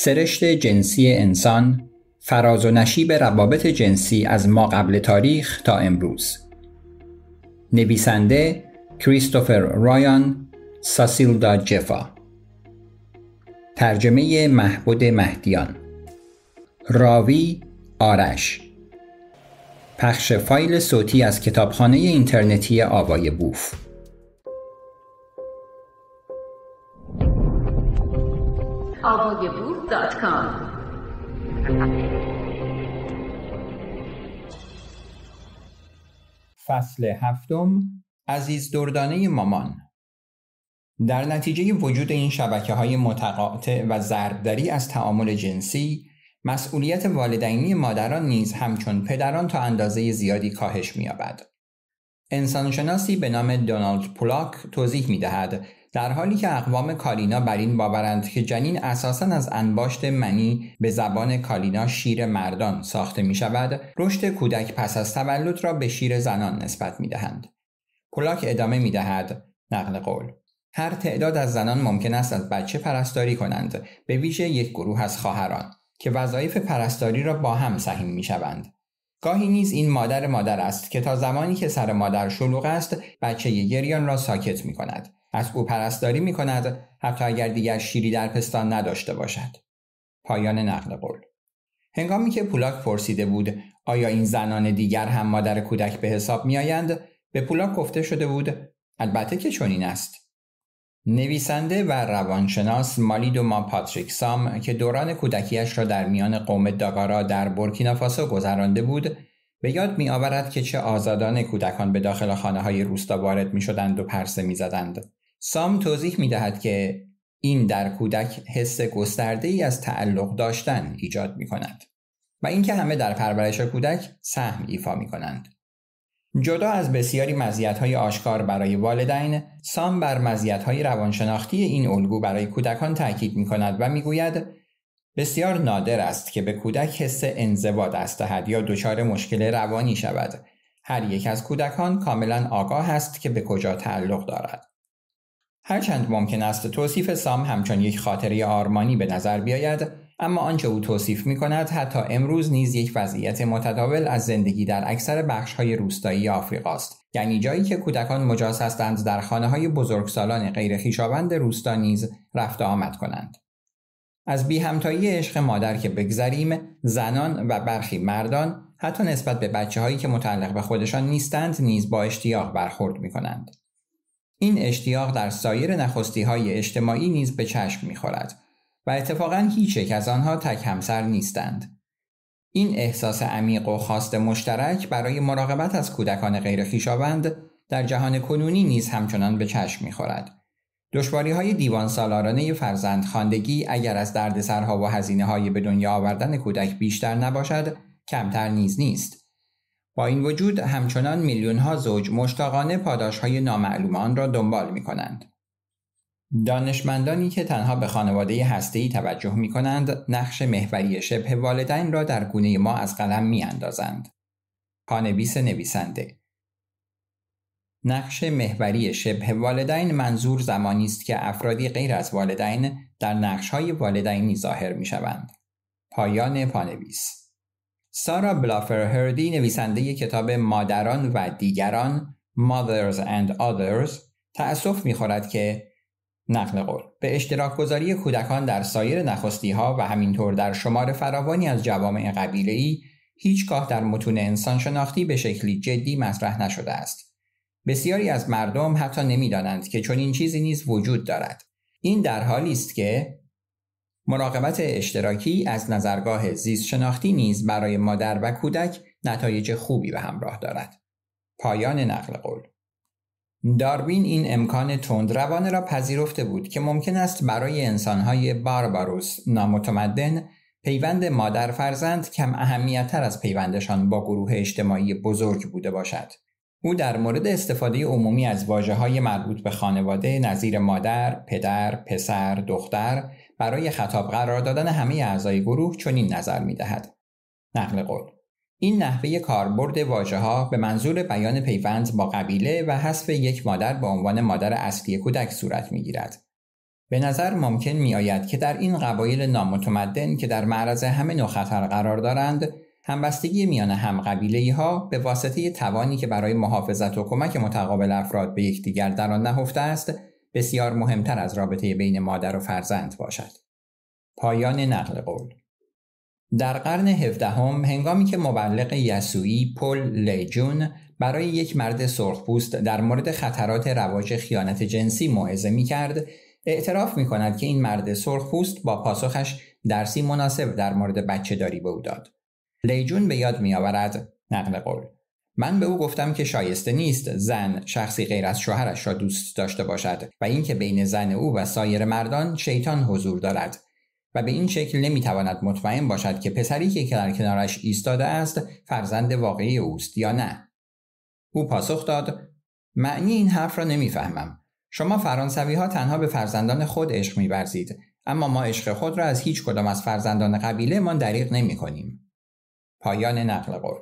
سرشت جنسی انسان فراز و نشیب روابط جنسی از ما قبل تاریخ تا امروز نویسنده کریستوفر رایان ساسیلدا جفا ترجمه محبود مهدیان راوی آرش پخش فایل صوتی از کتابخانه اینترنتی آوای بوف آوای بوف فصل هفتم عزیز دردانه مامان در نتیجه وجود این شبکه های متقاطع و ضربدری از تعامل جنسی مسئولیت والدینی مادران نیز همچون پدران تا اندازه زیادی کاهش می‌یابد. انسانشناسی به نام دونالد پولاک توضیح می‌دهد. در حالی که اقوام کالینا بر این باورند که جنین اساسا از انباشت منی به زبان کالینا شیر مردان ساخته می شود، رشد کودک پس از تولد را به شیر زنان نسبت می دهند. پولاک ادامه می دهد، نقل قول. هر تعداد از زنان ممکن است از بچه پرستاری کنند به ویژه یک گروه از خواهران که وظایف پرستاری را با هم سهیم می شوند. گاهی نیز این مادر مادر است که تا زمانی که سر مادر شلوغ است بچه گریان را ساکت می کند از او پرستاری می کند حتی اگر دیگر شیری در پستان نداشته باشد. پایان نقل قول هنگامی که پولاک پرسیده بود آیا این زنان دیگر هم مادر کودک به حساب میآیند به پولاک گفته شده بود البته که چنین است نویسنده و روانشناس دوما پاتریک سام که دوران کودکیش را در میان قوم داگارا در بورکینافاسو گذرانده بود به یاد می آورد که چه آزادان کودکان به داخل خانه های روستا وارد می شدند و پرسه می زدند. سام توضیح می دهد که این در کودک حس گسترده ای از تعلق داشتن ایجاد می کند و اینکه همه در پرورش کودک سهم ایفا می کنند. جدا از بسیاری مزیت‌های آشکار برای والدین، سام بر مزیت‌های روانشناختی این الگو برای کودکان تاکید می‌کند و می‌گوید بسیار نادر است که به کودک حس انزوا دست دهد یا دچار مشکل روانی شود. هر یک از کودکان کاملا آگاه است که به کجا تعلق دارد. هرچند ممکن است توصیف سام همچون یک خاطری آرمانی به نظر بیاید اما آنچه او توصیف می کند حتی امروز نیز یک وضعیت متداول از زندگی در اکثر بخش های روستایی آفریقاست یعنی جایی که کودکان مجاز هستند در خانه های بزرگسالان غیر خیشاوند روستا نیز رفت آمد کنند از بی همتایی عشق مادر که بگذریم زنان و برخی مردان حتی نسبت به بچه هایی که متعلق به خودشان نیستند نیز با اشتیاق برخورد می کنند. این اشتیاق در سایر نخستی های اجتماعی نیز به چشم میخورد و اتفاقا هیچ یک از آنها تک همسر نیستند. این احساس عمیق و خواست مشترک برای مراقبت از کودکان غیر در جهان کنونی نیز همچنان به چشم میخورد. دشواری های دیوان سالارانه فرزند خاندگی اگر از دردسرها و هزینه به دنیا آوردن کودک بیشتر نباشد کمتر نیز نیست. با این وجود همچنان میلیون ها زوج مشتاقانه پاداش های نامعلوم را دنبال می کنند. دانشمندانی که تنها به خانواده ای توجه می کنند نقش محوری شبه والدین را در گونه ما از قلم می اندازند. پانویس نویسنده نقش محوری شبه والدین منظور زمانی است که افرادی غیر از والدین در های والدینی ظاهر می شوند. پایان پانویس سارا بلافر هردی نویسنده کتاب مادران و دیگران Mothers and Others تأسف میخورد که نقل قول به اشتراک گذاری کودکان در سایر نخستی ها و همینطور در شمار فراوانی از جوامع ای هیچگاه در متون انسان شناختی به شکلی جدی مطرح نشده است. بسیاری از مردم حتی نمیدانند که چنین چیزی نیز وجود دارد. این در حالی است که مراقبت اشتراکی از نظرگاه زیست شناختی نیز برای مادر و کودک نتایج خوبی به همراه دارد. پایان نقل قول داروین این امکان تند روانه را پذیرفته بود که ممکن است برای انسانهای بارباروس نامتمدن پیوند مادر فرزند کم اهمیتتر از پیوندشان با گروه اجتماعی بزرگ بوده باشد. او در مورد استفاده عمومی از واجه های مربوط به خانواده نظیر مادر، پدر، پسر، دختر برای خطاب قرار دادن همه اعضای گروه چنین نظر می دهد. نقل قول این نحوه کاربرد واژه ها به منظور بیان پیوند با قبیله و حذف یک مادر به عنوان مادر اصلی کودک صورت می گیرد. به نظر ممکن می آید که در این قبایل نامتمدن که در معرض همه نوع خطر قرار دارند همبستگی میان هم قبیله ها به واسطه توانی که برای محافظت و کمک متقابل افراد به یکدیگر در آن نهفته است بسیار مهمتر از رابطه بین مادر و فرزند باشد. پایان نقل قول در قرن هم هنگامی که مبلغ یسوعی پل لیجون برای یک مرد سرخپوست در مورد خطرات رواج خیانت جنسی موعظه می کرد اعتراف می کند که این مرد سرخپوست با پاسخش درسی مناسب در مورد بچه داری به او داد لیجون به یاد می آورد نقل قول من به او گفتم که شایسته نیست زن شخصی غیر از شوهرش را دوست داشته باشد و اینکه بین زن او و سایر مردان شیطان حضور دارد و به این شکل نمیتواند مطمئن باشد که پسری که در کنارش ایستاده است فرزند واقعی اوست یا نه او پاسخ داد معنی این حرف را نمیفهمم شما فرانسوی ها تنها به فرزندان خود عشق میورزید اما ما عشق خود را از هیچ کدام از فرزندان قبیله ما دریغ نمی کنیم. پایان نقل قول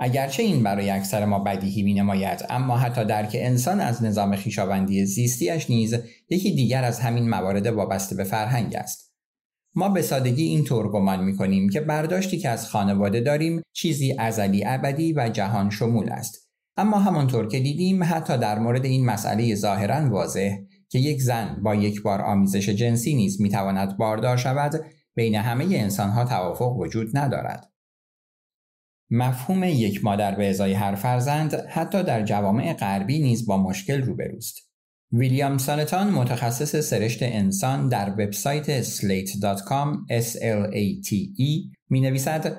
اگرچه این برای اکثر ما بدیهی می نماید اما حتی درک انسان از نظام خیشاوندی زیستیش نیز یکی دیگر از همین موارد وابسته به فرهنگ است ما به سادگی طور گمان می کنیم که برداشتی که از خانواده داریم چیزی ازلی ابدی و جهان شمول است اما همانطور که دیدیم حتی در مورد این مسئله ظاهرا واضح که یک زن با یک بار آمیزش جنسی نیز میتواند باردار شود بین همه انسانها توافق وجود ندارد مفهوم یک مادر به ازای هر فرزند حتی در جوامع غربی نیز با مشکل روبروست. ویلیام سانتان متخصص سرشت انسان در وبسایت slate.com s l a t e می نویسد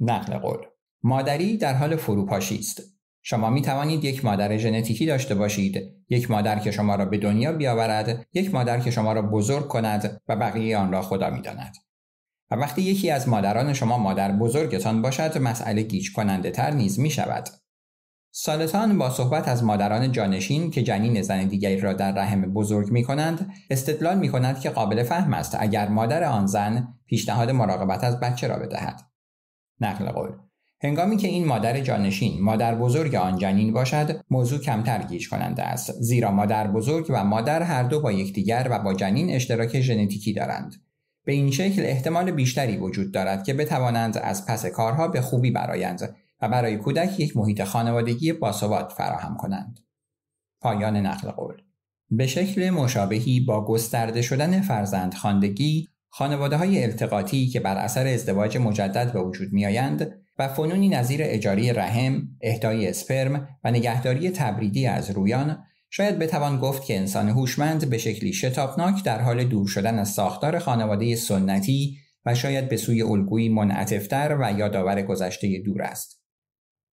نقل قول مادری در حال فروپاشی است شما می توانید یک مادر ژنتیکی داشته باشید یک مادر که شما را به دنیا بیاورد یک مادر که شما را بزرگ کند و بقیه آن را خدا می و وقتی یکی از مادران شما مادر بزرگتان باشد مسئله گیج کننده تر نیز می شود. سالتان با صحبت از مادران جانشین که جنین زن دیگری را در رحم بزرگ می کنند استدلال می کند که قابل فهم است اگر مادر آن زن پیشنهاد مراقبت از بچه را بدهد. نقل قول هنگامی که این مادر جانشین مادر بزرگ آن جنین باشد موضوع کمتر گیج کننده است زیرا مادر بزرگ و مادر هر دو با یکدیگر و با جنین اشتراک ژنتیکی دارند به این شکل احتمال بیشتری وجود دارد که بتوانند از پس کارها به خوبی برایند و برای کودک یک محیط خانوادگی باثبات فراهم کنند. پایان نقل قول به شکل مشابهی با گسترده شدن فرزند خاندگی، خانواده های التقاطی که بر اثر ازدواج مجدد به وجود می آیند و فنونی نظیر اجاری رحم، اهدای اسپرم و نگهداری تبریدی از رویان شاید بتوان گفت که انسان هوشمند به شکلی شتابناک در حال دور شدن از ساختار خانواده سنتی و شاید به سوی الگویی منعطفتر و یادآور گذشته دور است.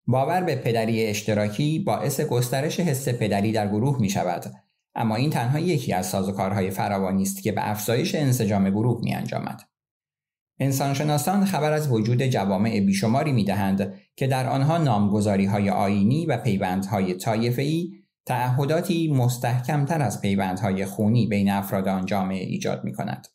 باور به پدری اشتراکی باعث گسترش حس پدری در گروه می شود اما این تنها یکی از سازوکارهای فراوانی است که به افزایش انسجام گروه می انجامد. انسانشناسان خبر از وجود جوامع بیشماری می دهند که در آنها نامگذاری های آینی و پیوندهای طایفه‌ای تعهداتی مستحکمتر از پیوندهای خونی بین افراد آن جامعه ایجاد می کند.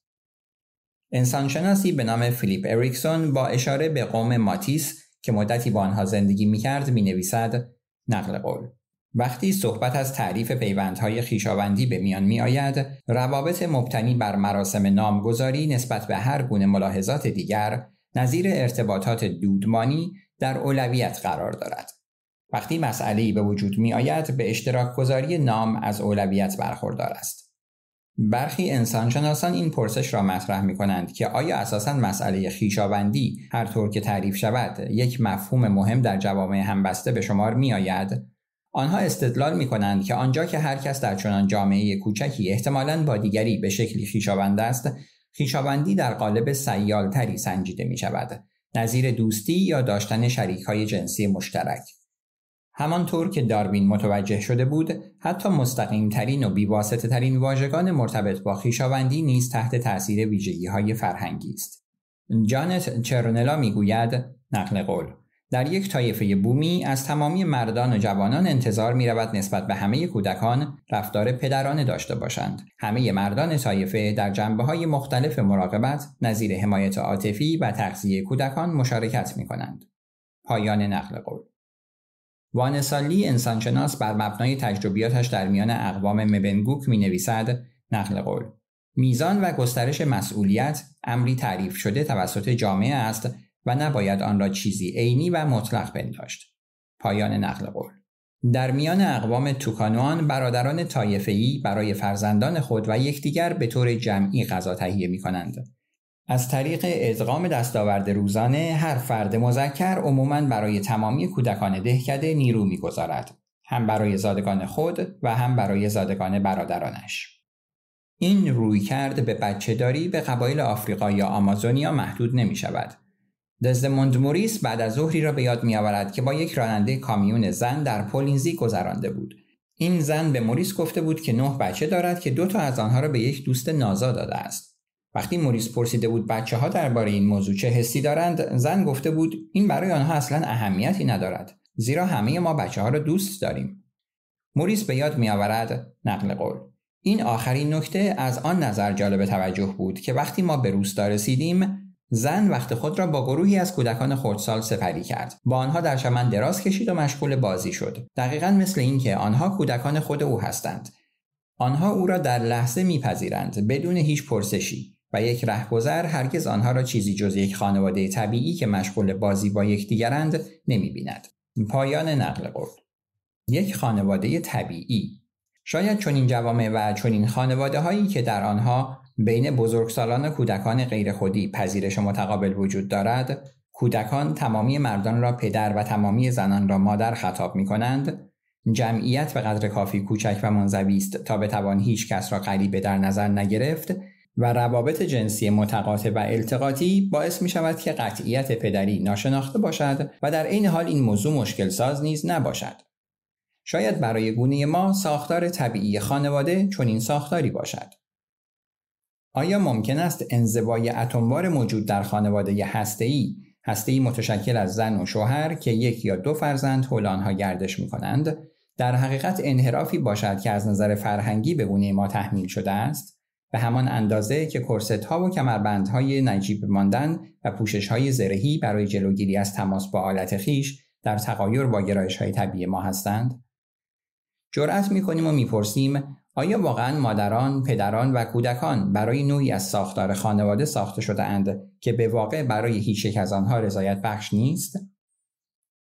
انسانشناسی به نام فیلیپ اریکسون با اشاره به قوم ماتیس که مدتی با آنها زندگی می کرد می نویسد نقل قول. وقتی صحبت از تعریف پیوندهای خیشاوندی به میان می آید، روابط مبتنی بر مراسم نامگذاری نسبت به هر گونه ملاحظات دیگر نظیر ارتباطات دودمانی در اولویت قرار دارد. وقتی مسئله به وجود می آید به اشتراک گذاری نام از اولویت برخوردار است. برخی انسانشناسان این پرسش را مطرح می کنند که آیا اساسا مسئله خیشاوندی هر طور که تعریف شود یک مفهوم مهم در جوامع همبسته به شمار می آید؟ آنها استدلال می کنند که آنجا که هر کس در چنان جامعه کوچکی احتمالاً با دیگری به شکلی خیشاوند است، خیشاوندی در قالب سیالتری سنجیده می شود، نظیر دوستی یا داشتن شریک های جنسی مشترک. همانطور که داروین متوجه شده بود حتی ترین و بیواسط ترین واژگان مرتبط با خویشاوندی نیز تحت تاثیر ویژگی های فرهنگی است جانت چرنلا میگوید نقل قول در یک طایفه بومی از تمامی مردان و جوانان انتظار می رود نسبت به همه کودکان رفتار پدرانه داشته باشند. همه مردان طایفه در جنبه های مختلف مراقبت نظیر حمایت عاطفی و تغذیه کودکان مشارکت می کنند. پایان نقل قول وانسالی انسانشناس بر مبنای تجربیاتش در میان اقوام مبنگوک می نویسد نقل قول میزان و گسترش مسئولیت امری تعریف شده توسط جامعه است و نباید آن را چیزی عینی و مطلق بنداشت. پایان نقل قول در میان اقوام توکانوان برادران طایفه‌ای برای فرزندان خود و یکدیگر به طور جمعی غذا تهیه می کنند از طریق ادغام دستاورد روزانه هر فرد مذکر عموما برای تمامی کودکان دهکده نیرو میگذارد هم برای زادگان خود و هم برای زادگان برادرانش این رویکرد به داری به قبایل آفریقا یا آمازونیا محدود نمی شود. دزدموند موریس بعد از ظهری را به یاد می آورد که با یک راننده کامیون زن در پولینزی گذرانده بود. این زن به موریس گفته بود که نه بچه دارد که دو تا از آنها را به یک دوست نازا داده است. وقتی موریس پرسیده بود بچه ها درباره این موضوع چه حسی دارند زن گفته بود این برای آنها اصلا اهمیتی ندارد زیرا همه ما بچه ها را دوست داریم موریس به یاد میآورد نقل قول این آخرین نکته از آن نظر جالب توجه بود که وقتی ما به روستا رسیدیم زن وقت خود را با گروهی از کودکان خردسال سپری کرد با آنها در شمن دراز کشید و مشغول بازی شد دقیقا مثل اینکه آنها کودکان خود او هستند آنها او را در لحظه میپذیرند بدون هیچ پرسشی و یک رهگذر هرگز آنها را چیزی جز یک خانواده طبیعی که مشغول بازی با یکدیگرند نمیبیند پایان نقل قول یک خانواده طبیعی شاید چون این جوامع و چنین خانواده هایی که در آنها بین بزرگسالان و کودکان غیرخودی پذیرش متقابل وجود دارد کودکان تمامی مردان را پدر و تمامی زنان را مادر خطاب می کنند جمعیت به قدر کافی کوچک و منزوی است تا بتوان هیچ کس را غریبه در نظر نگرفت و روابط جنسی متقاطع و التقاطی باعث می شود که قطعیت پدری ناشناخته باشد و در این حال این موضوع مشکل ساز نیز نباشد. شاید برای گونه ما ساختار طبیعی خانواده چون این ساختاری باشد. آیا ممکن است انزوای اتموار موجود در خانواده هسته‌ای هسته‌ای متشکل از زن و شوهر که یک یا دو فرزند هولانها آنها گردش کنند در حقیقت انحرافی باشد که از نظر فرهنگی به گونه ما تحمیل شده است به همان اندازه که کرست ها و های نجیب ماندن و پوشش های زرهی برای جلوگیری از تماس با آلت خیش در تغایر با گرایش های طبیعی ما هستند؟ جرأت می کنیم و میپرسیم آیا واقعا مادران، پدران و کودکان برای نوعی از ساختار خانواده ساخته شده اند که به واقع برای هیچ یک از آنها رضایت بخش نیست؟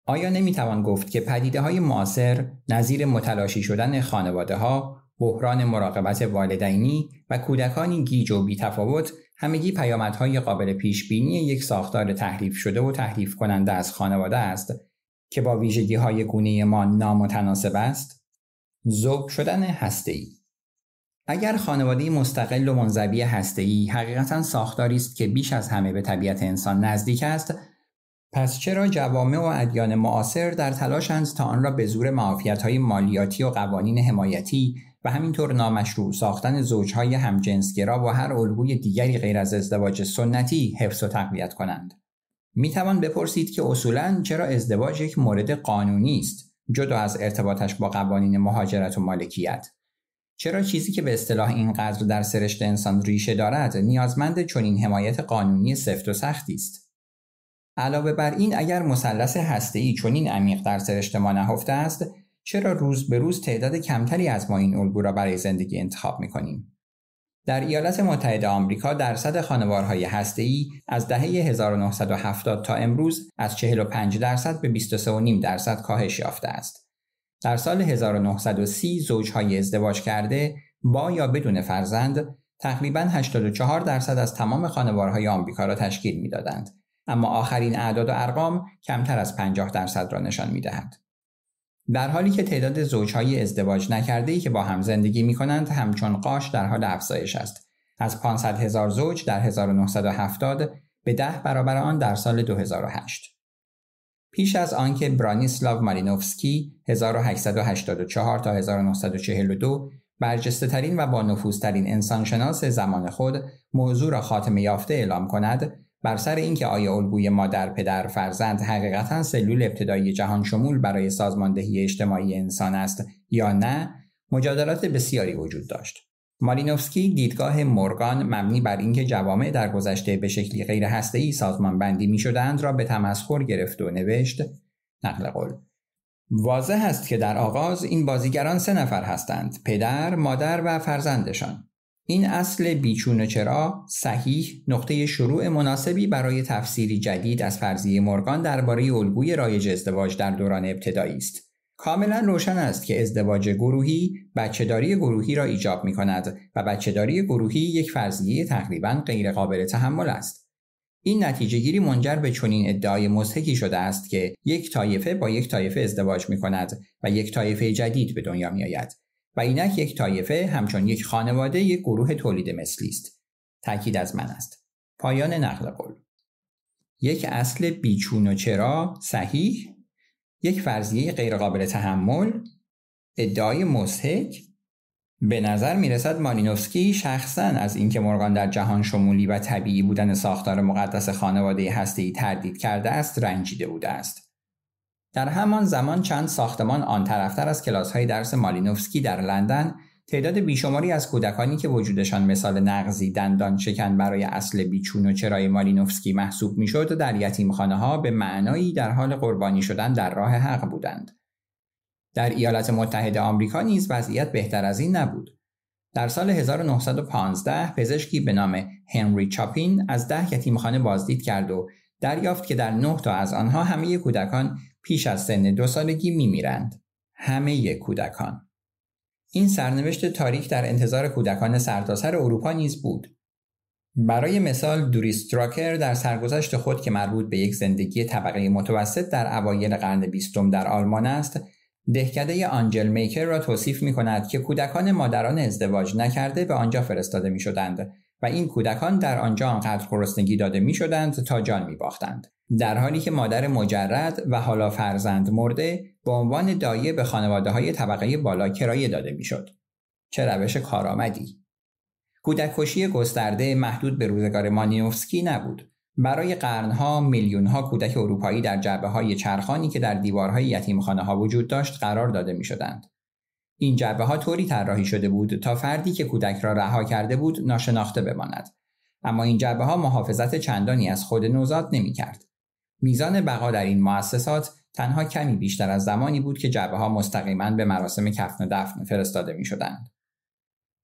آیا نمیتوان گفت که پدیده های معاصر نظیر متلاشی شدن خانواده ها بحران مراقبت والدینی و کودکانی گیج و بیتفاوت همگی پیامدهای قابل پیش بینی یک ساختار تحریف شده و تحریف کننده از خانواده است که با ویژگی های گونه ما نامتناسب است ذوب شدن هستی اگر خانواده مستقل و منزبی هستی حقیقتا ساختاری است که بیش از همه به طبیعت انسان نزدیک است پس چرا جوامع و ادیان معاصر در تلاشند تا آن را به زور های مالیاتی و قوانین حمایتی و همینطور نامشروع ساختن زوجهای همجنسگرا با هر الگوی دیگری غیر از ازدواج سنتی حفظ و تقویت کنند. می توان بپرسید که اصولا چرا ازدواج یک مورد قانونی است جدا از ارتباطش با قوانین مهاجرت و مالکیت چرا چیزی که به اصطلاح اینقدر در سرشت انسان ریشه دارد نیازمند چنین حمایت قانونی سفت و سختی است علاوه بر این اگر مثلث هسته‌ای چنین عمیق در سرشت ما نهفته است چرا روز به روز تعداد کمتری از ما این الگو را برای زندگی انتخاب میکنیم؟ در ایالات متحده آمریکا درصد خانوارهای هسته‌ای از دهه 1970 تا امروز از 45 درصد به 23.5 درصد کاهش یافته است. در سال 1930 زوجهای ازدواج کرده با یا بدون فرزند تقریبا 84 درصد از تمام خانوارهای آمریکا را تشکیل میدادند اما آخرین اعداد و ارقام کمتر از 50 درصد را نشان میدهد. در حالی که تعداد زوجهایی ازدواج نکرده ای که با هم زندگی می کنند همچون قاش در حال افزایش است. از 500 هزار زوج در 1970 به ده برابر آن در سال 2008. پیش از آنکه برانیسلاو مارینوفسکی 1884 تا 1942 برجسته ترین و با نفوذترین انسانشناس زمان خود موضوع را خاتمه یافته اعلام کند بر سر اینکه آیا الگوی مادر پدر فرزند حقیقتا سلول ابتدایی جهان شمول برای سازماندهی اجتماعی انسان است یا نه مجادلات بسیاری وجود داشت مالینوفسکی دیدگاه مورگان مبنی بر اینکه جوامع در گذشته به شکلی غیر هسته‌ای سازمان بندی می شدند را به تمسخر گرفت و نوشت نقل قول واضح است که در آغاز این بازیگران سه نفر هستند پدر، مادر و فرزندشان این اصل بیچون و چرا صحیح نقطه شروع مناسبی برای تفسیری جدید از فرضیه مورگان درباره الگوی رایج ازدواج در دوران ابتدایی است. کاملا روشن است که ازدواج گروهی بچهداری گروهی را ایجاب می کند و بچهداری گروهی یک فرضیه تقریبا غیرقابل تحمل است. این نتیجه گیری منجر به چنین ادعای مزهکی شده است که یک تایفه با یک تایفه ازدواج می کند و یک تایفه جدید به دنیا می و اینک یک تایفه همچون یک خانواده یک گروه تولید مثلی است تاکید از من است پایان نقل قول یک اصل بیچون و چرا صحیح یک فرضیه غیرقابل تحمل ادعای مزهک به نظر میرسد مالینوفسکی شخصا از اینکه مرگان در جهان شمولی و طبیعی بودن ساختار مقدس خانواده هستی تردید کرده است رنجیده بوده است در همان زمان چند ساختمان آن طرفتر از کلاس های درس مالینوفسکی در لندن تعداد بیشماری از کودکانی که وجودشان مثال نقضی دندان شکن برای اصل بیچون و چرای مالینوفسکی محسوب میشد و در خانه ها به معنایی در حال قربانی شدن در راه حق بودند. در ایالات متحده آمریکا نیز وضعیت بهتر از این نبود. در سال 1915 پزشکی به نام هنری چاپین از ده یتیمخانه بازدید کرد و دریافت که در نه تا از آنها همه کودکان پیش از سن دو سالگی میمیرند. همه کودکان. این سرنوشت تاریک در انتظار کودکان سرتاسر اروپا نیز بود. برای مثال دوریس راکر در سرگذشت خود که مربوط به یک زندگی طبقه متوسط در اوایل قرن بیستم در آلمان است، دهکده آنجل میکر را توصیف می کند که کودکان مادران ازدواج نکرده به آنجا فرستاده می شدند و این کودکان در آنجا آنقدر گرسنگی داده می شدند تا جان می باختند. در حالی که مادر مجرد و حالا فرزند مرده به عنوان دایه به خانواده های طبقه بالا کرایه داده میشد. چه روش کارآمدی کودککشی گسترده محدود به روزگار مانیوفسکی نبود برای قرنها میلیونها کودک اروپایی در جعبه های چرخانی که در دیوارهای یتیمخانه ها وجود داشت قرار داده شدند. این جبه ها طوری طراحی شده بود تا فردی که کودک را رها کرده بود ناشناخته بماند اما این جبه ها محافظت چندانی از خود نوزاد نمی کرد. میزان بقا در این مؤسسات تنها کمی بیشتر از زمانی بود که جبه ها مستقیما به مراسم کفن و دفن فرستاده می شدند.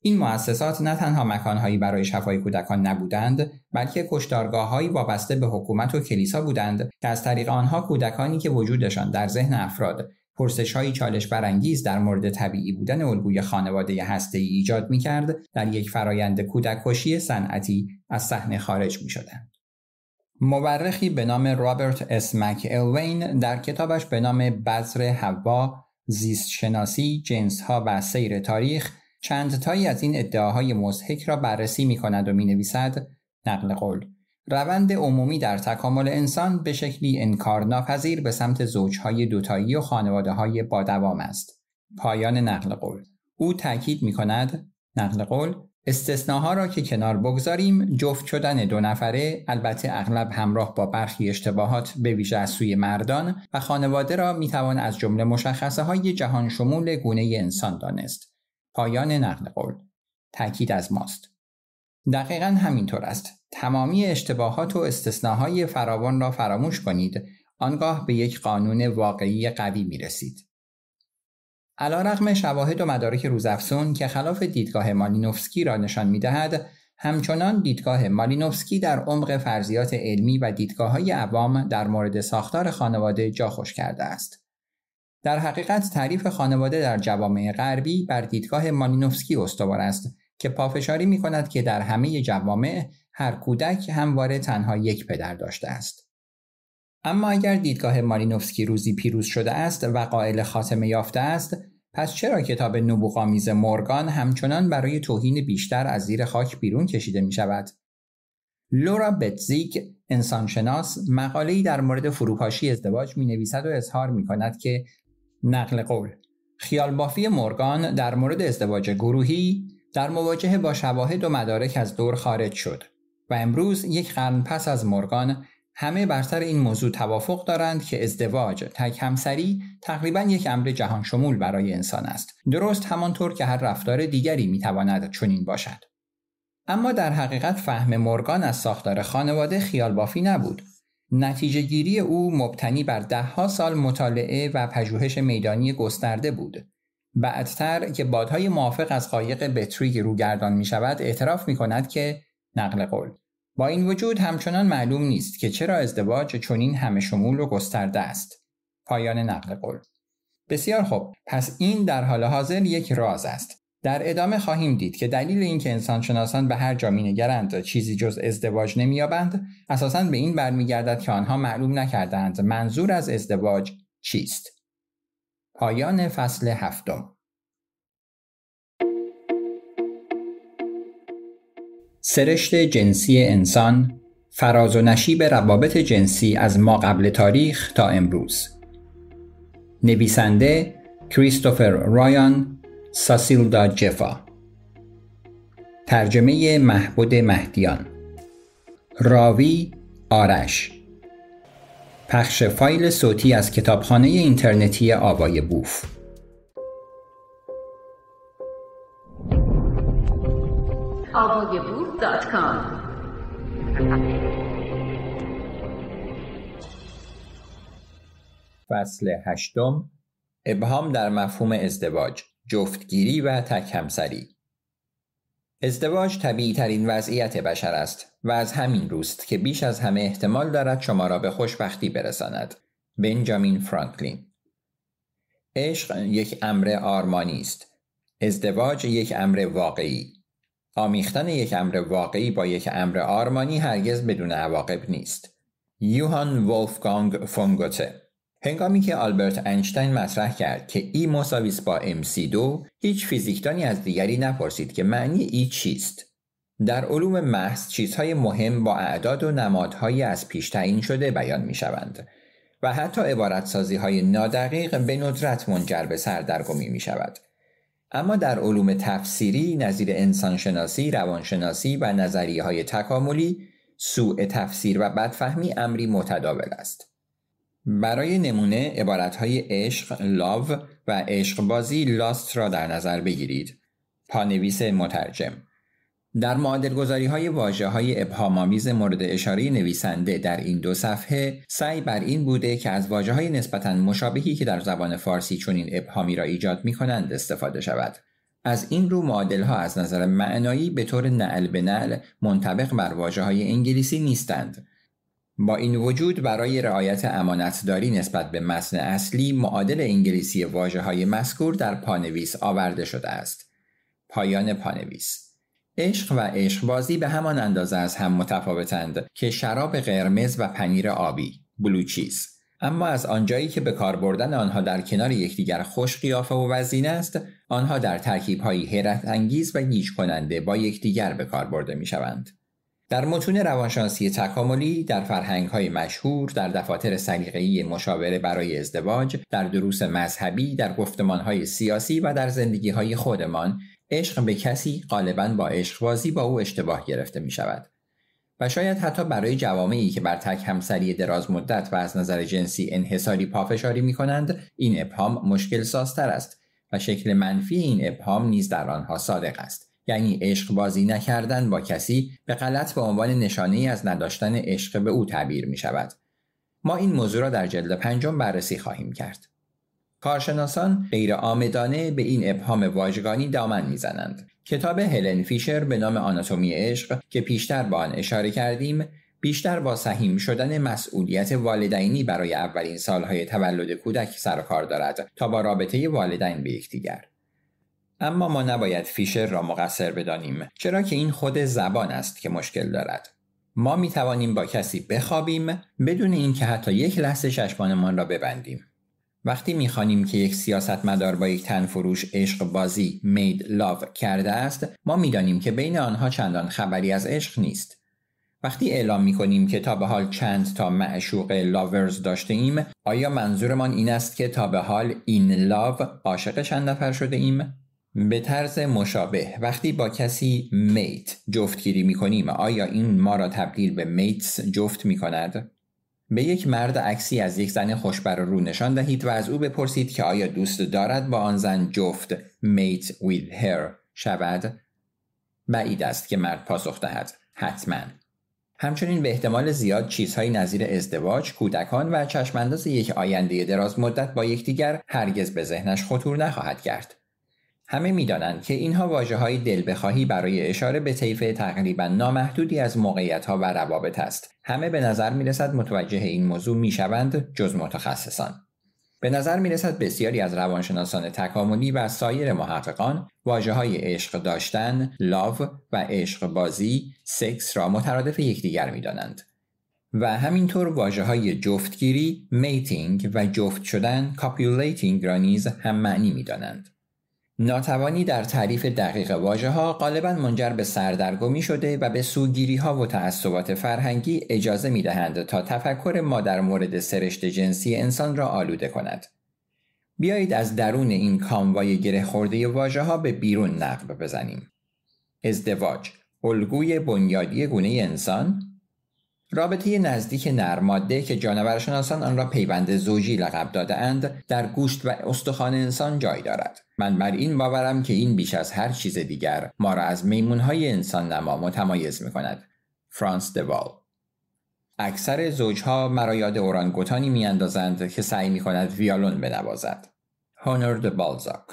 این مؤسسات نه تنها مکانهایی برای شفای کودکان نبودند بلکه کشتارگاههایی وابسته به حکومت و کلیسا بودند که از طریق آنها کودکانی که وجودشان در ذهن افراد پرسش های چالش برانگیز در مورد طبیعی بودن الگوی خانواده هسته ای ایجاد می کرد در یک فرایند کودککشی صنعتی از صحنه خارج می شدند. مورخی به نام رابرت اس مک الوین در کتابش به نام بذر هوا زیست شناسی، جنس ها و سیر تاریخ چند تایی از این ادعاهای مزهک را بررسی می کند و می نویسد نقل قول روند عمومی در تکامل انسان به شکلی انکار به سمت زوجهای دوتایی و خانواده های با دوام است. پایان نقل قول او تاکید می کند نقل قول استثناها را که کنار بگذاریم جفت شدن دو نفره البته اغلب همراه با برخی اشتباهات به ویژه از سوی مردان و خانواده را می توان از جمله مشخصه های جهان شمول گونه انسان دانست. پایان نقل قول تاکید از ماست. دقیقا همینطور است. تمامی اشتباهات و استثناهای فراوان را فراموش کنید آنگاه به یک قانون واقعی قوی می رسید. علا رقم شواهد و مدارک روزافزون که خلاف دیدگاه مالینوفسکی را نشان می دهد، همچنان دیدگاه مالینوفسکی در عمق فرضیات علمی و دیدگاه های عوام در مورد ساختار خانواده جا خوش کرده است. در حقیقت تعریف خانواده در جوامع غربی بر دیدگاه مالینوفسکی استوار است که پافشاری می کند که در همه جوامع هر کودک همواره تنها یک پدر داشته است. اما اگر دیدگاه مارینوفسکی روزی پیروز شده است و قائل خاتمه یافته است، پس چرا کتاب نبوغامیز مورگان همچنان برای توهین بیشتر از زیر خاک بیرون کشیده می شود؟ لورا بتزیک انسانشناس مقاله‌ای در مورد فروپاشی ازدواج می نویسد و اظهار می کند که نقل قول خیالبافی مورگان در مورد ازدواج گروهی در مواجهه با شواهد و مدارک از دور خارج شد و امروز یک قرن پس از مورگان همه بر سر این موضوع توافق دارند که ازدواج تک همسری تقریبا یک امر جهان شمول برای انسان است درست همانطور که هر رفتار دیگری میتواند چنین باشد اما در حقیقت فهم مورگان از ساختار خانواده خیال بافی نبود نتیجه گیری او مبتنی بر دهها سال مطالعه و پژوهش میدانی گسترده بود بعدتر که بادهای موافق از قایق بتریگ روگردان می شود اعتراف می کند که نقل قول با این وجود همچنان معلوم نیست که چرا ازدواج چنین همه شمول و گسترده است. پایان نقل قول. بسیار خوب، پس این در حال حاضر یک راز است. در ادامه خواهیم دید که دلیل این اینکه انسانشناسان به هر جا مینگرند چیزی جز ازدواج نمیابند اساسا به این برمیگردد که آنها معلوم نکردند منظور از ازدواج چیست پایان فصل هفتم سرشت جنسی انسان فراز و نشیب روابط جنسی از ما قبل تاریخ تا امروز نویسنده کریستوفر رایان ساسیلدا جفا ترجمه محبود مهدیان راوی آرش پخش فایل صوتی از کتابخانه اینترنتی آوای بوف فصل هشتم ابهام در مفهوم ازدواج جفتگیری و تک همسری ازدواج طبیعی ترین وضعیت بشر است و از همین روست که بیش از همه احتمال دارد شما را به خوشبختی برساند بنجامین فرانکلین عشق یک امر آرمانی است ازدواج یک امر واقعی آمیختن یک امر واقعی با یک امر آرمانی هرگز بدون عواقب نیست. یوهان ولفگانگ فونگوته هنگامی که آلبرت اینشتین مطرح کرد که ای مساویس با MC2 هیچ فیزیکدانی از دیگری نپرسید که معنی ای چیست در علوم محض چیزهای مهم با اعداد و نمادهایی از پیش تعیین شده بیان می شوند و حتی عبارت های نادقیق به ندرت منجر به سردرگمی می شود اما در علوم تفسیری نظیر انسانشناسی، روانشناسی و نظریه های تکاملی سوء تفسیر و بدفهمی امری متداول است. برای نمونه های عشق لاو و عشق بازی لاست را در نظر بگیرید. پانویس مترجم در گذاری های واجه های ابهامآمیز مورد اشاره نویسنده در این دو صفحه سعی بر این بوده که از واجه های نسبتا مشابهی که در زبان فارسی چنین ابهامی را ایجاد می کنند استفاده شود. از این رو معادل ها از نظر معنایی به طور نعل به نعل منطبق بر واجه های انگلیسی نیستند. با این وجود برای رعایت امانتداری نسبت به متن اصلی معادل انگلیسی واجه های مذکور در پانویس آورده شده است. پایان پانویس عشق و بازی به همان اندازه از هم متفاوتند که شراب قرمز و پنیر آبی بلوچیز اما از آنجایی که به کار بردن آنها در کنار یکدیگر خوش قیافه و وزین است آنها در های حیرت انگیز و گیج کننده با یکدیگر به کار برده می شوند. در متون روانشناسی تکاملی در فرهنگهای مشهور در دفاتر سلیقه‌ای مشاوره برای ازدواج در دروس مذهبی در های سیاسی و در های خودمان عشق به کسی غالبا با بازی با او اشتباه گرفته می شود و شاید حتی برای جوامعی که بر تک همسری دراز مدت و از نظر جنسی انحصاری پافشاری می کنند این ابهام مشکل سازتر است و شکل منفی این ابهام نیز در آنها صادق است یعنی عشق بازی نکردن با کسی به غلط به عنوان نشانه ای از نداشتن عشق به او تعبیر می شود ما این موضوع را در جلد پنجم بررسی خواهیم کرد کارشناسان غیر آمدانه به این ابهام واژگانی دامن میزنند کتاب هلن فیشر به نام آناتومی عشق که پیشتر با آن اشاره کردیم بیشتر با سهیم شدن مسئولیت والدینی برای اولین سالهای تولد کودک سر کار دارد تا با رابطه والدین به یکدیگر اما ما نباید فیشر را مقصر بدانیم چرا که این خود زبان است که مشکل دارد ما میتوانیم با کسی بخوابیم بدون اینکه حتی یک لحظه چشمانمان را ببندیم وقتی میخوانیم که یک سیاستمدار با یک تنفروش عشق بازی مید لاو کرده است ما میدانیم که بین آنها چندان خبری از عشق نیست وقتی اعلام میکنیم که تا به حال چند تا معشوق لاورز داشته ایم آیا منظورمان این است که تا به حال این لاو عاشق چند نفر شده ایم؟ به طرز مشابه وقتی با کسی میت جفتگیری می آیا این ما را تبدیل به میتس جفت میکند به یک مرد عکسی از یک زن خوشبر رو نشان دهید و از او بپرسید که آیا دوست دارد با آن زن جفت میت with her شود بعید است که مرد پاسخ دهد حتما همچنین به احتمال زیاد چیزهای نظیر ازدواج، کودکان و چشمانداز یک آینده دراز مدت با یکدیگر هرگز به ذهنش خطور نخواهد کرد. همه میدانند که اینها واجه های دل بخواهی برای اشاره به طیف تقریبا نامحدودی از موقعیت ها و روابط است همه به نظر می رسد متوجه این موضوع می شوند جز متخصصان. به نظر می رسد بسیاری از روانشناسان تکاملی و سایر محققان واجه های عشق داشتن، لاو و عشق بازی، سکس را مترادف یکدیگر می دانند. و همینطور واجه های جفتگیری، میتینگ و جفت شدن، کاپیولیتینگ را نیز هم معنی می دانند. ناتوانی در تعریف دقیق واژه ها غالبا منجر به سردرگمی شده و به سوگیری ها و تعصبات فرهنگی اجازه می دهند تا تفکر ما در مورد سرشت جنسی انسان را آلوده کند. بیایید از درون این کاموای گره خورده واژه ها به بیرون نقب بزنیم. ازدواج، الگوی بنیادی گونه انسان، رابطه نزدیک نرماده که جانورشناسان آن را پیوند زوجی لقب دادهاند در گوشت و استخوان انسان جای دارد من بر این باورم که این بیش از هر چیز دیگر ما را از میمونهای انسان نما متمایز می فرانس دوال اکثر زوجها مرا یاد اورانگوتانی میاندازند که سعی می کند ویالون بنوازد. هونر د بالزاک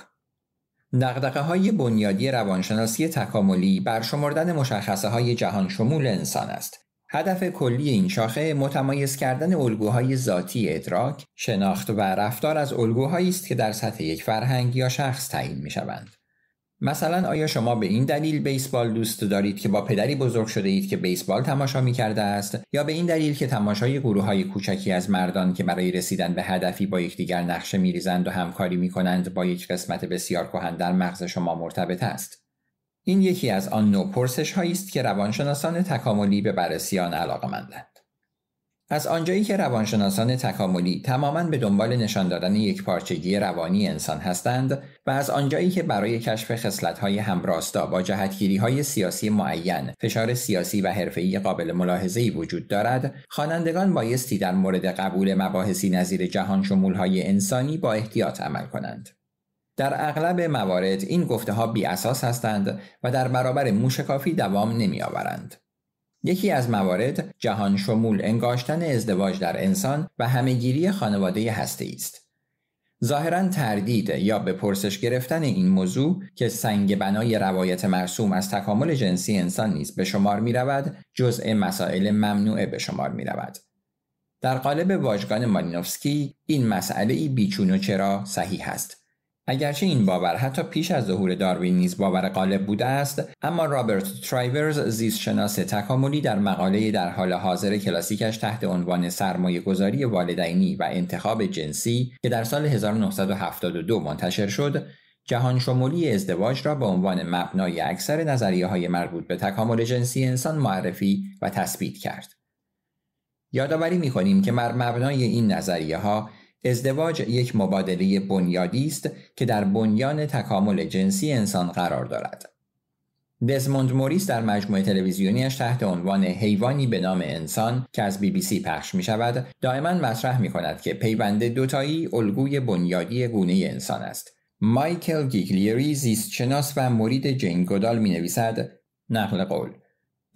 دقدقه های بنیادی روانشناسی تکاملی برشمردن مشخصه های جهان شمول انسان است هدف کلی این شاخه متمایز کردن الگوهای ذاتی ادراک، شناخت و رفتار از الگوهایی است که در سطح یک فرهنگ یا شخص تعیین می شوند. مثلا آیا شما به این دلیل بیسبال دوست دارید که با پدری بزرگ شده اید که بیسبال تماشا می کرده است یا به این دلیل که تماشای گروه های کوچکی از مردان که برای رسیدن به هدفی با یکدیگر نقشه می ریزند و همکاری می کنند با یک قسمت بسیار کهن در مغز شما مرتبط است این یکی از آن نوع پرسش هایی است که روانشناسان تکاملی به بررسی آن علاقمندند. از آنجایی که روانشناسان تکاملی تماما به دنبال نشان دادن یک پارچگی روانی انسان هستند و از آنجایی که برای کشف های همراستا با های سیاسی معین، فشار سیاسی و حرفه‌ای قابل ملاحظه‌ای وجود دارد، خوانندگان بایستی در مورد قبول مباحثی نظیر جهان شمول های انسانی با احتیاط عمل کنند. در اغلب موارد این گفته ها بی اساس هستند و در برابر موشکافی دوام نمی آورند. یکی از موارد جهان شمول انگاشتن ازدواج در انسان و همهگیری خانواده هسته است. ظاهرا تردید یا به پرسش گرفتن این موضوع که سنگ بنای روایت مرسوم از تکامل جنسی انسان نیز به شمار می رود جزء مسائل ممنوعه به شمار می رود. در قالب واژگان مالینوفسکی این مسئله ای بیچون و چرا صحیح است اگرچه این باور حتی پیش از ظهور داروین نیز باور غالب بوده است اما رابرت ترایورز زیستشناس تکاملی در مقاله در حال حاضر کلاسیکش تحت عنوان سرمایه گذاری والدینی و انتخاب جنسی که در سال 1972 منتشر شد جهان شمولی ازدواج را به عنوان مبنای اکثر نظریه های مربوط به تکامل جنسی انسان معرفی و تثبیت کرد. یادآوری می که بر مبنای این نظریه ها ازدواج یک مبادله بنیادی است که در بنیان تکامل جنسی انسان قرار دارد. دزموند موریس در مجموعه تلویزیونیش تحت عنوان حیوانی به نام انسان که از بی بی سی پخش می شود دائما مطرح می کند که پیوند دوتایی الگوی بنیادی گونه انسان است. مایکل گیگلیری زیستشناس و مرید جین گودال می نویسد نقل قول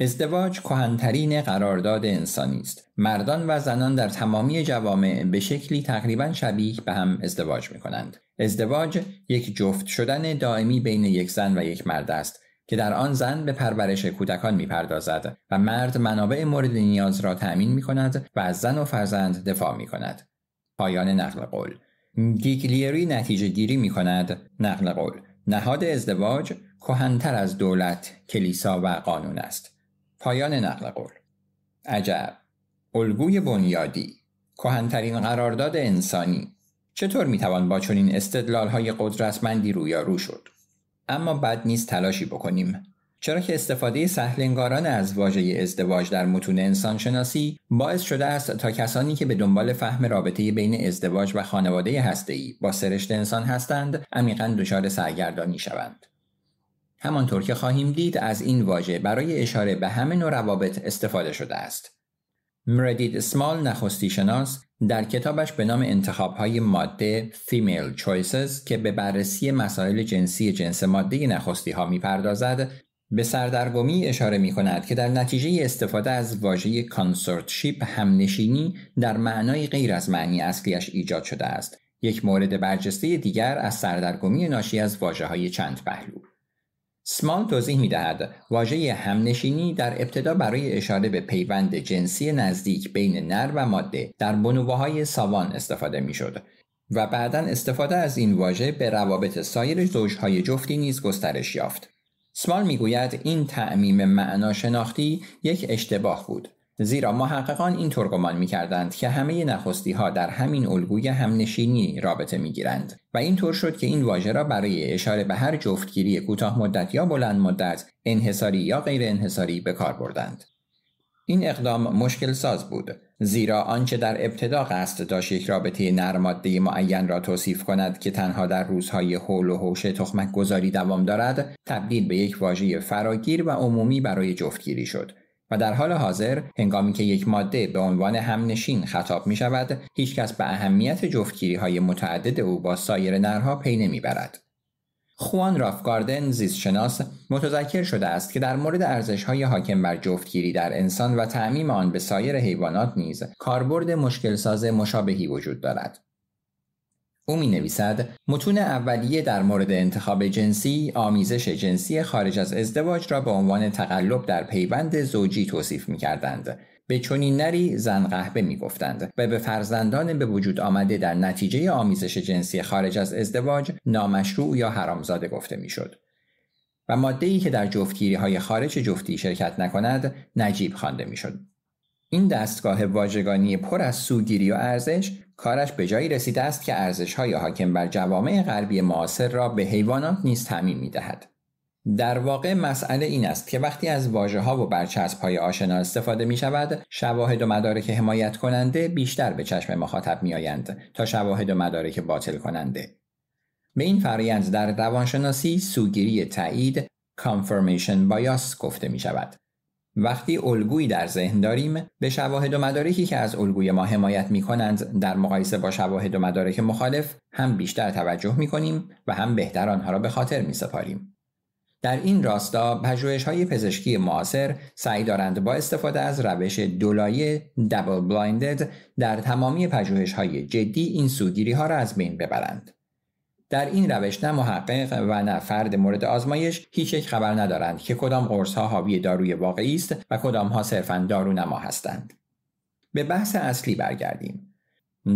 ازدواج کهنترین قرارداد انسانی است مردان و زنان در تمامی جوامع به شکلی تقریبا شبیه به هم ازدواج می کنند ازدواج یک جفت شدن دائمی بین یک زن و یک مرد است که در آن زن به پرورش کودکان میپردازد و مرد منابع مورد نیاز را تأمین می کند و از زن و فرزند دفاع می کند. پایان نقل قول گیگلیری نتیجه گیری می کند نقل قول نهاد ازدواج کهنتر از دولت کلیسا و قانون است پایان نقل قول عجب الگوی بنیادی کهنترین قرارداد انسانی چطور میتوان با چنین های قدرتمندی رویارو شد اما بد نیست تلاشی بکنیم چرا که استفاده سهلنگاران از واژه ازدواج در متون انسانشناسی باعث شده است تا کسانی که به دنبال فهم رابطه بین ازدواج و خانواده هسته‌ای با سرشت انسان هستند عمیقا دچار سرگردانی شوند همانطور که خواهیم دید از این واژه برای اشاره به همه نوع روابط استفاده شده است. مردید اسمال نخستی شناس در کتابش به نام انتخاب های ماده Female Choices که به بررسی مسائل جنسی جنس ماده نخستی ها پردازد به سردرگمی اشاره می کند که در نتیجه استفاده از واژه کانسورتشیپ همنشینی در معنای غیر از معنی اصلیش ایجاد شده است. یک مورد برجسته دیگر از سردرگمی ناشی از واژه های چند پهلو. سمال توضیح می دهد واژه همنشینی در ابتدا برای اشاره به پیوند جنسی نزدیک بین نر و ماده در بنوه های ساوان استفاده می شد و بعدا استفاده از این واژه به روابط سایر زوجهای جفتی نیز گسترش یافت. سمال میگوید این تعمیم معنا شناختی یک اشتباه بود زیرا محققان اینطور گمان می کردند که همه نخستی ها در همین الگوی همنشینی رابطه می گیرند و اینطور شد که این واژه را برای اشاره به هر جفتگیری کوتاه مدت یا بلند مدت انحصاری یا غیر انحصاری به کار بردند. این اقدام مشکل ساز بود زیرا آنچه در ابتدا قصد داشت یک رابطه نرماده معین را توصیف کند که تنها در روزهای حول و حوش تخمک گذاری دوام دارد تبدیل به یک واژه فراگیر و عمومی برای جفتگیری شد و در حال حاضر هنگامی که یک ماده به عنوان همنشین خطاب می شود کس به اهمیت جفتگیری های متعدد او با سایر نرها پی نمی برد. خوان رافگاردن زیستشناس متذکر شده است که در مورد ارزش های حاکم بر جفتگیری در انسان و تعمیم آن به سایر حیوانات نیز کاربرد ساز مشابهی وجود دارد. او می نویسد متون اولیه در مورد انتخاب جنسی آمیزش جنسی خارج از ازدواج را به عنوان تقلب در پیوند زوجی توصیف می کردند. به چنین نری زن قهبه می گفتند و به فرزندان به وجود آمده در نتیجه آمیزش جنسی خارج از ازدواج نامشروع یا حرامزاده گفته می شد. و ماده ای که در جفتگیری های خارج جفتی شرکت نکند نجیب خوانده شد این دستگاه واژگانی پر از سوگیری و ارزش کارش به جایی رسیده است که های حاکم بر جوامع غربی معاصر را به حیوانات نیز تعمین دهد. در واقع مسئله این است که وقتی از واژه ها و برچسب های آشنا استفاده می شود شواهد و مدارک حمایت کننده بیشتر به چشم مخاطب می آیند تا شواهد و مدارک باطل کننده به این فرایند در روانشناسی سوگیری تایید confirmation bias گفته می شود وقتی الگویی در ذهن داریم به شواهد و مدارکی که از الگوی ما حمایت می کنند در مقایسه با شواهد و مدارک مخالف هم بیشتر توجه می کنیم و هم بهتر آنها را به خاطر می سپاریم. در این راستا پژوهش های پزشکی معاصر سعی دارند با استفاده از روش دولایه دبل بلایندد در تمامی پژوهش های جدی این سوگیری ها را از بین ببرند. در این روش نه محقق و نه فرد مورد آزمایش هیچ یک خبر ندارند که کدام قرص ها حاوی داروی واقعی است و کدام ها صرفا دارونما هستند به بحث اصلی برگردیم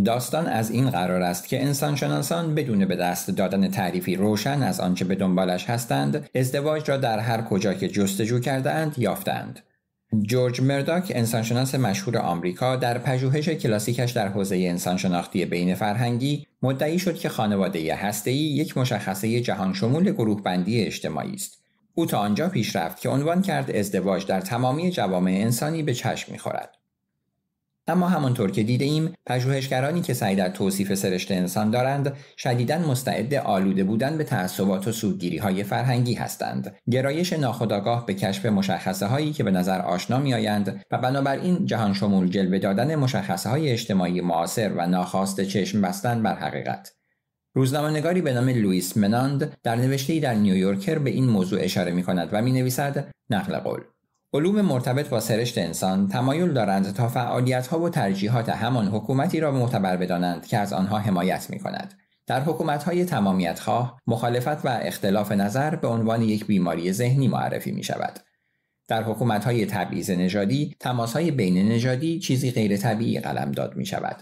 داستان از این قرار است که انسانشناسان بدون به دست دادن تعریفی روشن از آنچه به دنبالش هستند ازدواج را در هر کجا که جستجو کردهاند یافتند جورج مرداک انسانشناس مشهور آمریکا در پژوهش کلاسیکش در حوزه انسانشناختی بین فرهنگی مدعی شد که خانواده هسته‌ای یک مشخصه جهان شمول گروه بندی اجتماعی است. او تا آنجا پیش رفت که عنوان کرد ازدواج در تمامی جوامع انسانی به چشم میخورد. اما همانطور که دیده ایم پژوهشگرانی که سعی در توصیف سرشت انسان دارند شدیدا مستعد آلوده بودن به تعصبات و سودگیری های فرهنگی هستند گرایش ناخودآگاه به کشف مشخصه هایی که به نظر آشنا می آیند و بنابراین جهان شمول جلوه دادن مشخصه های اجتماعی معاصر و ناخواست چشم بستن بر حقیقت روزنامهنگاری به نام لوئیس مناند در نوشتهای در نیویورکر به این موضوع اشاره می کند و می نویسد نقل قول علوم مرتبط با سرشت انسان تمایل دارند تا ها و ترجیحات همان حکومتی را معتبر بدانند که از آنها حمایت می کند. در تمامیت خواه، مخالفت و اختلاف نظر به عنوان یک بیماری ذهنی معرفی می شود. در حکومتهای تبعیض نژادی های بین نژادی چیزی غیر طبیعی داد می شود.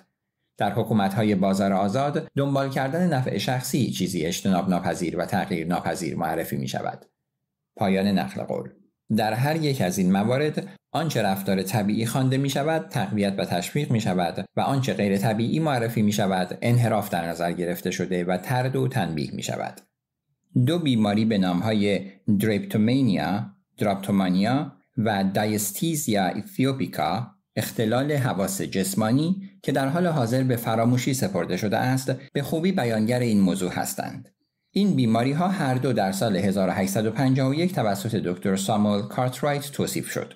در های بازار آزاد دنبال کردن نفع شخصی چیزی اجتناب ناپذیر و تغییر ناپذیر معرفی می شود. پایان نقل قول در هر یک از این موارد آنچه رفتار طبیعی خوانده می شود تقویت و تشویق می شود و آنچه غیر طبیعی معرفی می شود انحراف در نظر گرفته شده و ترد و تنبیه می شود دو بیماری به نام های دریپتومانیا دراپتومانیا و دایستیزیا ایتیوپیکا اختلال حواس جسمانی که در حال حاضر به فراموشی سپرده شده است به خوبی بیانگر این موضوع هستند این بیماری ها هر دو در سال 1851 توسط دکتر ساموئل کارترایت توصیف شد.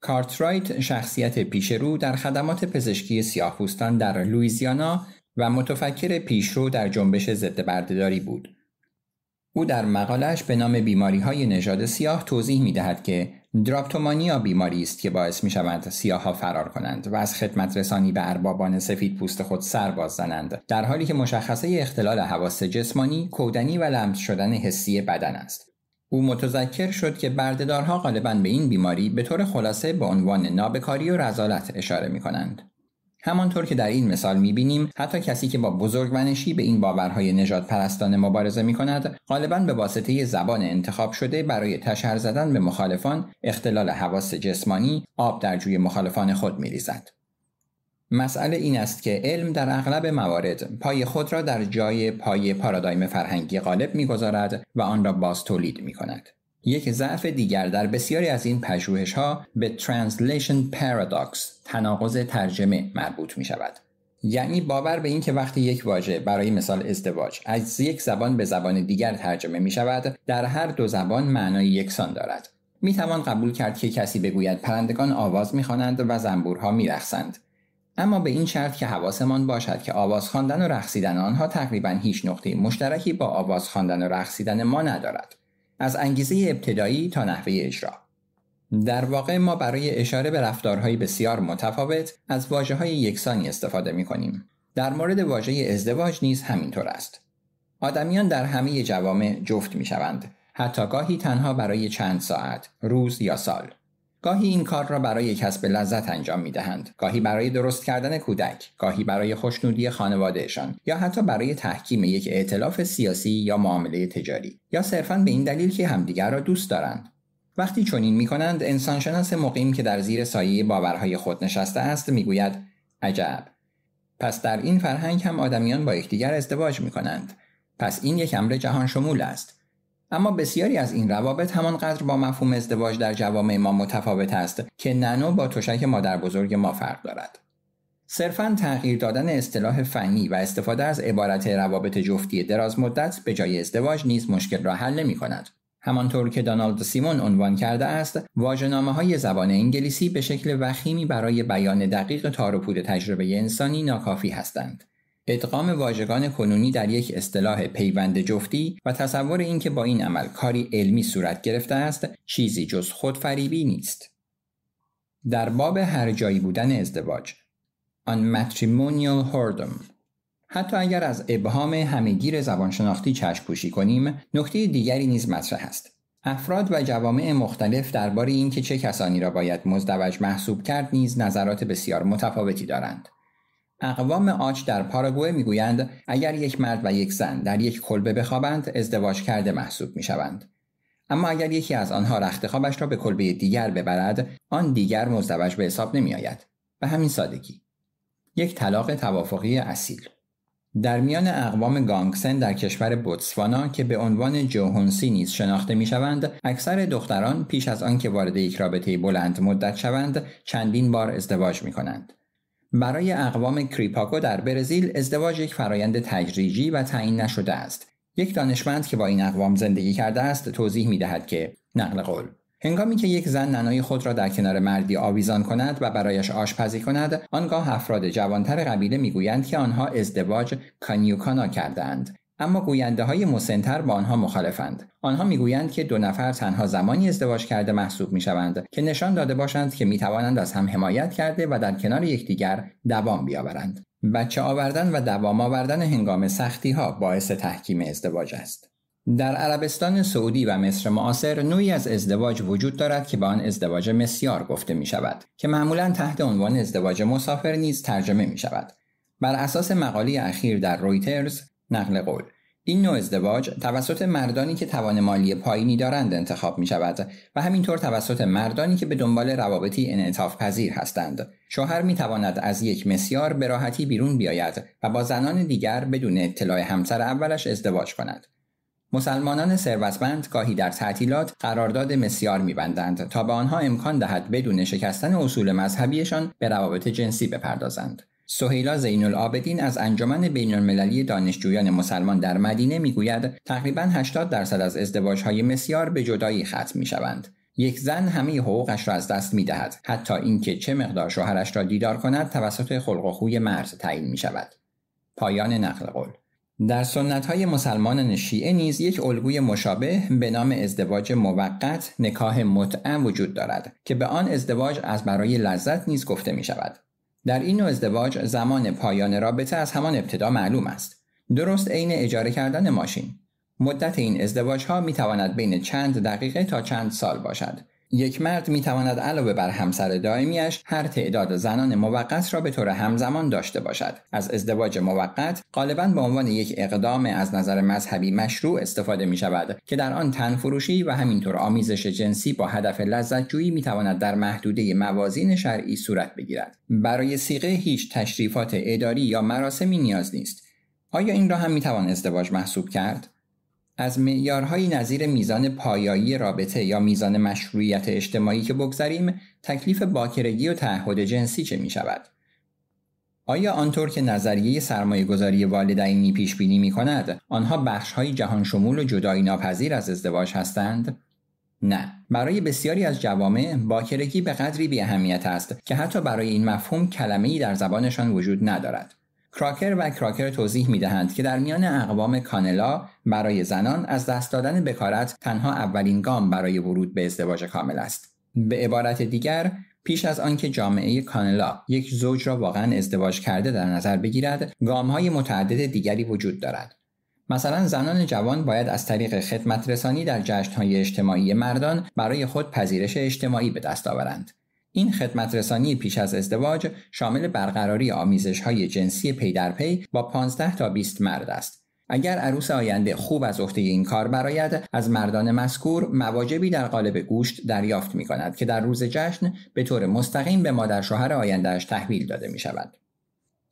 کارترایت شخصیت پیشرو در خدمات پزشکی سیاهپوستان در لویزیانا و متفکر پیشرو در جنبش ضد بردهداری بود. او در مقالش به نام بیماری های نژاد سیاه توضیح می دهد که دراپتومانیا بیماری است که باعث می شود سیاها فرار کنند و از خدمت رسانی به اربابان سفید پوست خود سر باز زنند در حالی که مشخصه اختلال حواس جسمانی کودنی و لمس شدن حسی بدن است او متذکر شد که بردهدارها غالبا به این بیماری به طور خلاصه به عنوان نابکاری و رزالت اشاره می کنند. همانطور که در این مثال میبینیم حتی کسی که با بزرگمنشی به این باورهای نجات پرستانه مبارزه می کند غالبا به واسطه زبان انتخاب شده برای تشهر زدن به مخالفان اختلال حواس جسمانی آب در جوی مخالفان خود میریزد. مسئله این است که علم در اغلب موارد پای خود را در جای پای پارادایم فرهنگی غالب میگذارد و آن را باز تولید می یک ضعف دیگر در بسیاری از این پژوهش ها به Translation Paradox تناقض ترجمه مربوط می شود. یعنی باور به اینکه وقتی یک واژه برای مثال ازدواج از یک زبان به زبان دیگر ترجمه می شود در هر دو زبان معنای یکسان دارد می توان قبول کرد که کسی بگوید پرندگان آواز می خوانند و زنبورها می اما به این شرط که حواسمان باشد که آواز خواندن و رقصیدن آنها تقریبا هیچ نقطه مشترکی با آواز خواندن و رقصیدن ما ندارد از انگیزه ابتدایی تا نحوه اجرا در واقع ما برای اشاره به رفتارهای بسیار متفاوت از واجه های یکسانی استفاده می کنیم. در مورد واژه ازدواج نیز همینطور است. آدمیان در همه جوامع جفت می شوند. حتی گاهی تنها برای چند ساعت، روز یا سال. گاهی این کار را برای کسب لذت انجام می دهند. گاهی برای درست کردن کودک، گاهی برای خوشنودی خانوادهشان یا حتی برای تحکیم یک اعتلاف سیاسی یا معامله تجاری یا صرفا به این دلیل که همدیگر را دوست دارند. وقتی چنین می کنند انسانشناس مقیم که در زیر سایه باورهای خود نشسته است میگوید عجب پس در این فرهنگ هم آدمیان با یکدیگر ازدواج می کنند پس این یک امر جهان شمول است اما بسیاری از این روابط همانقدر با مفهوم ازدواج در جوامع ما متفاوت است که ننو با تشک مادر بزرگ ما فرق دارد. صرفا تغییر دادن اصطلاح فنی و استفاده از عبارت روابط جفتی دراز مدت به جای ازدواج نیز مشکل را حل نمی کند. همانطور که دانالد سیمون عنوان کرده است، واجنامه های زبان انگلیسی به شکل وخیمی برای بیان دقیق تاروپود تجربه انسانی ناکافی هستند. ادغام واژگان کنونی در یک اصطلاح پیوند جفتی و تصور اینکه با این عمل کاری علمی صورت گرفته است چیزی جز خود فریبی نیست. در باب هر جایی بودن ازدواج آن matrimonial هوردم حتی اگر از ابهام همهگیر زبانشناختی چشم پوشی کنیم نکته دیگری نیز مطرح است افراد و جوامع مختلف درباره اینکه چه کسانی را باید مزدوج محسوب کرد نیز نظرات بسیار متفاوتی دارند اقوام آچ در پاراگوئه میگویند اگر یک مرد و یک زن در یک کلبه بخوابند ازدواج کرده محسوب میشوند اما اگر یکی از آنها رخت خوابش را به کلبه دیگر ببرد آن دیگر مزدوج به حساب نمیآید به همین سادگی یک طلاق توافقی اصیل در میان اقوام گانگسن در کشور بوتسوانا که به عنوان جوهونسی نیز شناخته می شوند، اکثر دختران پیش از آنکه وارد یک رابطه بلند مدت شوند، چندین بار ازدواج می کنند. برای اقوام کریپاکو در برزیل ازدواج یک فرایند تجریجی و تعیین نشده است یک دانشمند که با این اقوام زندگی کرده است توضیح می دهد که نقل قول هنگامی که یک زن ننای خود را در کنار مردی آویزان کند و برایش آشپزی کند آنگاه افراد جوانتر قبیله میگویند که آنها ازدواج کانیوکانا کردند اما گوینده های مسنتر با آنها مخالفند آنها میگویند که دو نفر تنها زمانی ازدواج کرده محسوب میشوند که نشان داده باشند که می توانند از هم حمایت کرده و در کنار یکدیگر دوام بیاورند بچه آوردن و دوام آوردن هنگام سختی ها باعث تحکیم ازدواج است در عربستان سعودی و مصر معاصر نوعی از ازدواج وجود دارد که به آن ازدواج مسیار گفته می شود که معمولا تحت عنوان ازدواج مسافر نیز ترجمه می شود بر اساس مقالی اخیر در رویترز نقل قول این نوع ازدواج توسط مردانی که توان مالی پایینی دارند انتخاب می شود و همینطور توسط مردانی که به دنبال روابطی انعطاف پذیر هستند. شوهر می تواند از یک مسیار به راحتی بیرون بیاید و با زنان دیگر بدون اطلاع همسر اولش ازدواج کند. مسلمانان ثروتمند گاهی در تعطیلات قرارداد مسیار می بندند تا به آنها امکان دهد بدون شکستن اصول مذهبیشان به روابط جنسی بپردازند. سهیلا زین العابدین از انجمن بین المللی دانشجویان مسلمان در مدینه میگوید تقریبا 80 درصد از ازدواج های مسیار به جدایی ختم می شوند. یک زن همه حقوقش را از دست می دهد حتی اینکه چه مقدار شوهرش را دیدار کند توسط خلق و خوی مرد تعیین می شود پایان نقل قول در سنت های مسلمانان شیعه نیز یک الگوی مشابه به نام ازدواج موقت نکاه متعه وجود دارد که به آن ازدواج از برای لذت نیز گفته می شود در این نوع ازدواج زمان پایان رابطه از همان ابتدا معلوم است درست عین اجاره کردن ماشین مدت این ازدواج ها می تواند بین چند دقیقه تا چند سال باشد یک مرد می تواند علاوه بر همسر دائمیش هر تعداد زنان موقت را به طور همزمان داشته باشد از ازدواج موقت غالبا به عنوان یک اقدام از نظر مذهبی مشروع استفاده می شود که در آن تنفروشی و همینطور آمیزش جنسی با هدف جویی می تواند در محدوده موازین شرعی صورت بگیرد برای سیغه هیچ تشریفات اداری یا مراسمی نیاز نیست آیا این را هم می توان ازدواج محسوب کرد از معیارهایی نظیر میزان پایایی رابطه یا میزان مشروعیت اجتماعی که بگذاریم، تکلیف باکرگی و تعهد جنسی چه می شود؟ آیا آنطور که نظریه سرمایه گذاری والدینی پیش بینی می کند آنها بخش های جهان شمول و جدایی ناپذیر از ازدواج هستند؟ نه برای بسیاری از جوامع باکرگی به قدری بی اهمیت است که حتی برای این مفهوم کلمه‌ای در زبانشان وجود ندارد کراکر و کراکر توضیح می دهند که در میان اقوام کانلا برای زنان از دست دادن بکارت تنها اولین گام برای ورود به ازدواج کامل است. به عبارت دیگر پیش از آنکه جامعه کانلا یک زوج را واقعا ازدواج کرده در نظر بگیرد گام های متعدد دیگری وجود دارد مثلا زنان جوان باید از طریق خدمت رسانی در های اجتماعی مردان برای خود پذیرش اجتماعی به دست آورند این خدمت رسانی پیش از ازدواج شامل برقراری آمیزش های جنسی پی در پی با 15 تا 20 مرد است. اگر عروس آینده خوب از عهده این کار براید، از مردان مذکور مواجبی در قالب گوشت دریافت می کند که در روز جشن به طور مستقیم به مادر شوهر آیندهش تحویل داده می شود.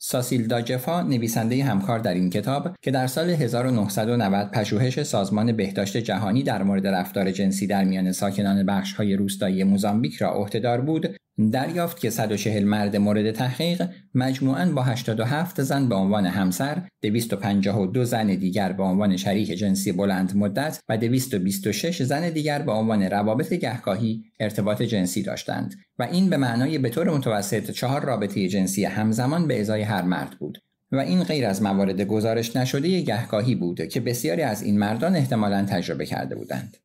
ساسیل داجفا نویسنده همکار در این کتاب که در سال 1990 پژوهش سازمان بهداشت جهانی در مورد رفتار جنسی در میان ساکنان بخش‌های روستایی موزامبیک را عهدهدار بود دریافت که 140 مرد مورد تحقیق مجموعاً با 87 زن به عنوان همسر، 252 زن دیگر به عنوان شریک جنسی بلند مدت و 226 زن دیگر به عنوان روابط گهگاهی ارتباط جنسی داشتند و این به معنای به طور متوسط چهار رابطه جنسی همزمان به ازای هر مرد بود. و این غیر از موارد گزارش نشده گهگاهی بود که بسیاری از این مردان احتمالا تجربه کرده بودند.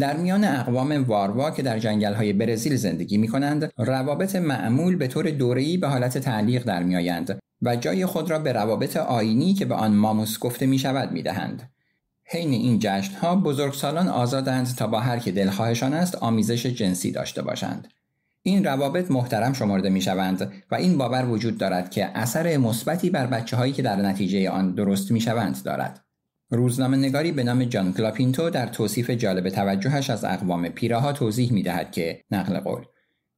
در میان اقوام واروا که در جنگل های برزیل زندگی می کنند، روابط معمول به طور دوره‌ای به حالت تعلیق در می آیند و جای خود را به روابط آینی که به آن ماموس گفته می شود می دهند. حین این جشن ها بزرگسالان آزادند تا با هر که دلخواهشان است آمیزش جنسی داشته باشند. این روابط محترم شمرده می شوند و این باور وجود دارد که اثر مثبتی بر بچه هایی که در نتیجه آن درست می شوند دارد. روزنامه نگاری به نام جان کلاپینتو در توصیف جالب توجهش از اقوام پیراها توضیح می دهد که نقل قول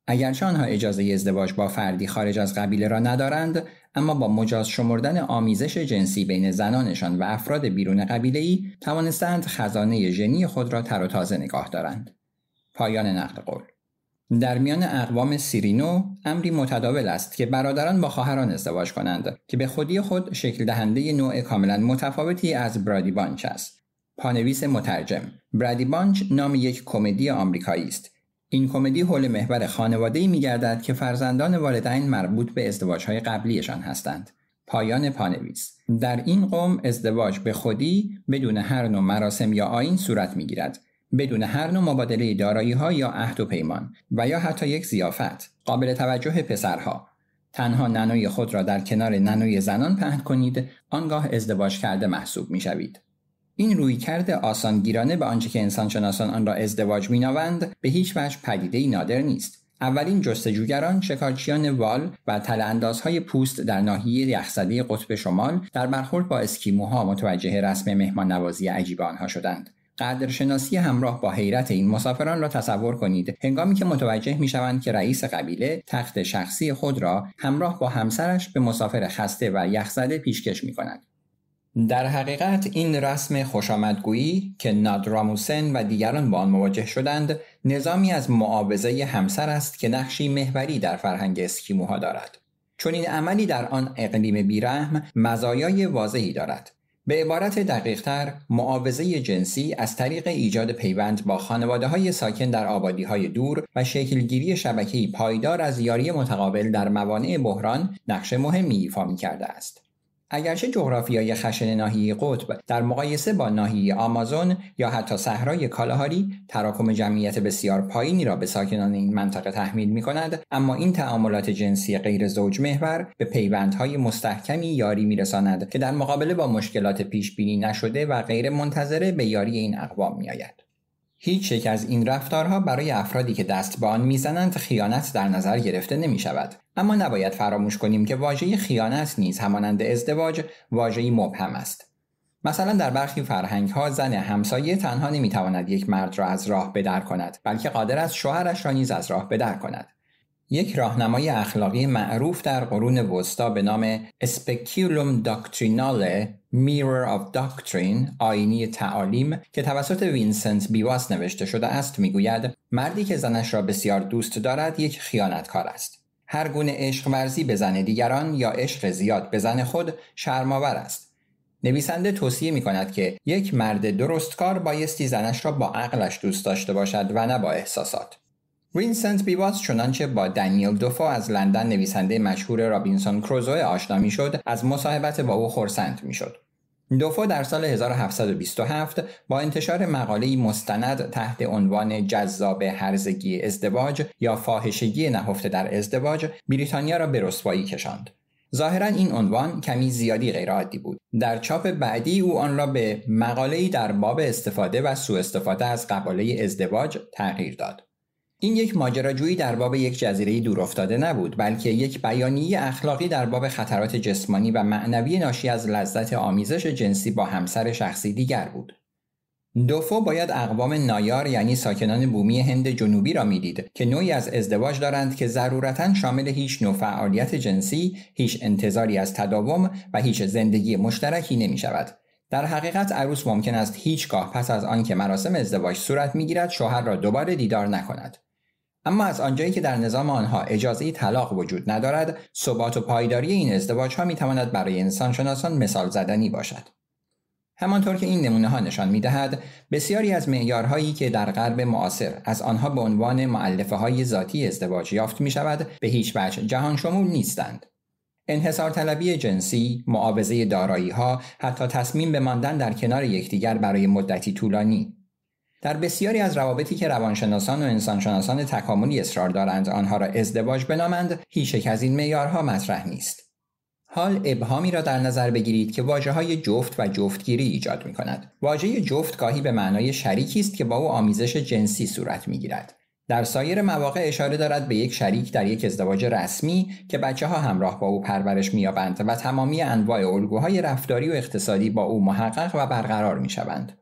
اگرچه آنها اجازه ازدواج با فردی خارج از قبیله را ندارند اما با مجاز شمردن آمیزش جنسی بین زنانشان و افراد بیرون قبیله ای توانستند خزانه ژنی خود را تر و تازه نگاه دارند پایان نقل قول در میان اقوام سیرینو امری متداول است که برادران با خواهران ازدواج کنند که به خودی خود شکل دهنده نوع کاملا متفاوتی از برادی بانچ است پانویس مترجم برادی بانچ نام یک کمدی آمریکایی است این کمدی حول محور خانواده‌ای می‌گردد که فرزندان والدین مربوط به ازدواج‌های قبلیشان هستند پایان پانویس در این قوم ازدواج به خودی بدون هر نوع مراسم یا آین صورت می‌گیرد. بدون هر نوع مبادله دارایی ها یا عهد و پیمان و یا حتی یک زیافت قابل توجه پسرها تنها ننوی خود را در کنار ننوی زنان پهن کنید آنگاه ازدواج کرده محسوب می شوید. این آسان گیرانه به آنچه که انسانشناسان آن را ازدواج نوند به هیچ وجه پدیده نادر نیست اولین جستجوگران شکارچیان وال و های پوست در ناحیه یخزده قطب شمال در برخورد با اسکیموها متوجه رسم مهمان نوازی عجیب آنها شدند قدرشناسی همراه با حیرت این مسافران را تصور کنید هنگامی که متوجه می شوند که رئیس قبیله تخت شخصی خود را همراه با همسرش به مسافر خسته و یخزده پیشکش می کند. در حقیقت این رسم خوشامدگویی که نادراموسن و دیگران با آن مواجه شدند نظامی از معابزه همسر است که نقشی محوری در فرهنگ اسکیموها دارد چون این عملی در آن اقلیم بیرحم مزایای واضحی دارد به عبارت دقیقتر معاوضه جنسی از طریق ایجاد پیوند با خانواده های ساکن در آبادی های دور و شکلگیری شبکه‌ای پایدار از یاری متقابل در موانع بحران نقش مهمی ایفا کرده است. اگرچه جغرافیای خشن ناحیه قطب در مقایسه با ناحیه آمازون یا حتی صحرای کالاهاری تراکم جمعیت بسیار پایینی را به ساکنان این منطقه تحمیل می کند اما این تعاملات جنسی غیر زوج محور به پیوندهای مستحکمی یاری رساند که در مقابله با مشکلات پیش بینی نشده و غیر منتظره به یاری این اقوام می آید. هیچ یک از این رفتارها برای افرادی که دست به آن میزنند خیانت در نظر گرفته نمی شود. اما نباید فراموش کنیم که واژه خیانت نیز همانند ازدواج واژه‌ای مبهم است. مثلا در برخی فرهنگ ها زن همسایه تنها نمیتواند یک مرد را از راه بدر کند بلکه قادر است شوهرش را نیز از راه بدر کند یک راهنمای اخلاقی معروف در قرون وسطا به نام اسپکیولوم داکتریناله Mirror of Doctrine آینی تعالیم که توسط وینسنت بیواس نوشته شده است میگوید مردی که زنش را بسیار دوست دارد یک خیانتکار است هر گونه عشق ورزی به زن دیگران یا عشق زیاد به زن خود شرمآور است نویسنده توصیه می کند که یک مرد درستکار بایستی زنش را با عقلش دوست داشته باشد و نه با احساسات وینسنت بیواس چنانچه با دنیل دوفا از لندن نویسنده مشهور رابینسون کروزوه آشنا میشد از مصاحبت با او خرسند میشد دوفا در سال 1727 با انتشار مقاله مستند تحت عنوان جذاب هرزگی ازدواج یا فاحشگی نهفته در ازدواج بریتانیا را به رسوایی کشاند ظاهرا این عنوان کمی زیادی غیرعادی بود در چاپ بعدی او آن را به مقاله‌ای در باب استفاده و سوء استفاده از قباله ازدواج تغییر داد این یک ماجراجویی در باب یک جزیره افتاده نبود بلکه یک بیانیه اخلاقی در باب خطرات جسمانی و معنوی ناشی از لذت آمیزش جنسی با همسر شخصی دیگر بود دوفو باید اقوام نایار یعنی ساکنان بومی هند جنوبی را میدید که نوعی از ازدواج دارند که ضرورتا شامل هیچ نوع فعالیت جنسی، هیچ انتظاری از تداوم و هیچ زندگی مشترکی نمی در حقیقت عروس ممکن است هیچگاه پس از آنکه مراسم ازدواج صورت میگیرد شوهر را دوباره دیدار نکند اما از آنجایی که در نظام آنها اجازه طلاق وجود ندارد ثبات و پایداری این ازدواج ها می تواند برای شناسان مثال زدنی باشد همانطور که این نمونه ها نشان می دهد، بسیاری از معیارهایی که در غرب معاصر از آنها به عنوان معلفه های ذاتی ازدواج یافت می شود به هیچ وجه جهان شمول نیستند. انحصار طلبی جنسی، معاوضه دارایی ها، حتی تصمیم به در کنار یکدیگر برای مدتی طولانی. در بسیاری از روابطی که روانشناسان و انسانشناسان تکاملی اصرار دارند آنها را ازدواج بنامند، هیچ یک از این معیارها مطرح نیست. حال ابهامی را در نظر بگیرید که واجه های جفت و جفتگیری ایجاد می کند. واژه جفت گاهی به معنای شریکی است که با او آمیزش جنسی صورت می در سایر مواقع اشاره دارد به یک شریک در یک ازدواج رسمی که بچه ها همراه با او پرورش مییابند و تمامی انواع الگوهای رفتاری و اقتصادی با او محقق و برقرار می شوند.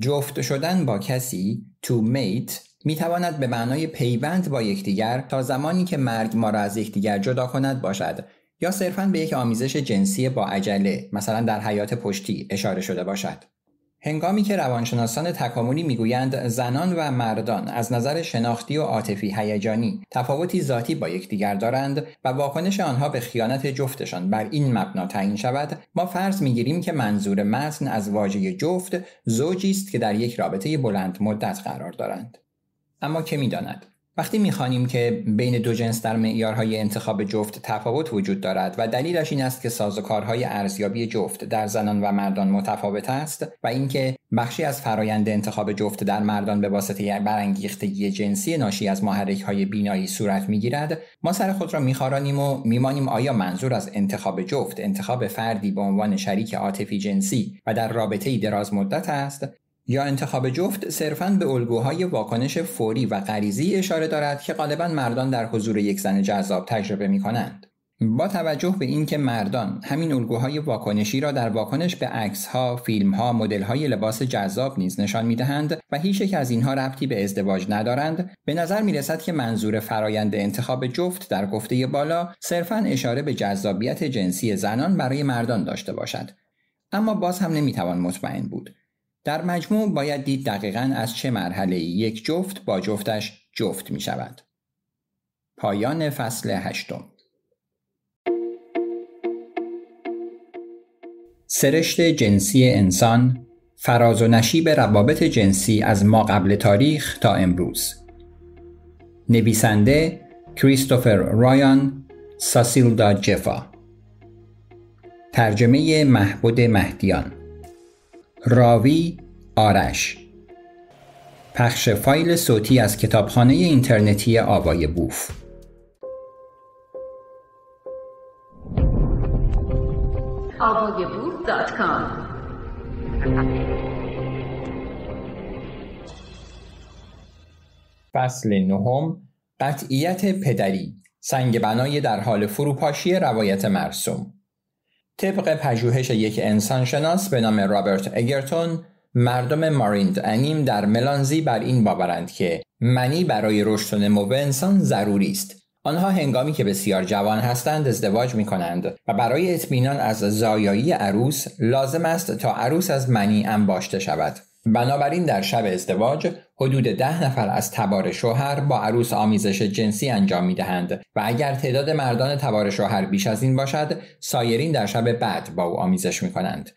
جفت شدن با کسی تو میت می تواند به معنای پیوند با یکدیگر تا زمانی که مرگ ما را از یکدیگر جدا کند باشد یا صرفا به یک آمیزش جنسی با عجله مثلا در حیات پشتی اشاره شده باشد هنگامی که روانشناسان تکاملی میگویند زنان و مردان از نظر شناختی و عاطفی هیجانی تفاوتی ذاتی با یکدیگر دارند و واکنش آنها به خیانت جفتشان بر این مبنا تعیین شود ما فرض میگیریم که منظور متن از واژه جفت زوجی است که در یک رابطه بلند مدت قرار دارند اما که میداند وقتی میخوانیم که بین دو جنس در معیارهای انتخاب جفت تفاوت وجود دارد و دلیلش این است که سازوکارهای ارزیابی جفت در زنان و مردان متفاوت است و اینکه بخشی از فرایند انتخاب جفت در مردان به واسطه برانگیختگی جنسی ناشی از محرک های بینایی صورت میگیرد ما سر خود را میخارانیم و میمانیم آیا منظور از انتخاب جفت انتخاب فردی به عنوان شریک عاطفی جنسی و در رابطه ای دراز مدت است یا انتخاب جفت صرفاً به الگوهای واکنش فوری و غریزی اشاره دارد که غالباً مردان در حضور یک زن جذاب تجربه می کنند. با توجه به اینکه مردان همین الگوهای واکنشی را در واکنش به ها فیلمها، های لباس جذاب نیز نشان میدهند و هیچ یک از اینها ربطی به ازدواج ندارند، به نظر می رسد که منظور فرایند انتخاب جفت در گفته بالا صرفا اشاره به جذابیت جنسی زنان برای مردان داشته باشد. اما باز هم توان مطمئن بود. در مجموع باید دید دقیقا از چه مرحله یک جفت با جفتش جفت می شود. پایان فصل هشتم سرشت جنسی انسان فراز و نشیب روابط جنسی از ما قبل تاریخ تا امروز نویسنده کریستوفر رایان ساسیلدا جفا ترجمه محبود مهدیان راوی آرش پخش فایل صوتی از کتابخانه اینترنتی آوای بوف فصل نهم قطعیت پدری سنگ بنای در حال فروپاشی روایت مرسوم طبق پژوهش یک انسان شناس به نام رابرت اگرتون مردم ماریند انیم در ملانزی بر این باورند که منی برای رشد و انسان ضروری است آنها هنگامی که بسیار جوان هستند ازدواج می کنند و برای اطمینان از زایایی عروس لازم است تا عروس از منی انباشته شود بنابراین در شب ازدواج حدود ده نفر از تبار شوهر با عروس آمیزش جنسی انجام می دهند و اگر تعداد مردان تبار شوهر بیش از این باشد سایرین در شب بعد با او آمیزش می کنند.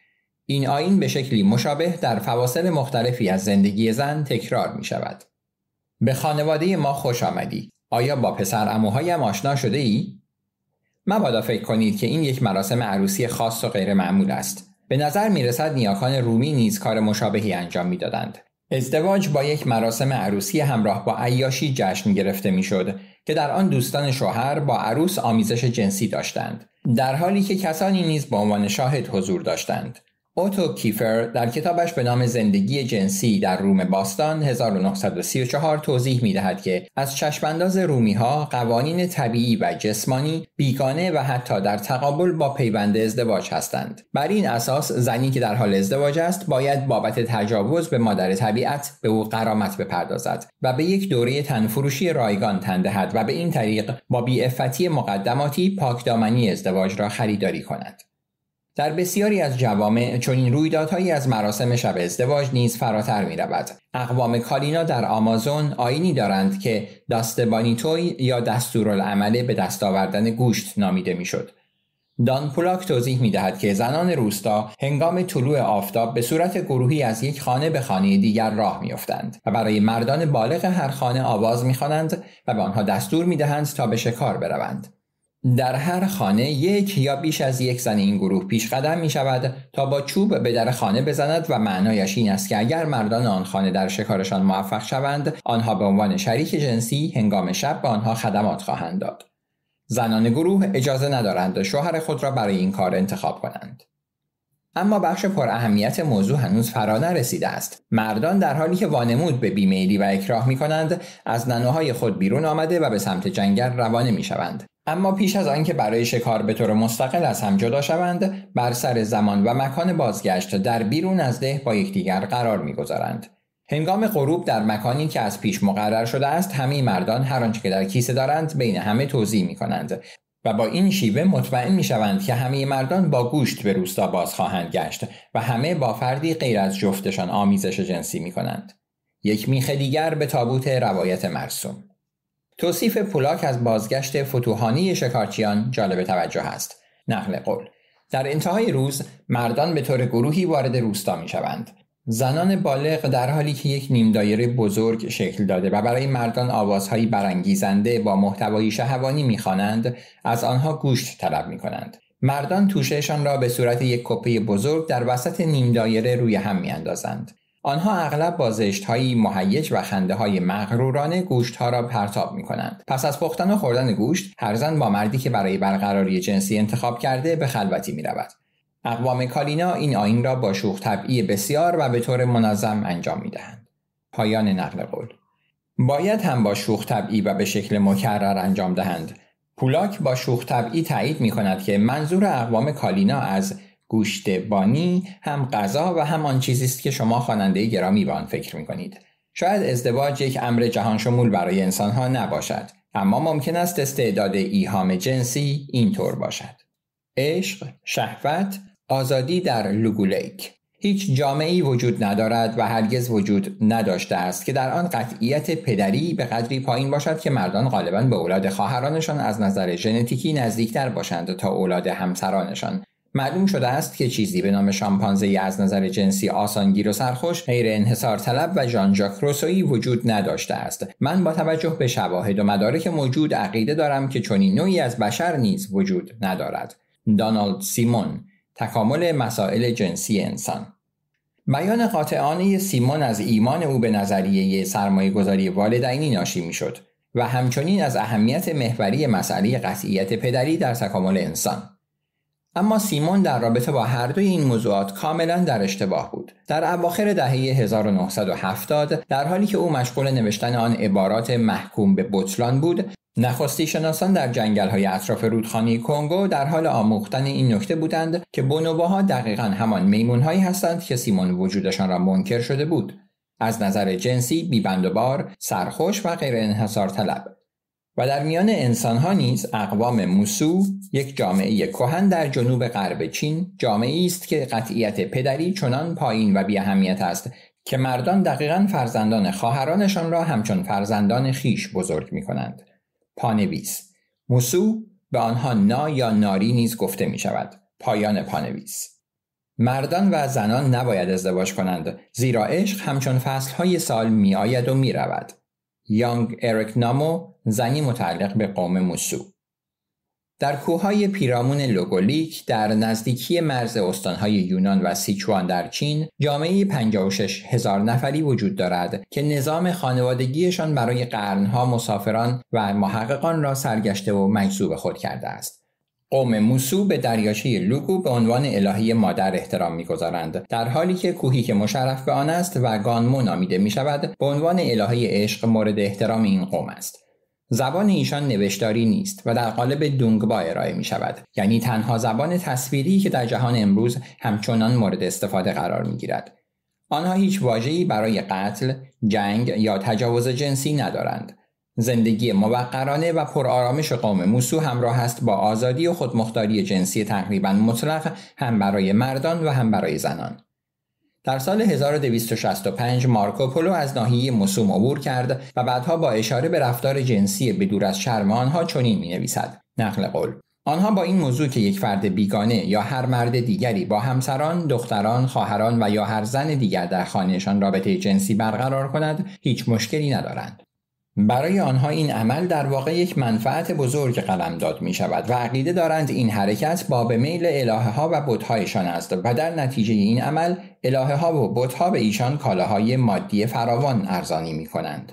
این آین به شکلی مشابه در فواصل مختلفی از زندگی زن تکرار می شود. به خانواده ما خوش آمدی. آیا با پسر اموهایم آشنا شده ای؟ مبادا فکر کنید که این یک مراسم عروسی خاص و غیر معمول است. به نظر میرسد نیاکان رومی نیز کار مشابهی انجام میدادند ازدواج با یک مراسم عروسی همراه با عیاشی جشن گرفته می شد که در آن دوستان شوهر با عروس آمیزش جنسی داشتند در حالی که کسانی نیز به عنوان شاهد حضور داشتند اوتو کیفر در کتابش به نام زندگی جنسی در روم باستان 1934 توضیح می دهد که از چشمانداز رومی ها قوانین طبیعی و جسمانی بیگانه و حتی در تقابل با پیوند ازدواج هستند. بر این اساس زنی که در حال ازدواج است باید بابت تجاوز به مادر طبیعت به او قرامت بپردازد و به یک دوره تنفروشی رایگان تندهد و به این طریق با بیعفتی مقدماتی پاکدامنی ازدواج را خریداری کند. در بسیاری از جوامع چنین رویدادهایی از مراسم شب ازدواج نیز فراتر می رود. اقوام کالینا در آمازون آینی دارند که بانیتوی یا دستورالعمله به دست آوردن گوشت نامیده میشد. دان پولاک توضیح می دهد که زنان روستا هنگام طلوع آفتاب به صورت گروهی از یک خانه به خانه دیگر راه افتند و برای مردان بالغ هر خانه آواز می خوانند و به آنها دستور می دهند تا به شکار بروند. در هر خانه یک یا بیش از یک زن این گروه پیش قدم می شود تا با چوب به در خانه بزند و معنایش این است که اگر مردان آن خانه در شکارشان موفق شوند آنها به عنوان شریک جنسی هنگام شب به آنها خدمات خواهند داد زنان گروه اجازه ندارند شوهر خود را برای این کار انتخاب کنند اما بخش پر اهمیت موضوع هنوز فرا نرسیده است مردان در حالی که وانمود به بیمیلی و اکراه می کنند از ننوهای خود بیرون آمده و به سمت جنگل روانه می شوند اما پیش از آنکه برای شکار به طور مستقل از هم جدا شوند بر سر زمان و مکان بازگشت در بیرون از ده با یکدیگر قرار میگذارند هنگام غروب در مکانی که از پیش مقرر شده است همه مردان هر آنچه که در کیسه دارند بین همه توضیح می کنند و با این شیوه مطمئن می شوند که همه مردان با گوشت به روستا باز خواهند گشت و همه با فردی غیر از جفتشان آمیزش جنسی می کنند. یک میخه دیگر به تابوت روایت مرسوم توصیف پولاک از بازگشت فتوحانی شکارچیان جالب توجه است. نقل قول در انتهای روز مردان به طور گروهی وارد روستا می شوند. زنان بالغ در حالی که یک نیم دایره بزرگ شکل داده و برای مردان آوازهایی برانگیزنده با محتوایی شهوانی میخوانند از آنها گوشت طلب می کنند. مردان توشهشان را به صورت یک کپه بزرگ در وسط نیم دایره روی هم می اندازند. آنها اغلب با زشتهایی مهیج و خنده های مغرورانه گوشت ها را پرتاب می کنند. پس از پختن و خوردن گوشت، هر زن با مردی که برای برقراری جنسی انتخاب کرده به خلوتی می رود. اقوام کالینا این آین را با شوخ طبعی بسیار و به طور منظم انجام می دهند. پایان نقل قول باید هم با شوخ طبعی و به شکل مکرر انجام دهند. پولاک با شوخ طبعی تایید می کند که منظور اقوام کالینا از گوشت بانی هم غذا و هم آن چیزی است که شما خواننده گرامی به آن فکر می کنید. شاید ازدواج یک امر جهان شمول برای انسان ها نباشد اما ممکن است استعداد ایهام جنسی اینطور باشد. عشق، شهوت، آزادی در لوگولیک هیچ جامعی وجود ندارد و هرگز وجود نداشته است که در آن قطعیت پدری به قدری پایین باشد که مردان غالبا به اولاد خواهرانشان از نظر ژنتیکی نزدیکتر باشند تا اولاد همسرانشان معلوم شده است که چیزی به نام شامپانزه از نظر جنسی آسانگیر و سرخوش، غیر انحصار طلب و ژان ژاک وجود نداشته است. من با توجه به شواهد و مدارک موجود عقیده دارم که چنین نوعی از بشر نیز وجود ندارد. دانالد سیمون تکامل مسائل جنسی انسان بیان قاطعانه سیمون از ایمان او به نظریه سرمایه گذاری والدینی ناشی میشد و همچنین از اهمیت محوری مسئله قطعیت پدری در تکامل انسان اما سیمون در رابطه با هر دوی این موضوعات کاملا در اشتباه بود. در اواخر دهه 1970 در حالی که او مشغول نوشتن آن عبارات محکوم به بطلان بود، نخستی شناسان در جنگل های اطراف رودخانه کنگو در حال آموختن این نکته بودند که بونوباها دقیقا همان میمون هایی هستند که سیمون وجودشان را منکر شده بود. از نظر جنسی، بیبند و بار، سرخوش و غیر انحصار طلب. و در میان انسانها نیز اقوام موسو یک جامعه کهن در جنوب غرب چین جامعه است که قطعیت پدری چنان پایین و اهمیت است که مردان دقیقا فرزندان خواهرانشان را همچون فرزندان خیش بزرگ می کنند. پانویس موسو به آنها نا یا ناری نیز گفته می شود. پایان پانویس مردان و زنان نباید ازدواج کنند زیرا عشق همچون فصلهای سال می آید و می یانگ اریک نامو زنی متعلق به قوم موسو در کوههای پیرامون لوگولیک در نزدیکی مرز استانهای یونان و سیچوان در چین جامعه 56 هزار نفری وجود دارد که نظام خانوادگیشان برای قرنها مسافران و محققان را سرگشته و مجذوب خود کرده است. قوم موسو به دریاچه لوگو به عنوان الهه مادر احترام میگذارند در حالی که کوهی که مشرف به آن است و گانمو نامیده می شود به عنوان الهه عشق مورد احترام این قوم است زبان ایشان نوشتاری نیست و در قالب دونگبا ارائه می شود یعنی تنها زبان تصویری که در جهان امروز همچنان مورد استفاده قرار می گیرد آنها هیچ واژه‌ای برای قتل، جنگ یا تجاوز جنسی ندارند زندگی موقرانه و پرآرامش قوم موسو همراه است با آزادی و خودمختاری جنسی تقریبا مطلق هم برای مردان و هم برای زنان. در سال 1265 مارکوپولو از ناحیه موسو عبور کرد و بعدها با اشاره به رفتار جنسی بدور از شرم آنها چنین می نویسد. نقل قول آنها با این موضوع که یک فرد بیگانه یا هر مرد دیگری با همسران، دختران، خواهران و یا هر زن دیگر در خانهشان رابطه جنسی برقرار کند، هیچ مشکلی ندارند. برای آنها این عمل در واقع یک منفعت بزرگ قلمداد می شود و عقیده دارند این حرکت با به میل الهه ها و بتهایشان است و در نتیجه این عمل الهه ها و بتها به ایشان کالاهای مادی فراوان ارزانی می کنند.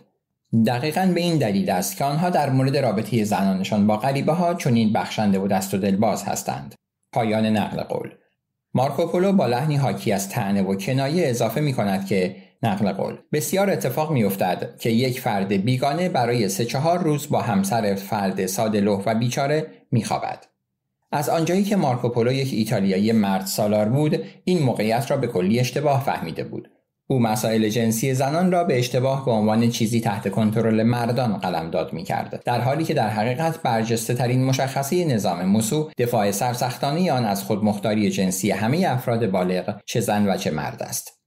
دقیقا به این دلیل است که آنها در مورد رابطه زنانشان با غریبه ها چنین بخشنده و دست و دلباز هستند. پایان نقل قول مارکوپولو با لحنی حاکی از تعنه و کنایه اضافه می کند که نقل قول بسیار اتفاق میافتد که یک فرد بیگانه برای سه چهار روز با همسر فرد ساده و بیچاره میخوابد از آنجایی که مارکوپولو یک ایتالیایی مرد سالار بود این موقعیت را به کلی اشتباه فهمیده بود او مسائل جنسی زنان را به اشتباه به عنوان چیزی تحت کنترل مردان قلمداد میکرد. در حالی که در حقیقت برجسته ترین مشخصه نظام موسو دفاع سرسختانه آن از خودمختاری جنسی همه افراد بالغ چه زن و چه مرد است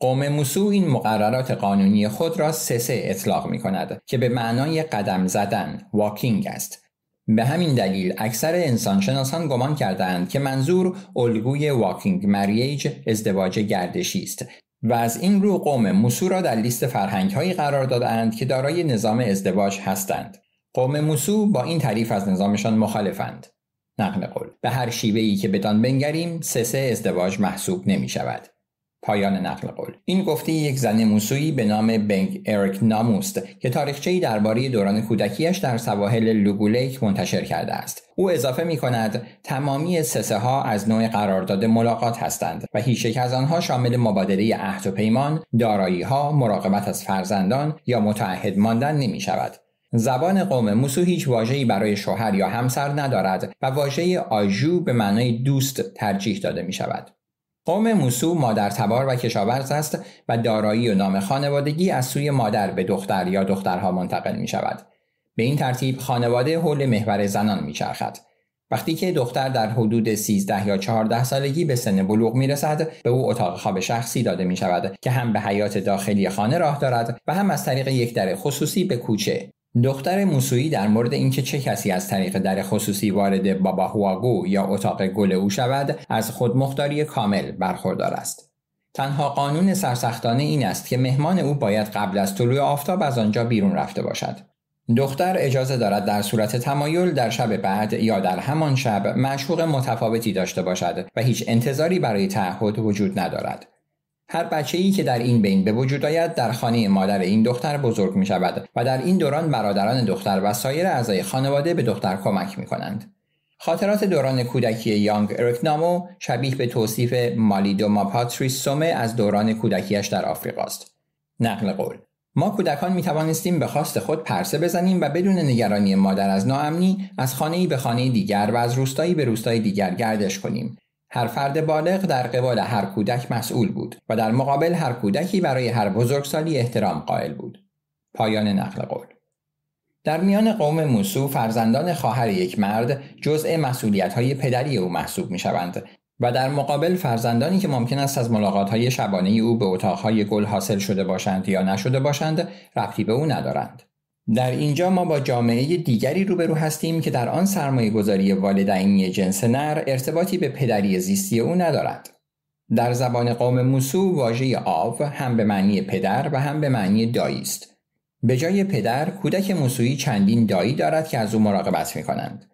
قوم موسو این مقررات قانونی خود را سسه اطلاق می کند که به معنای قدم زدن واکینگ است به همین دلیل اکثر انسانشناسان گمان کردند که منظور الگوی واکینگ مریج ازدواج گردشی است و از این رو قوم موسو را در لیست فرهنگهایی قرار دادند که دارای نظام ازدواج هستند قوم موسو با این تعریف از نظامشان مخالفند نقل قول به هر شیوه ای که بدان بنگریم سسه ازدواج محسوب نمی شود پایان نقل قول این گفته یک زن موسویی به نام بنگ اریک ناموست که تاریخچه‌ای درباره دوران کودکیش در سواحل لوگولیک منتشر کرده است او اضافه می کند تمامی سسه ها از نوع قرارداد ملاقات هستند و هیچ یک از آنها شامل مبادله عهد و پیمان، دارایی ها، مراقبت از فرزندان یا متعهد ماندن نمی شود. زبان قوم موسو هیچ واژه‌ای برای شوهر یا همسر ندارد و واژه آژو به معنای دوست ترجیح داده می شود. قوم موسو مادر تبار و کشاورز است و دارایی و نام خانوادگی از سوی مادر به دختر یا دخترها منتقل می شود. به این ترتیب خانواده حول محور زنان می چرخد. وقتی که دختر در حدود 13 یا 14 سالگی به سن بلوغ می رسد به او اتاق خواب شخصی داده می شود که هم به حیات داخلی خانه راه دارد و هم از طریق یک در خصوصی به کوچه دختر موسویی در مورد اینکه چه کسی از طریق در خصوصی وارد بابا هواگو یا اتاق گل او شود از خودمختاری کامل برخوردار است تنها قانون سرسختانه این است که مهمان او باید قبل از طلوع آفتاب از آنجا بیرون رفته باشد دختر اجازه دارد در صورت تمایل در شب بعد یا در همان شب معشوق متفاوتی داشته باشد و هیچ انتظاری برای تعهد وجود ندارد هر بچه ای که در این بین به وجود آید در خانه مادر این دختر بزرگ می شود و در این دوران برادران دختر و سایر اعضای خانواده به دختر کمک می کنند. خاطرات دوران کودکی یانگ ارکنامو شبیه به توصیف مالیدوما پاتریس سومه از دوران کودکیش در آفریقاست. نقل قول ما کودکان می توانستیم به خواست خود پرسه بزنیم و بدون نگرانی مادر از ناامنی از خانه به خانه دیگر و از روستایی به روستای دیگر گردش کنیم هر فرد بالغ در قبال هر کودک مسئول بود و در مقابل هر کودکی برای هر بزرگسالی احترام قائل بود. پایان نقل قول در میان قوم موسو فرزندان خواهر یک مرد جزء مسئولیت های پدری او محسوب می شوند و در مقابل فرزندانی که ممکن است از ملاقات های شبانه او به اتاقهای گل حاصل شده باشند یا نشده باشند ربطی به او ندارند. در اینجا ما با جامعه دیگری روبرو هستیم که در آن سرمایه گذاری والدینی جنس نر ارتباطی به پدری زیستی او ندارد. در زبان قوم موسو واژه آو هم به معنی پدر و هم به معنی دایی است. به جای پدر کودک موسوی چندین دایی دارد که از او مراقبت می کنند.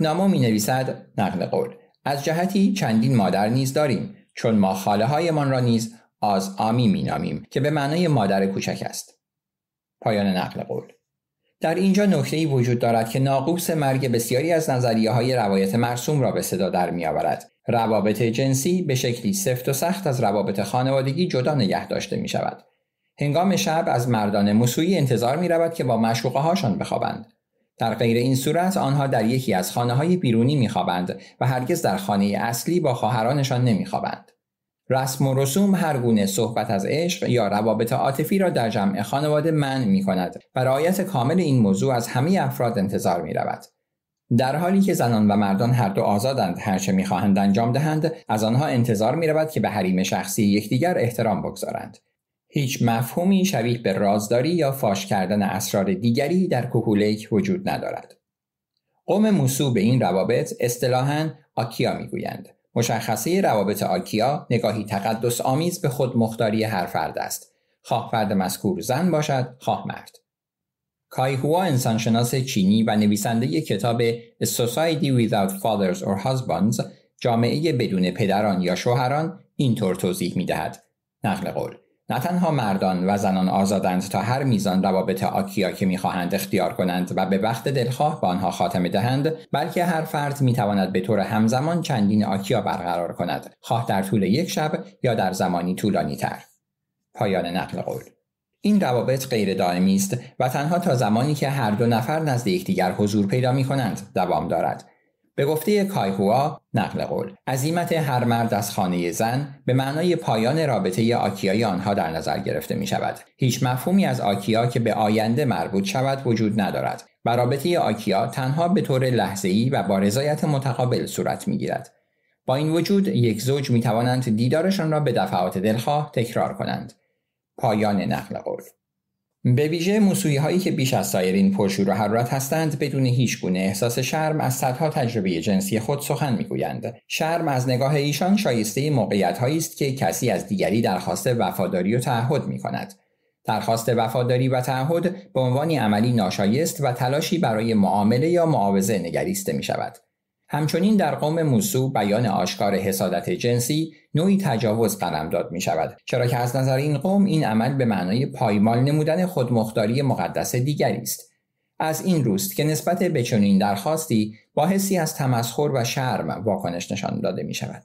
نامو می نویسد نقل قول از جهتی چندین مادر نیز داریم چون ما خاله هایمان را نیز آز آمی می نامیم که به معنای مادر کوچک است. پایان نقل قول در اینجا نکته وجود دارد که ناقوس مرگ بسیاری از نظریه های روایت مرسوم را به صدا در می آورد. روابط جنسی به شکلی سفت و سخت از روابط خانوادگی جدا نگه داشته می شود. هنگام شب از مردان مسوی انتظار می رود که با مشوقه هاشان بخوابند. در غیر این صورت آنها در یکی از خانه های بیرونی می خوابند و هرگز در خانه اصلی با خواهرانشان نمی خوابند. رسم و رسوم هر گونه صحبت از عشق یا روابط عاطفی را در جمع خانواده منع می کند و رعایت کامل این موضوع از همه افراد انتظار می رود. در حالی که زنان و مردان هر دو آزادند هرچه خواهند انجام دهند از آنها انتظار می رود که به حریم شخصی یکدیگر احترام بگذارند هیچ مفهومی شبیه به رازداری یا فاش کردن اسرار دیگری در کوکولیک وجود ندارد قوم موسو به این روابط اصطلاحاً آکیا میگویند مشخصه روابط آلکیا نگاهی تقدس آمیز به خود مختاری هر فرد است خواه فرد مذکور زن باشد خواه مرد کای انسانشناس چینی و نویسنده کتاب Society Without Fathers or Husbands جامعه بدون پدران یا شوهران اینطور توضیح می دهد. نقل قول نه تنها مردان و زنان آزادند تا هر میزان روابط آکیا که میخواهند اختیار کنند و به وقت دلخواه به آنها خاتمه دهند بلکه هر فرد میتواند به طور همزمان چندین آکیا برقرار کند خواه در طول یک شب یا در زمانی طولانی تر پایان نقل قول این روابط غیر دائمی است و تنها تا زمانی که هر دو نفر نزد یکدیگر حضور پیدا می کنند دوام دارد به گفته کایهوا نقل قول عظیمت هر مرد از خانه زن به معنای پایان رابطه آکیای آنها در نظر گرفته می شود هیچ مفهومی از آکیا که به آینده مربوط شود وجود ندارد و رابطه آکیا تنها به طور لحظه‌ای و با رضایت متقابل صورت می گیرد. با این وجود یک زوج می توانند دیدارشان را به دفعات دلخواه تکرار کنند. پایان نقل قول به ویژه موسوی هایی که بیش از سایرین پرشور و حرارت هستند بدون هیچ گونه احساس شرم از صدها تجربه جنسی خود سخن میگویند شرم از نگاه ایشان شایسته موقعیت هایی است که کسی از دیگری درخواست وفاداری و تعهد می کند درخواست وفاداری و تعهد به عنوان عملی ناشایست و تلاشی برای معامله یا معاوضه نگریسته می شود همچنین در قوم موسو بیان آشکار حسادت جنسی نوعی تجاوز قلمداد می شود چرا که از نظر این قوم این عمل به معنای پایمال نمودن خودمختاری مقدس دیگری است از این روست که نسبت به چنین درخواستی با حسی از تمسخر و شرم واکنش نشان داده می شود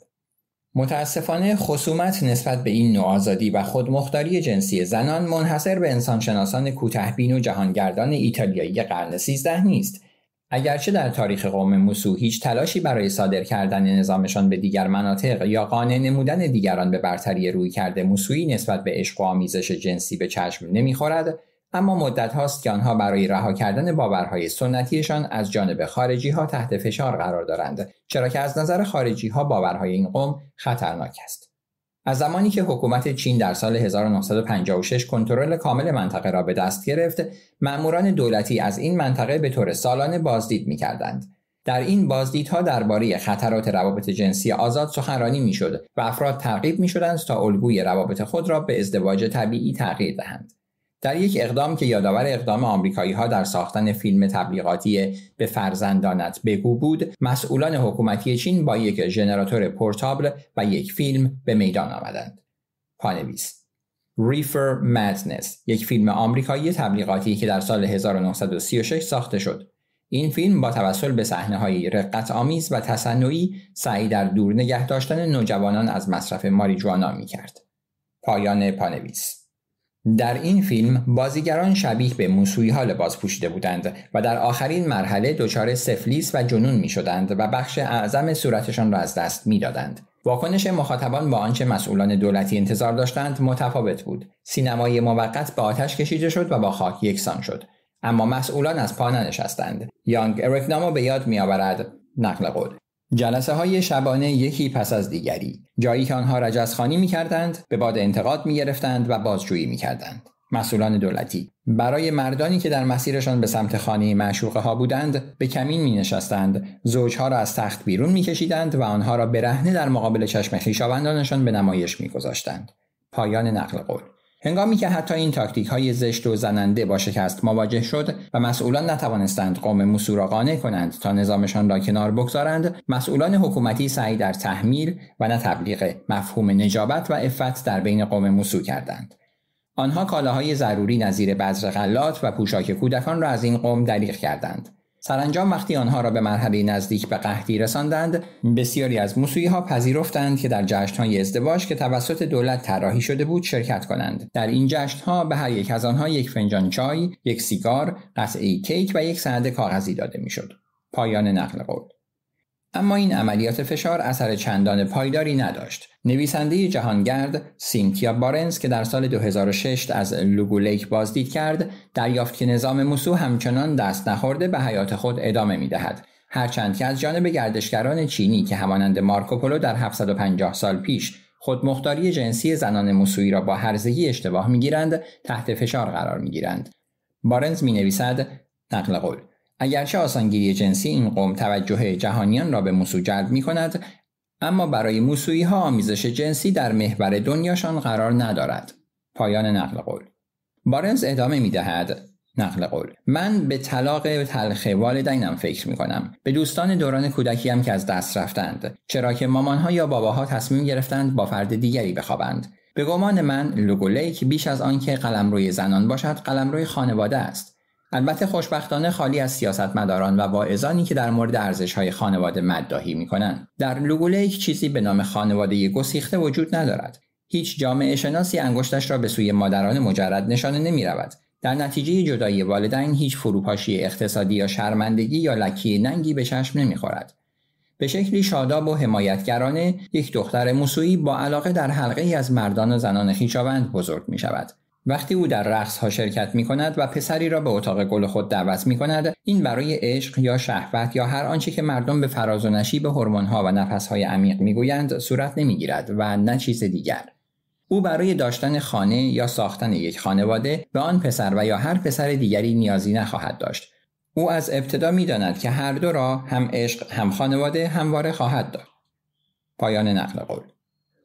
متاسفانه خصومت نسبت به این نوع آزادی و خودمختاری جنسی زنان منحصر به انسانشناسان کوتهبین و جهانگردان ایتالیایی قرن سیزده نیست اگرچه در تاریخ قوم موسو هیچ تلاشی برای صادر کردن نظامشان به دیگر مناطق یا قانع نمودن دیگران به برتری روی کرده موسوی نسبت به عشق و آمیزش جنسی به چشم نمیخورد اما مدت هاست که آنها برای رها کردن باورهای سنتیشان از جانب خارجی ها تحت فشار قرار دارند چرا که از نظر خارجی ها باورهای این قوم خطرناک است از زمانی که حکومت چین در سال 1956 کنترل کامل منطقه را به دست گرفت، مأموران دولتی از این منطقه به طور سالانه بازدید کردند. در این بازدیدها درباره خطرات روابط جنسی آزاد سخنرانی میشد و افراد ترغیب شدند تا الگوی روابط خود را به ازدواج طبیعی تغییر دهند در یک اقدام که یادآور اقدام آمریکایی ها در ساختن فیلم تبلیغاتی به فرزندانت بگو بود مسئولان حکومتی چین با یک ژنراتور پورتابل و یک فیلم به میدان آمدند پانویس ریفر مادنس یک فیلم آمریکایی تبلیغاتی که در سال 1936 ساخته شد این فیلم با توسل به صحنه های رقت آمیز و تصنعی سعی در دور نگه داشتن نوجوانان از مصرف ماریجوانا می کرد. پایان پانویس در این فیلم بازیگران شبیه به موسوی ها لباس پوشیده بودند و در آخرین مرحله دچار سفلیس و جنون می شدند و بخش اعظم صورتشان را از دست می دادند. واکنش مخاطبان با آنچه مسئولان دولتی انتظار داشتند متفاوت بود. سینمای موقت به آتش کشیده شد و با خاک یکسان شد. اما مسئولان از پا ننشستند. یانگ ارکنامو به یاد میآورد نقل قول جلسه های شبانه یکی پس از دیگری جایی که آنها رجزخانی می کردند به باد انتقاد می گرفتند و بازجویی می کردند مسئولان دولتی برای مردانی که در مسیرشان به سمت خانه معشوقه ها بودند به کمین می نشستند زوجها را از تخت بیرون می کشیدند و آنها را برهنه در مقابل چشم خویشاوندانشان به نمایش می گذاشتند. پایان نقل قول هنگامی که حتی این تاکتیک های زشت و زننده با شکست مواجه شد و مسئولان نتوانستند قوم موسو را قانع کنند تا نظامشان را کنار بگذارند مسئولان حکومتی سعی در تحمیل و نه تبلیغ مفهوم نجابت و عفت در بین قوم موسو کردند آنها کالاهای ضروری نظیر بذر غلات و پوشاک کودکان را از این قوم دریغ کردند سرانجام وقتی آنها را به مرحله نزدیک به قهدی رساندند بسیاری از موسوی ها پذیرفتند که در جشنهای ازدواج که توسط دولت طراحی شده بود شرکت کنند در این جشنها به هر یک از آنها یک فنجان چای یک سیگار قطعه کیک و یک سند کاغذی داده میشد پایان نقل قول اما این عملیات فشار اثر چندان پایداری نداشت. نویسنده جهانگرد سینتیا بارنز که در سال 2006 از لوگولیک بازدید کرد، دریافت که نظام موسو همچنان دست نخورده به حیات خود ادامه می دهد. هرچند که از جانب گردشگران چینی که همانند مارکوپولو در 750 سال پیش خودمختاری جنسی زنان موسوی را با هرزگی اشتباه میگیرند تحت فشار قرار میگیرند بارنز می نویسد نقل قول اگرچه آسانگیری جنسی این قوم توجه جهانیان را به موسو جلب می کند اما برای موسویی ها آمیزش جنسی در محور دنیاشان قرار ندارد پایان نقل قول بارنز ادامه می دهد نقل قول من به طلاق تلخ والدینم فکر می کنم به دوستان دوران هم که از دست رفتند چرا که ها یا باباها تصمیم گرفتند با فرد دیگری بخوابند به گمان من لوگولیک بیش از آنکه قلمروی زنان باشد قلمروی خانواده است البته خوشبختانه خالی از سیاستمداران و واعظانی که در مورد های خانواده مدداهی می‌کنند. در لوگولیک چیزی به نام خانواده گسیخته وجود ندارد هیچ جامعه شناسی انگشتش را به سوی مادران مجرد نشانه نمی در نتیجه جدایی والدین هیچ فروپاشی اقتصادی یا شرمندگی یا لکی ننگی به چشم نمیخورد. به شکلی شاداب و حمایتگرانه یک دختر موسویی با علاقه در حلقه از مردان و زنان خیشاوند بزرگ می وقتی او در رقص ها شرکت می کند و پسری را به اتاق گل خود دعوت می کند این برای عشق یا شهوت یا هر آنچه که مردم به فراز و نشیب هورمون ها و نفس های عمیق می گویند صورت نمی گیرد و نه چیز دیگر او برای داشتن خانه یا ساختن یک خانواده به آن پسر و یا هر پسر دیگری نیازی نخواهد داشت او از ابتدا می داند که هر دو را هم عشق هم خانواده همواره خواهد داشت پایان نقل قول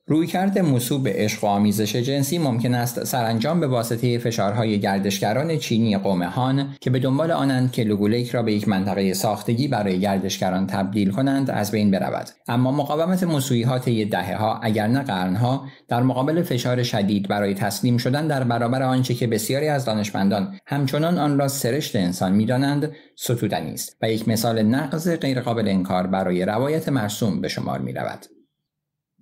رویکرد موسو به عشق و آمیزش جنسی ممکن است سرانجام به واسطه فشارهای گردشگران چینی قوم هان که به دنبال آنند که لوگولیک را به یک منطقه ساختگی برای گردشگران تبدیل کنند از بین برود اما مقاومت موسوی ها طی دهه ها اگر نه قرنها در مقابل فشار شدید برای تسلیم شدن در برابر آنچه که بسیاری از دانشمندان همچنان آن را سرشت انسان میدانند ستودنی است و یک مثال نقض غیرقابل انکار برای روایت مرسوم به شمار می رود.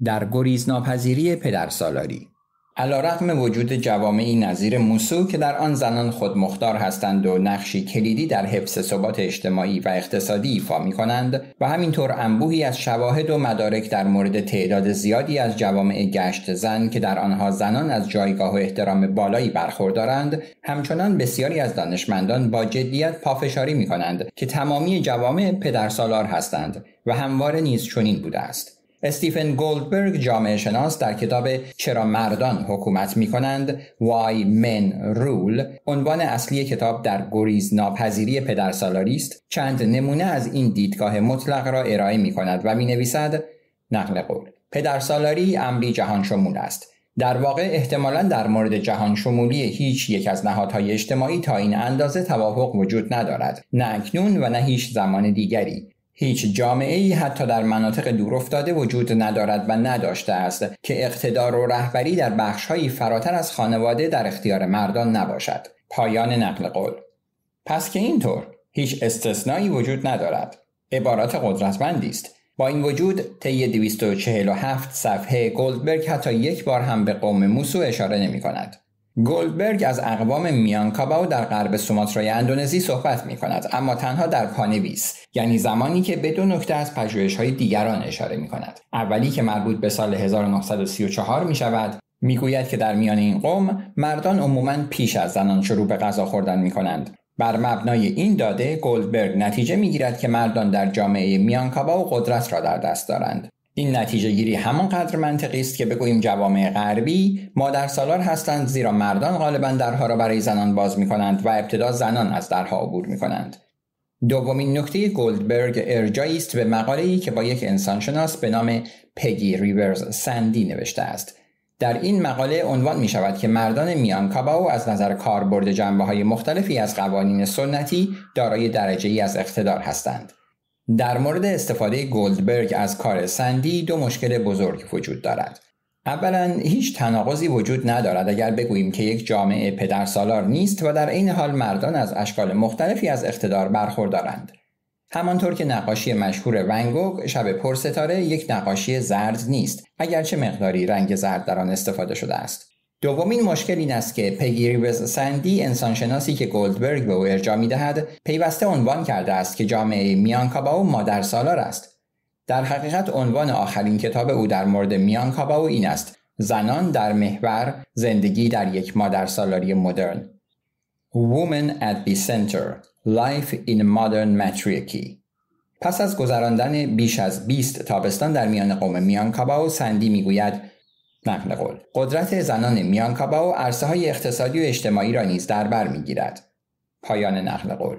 در گریز ناپذیری پدرسالاری علیرغم وجود جوامعی نظیر موسو که در آن زنان خود خودمختار هستند و نقشی کلیدی در حفظ ثبات اجتماعی و اقتصادی ایفا می کنند و همینطور انبوهی از شواهد و مدارک در مورد تعداد زیادی از جوامع گشت زن که در آنها زنان از جایگاه و احترام بالایی برخوردارند همچنان بسیاری از دانشمندان با جدیت پافشاری می کنند که تمامی جوامع پدرسالار هستند و همواره نیز چنین بوده است استیفن گولدبرگ جامعه شناس در کتاب چرا مردان حکومت می کنند Why Men Rule عنوان اصلی کتاب در گریز ناپذیری پدرسالاری است چند نمونه از این دیدگاه مطلق را ارائه می کند و می نویسد نقل قول پدرسالاری امری جهان شمول است در واقع احتمالا در مورد جهان شمولی هیچ یک از نهادهای اجتماعی تا این اندازه توافق وجود ندارد نه اکنون و نه هیچ زمان دیگری هیچ جامعه ای حتی در مناطق دورافتاده وجود ندارد و نداشته است که اقتدار و رهبری در بخشهایی فراتر از خانواده در اختیار مردان نباشد. پایان نقل قول. پس که اینطور هیچ استثنایی وجود ندارد. عبارات قدرتمندی است. با این وجود طی 247 صفحه گلدبرگ حتی یک بار هم به قوم موسو اشاره نمی کند. گولدبرگ از اقوام میانکاباو در غرب سوماترای اندونزی صحبت می کند اما تنها در پانویس یعنی زمانی که به دو نکته از پژوهش های دیگران اشاره می کند اولی که مربوط به سال 1934 می شود می گوید که در میان این قوم مردان عموما پیش از زنان شروع به غذا خوردن می کنند بر مبنای این داده گلدبرگ نتیجه میگیرد که مردان در جامعه میانکاباو قدرت را در دست دارند این نتیجه گیری همانقدر منطقی است که بگوییم جوامع غربی مادر سالار هستند زیرا مردان غالبا درها را برای زنان باز می کنند و ابتدا زنان از درها عبور می کنند. دومین نکته گلدبرگ ارجایی است به ای که با یک انسانشناس به نام پگی ریورز سندی نوشته است در این مقاله عنوان می شود که مردان میان کاباو از نظر کاربرد جنبه های مختلفی از قوانین سنتی دارای درجه ای از اقتدار هستند. در مورد استفاده گلدبرگ از کار سندی دو مشکل بزرگ وجود دارد. اولا هیچ تناقضی وجود ندارد اگر بگوییم که یک جامعه پدرسالار نیست و در این حال مردان از اشکال مختلفی از اقتدار برخوردارند. همانطور که نقاشی مشهور ونگوگ شب پرستاره یک نقاشی زرد نیست اگرچه مقداری رنگ زرد در آن استفاده شده است. دومین مشکل این است که پیگیری سندی انسانشناسی که گلدبرگ به او ارجا میدهد پیوسته عنوان کرده است که جامعه میانکاباو مادر سالار است در حقیقت عنوان آخرین کتاب او در مورد میانکاباو این است زنان در محور زندگی در یک مادرسالاری مدرن Woman at the Center Life in Modern Matriarchy پس از گذراندن بیش از 20 تابستان در میان قوم میانکاباو سندی میگوید نقل قول قدرت زنان میانکابا و عرصه های اقتصادی و اجتماعی را نیز در بر میگیرد پایان نقل قول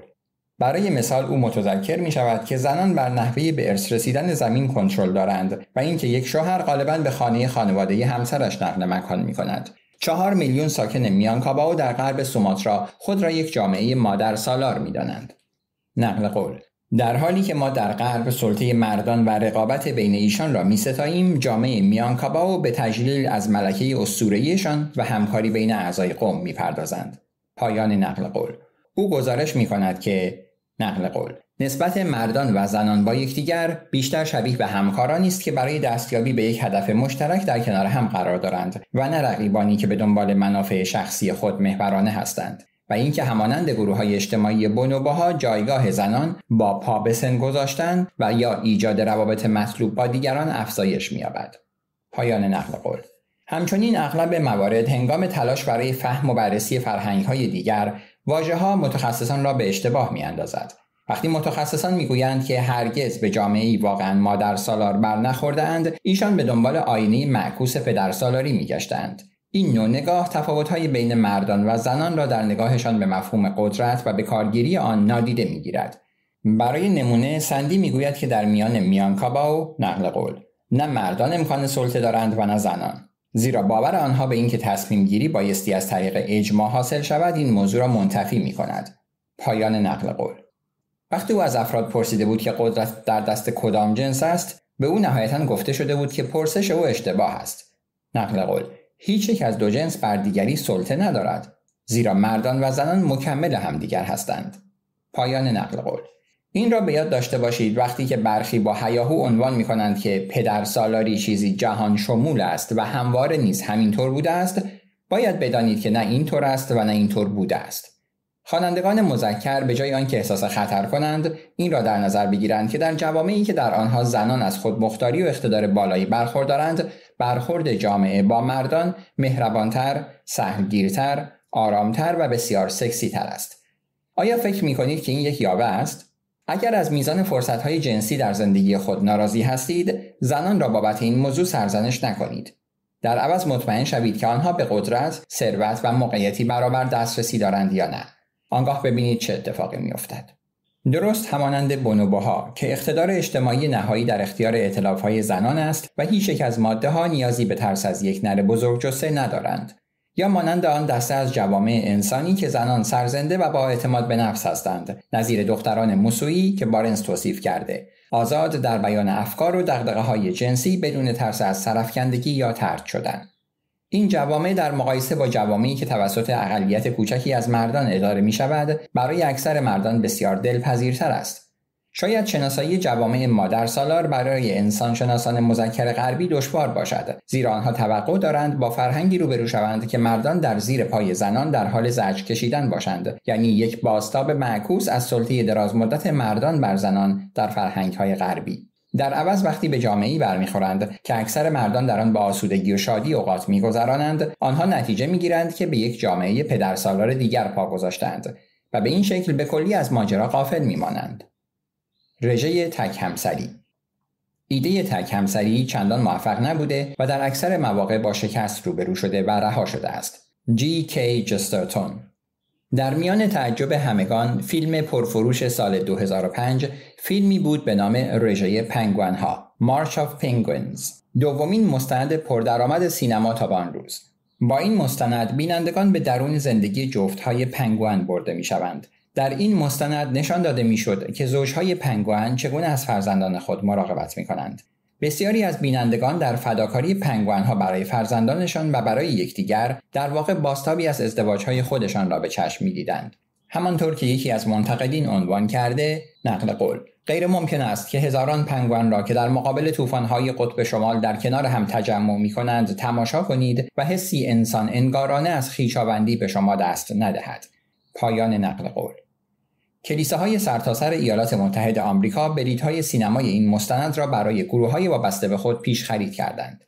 برای مثال او متذکر می شود که زنان بر نحوه به ارث رسیدن زمین کنترل دارند و اینکه یک شوهر غالبا به خانه خانواده همسرش نقل مکان می کند. چهار میلیون ساکن میانکاباو در غرب سوماترا خود را یک جامعه مادر سالار می دانند. نقل قول در حالی که ما در غرب سلطه مردان و رقابت بین ایشان را می ستاییم جامعه میانکاباو به تجلیل از ملکه استورهیشان و همکاری بین اعضای قوم می پردازند. پایان نقل قول او گزارش می کند که نقل قول نسبت مردان و زنان با یکدیگر بیشتر شبیه به همکارانی است که برای دستیابی به یک هدف مشترک در کنار هم قرار دارند و نه رقیبانی که به دنبال منافع شخصی خود محورانه هستند و اینکه همانند گروه های اجتماعی بونوباها جایگاه زنان با پا به گذاشتن و یا ایجاد روابط مطلوب با دیگران افزایش می‌یابد. پایان نقل قول همچنین اغلب موارد هنگام تلاش برای فهم و بررسی فرهنگ های دیگر واژه ها متخصصان را به اشتباه می وقتی متخصصان میگویند که هرگز به جامعه واقعا مادر سالار بر اند ایشان به دنبال آینه معکوس پدر سالاری این نوع نگاه تفاوت‌های بین مردان و زنان را در نگاهشان به مفهوم قدرت و به کارگیری آن نادیده میگیرد برای نمونه سندی میگوید که در میان میانکاباو نقل قول نه مردان امکان سلطه دارند و نه زنان زیرا باور آنها به اینکه تصمیم گیری بایستی از طریق اجماع حاصل شود این موضوع را منتفی می کند. پایان نقل قول وقتی او از افراد پرسیده بود که قدرت در دست کدام جنس است به او نهایتا گفته شده بود که پرسش او اشتباه است نقل قول هیچ یک از دو جنس بر دیگری سلطه ندارد زیرا مردان و زنان مکمل همدیگر هستند پایان نقل قول این را به یاد داشته باشید وقتی که برخی با حیاهو عنوان می کنند که پدر سالاری چیزی جهان شمول است و همواره نیز همینطور بوده است باید بدانید که نه اینطور است و نه اینطور بوده است خوانندگان مذکر به جای آنکه احساس خطر کنند این را در نظر بگیرند که در جوامعی که در آنها زنان از خود مختاری و اقتدار بالایی برخوردارند برخورد جامعه با مردان مهربانتر، سهلگیرتر، آرامتر و بسیار سکسی تر است. آیا فکر می کنید که این یک یاوه است؟ اگر از میزان فرصت جنسی در زندگی خود ناراضی هستید، زنان را بابت این موضوع سرزنش نکنید. در عوض مطمئن شوید که آنها به قدرت، ثروت و موقعیتی برابر دسترسی دارند یا نه. آنگاه ببینید چه اتفاقی میافتد درست همانند بونوبوها که اقتدار اجتماعی نهایی در اختیار های زنان است و هیچ یک از ماده ها نیازی به ترس از یک نر بزرگ جسه ندارند یا مانند آن دسته از جوامع انسانی که زنان سرزنده و با اعتماد به نفس هستند نظیر دختران موسوی که بارنس توصیف کرده آزاد در بیان افکار و دقدقه های جنسی بدون ترس از سرفکندگی یا ترد شدن این جوامع در مقایسه با جوامعی که توسط اقلیت کوچکی از مردان اداره می شود برای اکثر مردان بسیار دلپذیرتر است شاید شناسایی جوامع مادر سالار برای انسان شناسان مذکر غربی دشوار باشد زیرا آنها توقع دارند با فرهنگی روبرو شوند که مردان در زیر پای زنان در حال زج کشیدن باشند یعنی یک باستاب معکوس از سلطه درازمدت مردان بر زنان در فرهنگ های غربی در عوض وقتی به جامعه برمیخورند که اکثر مردان در آن با آسودگی و شادی اوقات میگذرانند آنها نتیجه میگیرند که به یک جامعه پدرسالار دیگر پا گذاشتند و به این شکل به کلی از ماجرا غافل میمانند رژه تک همسری ایده تک همسری چندان موفق نبوده و در اکثر مواقع با شکست روبرو شده و رها شده است. جی کی جسترتون در میان تعجب همگان فیلم پرفروش سال 2005 فیلمی بود به نام رژه پنگوان ها مارچ آف پنگوینز دومین مستند پردرآمد سینما تا آن روز با این مستند بینندگان به درون زندگی جفت های پنگوان برده می شوند در این مستند نشان داده شد که زوجهای پنگوان چگونه از فرزندان خود مراقبت می کنند بسیاری از بینندگان در فداکاری پنگوان ها برای فرزندانشان و برای یکدیگر در واقع باستابی از ازدواج خودشان را به چشم می دیدند. همانطور که یکی از منتقدین عنوان کرده نقل قول غیر ممکن است که هزاران پنگوان را که در مقابل طوفان‌های قطب شمال در کنار هم تجمع می کنند تماشا کنید و حسی انسان انگارانه از خیشاوندی به شما دست ندهد. پایان نقل قول کلیساهای سرتاسر ایالات متحده آمریکا های سینمای این مستند را برای گروه های وابسته به خود پیش خرید کردند.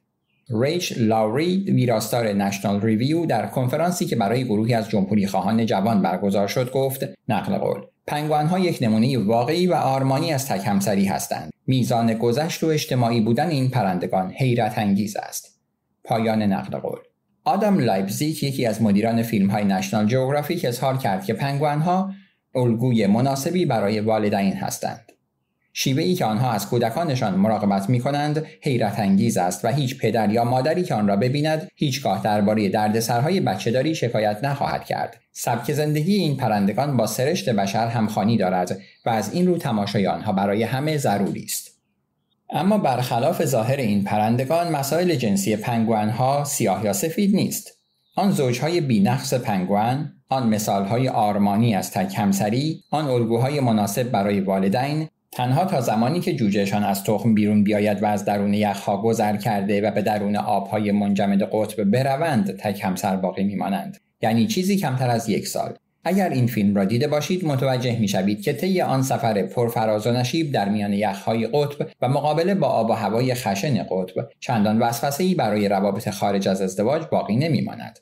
ریچ لاوری ویراستار نشنال ریویو در کنفرانسی که برای گروهی از جمهوری خواهان جوان برگزار شد گفت نقل قول پنگوان ها یک نمونه واقعی و آرمانی از تک همسری هستند میزان گذشت و اجتماعی بودن این پرندگان حیرت انگیز است پایان نقل قول آدم لایبزیک یکی از مدیران فیلم های نشنال جغرافیک اظهار کرد که پنگوان الگوی مناسبی برای والدین هستند. شیوه ای که آنها از کودکانشان مراقبت می کنند حیرت انگیز است و هیچ پدر یا مادری که آن را ببیند هیچگاه درباره دردسرهای داری شکایت نخواهد کرد. سبک زندگی این پرندگان با سرشت بشر همخانی دارد و از این رو تماشای آنها برای همه ضروری است. اما برخلاف ظاهر این پرندگان مسائل جنسی ها سیاه یا سفید نیست. آن زوجهای بینقص پنگوئن آن مثالهای آرمانی از تک همسری، آن الگوهای مناسب برای والدین تنها تا زمانی که جوجهشان از تخم بیرون بیاید و از درون یخها گذر کرده و به درون آبهای منجمد قطب بروند تک همسر باقی میمانند یعنی چیزی کمتر از یک سال اگر این فیلم را دیده باشید متوجه میشوید که طی آن سفر پرفراز و نشیب در میان یخهای قطب و مقابله با آب و هوای خشن قطب چندان وسوسهای برای روابط خارج از ازدواج باقی نمیماند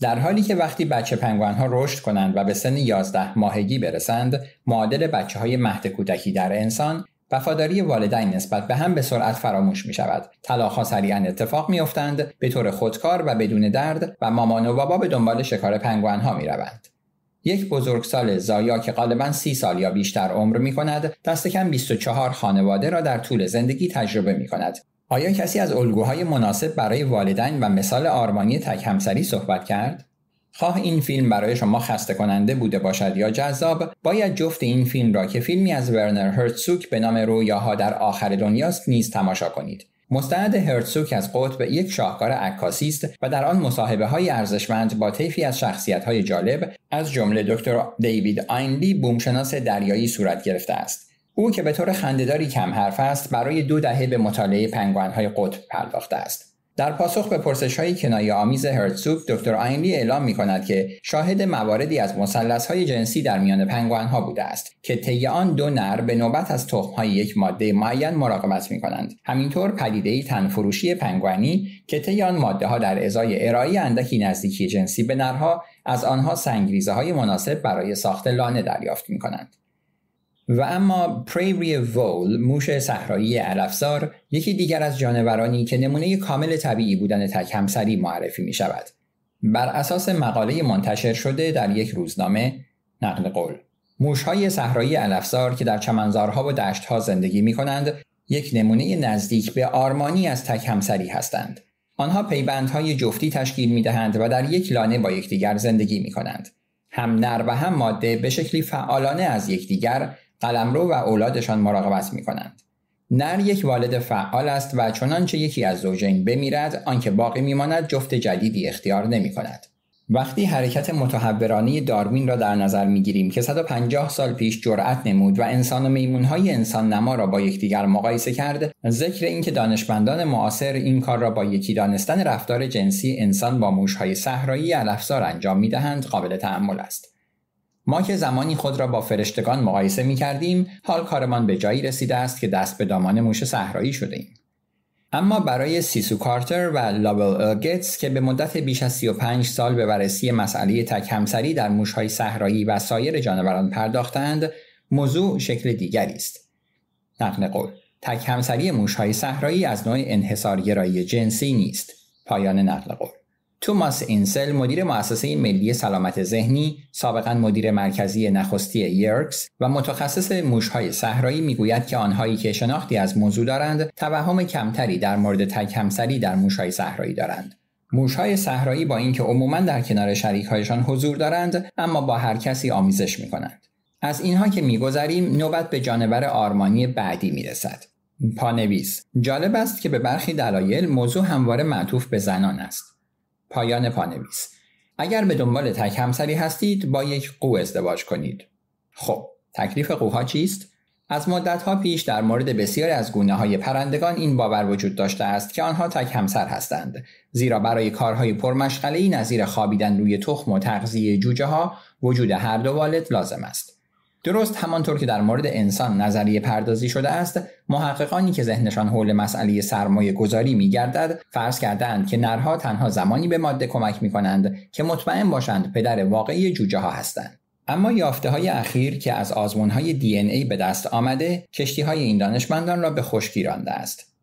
در حالی که وقتی بچه پنگوان ها رشد کنند و به سن 11 ماهگی برسند معادل بچه های مهد کودکی در انسان وفاداری والدین نسبت به هم به سرعت فراموش می شود. طلاقها سریعا اتفاق می افتند، به طور خودکار و بدون درد و مامان و بابا به دنبال شکار پنگوان ها می روند. یک بزرگسال زایا که غالبا سی سال یا بیشتر عمر می کند دست کم 24 خانواده را در طول زندگی تجربه می کند آیا کسی از الگوهای مناسب برای والدین و مثال آرمانی تک همسری صحبت کرد؟ خواه این فیلم برای شما خسته کننده بوده باشد یا جذاب باید جفت این فیلم را که فیلمی از ورنر هرتسوک به نام رویاها در آخر دنیاست نیز تماشا کنید مستند هرتسوک از قطب یک شاهکار عکاسی است و در آن مصاحبه های ارزشمند با طیفی از شخصیت های جالب از جمله دکتر دیوید آینلی بومشناس دریایی صورت گرفته است او که به طور خندهداری کم حرف است برای دو دهه به مطالعه های قطب پرداخته است در پاسخ به پرسش های کنایه آمیز هرتسوف دکتر آینلی اعلام می کند که شاهد مواردی از مسلس های جنسی در میان پنگوان ها بوده است که طی آن دو نر به نوبت از تخم های یک ماده معین مراقبت می کنند همینطور پدیده تنفروشی پنگوانی که طی آن ماده ها در ازای ارائه اندکی نزدیکی جنسی به نرها از آنها سنگریزه های مناسب برای ساخت لانه دریافت می و اما پریری وول موش صحرایی علفزار یکی دیگر از جانورانی که نمونه کامل طبیعی بودن تک همسری معرفی می شود. بر اساس مقاله منتشر شده در یک روزنامه نقل قول های صحرایی علفزار که در چمنزارها و دشتها زندگی می کنند یک نمونه نزدیک به آرمانی از تک همسری هستند. آنها پیوندهای جفتی تشکیل می دهند و در یک لانه با یکدیگر زندگی می کنند. هم نر و هم ماده به شکلی فعالانه از یکدیگر قلمرو و اولادشان مراقبت می کنند. نر یک والد فعال است و چنانچه یکی از زوجین بمیرد آنکه باقی میماند جفت جدیدی اختیار نمی کند. وقتی حرکت متحورانه داروین را در نظر میگیریم که 150 سال پیش جرأت نمود و انسان و میمونهای انسان نما را با یکدیگر مقایسه کرد ذکر اینکه دانشمندان معاصر این کار را با یکی دانستن رفتار جنسی انسان با موشهای صحرایی علفزار انجام میدهند قابل تحمل است ما که زمانی خود را با فرشتگان مقایسه می کردیم حال کارمان به جایی رسیده است که دست به دامان موش صحرایی شده ایم. اما برای سیسو کارتر و لابل ارگتس که به مدت بیش از 35 سال به بررسی مسئله تک همسری در موشهای صحرایی و سایر جانوران پرداختند موضوع شکل دیگری است نقل قول تک همسری موشهای صحرایی از نوع انحصارگرایی جنسی نیست پایان نقل قول توماس اینسل مدیر مؤسسه ملی سلامت ذهنی سابقا مدیر مرکزی نخستی یرکس و متخصص موشهای صحرایی میگوید که آنهایی که شناختی از موضوع دارند توهم کمتری در مورد تک همسری در موشهای صحرایی دارند موشهای صحرایی با اینکه عموما در کنار شریکهایشان حضور دارند اما با هر کسی آمیزش میکنند از اینها که میگذریم نوبت به جانور آرمانی بعدی میرسد پانویس جالب است که به برخی دلایل موضوع همواره معطوف به زنان است پایان پانویس اگر به دنبال تک همسری هستید با یک قو ازدواج کنید خب تکلیف قوها چیست از مدتها پیش در مورد بسیاری از گونه های پرندگان این باور وجود داشته است که آنها تک همسر هستند زیرا برای کارهای پرمشغله نظیر خوابیدن روی تخم و تغذیه جوجه ها وجود هر دو والد لازم است درست همانطور که در مورد انسان نظریه پردازی شده است محققانی که ذهنشان حول مسئله سرمایه گذاری گردد فرض کردند که نرها تنها زمانی به ماده کمک می کنند که مطمئن باشند پدر واقعی جوجه ها هستند اما یافته های اخیر که از آزمون های دی ای به دست آمده کشتی های این دانشمندان را به خشکی رانده است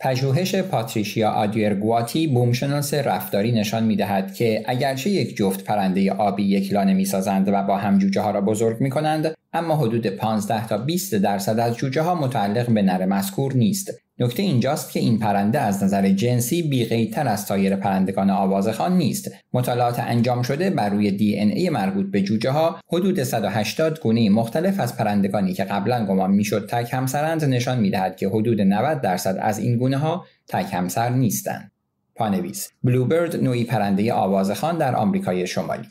پژوهش پاتریشیا آدیرگواتی بومشناس رفتاری نشان دهد که اگرچه یک جفت پرنده آبی یک لانه سازند و با هم جوجه ها را بزرگ می کنند اما حدود 15 تا 20 درصد از جوجه ها متعلق به نر مذکور نیست نکته اینجاست که این پرنده از نظر جنسی بیقیدتر از سایر پرندگان آوازخان نیست. مطالعات انجام شده بر روی دی این ای مربوط به جوجه ها حدود 180 گونه مختلف از پرندگانی که قبلا گمان میشد تک همسرند نشان میدهد که حدود 90 درصد از این گونه ها تک همسر نیستند. پانویس بلوبرد نوعی پرنده آوازخان در آمریکای شمالی.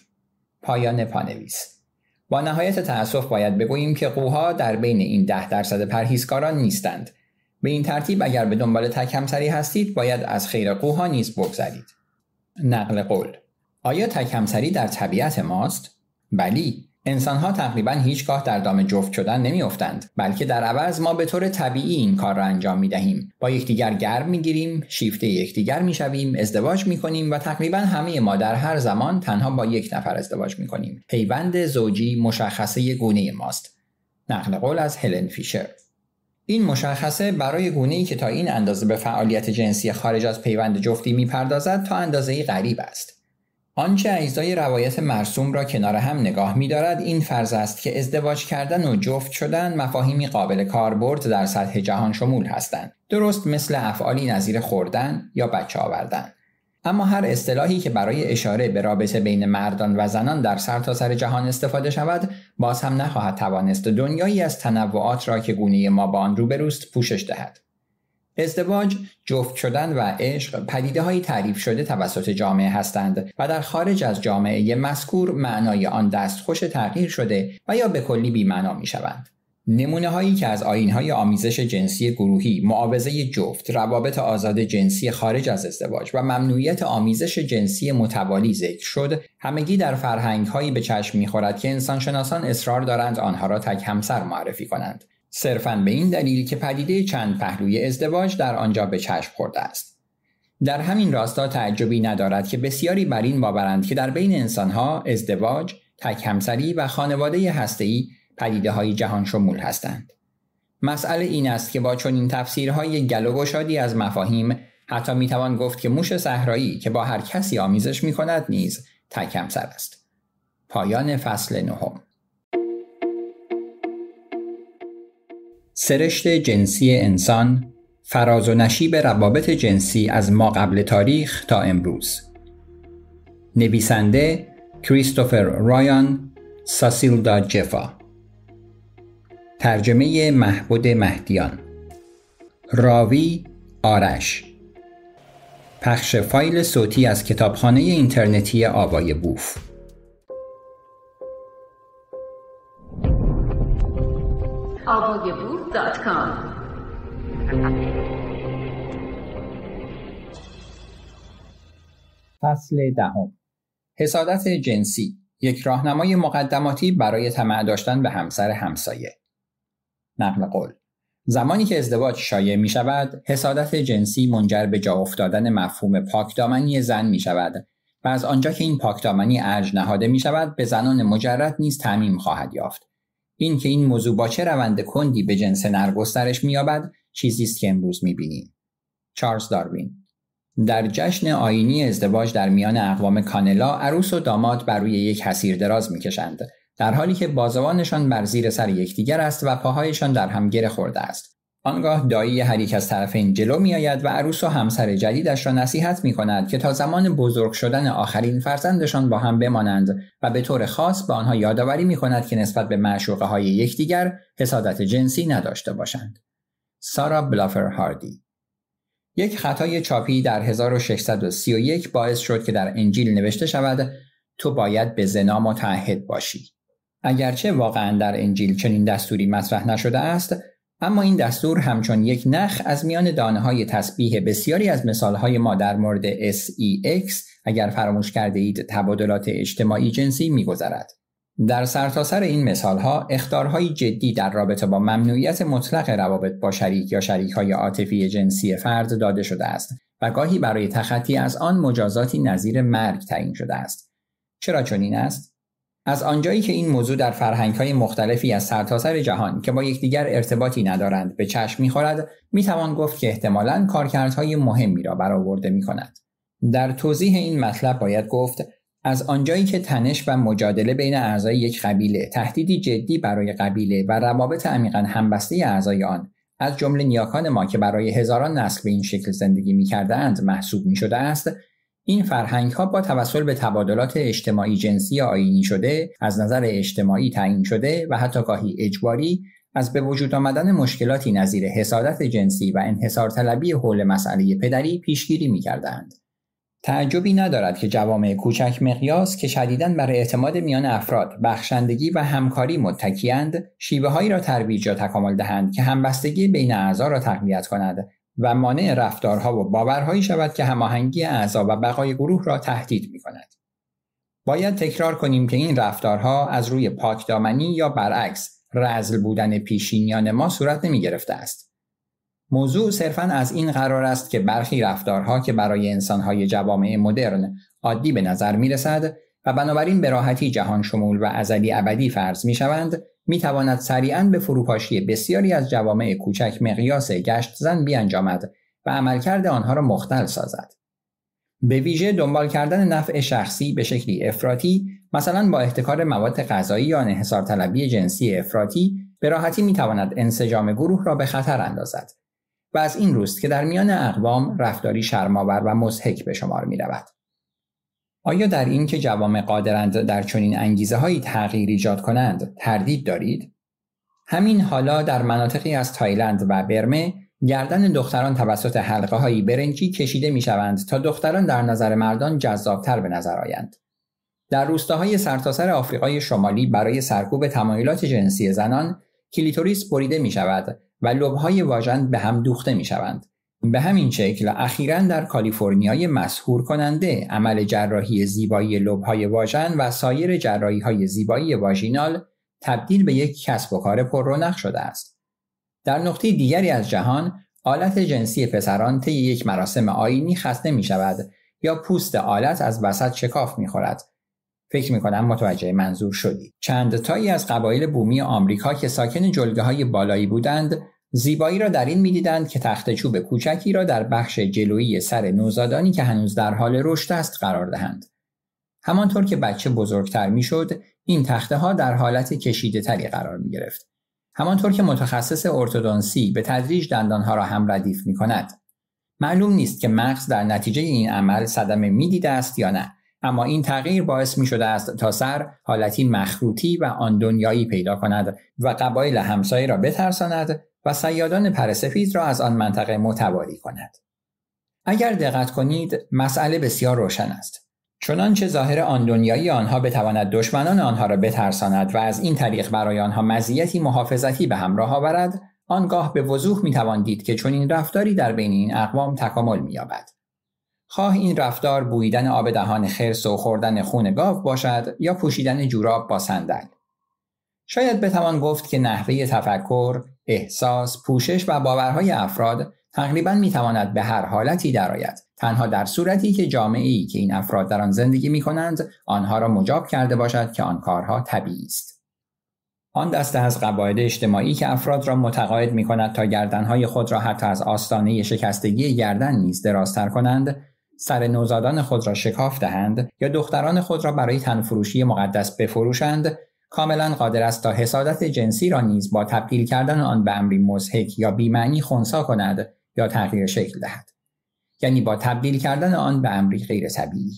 پایان پانویس با نهایت تأسف باید بگوییم که قوها در بین این ده درصد پرهیزکاران نیستند. به این ترتیب اگر به دنبال تک همسری هستید باید از خیر قوها نیز بگذرید نقل قول آیا تک همسری در طبیعت ماست بلی انسانها تقریبا هیچگاه در دام جفت شدن نمیافتند بلکه در عوض ما به طور طبیعی این کار را انجام می دهیم با یکدیگر گرم می گیریم شیفته یکدیگر می ازدواج می کنیم و تقریبا همه ما در هر زمان تنها با یک نفر ازدواج می کنیم پیوند زوجی مشخصه گونه ماست نقل قول از هلن فیشر این مشخصه برای گونه‌ای که تا این اندازه به فعالیت جنسی خارج از پیوند جفتی میپردازد تا اندازه‌ای غریب است. آنچه اجزای روایت مرسوم را کنار هم نگاه می‌دارد این فرض است که ازدواج کردن و جفت شدن مفاهیمی قابل کاربرد در سطح جهان شمول هستند درست مثل افعالی نظیر خوردن یا بچه آوردن اما هر اصطلاحی که برای اشاره به رابطه بین مردان و زنان در سرتاسر سر جهان استفاده شود باز هم نخواهد توانست دنیایی از تنوعات را که گونه ما با آن روبروست پوشش دهد ازدواج، جفت شدن و عشق پدیده تعریف شده توسط جامعه هستند و در خارج از جامعه مذکور معنای آن دستخوش تغییر شده و یا به کلی بیمعنا می شوند. نمونه هایی که از آین های آمیزش جنسی گروهی، معاوضه جفت، روابط آزاد جنسی خارج از ازدواج و ممنوعیت آمیزش جنسی متوالی ذکر شد، همگی در فرهنگ هایی به چشم میخورد که انسانشناسان اصرار دارند آنها را تک همسر معرفی کنند. صرفاً به این دلیل که پدیده چند پهلوی ازدواج در آنجا به چشم خورده است. در همین راستا تعجبی ندارد که بسیاری بر این باورند که در بین انسانها ازدواج، تک همسری و خانواده هسته‌ای پدیده های جهان شمول هستند. مسئله این است که با چنین تفسیرهای گل و گشادی از مفاهیم حتی می توان گفت که موش صحرایی که با هر کسی آمیزش می کند نیز تکم سر است. پایان فصل نهم سرشت جنسی انسان فراز و نشیب روابط جنسی از ما قبل تاریخ تا امروز نویسنده کریستوفر رایان ساسیلدا جفا ترجمه محبود مهدیان راوی آرش پخش فایل صوتی از کتابخانه اینترنتی آوای بوف فصل دهم حسادت جنسی یک راهنمای مقدماتی برای طمع داشتن به همسر همسایه نقل قول زمانی که ازدواج شایع می شود، حسادت جنسی منجر به جا افتادن مفهوم پاکدامنی زن می شود و از آنجا که این پاکدامنی ارج نهاده می شود به زنان مجرد نیز تعمیم خواهد یافت. این که این موضوع با چه روند کندی به جنس نر گسترش مییابد چیزی است که امروز میبینیم چارلز داروین در جشن آینی ازدواج در میان اقوام کانلا عروس و داماد بر روی یک حسیر دراز می کشند. در حالی که بازوانشان بر زیر سر یکدیگر است و پاهایشان در هم گره خورده است آنگاه دایی هر یک از طرفین جلو میآید و عروس و همسر جدیدش را نصیحت می کند که تا زمان بزرگ شدن آخرین فرزندشان با هم بمانند و به طور خاص به آنها یادآوری می کند که نسبت به معشوقه های یکدیگر حسادت جنسی نداشته باشند. سارا بلافر هاردی یک خطای چاپی در 1631 باعث شد که در انجیل نوشته شود تو باید به زنا متعهد باشی. اگرچه واقعا در انجیل چنین دستوری مطرح نشده است اما این دستور همچون یک نخ از میان دانه های تسبیح بسیاری از مثال های ما در مورد SEX اگر فراموش کرده اید تبادلات اجتماعی جنسی میگذرد. در سرتاسر سر این مثال ها اختارهای جدی در رابطه با ممنوعیت مطلق روابط با شریک یا شریک های عاطفی جنسی فرد داده شده است و گاهی برای تخطی از آن مجازاتی نظیر مرگ تعیین شده است. چرا چنین است؟ از آنجایی که این موضوع در های مختلفی از سرتاسر سر جهان که با یکدیگر ارتباطی ندارند به چشم میخورد میتوان گفت که احتمالا کارکردهای مهمی را برآورده میکند در توضیح این مطلب باید گفت از آنجایی که تنش و مجادله بین اعضای یک قبیله تهدیدی جدی برای قبیله و روابط عمیقا همبسته اعضای آن از جمله نیاکان ما که برای هزاران نسل به این شکل زندگی میکردهاند محسوب میشده است این فرهنگ ها با توسل به تبادلات اجتماعی جنسی آینی شده از نظر اجتماعی تعیین شده و حتی گاهی اجباری از به وجود آمدن مشکلاتی نظیر حسادت جنسی و انحصار طلبی حول مسئله پدری پیشگیری می کردند. تعجبی ندارد که جوامع کوچک مقیاس که شدیداً بر اعتماد میان افراد، بخشندگی و همکاری متکیند، شیوههایی را ترویج یا تکامل دهند که همبستگی بین اعضا را تقویت کند و مانع رفتارها و باورهایی شود که هماهنگی اعضا و بقای گروه را تهدید می باید تکرار کنیم که این رفتارها از روی پاکدامنی یا برعکس رزل بودن پیشینیان ما صورت نمی گرفته است. موضوع صرفا از این قرار است که برخی رفتارها که برای انسانهای جوامع مدرن عادی به نظر می رسد و بنابراین به راحتی جهان شمول و ازلی ابدی فرض می شوند می تواند سریعا به فروپاشی بسیاری از جوامع کوچک مقیاس گشت زن بیانجامد و عملکرد آنها را مختل سازد. به ویژه دنبال کردن نفع شخصی به شکلی افراطی مثلا با احتکار مواد غذایی یا انحصار طلبی جنسی افراطی به راحتی می تواند انسجام گروه را به خطر اندازد و از این روست که در میان اقوام رفتاری شرماور و مزهک به شمار می رود. آیا در این که جوامع قادرند در چنین انگیزه هایی تغییر ایجاد کنند تردید دارید؟ همین حالا در مناطقی از تایلند و برمه گردن دختران توسط حلقه هایی برنجی کشیده می شوند تا دختران در نظر مردان جذابتر به نظر آیند. در روستاهای سرتاسر آفریقای شمالی برای سرکوب تمایلات جنسی زنان کلیتوریس بریده می شود و لبهای واژن به هم دوخته می شوند به همین شکل اخیرا در کالیفرنیای مسهور کننده عمل جراحی زیبایی لبهای واژن و سایر جراحی های زیبایی واژینال تبدیل به یک کسب و کار پر رونق شده است. در نقطه دیگری از جهان آلت جنسی پسران طی یک مراسم آینی خسته می شود یا پوست آلت از وسط شکاف می خورد. فکر می کنم متوجه منظور شدی. چند تایی از قبایل بومی آمریکا که ساکن جلگه های بالایی بودند زیبایی را در این میدیدند که تخت چوب کوچکی را در بخش جلویی سر نوزادانی که هنوز در حال رشد است قرار دهند. همانطور که بچه بزرگتر میشد، این تخته ها در حالت کشیده تری قرار می گرفت. همانطور که متخصص ارتودانسی به تدریج ها را هم ردیف می کند. معلوم نیست که مغز در نتیجه این عمل صدمه میدیده است یا نه اما این تغییر باعث می شده است تا سر حالتی مخروطی و آن دنیایی پیدا کند و قبایل همسایه را بترساند و سیادان پرسفید را از آن منطقه متواری کند. اگر دقت کنید مسئله بسیار روشن است. چنانچه ظاهر آن دنیایی آنها بتواند دشمنان آنها را بترساند و از این طریق برای آنها مزیتی محافظتی به همراه آورد آنگاه به وضوح میتوان دید که چنین رفتاری در بین این اقوام تکامل مییابد خواه این رفتار بویدن آب دهان خرس و خوردن خون گاو باشد یا پوشیدن جوراب با صندل شاید بتوان گفت که نحوه تفکر احساس، پوشش و باورهای افراد تقریبا میتواند به هر حالتی درآید تنها در صورتی که جامعه ای که این افراد در آن زندگی می کنند آنها را مجاب کرده باشد که آن کارها طبیعی است آن دسته از قواعد اجتماعی که افراد را متقاعد می کند تا گردنهای خود را حتی از آستانه شکستگی گردن نیز درازتر کنند سر نوزادان خود را شکاف دهند یا دختران خود را برای تنفروشی مقدس بفروشند کاملا قادر است تا حسادت جنسی را نیز با تبدیل کردن آن به امری مزهک یا بیمعنی خونسا کند یا تغییر شکل دهد یعنی با تبدیل کردن آن به امری غیر طبیعی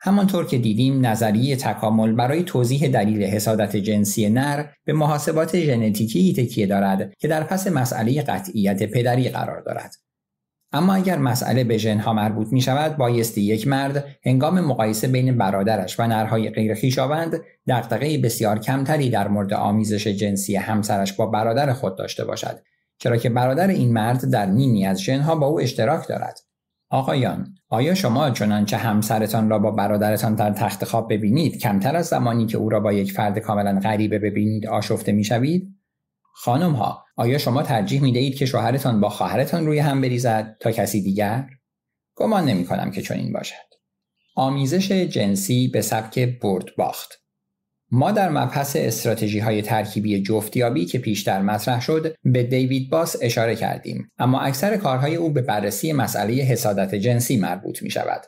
همانطور که دیدیم نظریه تکامل برای توضیح دلیل حسادت جنسی نر به محاسبات ژنتیکی تکیه دارد که در پس مسئله قطعیت پدری قرار دارد اما اگر مسئله به ژنها مربوط می شود بایستی یک مرد هنگام مقایسه بین برادرش و نرهای غیر خویشاوند دغدغه بسیار کمتری در مورد آمیزش جنسی همسرش با برادر خود داشته باشد چرا که برادر این مرد در نیمی از ژنها با او اشتراک دارد آقایان آیا شما چنانچه همسرتان را با برادرتان در تخت خواب ببینید کمتر از زمانی که او را با یک فرد کاملا غریبه ببینید آشفته میشوید خانم ها آیا شما ترجیح می دهید که شوهرتان با خواهرتان روی هم بریزد تا کسی دیگر؟ گمان نمی کنم که چنین باشد. آمیزش جنسی به سبک برد باخت ما در مبحث استراتژی های ترکیبی جفتیابی که پیشتر مطرح شد به دیوید باس اشاره کردیم اما اکثر کارهای او به بررسی مسئله حسادت جنسی مربوط می شود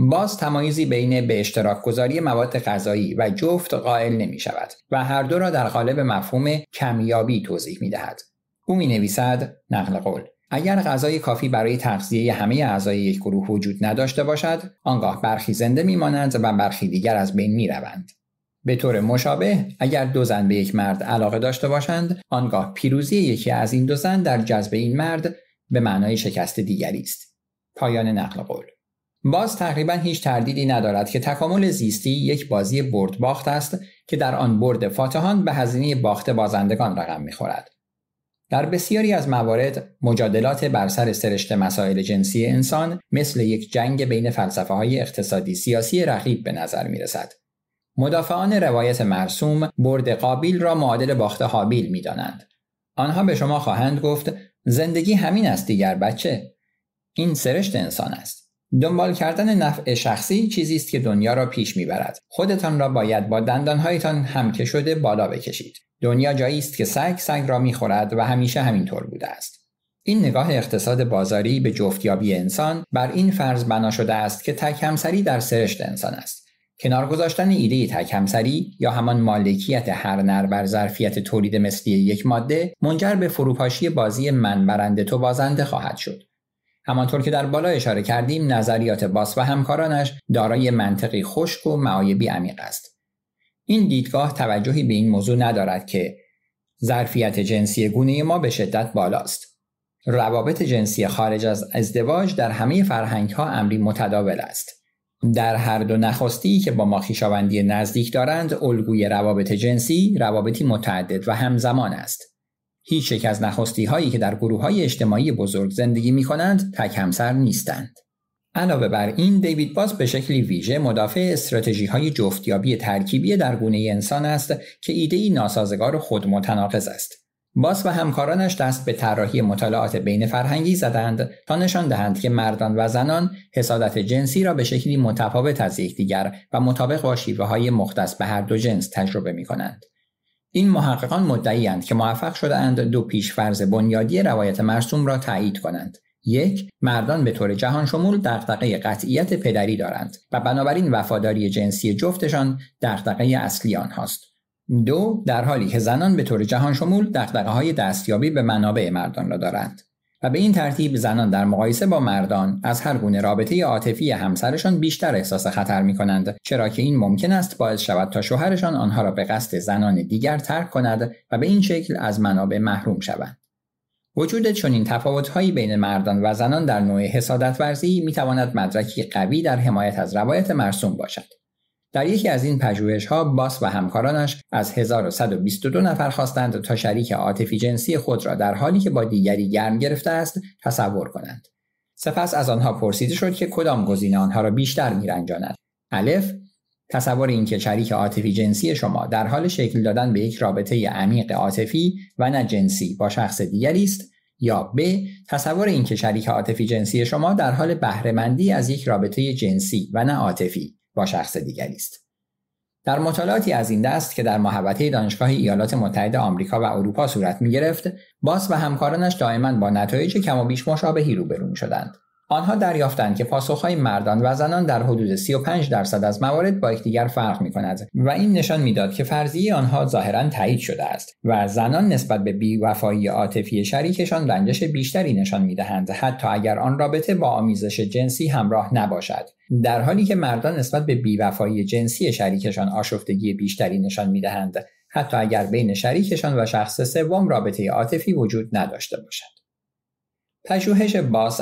باز تمایزی بین به اشتراک گذاری مواد غذایی و جفت قائل نمی شود و هر دو را در قالب مفهوم کمیابی توضیح می دهد. او می نویسد نقل قول اگر غذای کافی برای تغذیه همه اعضای یک گروه وجود نداشته باشد آنگاه برخی زنده میمانند و برخی دیگر از بین می روند. به طور مشابه اگر دو زن به یک مرد علاقه داشته باشند آنگاه پیروزی یکی از این دو زن در جذب این مرد به معنای شکست دیگری است پایان نقل قول باز تقریبا هیچ تردیدی ندارد که تکامل زیستی یک بازی برد باخت است که در آن برد فاتحان به هزینه باخت بازندگان رقم میخورد. در بسیاری از موارد مجادلات بر سر سرشت مسائل جنسی انسان مثل یک جنگ بین فلسفه های اقتصادی سیاسی رقیب به نظر می رسد. مدافعان روایت مرسوم برد قابیل را معادل باخت حابیل می دانند. آنها به شما خواهند گفت زندگی همین است دیگر بچه. این سرشت انسان است. دنبال کردن نفع شخصی چیزی است که دنیا را پیش میبرد خودتان را باید با دندانهایتان که شده بالا بکشید دنیا جایی است که سگ سگ را میخورد و همیشه همینطور بوده است این نگاه اقتصاد بازاری به جفتیابی انسان بر این فرض بنا شده است که تک همسری در سرشت انسان است کنار گذاشتن ایده تک همسری یا همان مالکیت هر نر بر ظرفیت تولید مثلی یک ماده منجر به فروپاشی بازی من برنده تو بازنده خواهد شد همانطور که در بالا اشاره کردیم نظریات باس و همکارانش دارای منطقی خشک و معایبی عمیق است این دیدگاه توجهی به این موضوع ندارد که ظرفیت جنسی گونه ما به شدت بالاست روابط جنسی خارج از ازدواج در همه فرهنگ ها امری متداول است در هر دو نخستی که با ما خویشاوندی نزدیک دارند الگوی روابط جنسی روابطی متعدد و همزمان است هیچ یک از نخستی هایی که در گروه های اجتماعی بزرگ زندگی می کنند تک همسر نیستند. علاوه بر این دیوید باز به شکلی ویژه مدافع استراتژی های جفتیابی ترکیبی در گونه انسان است که ایده ای ناسازگار خود متناقض است. باس و همکارانش دست به طراحی مطالعات بین فرهنگی زدند تا نشان دهند که مردان و زنان حسادت جنسی را به شکلی متفاوت از یکدیگر و مطابق با شیوه های مختص به هر دو جنس تجربه می کنند. این محققان مدعیند که موفق شدهاند دو پیشفرض بنیادی روایت مرسوم را تایید کنند یک مردان به طور جهان شمول دغدغه قطعیت پدری دارند و بنابراین وفاداری جنسی جفتشان دغدغه اصلی آنهاست دو در حالی که زنان به طور جهان شمول دقدقه های دستیابی به منابع مردان را دارند و به این ترتیب زنان در مقایسه با مردان از هر گونه رابطه عاطفی همسرشان بیشتر احساس خطر می کنند چرا که این ممکن است باعث شود تا شوهرشان آنها را به قصد زنان دیگر ترک کند و به این شکل از منابع محروم شوند وجود چنین تفاوت‌هایی بین مردان و زنان در نوع حسادت ورزی تواند مدرکی قوی در حمایت از روایت مرسوم باشد. در یکی از این ها باس و همکارانش از 1122 نفر خواستند تا شریک عاطفی جنسی خود را در حالی که با دیگری گرم گرفته است تصور کنند. سپس از آنها پرسیده شد که کدام گزینه آنها را بیشتر میرنجاند. الف تصور که شریک عاطفی جنسی شما در حال شکل دادن به یک رابطه عمیق عاطفی و نه جنسی با شخص دیگری است یا ب تصور اینکه شریک عاطفی جنسی شما در حال بهرهمندی از یک رابطه جنسی و نه عاطفی با شخص دیگری است در مطالعاتی از این دست که در محوطه دانشگاه ایالات متحده آمریکا و اروپا صورت می گرفت، باس و همکارانش دائما با نتایج کم و بیش مشابهی روبرو شدند. آنها دریافتند که پاسخهای مردان و زنان در حدود 35 درصد از موارد با یکدیگر فرق می کند و این نشان میداد که فرضیه آنها ظاهرا تایید شده است و زنان نسبت به بیوفایی عاطفی شریکشان رنجش بیشتری نشان می دهند حتی اگر آن رابطه با آمیزش جنسی همراه نباشد در حالی که مردان نسبت به بیوفایی جنسی شریکشان آشفتگی بیشتری نشان می دهند حتی اگر بین شریکشان و شخص سوم رابطه عاطفی وجود نداشته باشد پژوهش باس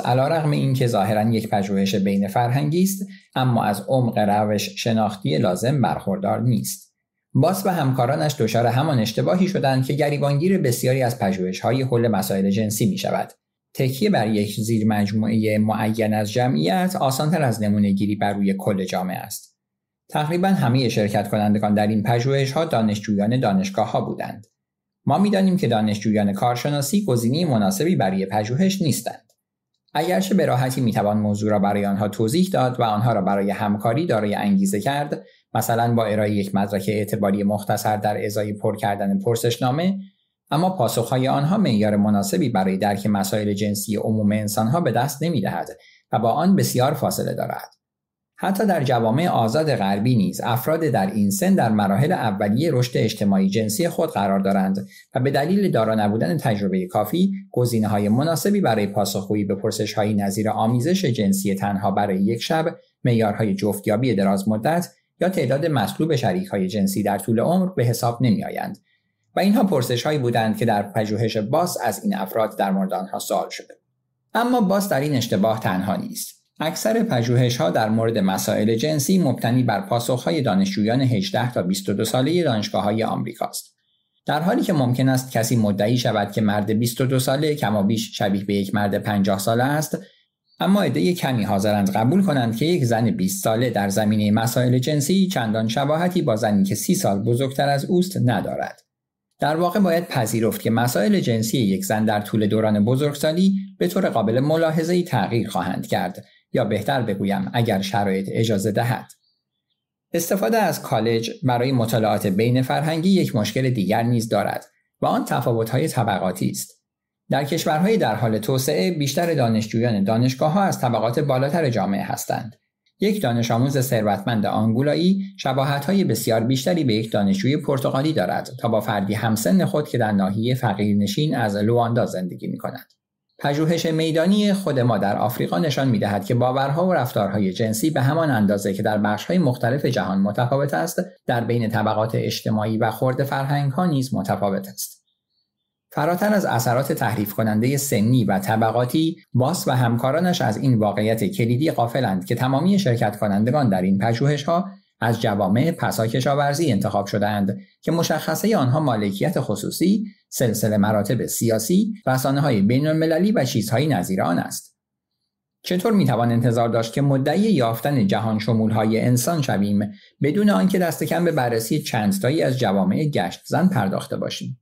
این که ظاهرا یک پژوهش بین فرهنگی است اما از عمق روش شناختی لازم برخوردار نیست باس و همکارانش دچار همان اشتباهی شدند که گریبانگیر بسیاری از پژوهش‌های حل مسائل جنسی می شود. تکیه بر یک زیر مجموعه معین از جمعیت آسانتر از نمونه گیری بر روی کل جامعه است. تقریبا همه شرکت کنندگان در این پژوهش‌ها دانشجویان دانشگاه ها بودند. ما میدانیم که دانشجویان کارشناسی گزینه مناسبی برای پژوهش نیستند اگرچه به راحتی میتوان موضوع را برای آنها توضیح داد و آنها را برای همکاری دارای انگیزه کرد مثلا با ارائه یک مدرک اعتباری مختصر در ازای پر کردن پرسشنامه اما پاسخهای آنها معیار مناسبی برای درک مسائل جنسی عموم انسانها به دست نمیدهد و با آن بسیار فاصله دارد حتی در جوامع آزاد غربی نیز افراد در این سن در مراحل اولیه رشد اجتماعی جنسی خود قرار دارند و به دلیل دارا نبودن تجربه کافی گزینه های مناسبی برای پاسخگویی به پرسش های نظیر آمیزش جنسی تنها برای یک شب معیارهای جفتیابی دراز مدت یا تعداد مطلوب شریک های جنسی در طول عمر به حساب نمی آیند و اینها پرسش هایی بودند که در پژوهش باس از این افراد در مورد آنها سوال شده اما باس در این اشتباه تنها نیست اکثر پژوهش‌ها در مورد مسائل جنسی مبتنی بر پاسخ‌های دانشجویان 18 تا 22 ساله دانشگاه های آمریکاست. در حالی که ممکن است کسی مدعی شود که مرد 22 ساله بیش شبیه به یک مرد 50 ساله است، اما عده کمی حاضرند قبول کنند که یک زن 20 ساله در زمینه مسائل جنسی چندان شباهتی با زنی که 30 سال بزرگتر از اوست ندارد. در واقع باید پذیرفت که مسائل جنسی یک زن در طول دوران بزرگسالی به طور قابل ملاحظه‌ای تغییر خواهند کرد یا بهتر بگویم اگر شرایط اجازه دهد استفاده از کالج برای مطالعات بین فرهنگی یک مشکل دیگر نیز دارد و آن تفاوت‌های طبقاتی است در کشورهای در حال توسعه بیشتر دانشجویان دانشگاه ها از طبقات بالاتر جامعه هستند یک دانش آموز ثروتمند آنگولایی شباهت‌های بسیار بیشتری به یک دانشجوی پرتغالی دارد تا با فردی همسن خود که در ناحیه فقیرنشین از لواندا زندگی می کند. پژوهش میدانی خود ما در آفریقا نشان می دهد که باورها و رفتارهای جنسی به همان اندازه که در بخشهای مختلف جهان متفاوت است در بین طبقات اجتماعی و خورد فرهنگ ها نیز متفاوت است. فراتر از اثرات تحریف کننده سنی و طبقاتی، باس و همکارانش از این واقعیت کلیدی قافلند که تمامی شرکت کنندگان در این ها، از جوامع پسا کشاورزی انتخاب شدند که مشخصه آنها مالکیت خصوصی، سلسله مراتب سیاسی، رسانه های بین و چیزهای نظیر آن است. چطور میتوان انتظار داشت که مدعی یافتن جهان شمول های انسان شویم بدون آنکه دست کم به بررسی چندتایی از جوامع گشت زن پرداخته باشیم؟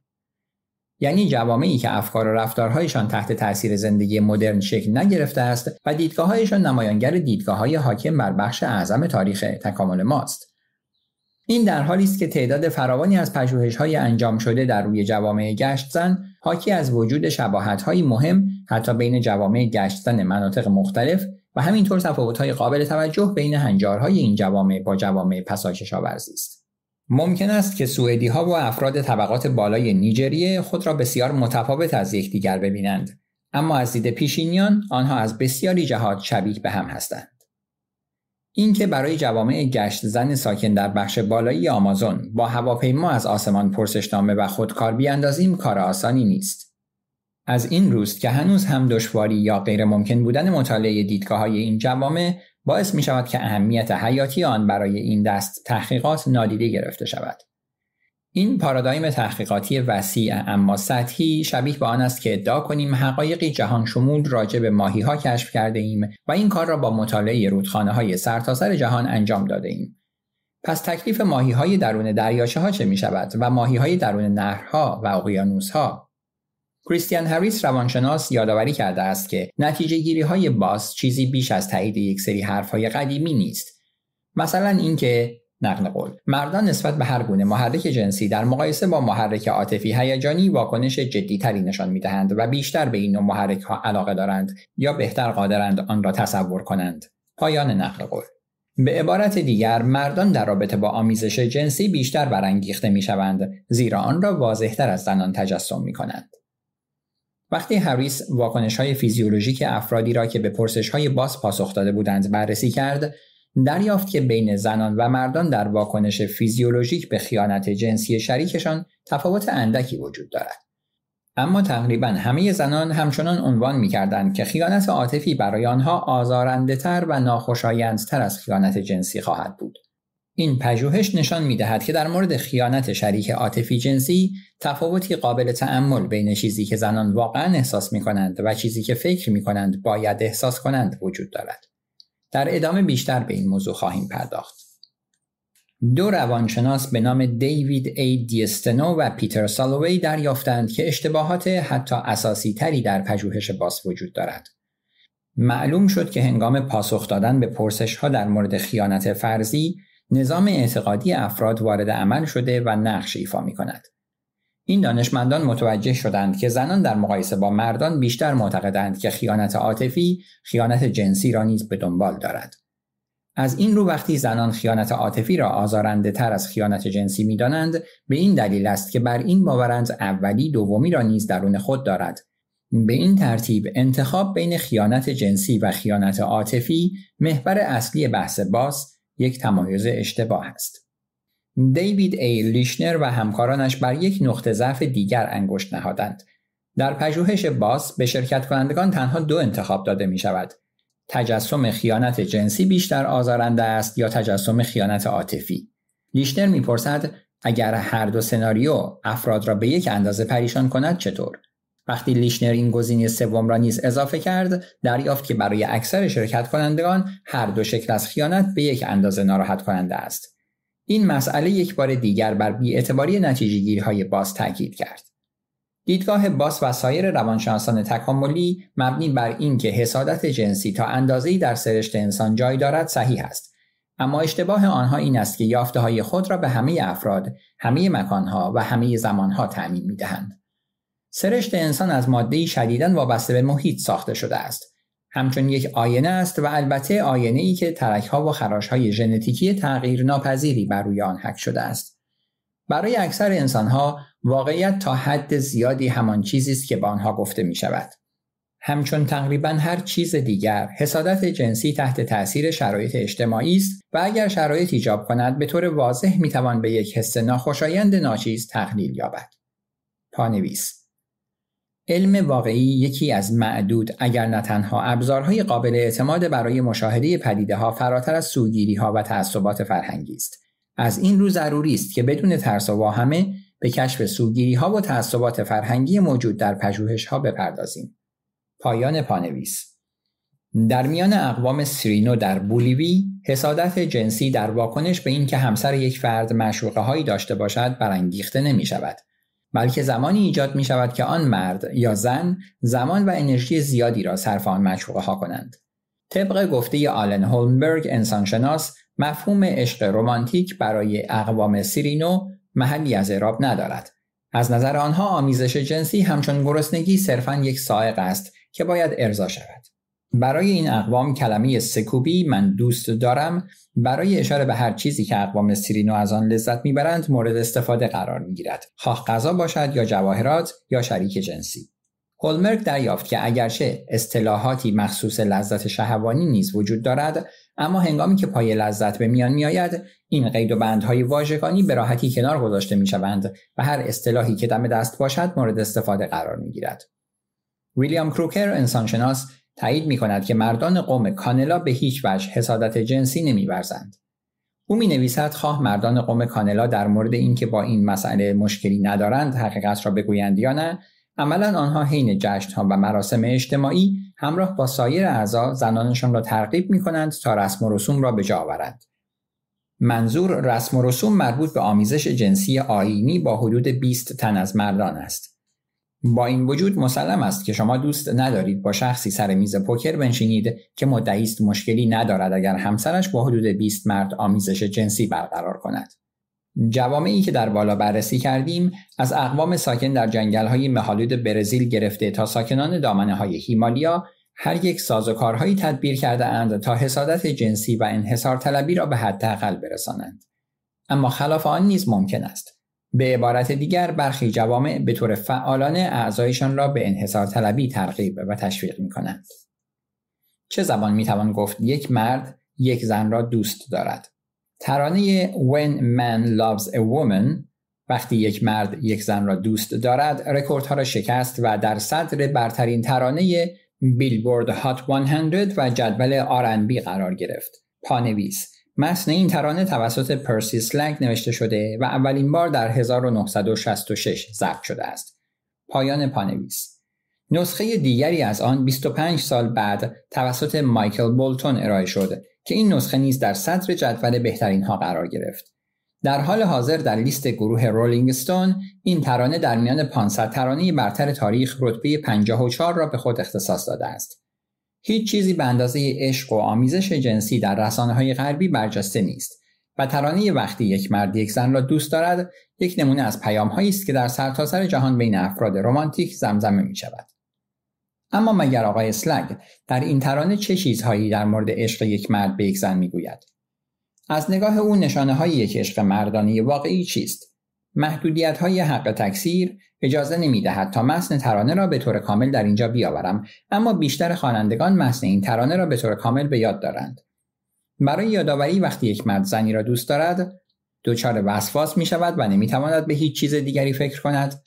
یعنی جوامعی که افکار و رفتارهایشان تحت تاثیر زندگی مدرن شکل نگرفته است و دیدگاههایشان نمایانگر های حاکم بر بخش اعظم تاریخ تکامل ماست این در حالی است که تعداد فراوانی از پژوهش‌های انجام شده در روی جوامع گشتزن حاکی از وجود شباهت‌های مهم حتی بین جوامع گشتزن مناطق مختلف و همینطور تفاوت‌های قابل توجه بین هنجارهای این جوامع با جوامع پساکشاورزی است. ممکن است که سوئدی ها و افراد طبقات بالای نیجریه خود را بسیار متفاوت از یکدیگر ببینند اما از دید پیشینیان آنها از بسیاری جهات شبیه به هم هستند اینکه برای جوامع گشت زن ساکن در بخش بالایی آمازون با هواپیما از آسمان پرسشنامه و خودکار بیاندازیم کار آسانی نیست از این روست که هنوز هم دشواری یا غیرممکن بودن مطالعه دیدگاه های این جوامع باعث می شود که اهمیت حیاتی آن برای این دست تحقیقات نادیده گرفته شود. این پارادایم تحقیقاتی وسیع اما سطحی شبیه به آن است که ادعا کنیم حقایقی جهان شمول راجع به ماهی ها کشف کرده ایم و این کار را با مطالعه رودخانه های سرتاسر سر جهان انجام داده ایم. پس تکلیف ماهی های درون دریاچه ها چه می شود و ماهی های درون نهرها و اقیانوس ها کریستیان هریس روانشناس یادآوری کرده است که نتیجه گیری های باز چیزی بیش از تایید یک سری حرف های قدیمی نیست. مثلا اینکه نقل قول مردان نسبت به هر گونه محرک جنسی در مقایسه با محرک عاطفی هیجانی واکنش تری نشان می دهند و بیشتر به این نوع محرک ها علاقه دارند یا بهتر قادرند آن را تصور کنند پایان نقل قول به عبارت دیگر مردان در رابطه با آمیزش جنسی بیشتر برانگیخته شوند زیرا آن را واضحتر از زنان تجسم می کنند. وقتی هریس واکنش های فیزیولوژیک افرادی را که به پرسش های باز پاسخ داده بودند بررسی کرد، دریافت که بین زنان و مردان در واکنش فیزیولوژیک به خیانت جنسی شریکشان تفاوت اندکی وجود دارد. اما تقریبا همه زنان همچنان عنوان می که خیانت عاطفی برای آنها آزارنده و ناخوشایندتر از خیانت جنسی خواهد بود. این پژوهش نشان میدهد که در مورد خیانت شریک عاطفی جنسی تفاوتی قابل تعمل بین چیزی که زنان واقعا احساس می کنند و چیزی که فکر می کنند باید احساس کنند وجود دارد. در ادامه بیشتر به این موضوع خواهیم پرداخت. دو روانشناس به نام دیوید ای دیستنو و پیتر سالوی دریافتند که اشتباهات حتی اساسی تری در پژوهش باس وجود دارد. معلوم شد که هنگام پاسخ دادن به پرسش ها در مورد خیانت فرضی نظام اعتقادی افراد وارد عمل شده و نقش ایفا می کند. این دانشمندان متوجه شدند که زنان در مقایسه با مردان بیشتر معتقدند که خیانت عاطفی خیانت جنسی را نیز به دنبال دارد. از این رو وقتی زنان خیانت عاطفی را آزارنده تر از خیانت جنسی می دانند به این دلیل است که بر این باورند اولی دومی را نیز درون خود دارد به این ترتیب انتخاب بین خیانت جنسی و خیانت عاطفی محور اصلی بحث باس یک تمایز اشتباه است. دیوید ای لیشنر و همکارانش بر یک نقطه ضعف دیگر انگشت نهادند. در پژوهش باس به شرکت کنندگان تنها دو انتخاب داده می شود. تجسم خیانت جنسی بیشتر آزارنده است یا تجسم خیانت عاطفی. لیشنر میپرسد اگر هر دو سناریو افراد را به یک اندازه پریشان کند چطور؟ وقتی لیشنر این گزینه سوم را نیز اضافه کرد دریافت که برای اکثر شرکت کنندگان هر دو شکل از خیانت به یک اندازه ناراحت کننده است این مسئله یک بار دیگر بر بیاعتباری نتیجهگیریهای باز تاکید کرد دیدگاه باس و سایر روانشناسان تکاملی مبنی بر اینکه حسادت جنسی تا اندازه‌ای در سرشت انسان جای دارد صحیح است اما اشتباه آنها این است که یافته های خود را به همه افراد، همه مکانها و همه زمانها تعمین می دهند. سرشت انسان از مادهی شدیدن وابسته به محیط ساخته شده است همچون یک آینه است و البته آینه ای که ترکها و خراشهای ژنتیکی تغییر ناپذیری بر روی آن حک شده است. برای اکثر انسانها واقعیت تا حد زیادی همان چیزی است که به آنها گفته می شود. همچون تقریبا هر چیز دیگر حسادت جنسی تحت تاثیر شرایط اجتماعی است و اگر شرایط ایجاب کند به طور واضح می توان به یک حس ناخوشایند ناچیز تقلیل یابد. پانویس علم واقعی یکی از معدود اگر نه تنها ابزارهای قابل اعتماد برای مشاهده پدیده ها فراتر از سوگیری ها و تعصبات فرهنگی است. از این رو ضروری است که بدون ترس و واهمه به کشف سوگیری ها و تعصبات فرهنگی موجود در پژوهش ها بپردازیم. پایان پانویس در میان اقوام سرینو در بولیوی حسادت جنسی در واکنش به اینکه همسر یک فرد مشوقه هایی داشته باشد برانگیخته نمی شود بلکه زمانی ایجاد می شود که آن مرد یا زن زمان و انرژی زیادی را صرف آن مشروعه ها کنند. طبق گفته آلن هولمبرگ انسانشناس مفهوم عشق رمانتیک برای اقوام سیرینو محلی از اعراب ندارد. از نظر آنها آمیزش جنسی همچون گرسنگی صرفا یک سائق است که باید ارضا شود. برای این اقوام کلمه سکوبی من دوست دارم برای اشاره به هر چیزی که اقوام سیرینو از آن لذت میبرند مورد استفاده قرار میگیرد خواه غذا باشد یا جواهرات یا شریک جنسی هولمرک دریافت که اگرچه اصطلاحاتی مخصوص لذت شهوانی نیز وجود دارد اما هنگامی که پای لذت به میان میآید این قید و بندهای واژگانی به راحتی کنار گذاشته میشوند و هر اصطلاحی که دم دست باشد مورد استفاده قرار میگیرد ویلیام کروکر انسانشناس تایید می کند که مردان قوم کانلا به هیچ وجه حسادت جنسی نمی برزند. او می نویسد خواه مردان قوم کانلا در مورد اینکه با این مسئله مشکلی ندارند حقیقت را بگویند یا نه عملا آنها حین ها و مراسم اجتماعی همراه با سایر اعضا زنانشان را ترغیب می کنند تا رسم و رسوم را به جا آورند. منظور رسم و رسوم مربوط به آمیزش جنسی آینی با حدود 20 تن از مردان است. با این وجود مسلم است که شما دوست ندارید با شخصی سر میز پوکر بنشینید که مدعی است مشکلی ندارد اگر همسرش با حدود 20 مرد آمیزش جنسی برقرار کند. جوامعی که در بالا بررسی کردیم از اقوام ساکن در جنگل های مهالود برزیل گرفته تا ساکنان دامنه های هیمالیا هر یک سازوکارهایی تدبیر کرده اند تا حسادت جنسی و انحصار طلبی را به حد برسانند. اما خلاف آن نیز ممکن است. به عبارت دیگر برخی جوامع به طور فعالانه اعضایشان را به انحصار طلبی ترغیب و تشویق می کنند. چه زبان می توان گفت یک مرد یک زن را دوست دارد؟ ترانه When Man Loves a Woman وقتی یک مرد یک زن را دوست دارد رکوردها را شکست و در صدر برترین ترانه بیلبورد هات 100 و جدول آرنبی قرار گرفت. پانویس متن این ترانه توسط پرسی سلنگ نوشته شده و اولین بار در 1966 ضبط شده است. پایان پانویس نسخه دیگری از آن 25 سال بعد توسط مایکل بولتون ارائه شد که این نسخه نیز در صدر جدول بهترین ها قرار گرفت. در حال حاضر در لیست گروه رولینگ این ترانه در میان 500 ترانه برتر تاریخ رتبه 54 را به خود اختصاص داده است. هیچ چیزی به اندازه عشق و آمیزش جنسی در رسانه های غربی برجسته نیست و ترانه وقتی یک مرد یک زن را دوست دارد یک نمونه از پیام است که در سرتاسر سر جهان بین افراد رمانتیک زمزمه می شود. اما مگر آقای اسلگ در این ترانه چه چیزهایی در مورد عشق یک مرد به یک زن میگوید از نگاه او نشانه های یک عشق مردانه واقعی چیست محدودیت های حق تکثیر اجازه نمی دهد تا متن ترانه را به طور کامل در اینجا بیاورم اما بیشتر خوانندگان متن این ترانه را به طور کامل به یاد دارند برای یادآوری وقتی یک مرد زنی را دوست دارد دچار وسواس می شود و نمی تواند به هیچ چیز دیگری فکر کند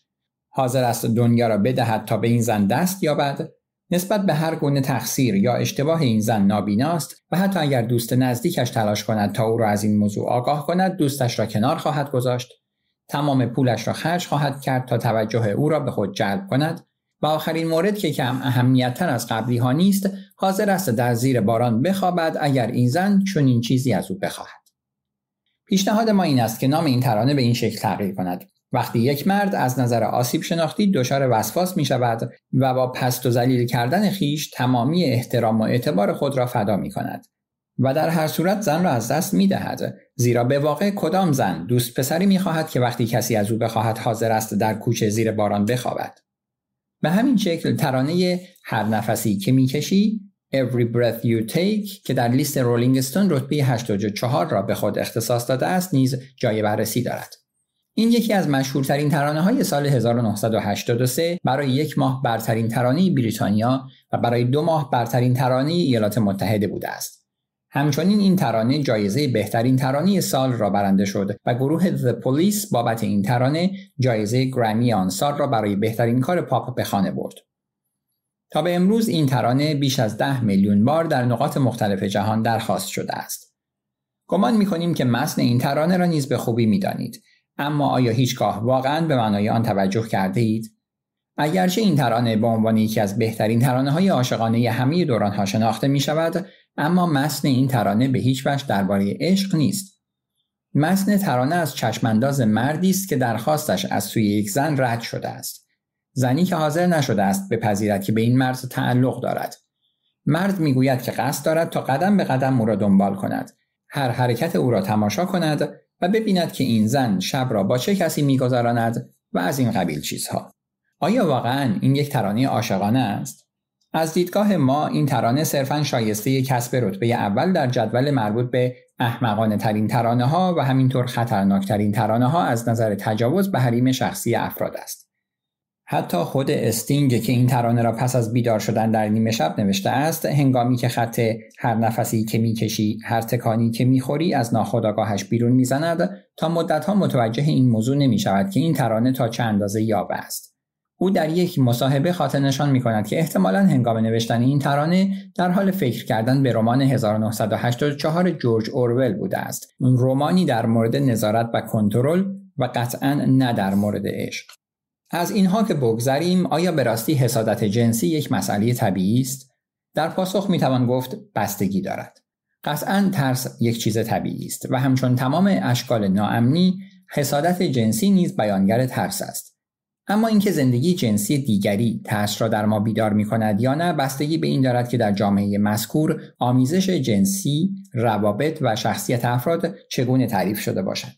حاضر است دنیا را بدهد تا به این زن دست یابد نسبت به هر گونه تقصیر یا اشتباه این زن نابیناست و حتی اگر دوست نزدیکش تلاش کند تا او را از این موضوع آگاه کند دوستش را کنار خواهد گذاشت تمام پولش را خرج خواهد کرد تا توجه او را به خود جلب کند و آخرین مورد که کم اهمیتتر از قبلی ها نیست حاضر است در زیر باران بخوابد اگر این زن چنین چیزی از او بخواهد پیشنهاد ما این است که نام این ترانه به این شکل تغییر کند وقتی یک مرد از نظر آسیب شناختی دچار وسواس می شود و با پست و ذلیل کردن خیش تمامی احترام و اعتبار خود را فدا می کند و در هر صورت زن را از دست می دهد. زیرا به واقع کدام زن دوست پسری می خواهد که وقتی کسی از او بخواهد حاضر است در کوچه زیر باران بخوابد. به همین شکل ترانه هر نفسی که کشی Every Breath You Take که در لیست رولینگ رتبه 84 را به خود اختصاص داده است نیز جای بررسی دارد. این یکی از مشهورترین ترانه های سال 1983 برای یک ماه برترین ترانه بریتانیا و برای دو ماه برترین ترانه ایالات متحده بوده است. همچنین این ترانه جایزه بهترین ترانه سال را برنده شد و گروه The Police بابت این ترانه جایزه گرمی آن سال را برای بهترین کار پاپ به خانه برد. تا به امروز این ترانه بیش از ده میلیون بار در نقاط مختلف جهان درخواست شده است. گمان می کنیم که متن این ترانه را نیز به خوبی می دانید. اما آیا هیچگاه واقعا به معنای آن توجه کرده اید؟ اگرچه این ترانه به عنوان یکی از بهترین ترانه های عاشقانه همه ها شناخته می شود اما متن این ترانه به هیچ وجه درباره عشق نیست متن ترانه از چشمانداز مردی است که درخواستش از سوی یک زن رد شده است زنی که حاضر نشده است بپذیرد که به این مرد تعلق دارد مرد میگوید که قصد دارد تا قدم به قدم او را دنبال کند هر حرکت او را تماشا کند و ببیند که این زن شب را با چه کسی میگذراند و از این قبیل چیزها آیا واقعا این یک ترانه عاشقانه است از دیدگاه ما این ترانه صرفا شایسته کسب رتبه اول در جدول مربوط به احمقانه ترین ترانه ها و همینطور خطرناک ترین ترانه ها از نظر تجاوز به حریم شخصی افراد است. حتی خود استینگ که این ترانه را پس از بیدار شدن در نیمه شب نوشته است هنگامی که خط هر نفسی که میکشی هر تکانی که میخوری از ناخودآگاهش بیرون میزند تا مدتها متوجه این موضوع شود که این ترانه تا چه اندازه یابه است او در یک مصاحبه خاطر نشان می کند که احتمالا هنگام نوشتن این ترانه در حال فکر کردن به رمان 1984 جورج اورول بوده است. اون رومانی در مورد نظارت و کنترل و قطعا نه در مورد عشق. از اینها که بگذریم آیا به راستی حسادت جنسی یک مسئله طبیعی است؟ در پاسخ می توان گفت بستگی دارد. قطعا ترس یک چیز طبیعی است و همچون تمام اشکال ناامنی حسادت جنسی نیز بیانگر ترس است. اما اینکه زندگی جنسی دیگری ترس را در ما بیدار می کند یا نه بستگی به این دارد که در جامعه مذکور آمیزش جنسی، روابط و شخصیت افراد چگونه تعریف شده باشد.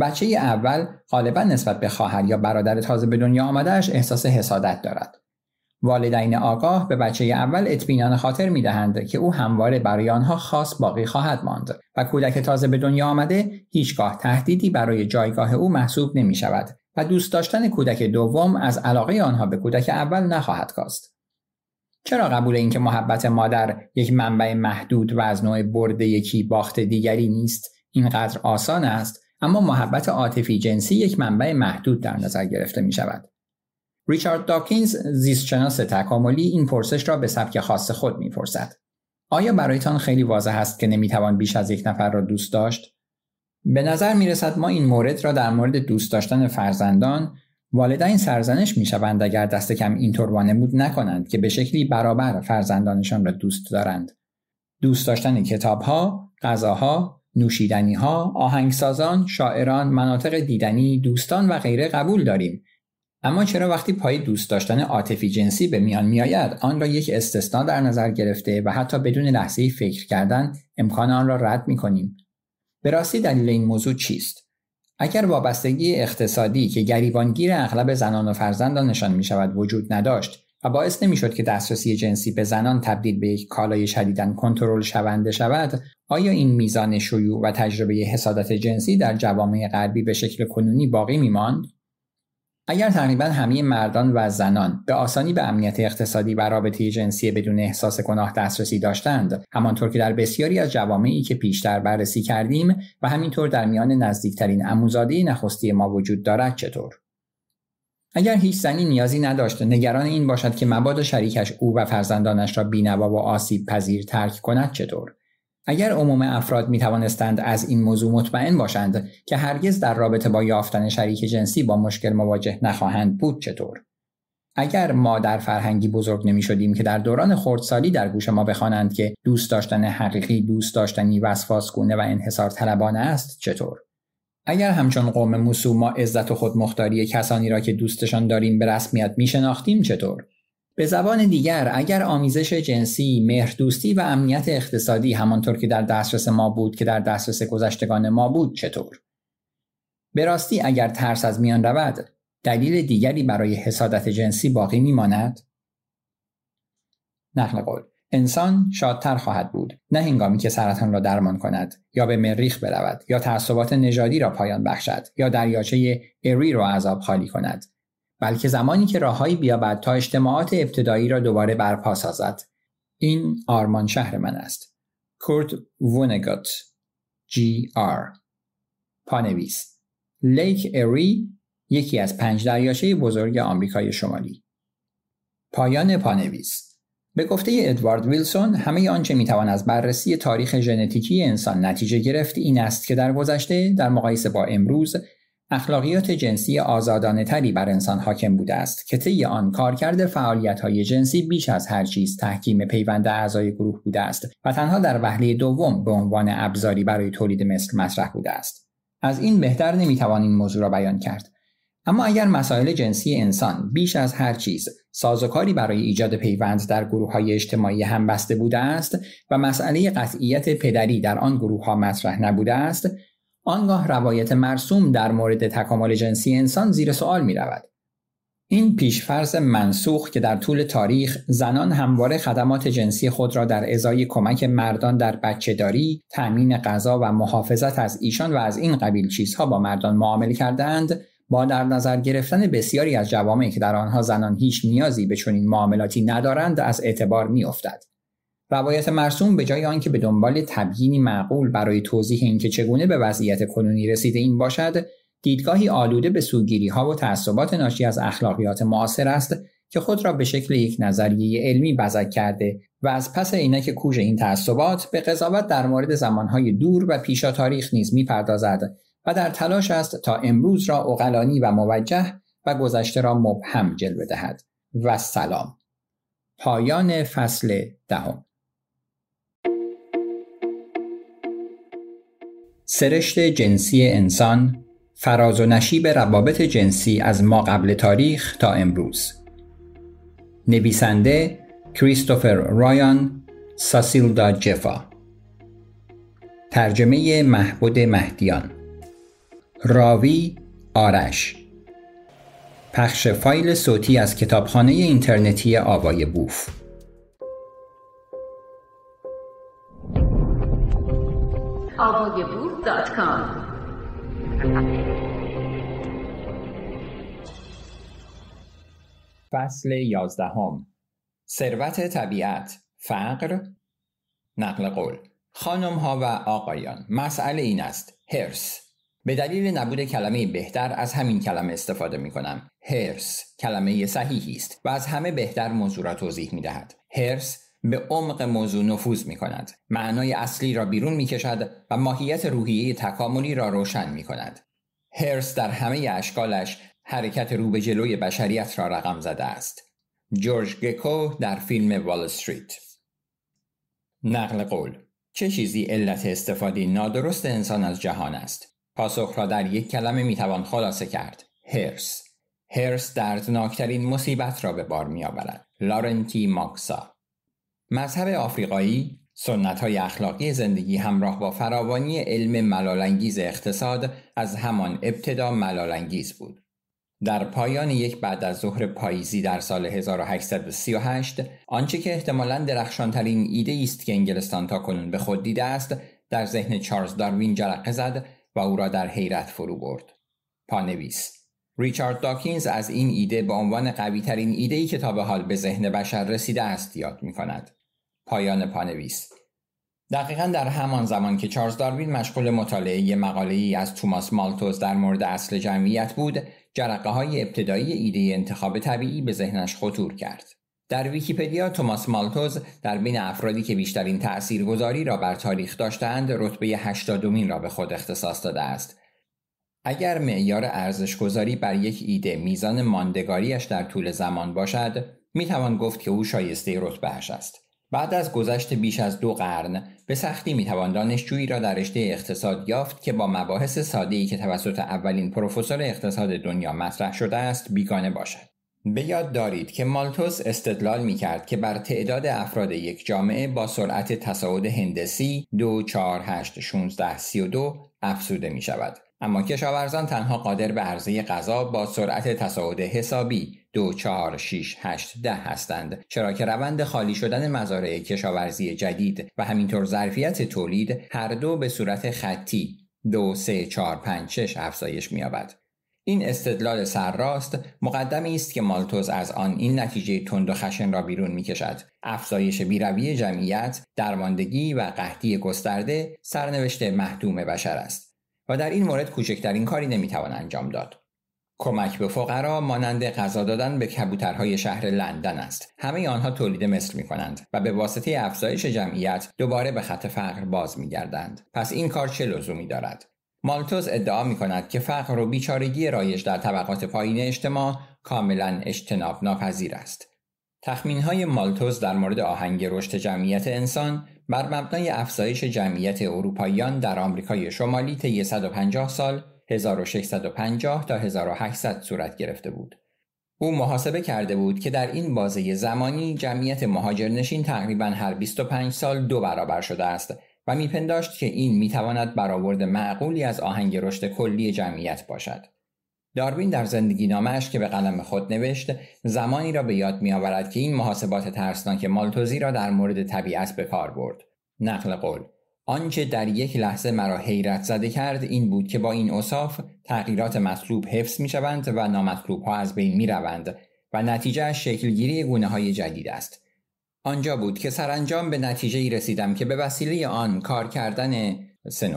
بچه اول غالبا نسبت به خواهر یا برادر تازه به دنیا آمدهش احساس حسادت دارد. والدین آگاه به بچه اول اطمینان خاطر می دهند که او همواره برای آنها خاص باقی خواهد ماند و کودک تازه به دنیا آمده هیچگاه تهدیدی برای جایگاه او محسوب نمی شود و دوست داشتن کودک دوم از علاقه آنها به کودک اول نخواهد کاست. چرا قبول اینکه محبت مادر یک منبع محدود و از نوع برد یکی باخت دیگری نیست اینقدر آسان است اما محبت عاطفی جنسی یک منبع محدود در نظر گرفته می شود. ریچارد داکینز زیستشناس تکاملی این پرسش را به سبک خاص خود می آیا برایتان خیلی واضح است که نمیتوان بیش از یک نفر را دوست داشت؟ به نظر می رسد ما این مورد را در مورد دوست داشتن فرزندان والدین سرزنش می شوند اگر دست کم این اینطور بود نکنند که به شکلی برابر فرزندانشان را دوست دارند. دوست داشتن کتاب کتابها، غذاها، نوشیدنیها، آهنگسازان، شاعران، مناطق دیدنی، دوستان و غیره قبول داریم. اما چرا وقتی پای دوست داشتن عاطفی جنسی به میان می آید آن را یک استثنا در نظر گرفته و حتی بدون لحظه فکر کردن امکان آن را رد می کنیم به راستی دلیل این موضوع چیست اگر وابستگی اقتصادی که گریبانگیر اغلب زنان و فرزندانشان می شود وجود نداشت و باعث نمیشد که دسترسی جنسی به زنان تبدیل به یک کالای شدیدن کنترل شونده شود آیا این میزان شیوع و تجربه حسادت جنسی در جوامع غربی به شکل کنونی باقی می ماند؟ اگر تقریبا همه مردان و زنان به آسانی به امنیت اقتصادی و رابطه جنسی بدون احساس گناه دسترسی داشتند همانطور که در بسیاری از جوامعی که پیشتر بررسی کردیم و همینطور در میان نزدیکترین اموزاده نخستی ما وجود دارد چطور اگر هیچ زنی نیازی نداشت نگران این باشد که مبادا شریکش او و فرزندانش را بینوا و آسیب پذیر ترک کند چطور اگر عموم افراد می توانستند از این موضوع مطمئن باشند که هرگز در رابطه با یافتن شریک جنسی با مشکل مواجه نخواهند بود چطور؟ اگر ما در فرهنگی بزرگ نمی شدیم که در دوران خردسالی در گوش ما بخوانند که دوست داشتن حقیقی دوست داشتنی وسواس گونه و انحصار طلبانه است چطور؟ اگر همچون قوم موسو ما عزت و خودمختاری کسانی را که دوستشان داریم به رسمیت می شناختیم چطور؟ به زبان دیگر اگر آمیزش جنسی، مهردوستی و امنیت اقتصادی همانطور که در دسترس ما بود که در دسترس گذشتگان ما بود چطور؟ به راستی اگر ترس از میان رود، دلیل دیگری برای حسادت جنسی باقی میماند؟ نقل قول انسان شادتر خواهد بود نه هنگامی که سرطان را درمان کند یا به مریخ برود یا تعصبات نژادی را پایان بخشد یا دریاچه اری را از خالی کند بلکه زمانی که راههایی بیابد تا اجتماعات ابتدایی را دوباره برپا سازد این آرمان شهر من است کورت وونگوت جی آر پانویس لیک اری یکی از پنج دریاچه بزرگ آمریکای شمالی پایان پانویس به گفته ادوارد ویلسون همه آنچه میتوان از بررسی تاریخ ژنتیکی انسان نتیجه گرفت این است که در گذشته در مقایسه با امروز اخلاقیات جنسی آزادانه تری بر انسان حاکم بوده است که طی آن کارکرد فعالیت های جنسی بیش از هر چیز تحکیم پیوند اعضای گروه بوده است و تنها در وهله دوم به عنوان ابزاری برای تولید مثل مطرح بوده است از این بهتر نمیتوان این موضوع را بیان کرد اما اگر مسائل جنسی انسان بیش از هر چیز سازوکاری برای ایجاد پیوند در گروه های اجتماعی همبسته بوده است و مسئله قطعیت پدری در آن گروه مطرح نبوده است آنگاه روایت مرسوم در مورد تکامل جنسی انسان زیر سوال می رود. این پیشفرض منسوخ که در طول تاریخ زنان همواره خدمات جنسی خود را در ازای کمک مردان در داری، تأمین غذا و محافظت از ایشان و از این قبیل چیزها با مردان معامله کردهاند، با در نظر گرفتن بسیاری از جوامعی که در آنها زنان هیچ نیازی به چنین معاملاتی ندارند از اعتبار میافتد روایت مرسوم به جای آنکه به دنبال تبیینی معقول برای توضیح اینکه چگونه به وضعیت کنونی رسیده این باشد دیدگاهی آلوده به سوگیری ها و تعصبات ناشی از اخلاقیات معاصر است که خود را به شکل یک نظریه علمی بزک کرده و از پس عینک کوژ این تعصبات به قضاوت در مورد زمانهای دور و پیشا تاریخ نیز میپردازد و در تلاش است تا امروز را اقلانی و موجه و گذشته را مبهم جلوه دهد و سلام پایان فصل دهم سرشت جنسی انسان فراز و نشیب روابط جنسی از ما قبل تاریخ تا امروز نویسنده کریستوفر رایان ساسیلدا جفا ترجمه محبود مهدیان راوی آرش پخش فایل صوتی از کتابخانه اینترنتی آوای بوف آوای بوف فصل فصل یازدهم ثروت طبیعت فقر نقل قول خانم ها و آقایان مسئله این است هرس به دلیل نبود کلمه بهتر از همین کلمه استفاده می کنم هرس کلمه صحیحی است و از همه بهتر موضوع را توضیح می دهد هرس به عمق موضوع نفوذ می کند. معنای اصلی را بیرون می کشد و ماهیت روحیه تکاملی را روشن می کند. هرس در همه اشکالش حرکت رو به جلوی بشریت را رقم زده است. جورج گکو در فیلم وال استریت نقل قول چه چیزی علت استفاده نادرست انسان از جهان است؟ پاسخ را در یک کلمه توان خلاصه کرد. هرس. هرس دردناکترین مصیبت را به بار می آورد. لارنتی ماکسا مذهب آفریقایی سنت های اخلاقی زندگی همراه با فراوانی علم ملالانگیز اقتصاد از همان ابتدا ملالانگیز بود. در پایان یک بعد از ظهر پاییزی در سال 1838 آنچه که احتمالا درخشانترین ایده است که انگلستان تا کنون به خود دیده است در ذهن چارلز داروین جرقه زد و او را در حیرت فرو برد. پانویس ریچارد داکینز از این ایده به عنوان قویترین ای که تا به حال به ذهن بشر رسیده است یاد می کند. پایان پانویس دقیقا در همان زمان که چارلز داروین مشغول مطالعه مقاله ای از توماس مالتوز در مورد اصل جمعیت بود جرقه های ابتدایی ایده انتخاب طبیعی به ذهنش خطور کرد در ویکیپدیا توماس مالتوز در بین افرادی که بیشترین تاثیرگذاری را بر تاریخ داشتند رتبه هشتادمین را به خود اختصاص داده است اگر معیار ارزشگذاری بر یک ایده میزان ماندگاریش در طول زمان باشد میتوان گفت که او شایسته رتبهش است بعد از گذشت بیش از دو قرن به سختی میتوان دانشجویی را در رشته اقتصاد یافت که با مباحث ساده که توسط اولین پروفسور اقتصاد دنیا مطرح شده است بیگانه باشد به یاد دارید که مالتوس استدلال می کرد که بر تعداد افراد یک جامعه با سرعت تصاعد هندسی 2 4 8 16 32 افسوده می شود اما کشاورزان تنها قادر به عرضه غذا با سرعت تصاعد حسابی دو، چهار، شیش، هشت، ده هستند چرا که روند خالی شدن مزارع کشاورزی جدید و همینطور ظرفیت تولید هر دو به صورت خطی دو، سه، چهار، پنج، شش افزایش می‌یابد. این استدلال سرراست مقدمی است که مالتوز از آن این نتیجه تند و خشن را بیرون میکشد افزایش بیروی جمعیت درماندگی و قحطی گسترده سرنوشت محدوم بشر است و در این مورد کوچکترین کاری نمیتوان انجام داد کمک به فقرا مانند غذا دادن به کبوترهای شهر لندن است همه آنها تولید مثل می کنند و به واسطه افزایش جمعیت دوباره به خط فقر باز می گردند. پس این کار چه لزومی دارد مالتوز ادعا می کند که فقر و بیچارگی رایج در طبقات پایین اجتماع کاملا اجتناب ناپذیر است تخمین های مالتوز در مورد آهنگ رشد جمعیت انسان بر مبنای افزایش جمعیت اروپاییان در آمریکای شمالی طی 150 سال 1650 تا 1800 صورت گرفته بود. او محاسبه کرده بود که در این بازه زمانی جمعیت مهاجرنشین تقریبا هر 25 سال دو برابر شده است و میپنداشت که این میتواند برآورد معقولی از آهنگ رشد کلی جمعیت باشد. داروین در زندگی نامش که به قلم خود نوشت زمانی را به یاد آورد که این محاسبات ترسناک مالتوزی را در مورد طبیعت به کار برد. نقل قول آنچه در یک لحظه مرا حیرت زده کرد این بود که با این اصاف تغییرات مطلوب حفظ می شوند و نامطلوب ها از بین می روند و نتیجه شکلگیری گونه های جدید است. آنجا بود که سرانجام به نتیجه ای رسیدم که به وسیله آن کار کردن سه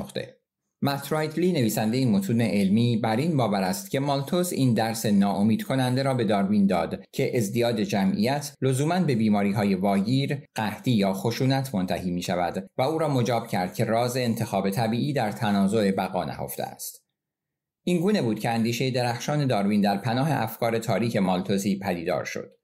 مترایتلی رایتلی نویسنده این متون علمی بر این باور است که مالتوس این درس ناامید کننده را به داروین داد که ازدیاد جمعیت لزوما به بیماری های واگیر، قحطی یا خشونت منتهی می شود و او را مجاب کرد که راز انتخاب طبیعی در تنازع بقا نهفته است. این گونه بود که اندیشه درخشان داروین در پناه افکار تاریک مالتوسی پدیدار شد.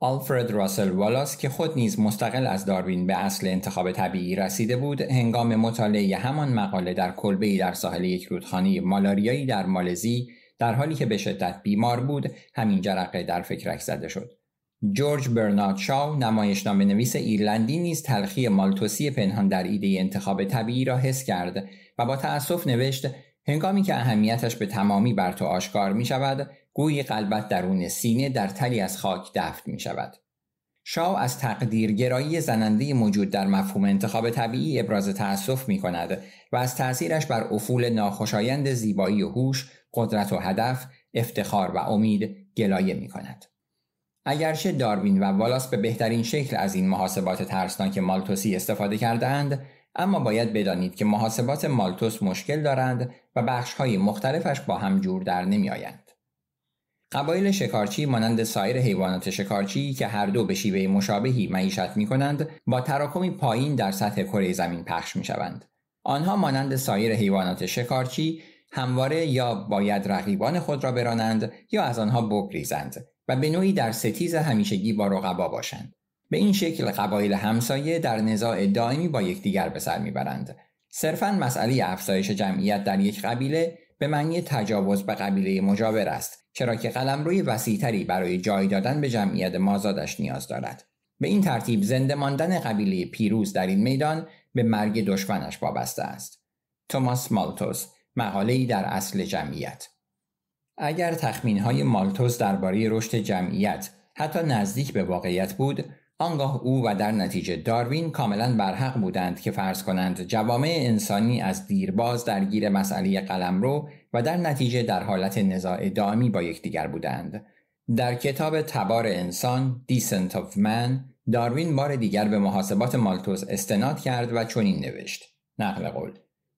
آلفرد راسل والاس که خود نیز مستقل از داروین به اصل انتخاب طبیعی رسیده بود هنگام مطالعه همان مقاله در کلبهای در ساحل یک رودخانه مالاریایی در مالزی در حالی که به شدت بیمار بود همین جرقه در فکرک زده شد جورج برنارد شاو نمایشنامه نویس ایرلندی نیز تلخی مالتوسی پنهان در ایده انتخاب طبیعی را حس کرد و با تأسف نوشت هنگامی که اهمیتش به تمامی بر تو آشکار می گوی قلبت درون سینه در تلی از خاک دفت می شود. شاو از تقدیرگرایی زننده موجود در مفهوم انتخاب طبیعی ابراز تأسف می کند و از تأثیرش بر افول ناخوشایند زیبایی و هوش، قدرت و هدف، افتخار و امید گلایه می کند. اگرچه داروین و والاس به بهترین شکل از این محاسبات ترسناک مالتوسی استفاده کردهاند، اما باید بدانید که محاسبات مالتوس مشکل دارند و بخشهای مختلفش با هم جور در نمی قبایل شکارچی مانند سایر حیوانات شکارچی که هر دو به شیوه مشابهی معیشت می کنند با تراکمی پایین در سطح کره زمین پخش می شوند. آنها مانند سایر حیوانات شکارچی همواره یا باید رقیبان خود را برانند یا از آنها بگریزند و به نوعی در ستیز همیشگی با رقبا باشند. به این شکل قبایل همسایه در نزاع دائمی با یکدیگر به سر میبرند. صرفا مسئله افزایش جمعیت در یک قبیله به معنی تجاوز به قبیله مجاور است چرا که وسیع وسیعتری برای جای دادن به جمعیت مازادش نیاز دارد به این ترتیب زنده ماندن قبیله پیروز در این میدان به مرگ دشمنش وابسته است توماس مالتوس ای در اصل جمعیت اگر های مالتوس درباره رشد جمعیت حتی نزدیک به واقعیت بود آنگاه او و در نتیجه داروین کاملا برحق بودند که فرض کنند جوامع انسانی از دیرباز درگیر مسئله قلمرو و در نتیجه در حالت نزاع دائمی با یکدیگر بودند در کتاب تبار انسان دیسنت of Man داروین بار دیگر به محاسبات مالتوس استناد کرد و چنین نوشت نقل قول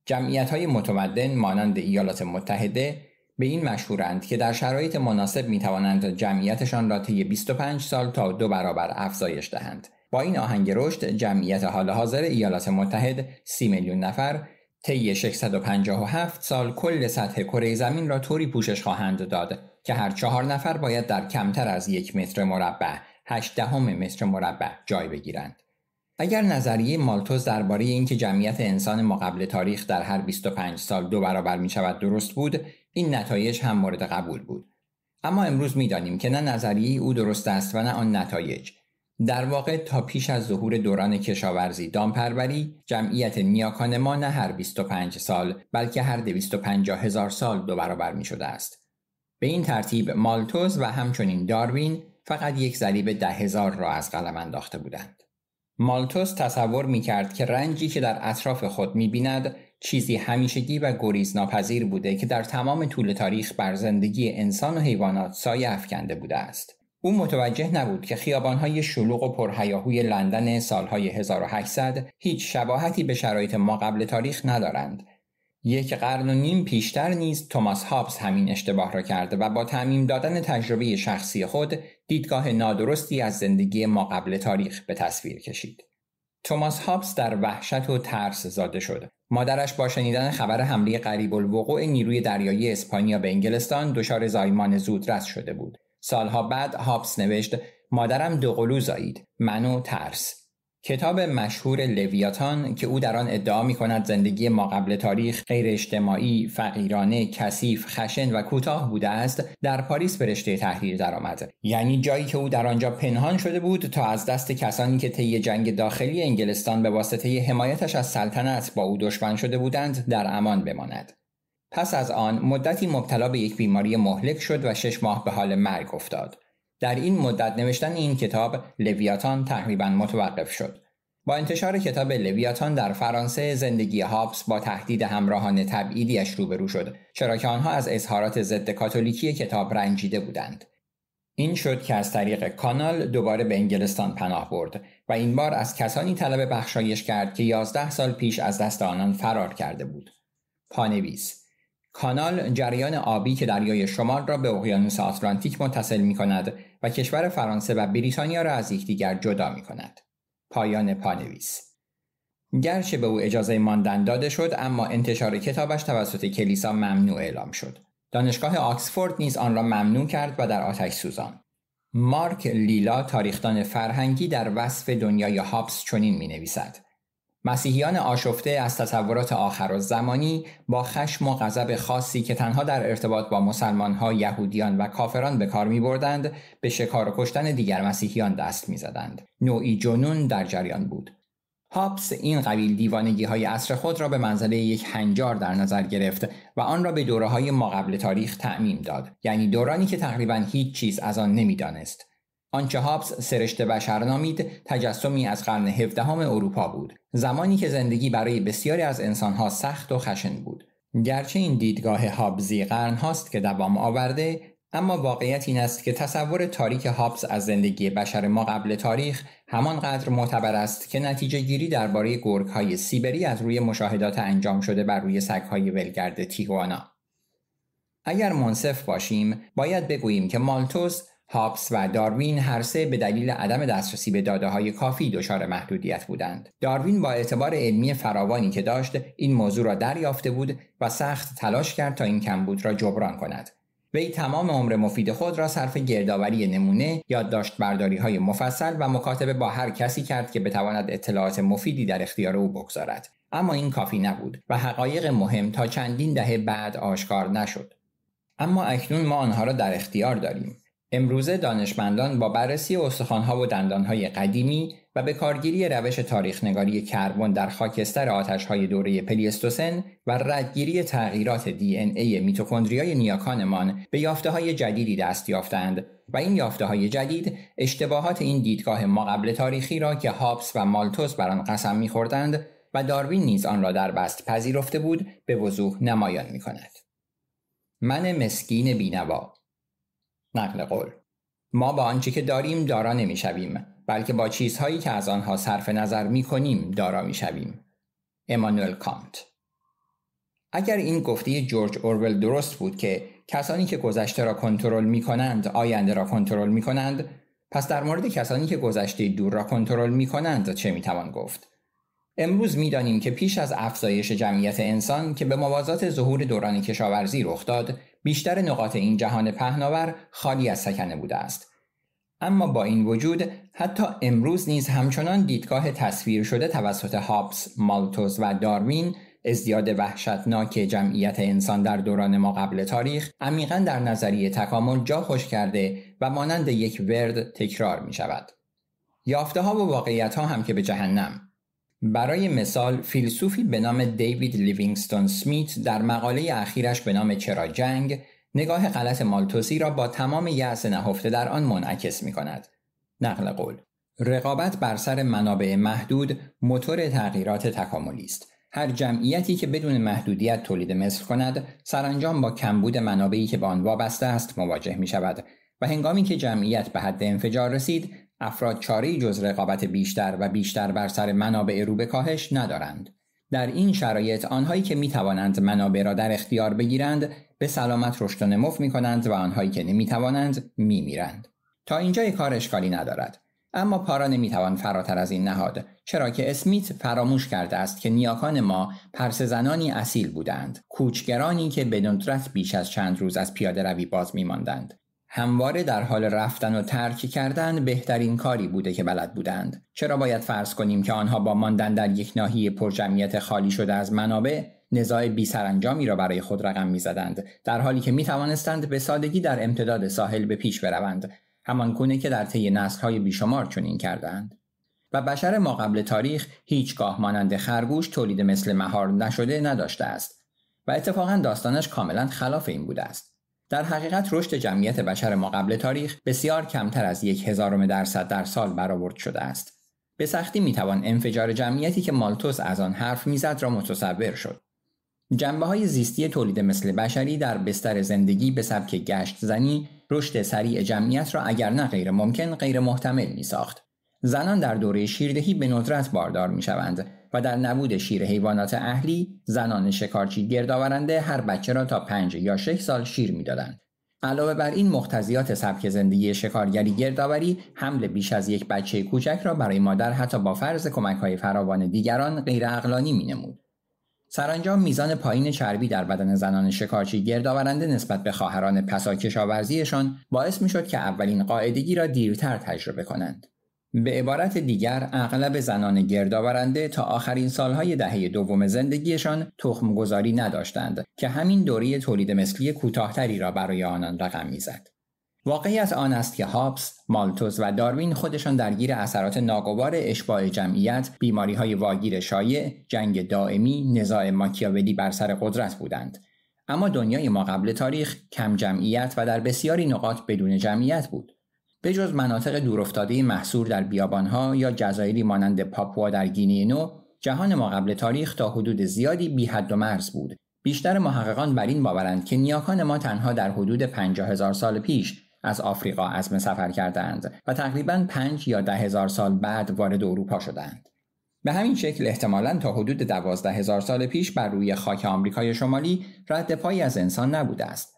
جمعیت های متمدن مانند ایالات متحده به این مشهورند که در شرایط مناسب می توانند جمعیتشان را طی 25 سال تا دو برابر افزایش دهند. با این آهنگ رشد جمعیت حال حاضر ایالات متحد 30 میلیون نفر طی 657 سال کل سطح کره زمین را طوری پوشش خواهند داد که هر چهار نفر باید در کمتر از یک متر مربع 8 دهم متر مربع جای بگیرند. اگر نظریه مالتوس درباره اینکه جمعیت انسان ما تاریخ در هر 25 سال دو برابر می شود درست بود این نتایج هم مورد قبول بود اما امروز میدانیم که نه نظریه او درست است و نه آن نتایج در واقع تا پیش از ظهور دوران کشاورزی دامپروری جمعیت نیاکان ما نه هر 25 سال بلکه هر 250 هزار سال دو برابر می شده است به این ترتیب مالتوز و همچنین داروین فقط یک ضریب ده هزار را از قلم انداخته بودند مالتوس تصور می کرد که رنجی که در اطراف خود می بیند چیزی همیشگی و گریزناپذیر بوده که در تمام طول تاریخ بر زندگی انسان و حیوانات سایه افکنده بوده است. او متوجه نبود که خیابانهای شلوغ و پرهیاهوی لندن سالهای 1800 هیچ شباهتی به شرایط ما قبل تاریخ ندارند. یک قرن و نیم پیشتر نیز توماس هابز همین اشتباه را کرده و با تعمیم دادن تجربه شخصی خود دیدگاه نادرستی از زندگی ما قبل تاریخ به تصویر کشید. توماس هابز در وحشت و ترس زاده شد مادرش با شنیدن خبر حمله قریب الوقوع نیروی دریایی اسپانیا به انگلستان دچار زایمان زودرس شده بود سالها بعد هابس نوشت مادرم دوقلو زایید منو ترس کتاب مشهور لویاتان که او در آن ادعا می کند زندگی ما قبل تاریخ غیر اجتماعی، فقیرانه، کثیف، خشن و کوتاه بوده است، در پاریس به رشته تحریر درآمد. یعنی جایی که او در آنجا پنهان شده بود تا از دست کسانی که طی جنگ داخلی انگلستان به واسطه حمایتش از سلطنت با او دشمن شده بودند، در امان بماند. پس از آن مدتی مبتلا به یک بیماری مهلک شد و شش ماه به حال مرگ افتاد. در این مدت نوشتن این کتاب لویاتان تقریبا متوقف شد با انتشار کتاب لویاتان در فرانسه زندگی هابس با تهدید همراهان تبعیدیش روبرو شد چرا که آنها از اظهارات ضد کاتولیکی کتاب رنجیده بودند این شد که از طریق کانال دوباره به انگلستان پناه برد و این بار از کسانی طلب بخشایش کرد که 11 سال پیش از دست آنان فرار کرده بود پانویس کانال جریان آبی که دریای شمال را به اقیانوس آتلانتیک متصل می کند و کشور فرانسه و بریتانیا را از یکدیگر جدا می کند. پایان پانویس گرچه به او اجازه ماندن داده شد اما انتشار کتابش توسط کلیسا ممنوع اعلام شد. دانشگاه آکسفورد نیز آن را ممنوع کرد و در آتش سوزان. مارک لیلا تاریخدان فرهنگی در وصف دنیای هابس چنین می نویسد. مسیحیان آشفته از تصورات آخر و زمانی با خشم و غضب خاصی که تنها در ارتباط با مسلمانها، یهودیان و کافران به کار می بردند به شکار و کشتن دیگر مسیحیان دست می زدند. نوعی جنون در جریان بود. هابس این قبیل دیوانگی های عصر خود را به منزله یک هنجار در نظر گرفت و آن را به دوره های قبل تاریخ تعمیم داد یعنی دورانی که تقریبا هیچ چیز از آن نمیدانست آنچه هابز سرشت بشر نامید تجسمی از قرن هفدهم اروپا بود زمانی که زندگی برای بسیاری از انسانها سخت و خشن بود گرچه این دیدگاه هابزی قرن هاست که دوام آورده اما واقعیت این است که تصور تاریک هابز از زندگی بشر ما قبل تاریخ همانقدر معتبر است که نتیجه گیری درباره گرگ های سیبری از روی مشاهدات انجام شده بر روی سگ های ولگرد تیگوانا اگر منصف باشیم باید بگوییم که مالتوس هابس و داروین هر سه به دلیل عدم دسترسی به داده های کافی دچار محدودیت بودند. داروین با اعتبار علمی فراوانی که داشت این موضوع را دریافته بود و سخت تلاش کرد تا این کمبود را جبران کند. وی تمام عمر مفید خود را صرف گردآوری نمونه، یادداشت برداری های مفصل و مکاتبه با هر کسی کرد که بتواند اطلاعات مفیدی در اختیار او بگذارد. اما این کافی نبود و حقایق مهم تا چندین دهه بعد آشکار نشد. اما اکنون ما آنها را در اختیار داریم. امروزه دانشمندان با بررسی استخوان‌ها و دندان‌های قدیمی و به کارگیری روش نگاری کربن در خاکستر آتش‌های دوره پلیستوسن و ردگیری تغییرات دی ان ای میتوکندریای نیاکانمان به یافته های جدیدی دست یافتند و این یافته های جدید اشتباهات این دیدگاه ماقبل تاریخی را که هابس و مالتوس بر آن قسم میخوردند و داروین نیز آن را در بست پذیرفته بود به وضوح نمایان می‌کند. من مسکین بینوا نقل قول ما با آنچه که داریم دارا نمیشویم بلکه با چیزهایی که از آنها صرف نظر می کنیم دارا شویم. امانوئل کانت اگر این گفته جورج اورول درست بود که کسانی که گذشته را کنترل می کنند آینده را کنترل می کنند پس در مورد کسانی که گذشته دور را کنترل می کنند چه می توان گفت امروز میدانیم که پیش از افزایش جمعیت انسان که به موازات ظهور دوران کشاورزی رخ داد بیشتر نقاط این جهان پهناور خالی از سکنه بوده است اما با این وجود حتی امروز نیز همچنان دیدگاه تصویر شده توسط هابس، مالتوز و داروین ازدیاد وحشتناک جمعیت انسان در دوران ما قبل تاریخ عمیقا در نظریه تکامل جا خوش کرده و مانند یک ورد تکرار می شود. یافته ها و واقعیت ها هم که به جهنم برای مثال فیلسوفی به نام دیوید لیوینگستون سمیت در مقاله اخیرش به نام چرا جنگ نگاه غلط مالتوسی را با تمام یأس نهفته در آن منعکس می کند. نقل قول رقابت بر سر منابع محدود موتور تغییرات تکاملی است. هر جمعیتی که بدون محدودیت تولید مثل کند سرانجام با کمبود منابعی که به آن وابسته است مواجه می شود و هنگامی که جمعیت به حد انفجار رسید افراد چاری جز رقابت بیشتر و بیشتر بر سر منابع رو به کاهش ندارند. در این شرایط آنهایی که می توانند منابع را در اختیار بگیرند به سلامت رشد و نمو می کنند و آنهایی که نمی توانند می تا اینجا کار اشکالی ندارد. اما پارا نمیتوان فراتر از این نهاد چرا که اسمیت فراموش کرده است که نیاکان ما پرس زنانی اصیل بودند کوچگرانی که به ندرت بیش از چند روز از پیاده روی باز میماندند همواره در حال رفتن و ترک کردن بهترین کاری بوده که بلد بودند چرا باید فرض کنیم که آنها با ماندن در یک ناحیه پرجمعیت خالی شده از منابع نزاع بی سرانجامی را برای خود رقم زدند در حالی که می توانستند به سادگی در امتداد ساحل به پیش بروند همان گونه که در طی های بیشمار چنین کردند و بشر ما قبل تاریخ هیچگاه مانند خرگوش تولید مثل مهار نشده نداشته است و اتفاقا داستانش کاملا خلاف این بوده است در حقیقت رشد جمعیت بشر ما قبل تاریخ بسیار کمتر از یک هزارم درصد در سال برآورد شده است. به سختی میتوان انفجار جمعیتی که مالتوس از آن حرف میزد را متصور شد. جنبه های زیستی تولید مثل بشری در بستر زندگی به سبک گشت زنی رشد سریع جمعیت را اگر نه غیر ممکن غیر محتمل زنان در دوره شیردهی به ندرت باردار می و در نبود شیر حیوانات اهلی زنان شکارچی گردآورنده هر بچه را تا پنج یا شش سال شیر میدادند علاوه بر این مقتضیات سبک زندگی شکارگری گردآوری حمل بیش از یک بچه کوچک را برای مادر حتی با فرض های فراوان دیگران غیراقلانی مینمود سرانجام میزان پایین چربی در بدن زنان شکارچی گردآورنده نسبت به خواهران پسا کشاورزیشان باعث میشد که اولین قاعدگی را دیرتر تجربه کنند به عبارت دیگر اغلب زنان گردآورنده تا آخرین سالهای دهه دوم زندگیشان تخمگذاری نداشتند که همین دوره تولید مثلی کوتاهتری را برای آنان رقم میزد واقعیت آن است که هابس، مالتوز و داروین خودشان درگیر اثرات ناگوار اشباع جمعیت، بیماری های واگیر شایع، جنگ دائمی، نزاع ماکیاولی بر سر قدرت بودند. اما دنیای ما قبل تاریخ کم جمعیت و در بسیاری نقاط بدون جمعیت بود. به جز مناطق دورافتاده محصور در بیابانها یا جزایری مانند پاپوا در گینی نو جهان ما قبل تاریخ تا حدود زیادی بی و مرز بود بیشتر محققان بر این باورند که نیاکان ما تنها در حدود 50 هزار سال پیش از آفریقا عزم سفر کردند و تقریبا 5 یا ده هزار سال بعد وارد اروپا شدند. به همین شکل احتمالا تا حدود دوازده هزار سال پیش بر روی خاک آمریکای شمالی رد پایی از انسان نبوده است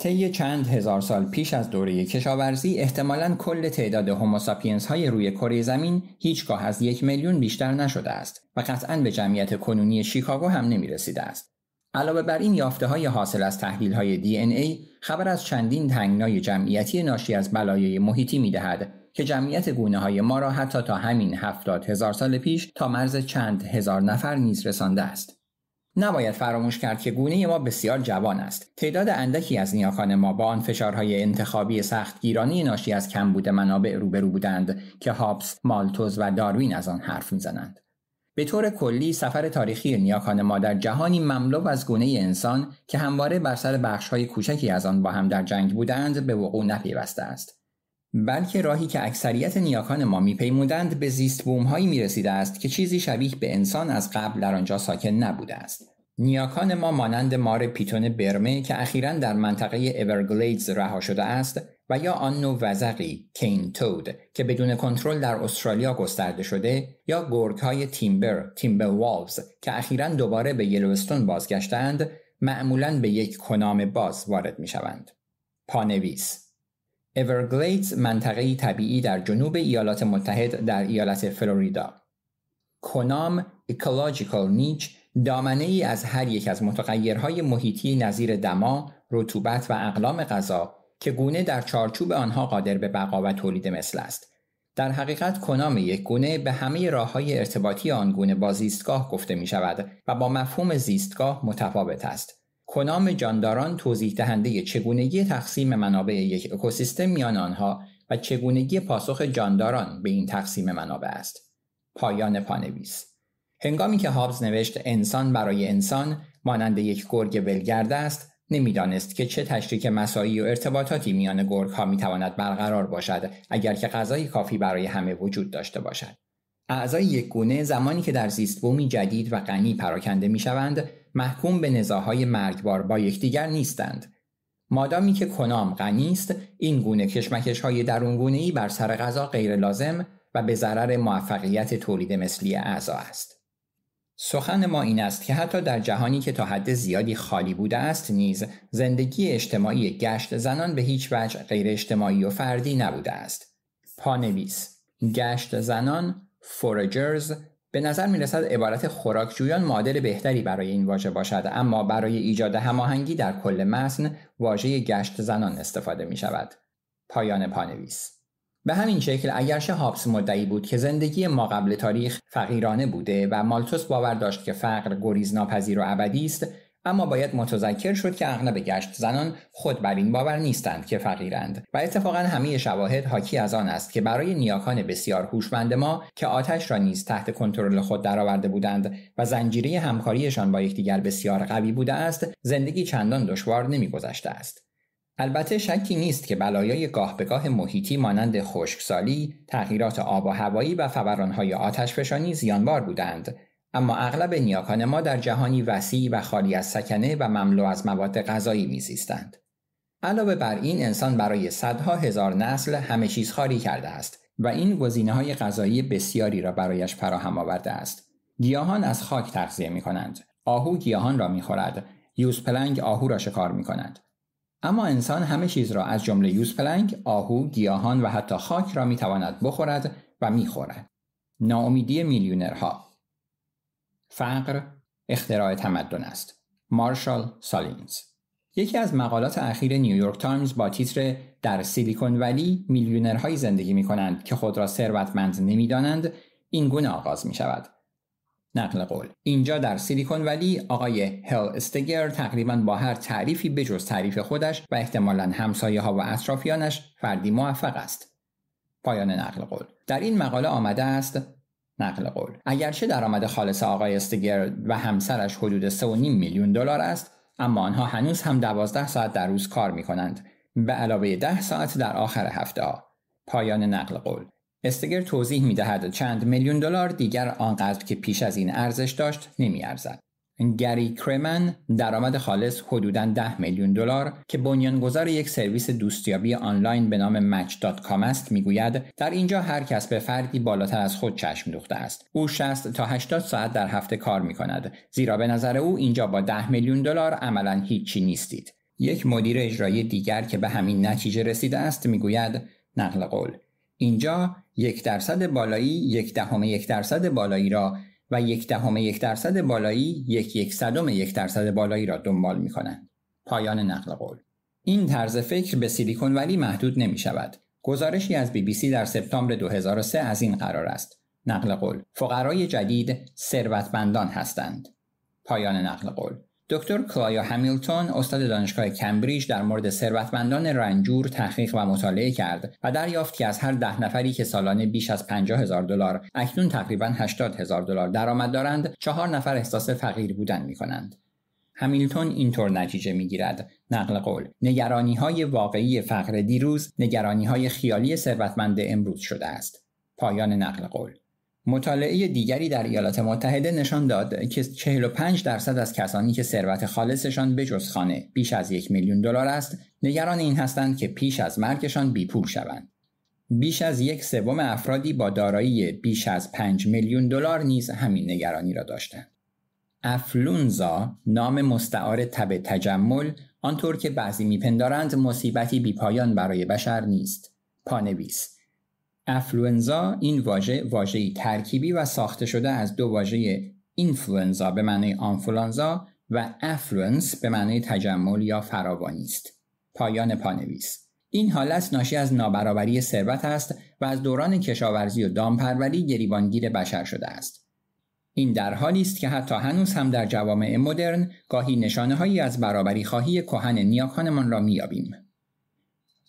طی چند هزار سال پیش از دوره کشاورزی احتمالا کل تعداد هوموساپینس های روی کره زمین هیچگاه از یک میلیون بیشتر نشده است و قطعا به جمعیت کنونی شیکاگو هم نمی رسیده است. علاوه بر این یافته های حاصل از تحلیل های دی این ای خبر از چندین تنگنای جمعیتی ناشی از بلایای محیطی می دهد که جمعیت گونه های ما را حتی تا همین هفتاد هزار سال پیش تا مرز چند هزار نفر نیز رسانده است. نباید فراموش کرد که گونه ما بسیار جوان است تعداد اندکی از نیاکان ما با آن فشارهای انتخابی گیرانی ناشی از کمبود منابع روبرو بودند که هابس مالتوز و داروین از آن حرف میزنند به طور کلی سفر تاریخی نیاکان ما در جهانی مملو از گونه انسان که همواره بر سر بخشهای کوچکی از آن با هم در جنگ بودند به وقوع نپیوسته است بلکه راهی که اکثریت نیاکان ما میپیمودند به زیست بومهایی میرسیده است که چیزی شبیه به انسان از قبل در آنجا ساکن نبوده است نیاکان ما مانند مار پیتون برمه که اخیرا در منطقه اورگلیدز رها شده است و یا آن نو وزقی کین تود که بدون کنترل در استرالیا گسترده شده یا گرگ های تیمبر تیمبر والفز که اخیرا دوباره به یلوستون بازگشتند معمولا به یک کنام باز وارد میشوند. پانویس اورگلیدز منطقه طبیعی در جنوب ایالات متحد در ایالت فلوریدا کنام اکولوژیکال نیچ دامنه ای از هر یک از متغیرهای محیطی نظیر دما، رطوبت و اقلام غذا که گونه در چارچوب آنها قادر به بقا و تولید مثل است. در حقیقت کنام یک گونه به همه راه های ارتباطی آن گونه با زیستگاه گفته می شود و با مفهوم زیستگاه متفاوت است. کنام جانداران توضیح دهنده چگونگی تقسیم منابع یک اکوسیستم میان آنها و چگونگی پاسخ جانداران به این تقسیم منابع است. پایان پانویس هنگامی که هابز نوشت انسان برای انسان مانند یک گرگ ولگرد است نمیدانست که چه تشریک مسایی و ارتباطاتی میان گرگ ها می تواند برقرار باشد اگر که غذای کافی برای همه وجود داشته باشد. اعضای یک گونه زمانی که در زیست جدید و غنی پراکنده می شوند محکوم به نزاهای مرگبار با یکدیگر نیستند مادامی که کنام غنی است این گونه کشمکش های بر سر غذا غیر لازم و به ضرر موفقیت تولید مثلی اعضا است سخن ما این است که حتی در جهانی که تا حد زیادی خالی بوده است نیز زندگی اجتماعی گشت زنان به هیچ وجه غیر اجتماعی و فردی نبوده است. پانویس گشت زنان فورجرز به نظر می رسد عبارت خوراکجویان معادل بهتری برای این واژه باشد اما برای ایجاد هماهنگی در کل متن واژه گشت زنان استفاده می شود. پایان پانویس به همین شکل اگرچه هابس مدعی بود که زندگی ما قبل تاریخ فقیرانه بوده و مالتوس باور داشت که فقر گریزناپذیر و ابدی است اما باید متذکر شد که اغلب گشت زنان خود بر این باور نیستند که فقیرند و اتفاقا همه شواهد حاکی از آن است که برای نیاکان بسیار هوشمند ما که آتش را نیز تحت کنترل خود درآورده بودند و زنجیره همکاریشان با یکدیگر بسیار قوی بوده است زندگی چندان دشوار نمیگذشته است البته شکی نیست که بلایای گاه به گاه محیطی مانند خشکسالی، تغییرات آب و هوایی و فورانهای آتشفشانی زیانبار بودند اما اغلب نیاکان ما در جهانی وسیع و خالی از سکنه و مملو از مواد غذایی میزیستند علاوه بر این انسان برای صدها هزار نسل همه چیز خالی کرده است و این گزینه های غذایی بسیاری را برایش فراهم آورده است گیاهان از خاک تغذیه می کنند آهو گیاهان را می خورد یوز پلنگ آهو را شکار می کند اما انسان همه چیز را از جمله یوز آهو گیاهان و حتی خاک را می بخورد و می ناامیدی میلیونرها فقر اختراع تمدن است مارشال سالینز یکی از مقالات اخیر نیویورک تایمز با تیتر در سیلیکون ولی میلیونرهایی زندگی می کنند که خود را ثروتمند نمیدانند این گونه آغاز می شود. نقل قول اینجا در سیلیکون ولی آقای هل استگر تقریبا با هر تعریفی بجز تعریف خودش و احتمالا همسایه ها و اطرافیانش فردی موفق است. پایان نقل قول در این مقاله آمده است نقل قول اگرچه درآمد خالص آقای استگر و همسرش حدود 3.5 میلیون دلار است اما آنها هنوز هم 12 ساعت در روز کار می کنند به علاوه 10 ساعت در آخر هفته پایان نقل قول استگر توضیح می دهد چند میلیون دلار دیگر آنقدر که پیش از این ارزش داشت نمی ارزد گری کرمن درآمد خالص حدوداً 10 میلیون دلار که بنیانگذار یک سرویس دوستیابی آنلاین به نام Match.com است میگوید در اینجا هر کس به فردی بالاتر از خود چشم دوخته است او 60 تا 80 ساعت در هفته کار می کند زیرا به نظر او اینجا با 10 میلیون دلار عملا هیچی نیستید یک مدیر اجرایی دیگر که به همین نتیجه رسیده است میگوید نقل قول اینجا یک درصد بالایی یک دهم یک درصد بالایی را و یک دهم یک درصد بالایی یک یک صدم یک درصد بالایی را دنبال می کنند. پایان نقل قول این طرز فکر به سیلیکون ولی محدود نمی شود. گزارشی از بی بی سی در سپتامبر 2003 از این قرار است. نقل قول فقرای جدید ثروتمندان هستند. پایان نقل قول دکتر کلایا همیلتون استاد دانشگاه کمبریج در مورد ثروتمندان رنجور تحقیق و مطالعه کرد و دریافت که از هر ده نفری که سالانه بیش از 50 هزار دلار اکنون تقریبا 80 هزار دلار درآمد دارند چهار نفر احساس فقیر بودن می کنند. همیلتون اینطور نتیجه میگیرد نقل قول نگرانی های واقعی فقر دیروز نگرانی های خیالی ثروتمند امروز شده است پایان نقل قول مطالعه دیگری در ایالات متحده نشان داد که 45 درصد از کسانی که ثروت خالصشان جز خانه بیش از یک میلیون دلار است نگران این هستند که پیش از مرگشان بیپول شوند بیش از یک سوم افرادی با دارایی بیش از 5 میلیون دلار نیز همین نگرانی را داشتند افلونزا نام مستعار تب تجمل آنطور که بعضی میپندارند مصیبتی بیپایان برای بشر نیست پانویس افلوئنزا این واژه واژه‌ای ترکیبی و ساخته شده از دو واژه اینفلوئنزا به معنی آنفولانزا و افلوئنس به معنی تجمل یا فراوانی است پایان پانویس این حالت ناشی از نابرابری ثروت است و از دوران کشاورزی و دامپروری گریبانگیر بشر شده است این در حالی است که حتی هنوز هم در جوامع مدرن گاهی نشانه هایی از برابری خواهی کهن نیاکانمان را مییابیم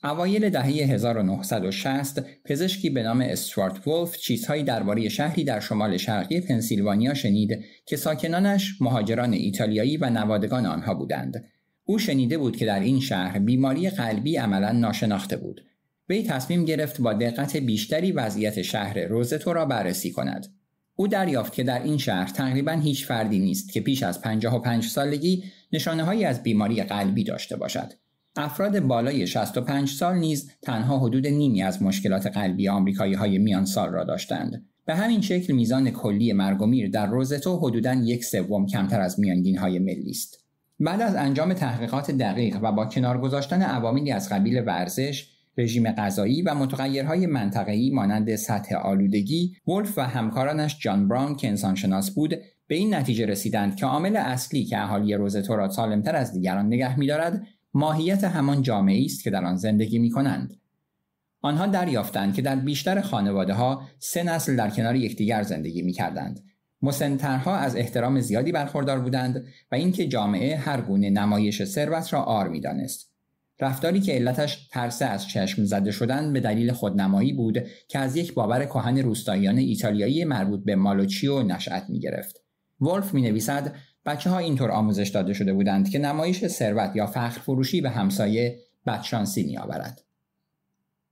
اوایل دهه 1960 پزشکی به نام استوارت ولف چیزهایی درباره شهری در شمال شرقی پنسیلوانیا شنید که ساکنانش مهاجران ایتالیایی و نوادگان آنها بودند. او شنیده بود که در این شهر بیماری قلبی عملا ناشناخته بود. وی تصمیم گرفت با دقت بیشتری وضعیت شهر روزتو را بررسی کند. او دریافت که در این شهر تقریبا هیچ فردی نیست که پیش از 55 سالگی نشانه از بیماری قلبی داشته باشد. افراد بالای 65 سال نیز تنها حدود نیمی از مشکلات قلبی آمریکایی های میان سال را داشتند. به همین شکل میزان کلی مرگ و میر در روزتو حدوداً یک سوم کمتر از میانگین های ملی است. بعد از انجام تحقیقات دقیق و با کنار گذاشتن عواملی از قبیل ورزش، رژیم غذایی و متغیرهای منطقه‌ای مانند سطح آلودگی، ولف و همکارانش جان براون که انسانشناس بود، به این نتیجه رسیدند که عامل اصلی که اهالی روزتو را سالمتر از دیگران نگه می‌دارد، ماهیت همان جامعه است که در آن زندگی می کنند. آنها دریافتند که در بیشتر خانواده ها سه نسل در کنار یکدیگر زندگی می کردند. مسنترها از احترام زیادی برخوردار بودند و اینکه جامعه هر گونه نمایش ثروت را آر میدانست. رفتاری که علتش ترسه از چشم زده شدن به دلیل خودنمایی بود که از یک باور کهن روستاییان ایتالیایی مربوط به مالوچیو نشأت می گرفت. ولف می نویسد بچه ها اینطور آموزش داده شده بودند که نمایش ثروت یا فخر فروشی به همسایه بدشانسی می آورد.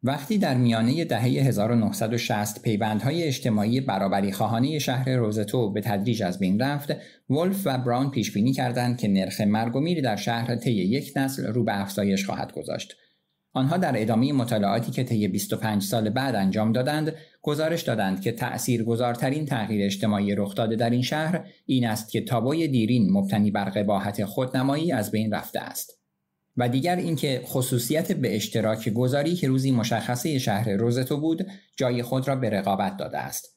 وقتی در میانه دهه 1960 پیوندهای اجتماعی برابری خواهانه شهر روزتو به تدریج از بین رفت، ولف و براون پیش بینی کردند که نرخ مرگ و میری در شهر طی یک نسل رو به افزایش خواهد گذاشت. آنها در ادامه مطالعاتی که طی 25 سال بعد انجام دادند، گزارش دادند که تاثیرگذارترین تغییر اجتماعی رخ داده در این شهر این است که تابوی دیرین مبتنی بر قباحت خودنمایی از بین رفته است. و دیگر اینکه خصوصیت به اشتراک گذاری که روزی مشخصه شهر روزتو بود، جای خود را به رقابت داده است.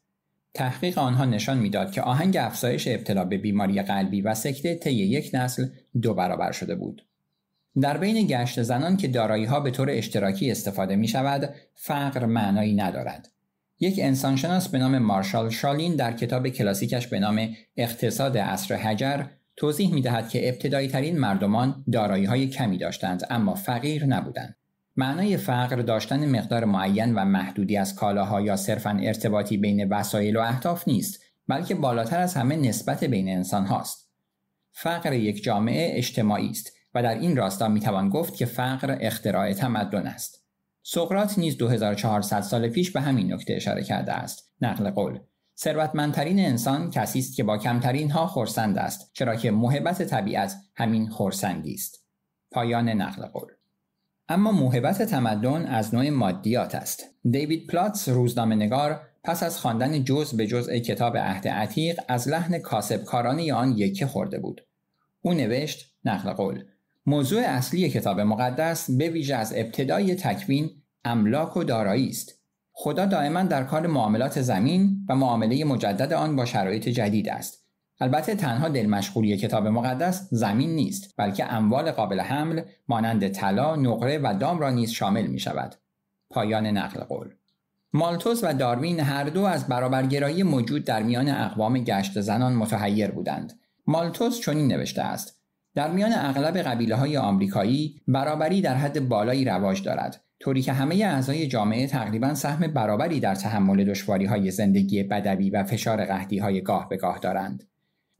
تحقیق آنها نشان میداد که آهنگ افزایش ابتلا به بیماری قلبی و سکته طی یک نسل دو برابر شده بود. در بین گشت زنان که دارایی ها به طور اشتراکی استفاده می شود، فقر معنایی ندارد. یک انسانشناس به نام مارشال شالین در کتاب کلاسیکش به نام اقتصاد عصر حجر توضیح می دهد که ابتدایی ترین مردمان دارایی های کمی داشتند اما فقیر نبودند. معنای فقر داشتن مقدار معین و محدودی از کالاها یا صرفا ارتباطی بین وسایل و اهداف نیست بلکه بالاتر از همه نسبت بین انسان هاست. فقر یک جامعه اجتماعی است و در این راستا میتوان گفت که فقر اختراع تمدن است سقرات نیز 2400 سال پیش به همین نکته اشاره کرده است نقل قول ثروتمندترین انسان کسی است که با کمترین ها خورسند است چرا که محبت طبیعت همین خورسندی است پایان نقل قول اما محبت تمدن از نوع مادیات است دیوید پلاتس روزنامه نگار پس از خواندن جزء به جزء کتاب عهد عتیق از لحن کاسبکارانه آن یکه خورده بود او نوشت نقل قول موضوع اصلی کتاب مقدس به ویژه از ابتدای تکوین املاک و دارایی است. خدا دائما در کار معاملات زمین و معامله مجدد آن با شرایط جدید است. البته تنها دل مشغولی کتاب مقدس زمین نیست بلکه اموال قابل حمل مانند طلا، نقره و دام را نیز شامل می شود. پایان نقل قول مالتوس و داروین هر دو از برابرگرایی موجود در میان اقوام گشت زنان متحیر بودند. مالتوس چنین نوشته است در میان اغلب قبیله های آمریکایی برابری در حد بالایی رواج دارد طوری که همه اعضای جامعه تقریبا سهم برابری در تحمل دشواری های زندگی بدوی و فشار قحطی های گاه به گاه دارند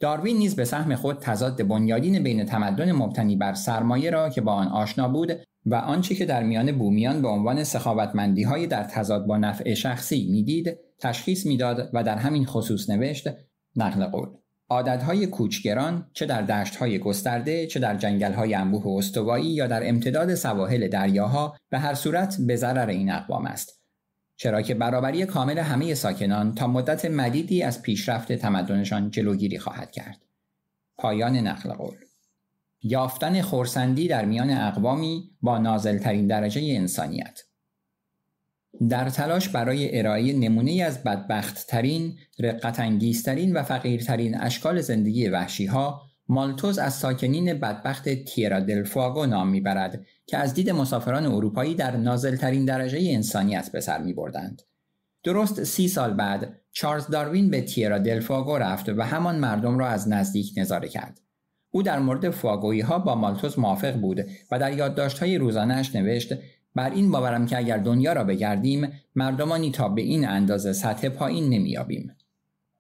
داروین نیز به سهم خود تضاد بنیادین بین تمدن مبتنی بر سرمایه را که با آن آشنا بود و آنچه که در میان بومیان به عنوان سخاوتمندی های در تضاد با نفع شخصی میدید تشخیص میداد و در همین خصوص نوشت نقل قول عادتهای کوچگران چه در دشتهای گسترده چه در جنگلهای انبوه و استوایی یا در امتداد سواحل دریاها به هر صورت به ضرر این اقوام است چرا که برابری کامل همه ساکنان تا مدت مدیدی از پیشرفت تمدنشان جلوگیری خواهد کرد پایان نقل قول یافتن خورسندی در میان اقوامی با نازلترین درجه انسانیت در تلاش برای ارائه نمونه از بدبخت ترین، رقت و فقیرترین اشکال زندگی وحشی ها، مالتوز از ساکنین بدبخت تیرا دلفاگو نام میبرد که از دید مسافران اروپایی در ترین درجه انسانیت به سر می بردند. درست سی سال بعد چارلز داروین به تیرا دلفاگو رفت و همان مردم را از نزدیک نظاره کرد. او در مورد فاگویی ها با مالتوز موافق بود و در یادداشت های روزانهش نوشت بر این باورم که اگر دنیا را بگردیم مردمانی تا به این اندازه سطح پایین نمییابیم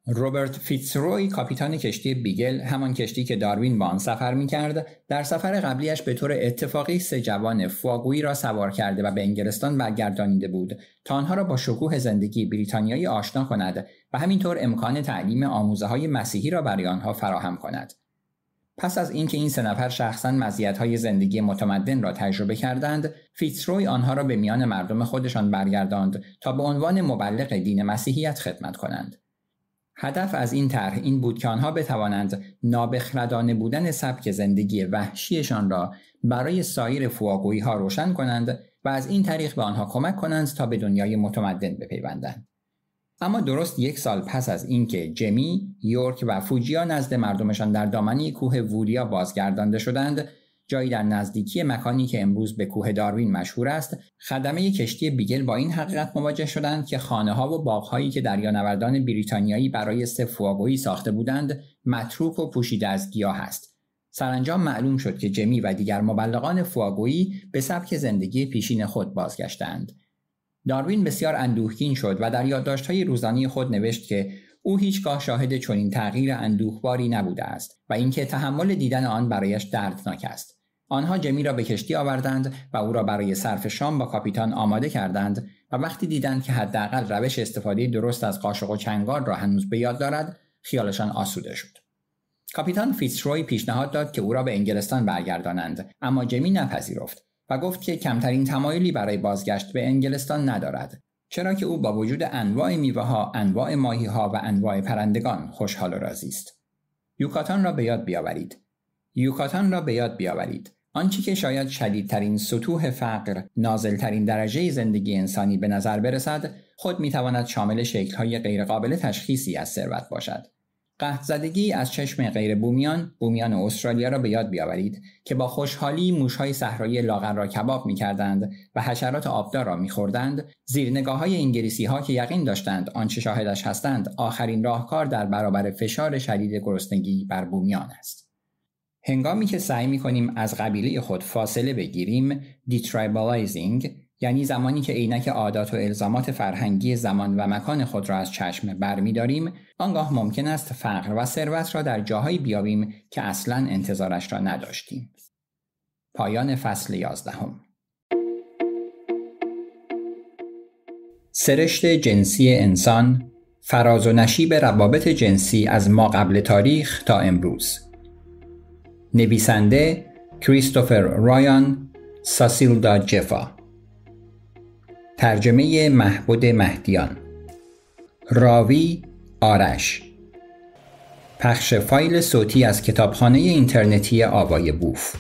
روبرت فیتسروی کاپیتان کشتی بیگل همان کشتی که داروین با آن سفر می کرد در سفر قبلیش به طور اتفاقی سه جوان فواگویی را سوار کرده و به انگلستان برگردانیده بود تا آنها را با شکوه زندگی بریتانیایی آشنا کند و همینطور امکان تعلیم آموزه های مسیحی را برای آنها فراهم کند پس از اینکه این سه نفر شخصا های زندگی متمدن را تجربه کردند، فیتسروی آنها را به میان مردم خودشان برگرداند تا به عنوان مبلغ دین مسیحیت خدمت کنند. هدف از این طرح این بود که آنها بتوانند نابخردانه بودن سبک زندگی وحشیشان را برای سایر فواگویی ها روشن کنند و از این طریق به آنها کمک کنند تا به دنیای متمدن بپیوندند. اما درست یک سال پس از اینکه جمی، یورک و فوجیا نزد مردمشان در دامنی کوه وولیا بازگردانده شدند، جایی در نزدیکی مکانی که امروز به کوه داروین مشهور است، خدمه کشتی بیگل با این حقیقت مواجه شدند که خانه ها و باغهایی که دریانوردان بریتانیایی برای سفواگویی ساخته بودند، متروک و پوشیده از گیاه است. سرانجام معلوم شد که جمی و دیگر مبلغان فواگویی به سبک زندگی پیشین خود بازگشتند. داروین بسیار اندوهگین شد و در یادداشت‌های روزانه خود نوشت که او هیچگاه شاهد چنین تغییر اندوهباری نبوده است و اینکه تحمل دیدن آن برایش دردناک است آنها جمی را به کشتی آوردند و او را برای صرف شام با کاپیتان آماده کردند و وقتی دیدند که حداقل روش استفاده درست از قاشق و چنگال را هنوز به یاد دارد خیالشان آسوده شد کاپیتان فیتسروی پیشنهاد داد که او را به انگلستان برگردانند اما جمی نپذیرفت و گفت که کمترین تمایلی برای بازگشت به انگلستان ندارد چرا که او با وجود انواع میوه ها، انواع ماهی ها و انواع پرندگان خوشحال و راضی است. یوکاتان را به یاد بیاورید. یوکاتان را به یاد بیاورید. آنچه که شاید شدیدترین سطوح فقر، نازلترین درجه زندگی انسانی به نظر برسد، خود میتواند شامل های غیرقابل تشخیصی از ثروت باشد. قهد زدگی از چشم غیر بومیان بومیان استرالیا را به یاد بیاورید که با خوشحالی موشهای صحرایی لاغر را کباب می کردند و حشرات آبدار را می خوردند زیر نگاه های انگلیسی ها که یقین داشتند آنچه شاهدش هستند آخرین راهکار در برابر فشار شدید گرسنگی بر بومیان است هنگامی که سعی می کنیم از قبیله خود فاصله بگیریم دیترایبالایزینگ یعنی زمانی که عینک عادات و الزامات فرهنگی زمان و مکان خود را از چشم برمیداریم آنگاه ممکن است فقر و ثروت را در جاهایی بیابیم که اصلا انتظارش را نداشتیم پایان فصل یازدهم سرشت جنسی انسان فراز و نشیب روابط جنسی از ما قبل تاریخ تا امروز نویسنده کریستوفر رایان ساسیلدا جفا ترجمه محبود مهدیان راوی آرش پخش فایل صوتی از کتابخانه اینترنتی آوای بوف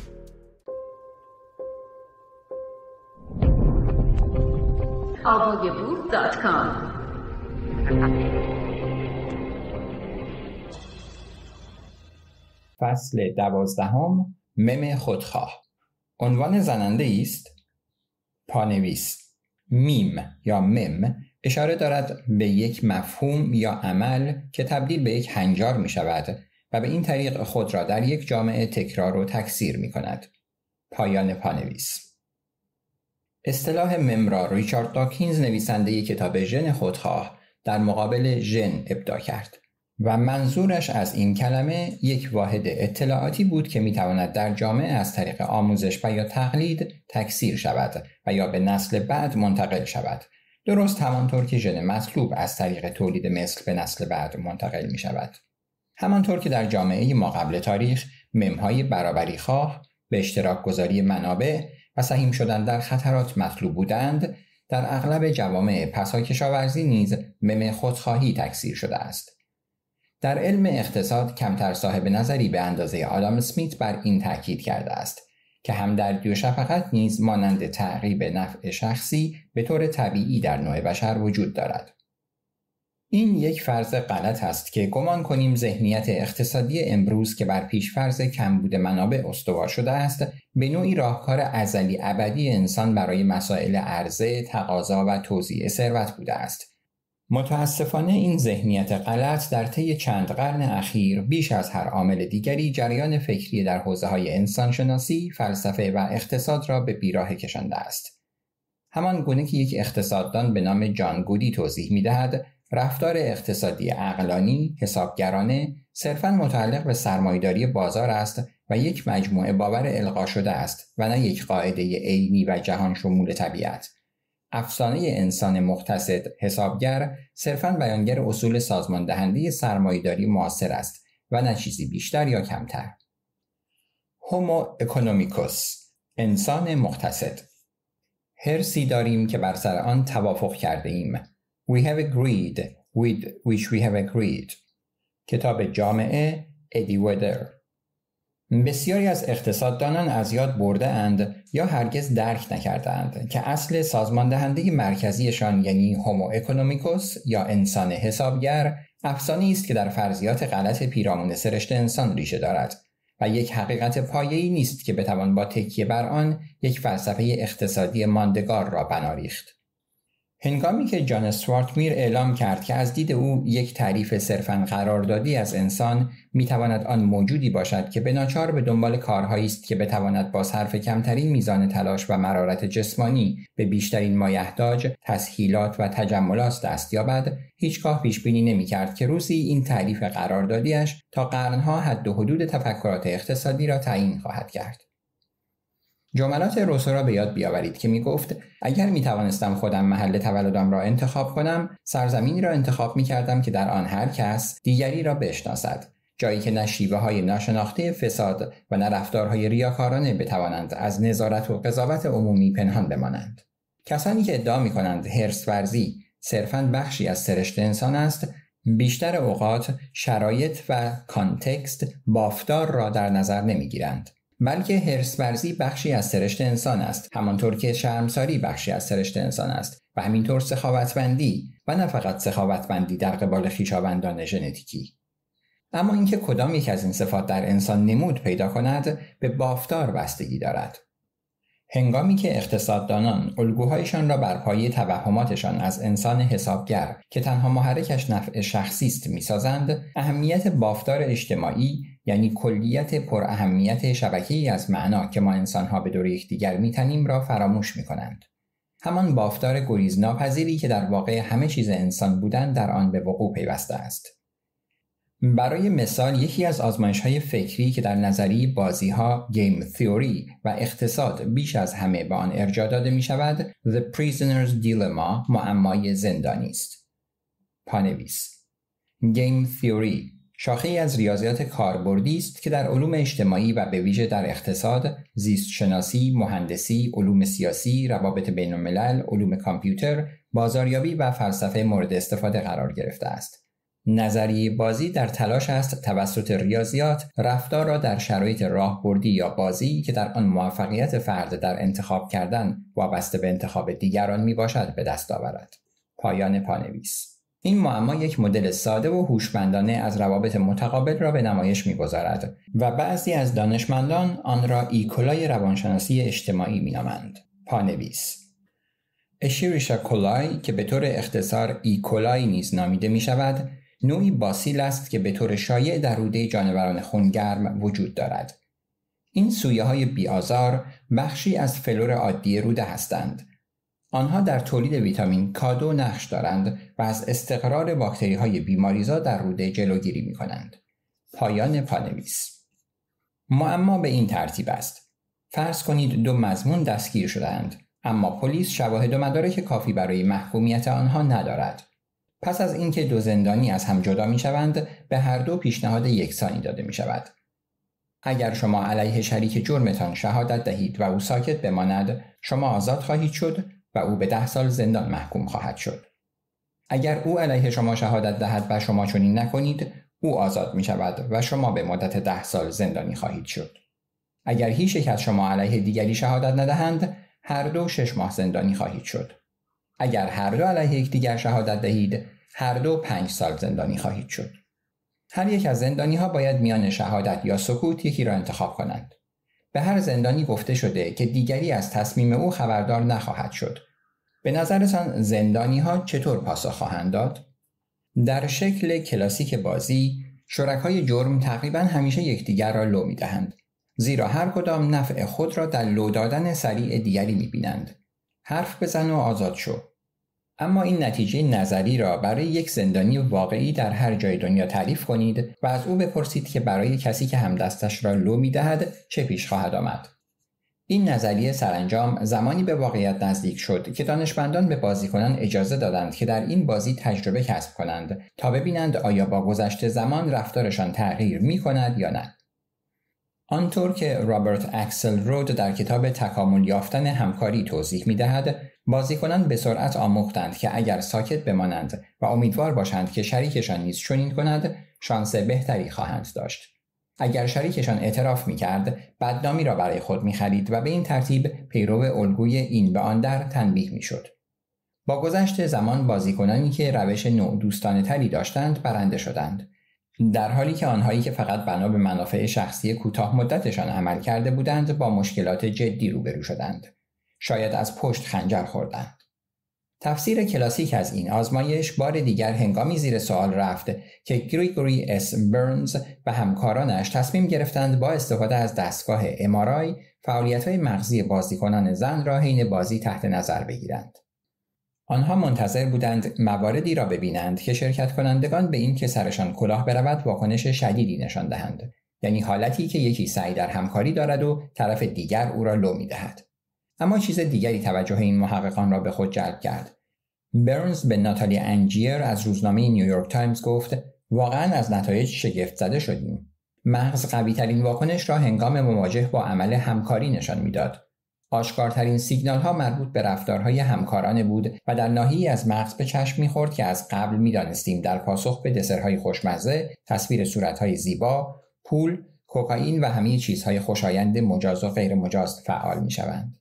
فصل دوازدهم مم خودخواه عنوان زننده است پانویست میم یا مم اشاره دارد به یک مفهوم یا عمل که تبدیل به یک هنجار می شود و به این طریق خود را در یک جامعه تکرار و تکثیر می کند. پایان پانویس اصطلاح مم را ریچارد داکینز نویسنده کتاب ژن خودخواه در مقابل ژن ابدا کرد. و منظورش از این کلمه یک واحد اطلاعاتی بود که میتواند در جامعه از طریق آموزش و یا تقلید تکثیر شود و یا به نسل بعد منتقل شود درست همانطور که ژن مطلوب از طریق تولید مثل به نسل بعد منتقل می شود همانطور که در جامعه ما قبل تاریخ ممهای برابری خواه به اشتراک گذاری منابع و سهیم شدن در خطرات مطلوب بودند در اغلب جوامع پسا کشاورزی نیز مم خودخواهی تکثیر شده است در علم اقتصاد کمتر صاحب نظری به اندازه آدام سمیت بر این تاکید کرده است که هم در و شفقت نیز مانند تعقیب نفع شخصی به طور طبیعی در نوع بشر وجود دارد. این یک فرض غلط است که گمان کنیم ذهنیت اقتصادی امروز که بر پیش کم کمبود منابع استوار شده است به نوعی راهکار ازلی ابدی انسان برای مسائل عرضه، تقاضا و توزیع ثروت بوده است متاسفانه این ذهنیت غلط در طی چند قرن اخیر بیش از هر عامل دیگری جریان فکری در حوزه های انسانشناسی، فلسفه و اقتصاد را به بیراه کشانده است. همان گونه که یک اقتصاددان به نام جان گودی توضیح می دهد، رفتار اقتصادی اقلانی، حسابگرانه، صرفا متعلق به سرمایداری بازار است و یک مجموعه باور القا شده است و نه یک قاعده عینی و جهان شمول طبیعت. افسانه انسان مختصد، حسابگر صرفا بیانگر اصول سازمان دهنده سرمایهداری معاصر است و نه چیزی بیشتر یا کمتر هومو اکونومیکوس انسان مقتصد هرسی داریم که بر سر آن توافق کرده ایم We have agreed with which we have agreed کتاب جامعه ادی ودر بسیاری از اقتصاددانان از یاد برده اند یا هرگز درک نکرده اند که اصل سازماندهنده مرکزیشان یعنی هومو اکونومیکوس یا انسان حسابگر افسانه است که در فرضیات غلط پیرامون سرشت انسان ریشه دارد و یک حقیقت پایه‌ای نیست که بتوان با تکیه بر آن یک فلسفه اقتصادی ماندگار را بناریخت. هنگامی که جان استوارت میر اعلام کرد که از دید او یک تعریف صرفا قراردادی از انسان میتواند آن موجودی باشد که به ناچار به دنبال کارهایی است که بتواند با صرف کمترین میزان تلاش و مرارت جسمانی به بیشترین مایحتاج تسهیلات و تجملات دست یابد هیچگاه پیشبینی نمیکرد که روزی این تعریف قراردادیش تا قرنها حد و حدود تفکرات اقتصادی را تعیین خواهد کرد جملات روسو را به یاد بیاورید که میگفت اگر می توانستم خودم محل تولدم را انتخاب کنم سرزمینی را انتخاب می کردم که در آن هر کس دیگری را بشناسد جایی که نه شیوه های ناشناخته فساد و نه رفتارهای ریاکارانه بتوانند از نظارت و قضاوت عمومی پنهان بمانند کسانی که ادعا می کنند هرس ورزی صرفا بخشی از سرشت انسان است بیشتر اوقات شرایط و کانتکست بافتار را در نظر نمیگیرند بلکه هرس بخشی از سرشت انسان است همانطور که شرمساری بخشی از سرشت انسان است و همینطور سخاوتمندی و نه فقط سخاوتمندی در قبال خویشاوندان ژنتیکی اما اینکه کدام یک از این صفات در انسان نمود پیدا کند به بافتار بستگی دارد هنگامی که اقتصاددانان الگوهایشان را بر پایه توهماتشان از انسان حسابگر که تنها محرکش نفع شخصی است میسازند اهمیت بافتار اجتماعی یعنی کلیت شبکه ای از معنا که ما انسانها به دور یکدیگر میتنیم را فراموش کنند. همان بافتار گریز ناپذیری که در واقع همه چیز انسان بودن در آن به وقوع پیوسته است برای مثال یکی از آزمایش های فکری که در نظری بازی ها گیم تیوری و اقتصاد بیش از همه به آن ارجا داده می شود The Prisoner's Dilemma معمای زندانی است پانویس گیم تیوری شاخه از ریاضیات کاربردی است که در علوم اجتماعی و به ویژه در اقتصاد، زیست شناسی، مهندسی، علوم سیاسی، روابط بین الملل، علوم کامپیوتر، بازاریابی و فلسفه مورد استفاده قرار گرفته است. نظریه بازی در تلاش است توسط ریاضیات رفتار را در شرایط راهبردی یا بازی که در آن موفقیت فرد در انتخاب کردن وابسته به انتخاب دیگران می باشد به دست آورد. پایان پانویس این معما یک مدل ساده و هوشمندانه از روابط متقابل را به نمایش میگذارد و بعضی از دانشمندان آن را ایکولای روانشناسی اجتماعی مینامند پانویس اشیریشا کولای که به طور اختصار ایکولای نیز نامیده می شود نوعی باسیل است که به طور شایع در روده جانوران خونگرم وجود دارد این سویه های بیازار بخشی از فلور عادی روده هستند آنها در تولید ویتامین کادو نقش دارند و از استقرار باکتری های بیماریزا در روده جلوگیری می کنند. پایان پانویس معما به این ترتیب است. فرض کنید دو مزمون دستگیر شدند اما پلیس شواهد و مدارک کافی برای محکومیت آنها ندارد. پس از اینکه دو زندانی از هم جدا می شوند به هر دو پیشنهاد یکسانی داده می شود. اگر شما علیه شریک جرمتان شهادت دهید و او ساکت بماند شما آزاد خواهید شد و او به ده سال زندان محکوم خواهد شد. اگر او علیه شما شهادت دهد و شما چنین نکنید او آزاد می شود و شما به مدت ده سال زندانی خواهید شد. اگر هیچ یک از شما علیه دیگری شهادت ندهند هر دو شش ماه زندانی خواهید شد. اگر هر دو علیه یکدیگر شهادت دهید هر دو پنج سال زندانی خواهید شد. هر یک از زندانی ها باید میان شهادت یا سکوت یکی را انتخاب کنند. به هر زندانی گفته شده که دیگری از تصمیم او خبردار نخواهد شد. به نظرتان زندانی ها چطور پاسخ خواهند داد؟ در شکل کلاسیک بازی شرکای جرم تقریبا همیشه یکدیگر را لو می دهند. زیرا هر کدام نفع خود را در لو دادن سریع دیگری می بینند. حرف بزن و آزاد شو. اما این نتیجه نظری را برای یک زندانی واقعی در هر جای دنیا تعریف کنید و از او بپرسید که برای کسی که همدستش را لو می دهد چه پیش خواهد آمد. این نظریه سرانجام زمانی به واقعیت نزدیک شد که دانشمندان به بازیکنان اجازه دادند که در این بازی تجربه کسب کنند تا ببینند آیا با گذشت زمان رفتارشان تغییر می کند یا نه. آنطور که رابرت اکسل رود در کتاب تکامل یافتن همکاری توضیح می دهد بازیکنان به سرعت آموختند که اگر ساکت بمانند و امیدوار باشند که شریکشان نیز چنین کند شانس بهتری خواهند داشت اگر شریکشان اعتراف می کرد بدنامی را برای خود می و به این ترتیب پیرو الگوی این به آن در تنبیه می با گذشت زمان بازیکنانی که روش نوع دوستانه تری داشتند برنده شدند. در حالی که آنهایی که فقط بنا به منافع شخصی کوتاه مدتشان عمل کرده بودند با مشکلات جدی روبرو شدند. شاید از پشت خنجر خوردند. تفسیر کلاسیک از این آزمایش بار دیگر هنگامی زیر سوال رفت که گریگوری اس برنز و همکارانش تصمیم گرفتند با استفاده از دستگاه امارای های مغزی بازیکنان زن را حین بازی تحت نظر بگیرند. آنها منتظر بودند مواردی را ببینند که شرکت کنندگان به این که سرشان کلاه برود واکنش شدیدی نشان دهند یعنی حالتی که یکی سعی در همکاری دارد و طرف دیگر او را لو دهد. اما چیز دیگری توجه این محققان را به خود جلب کرد برنز به ناتالی انجیر از روزنامه نیویورک تایمز گفت واقعا از نتایج شگفت زده شدیم مغز قویترین واکنش را هنگام مواجه با عمل همکاری نشان میداد آشکارترین سیگنال ها مربوط به رفتارهای همکارانه بود و در ناحیه از مغز به چشم میخورد که از قبل میدانستیم در پاسخ به دسرهای خوشمزه، تصویر صورتهای زیبا، پول، کوکائین و همه چیزهای خوشایند مجاز و غیرمجاز فعال میشوند.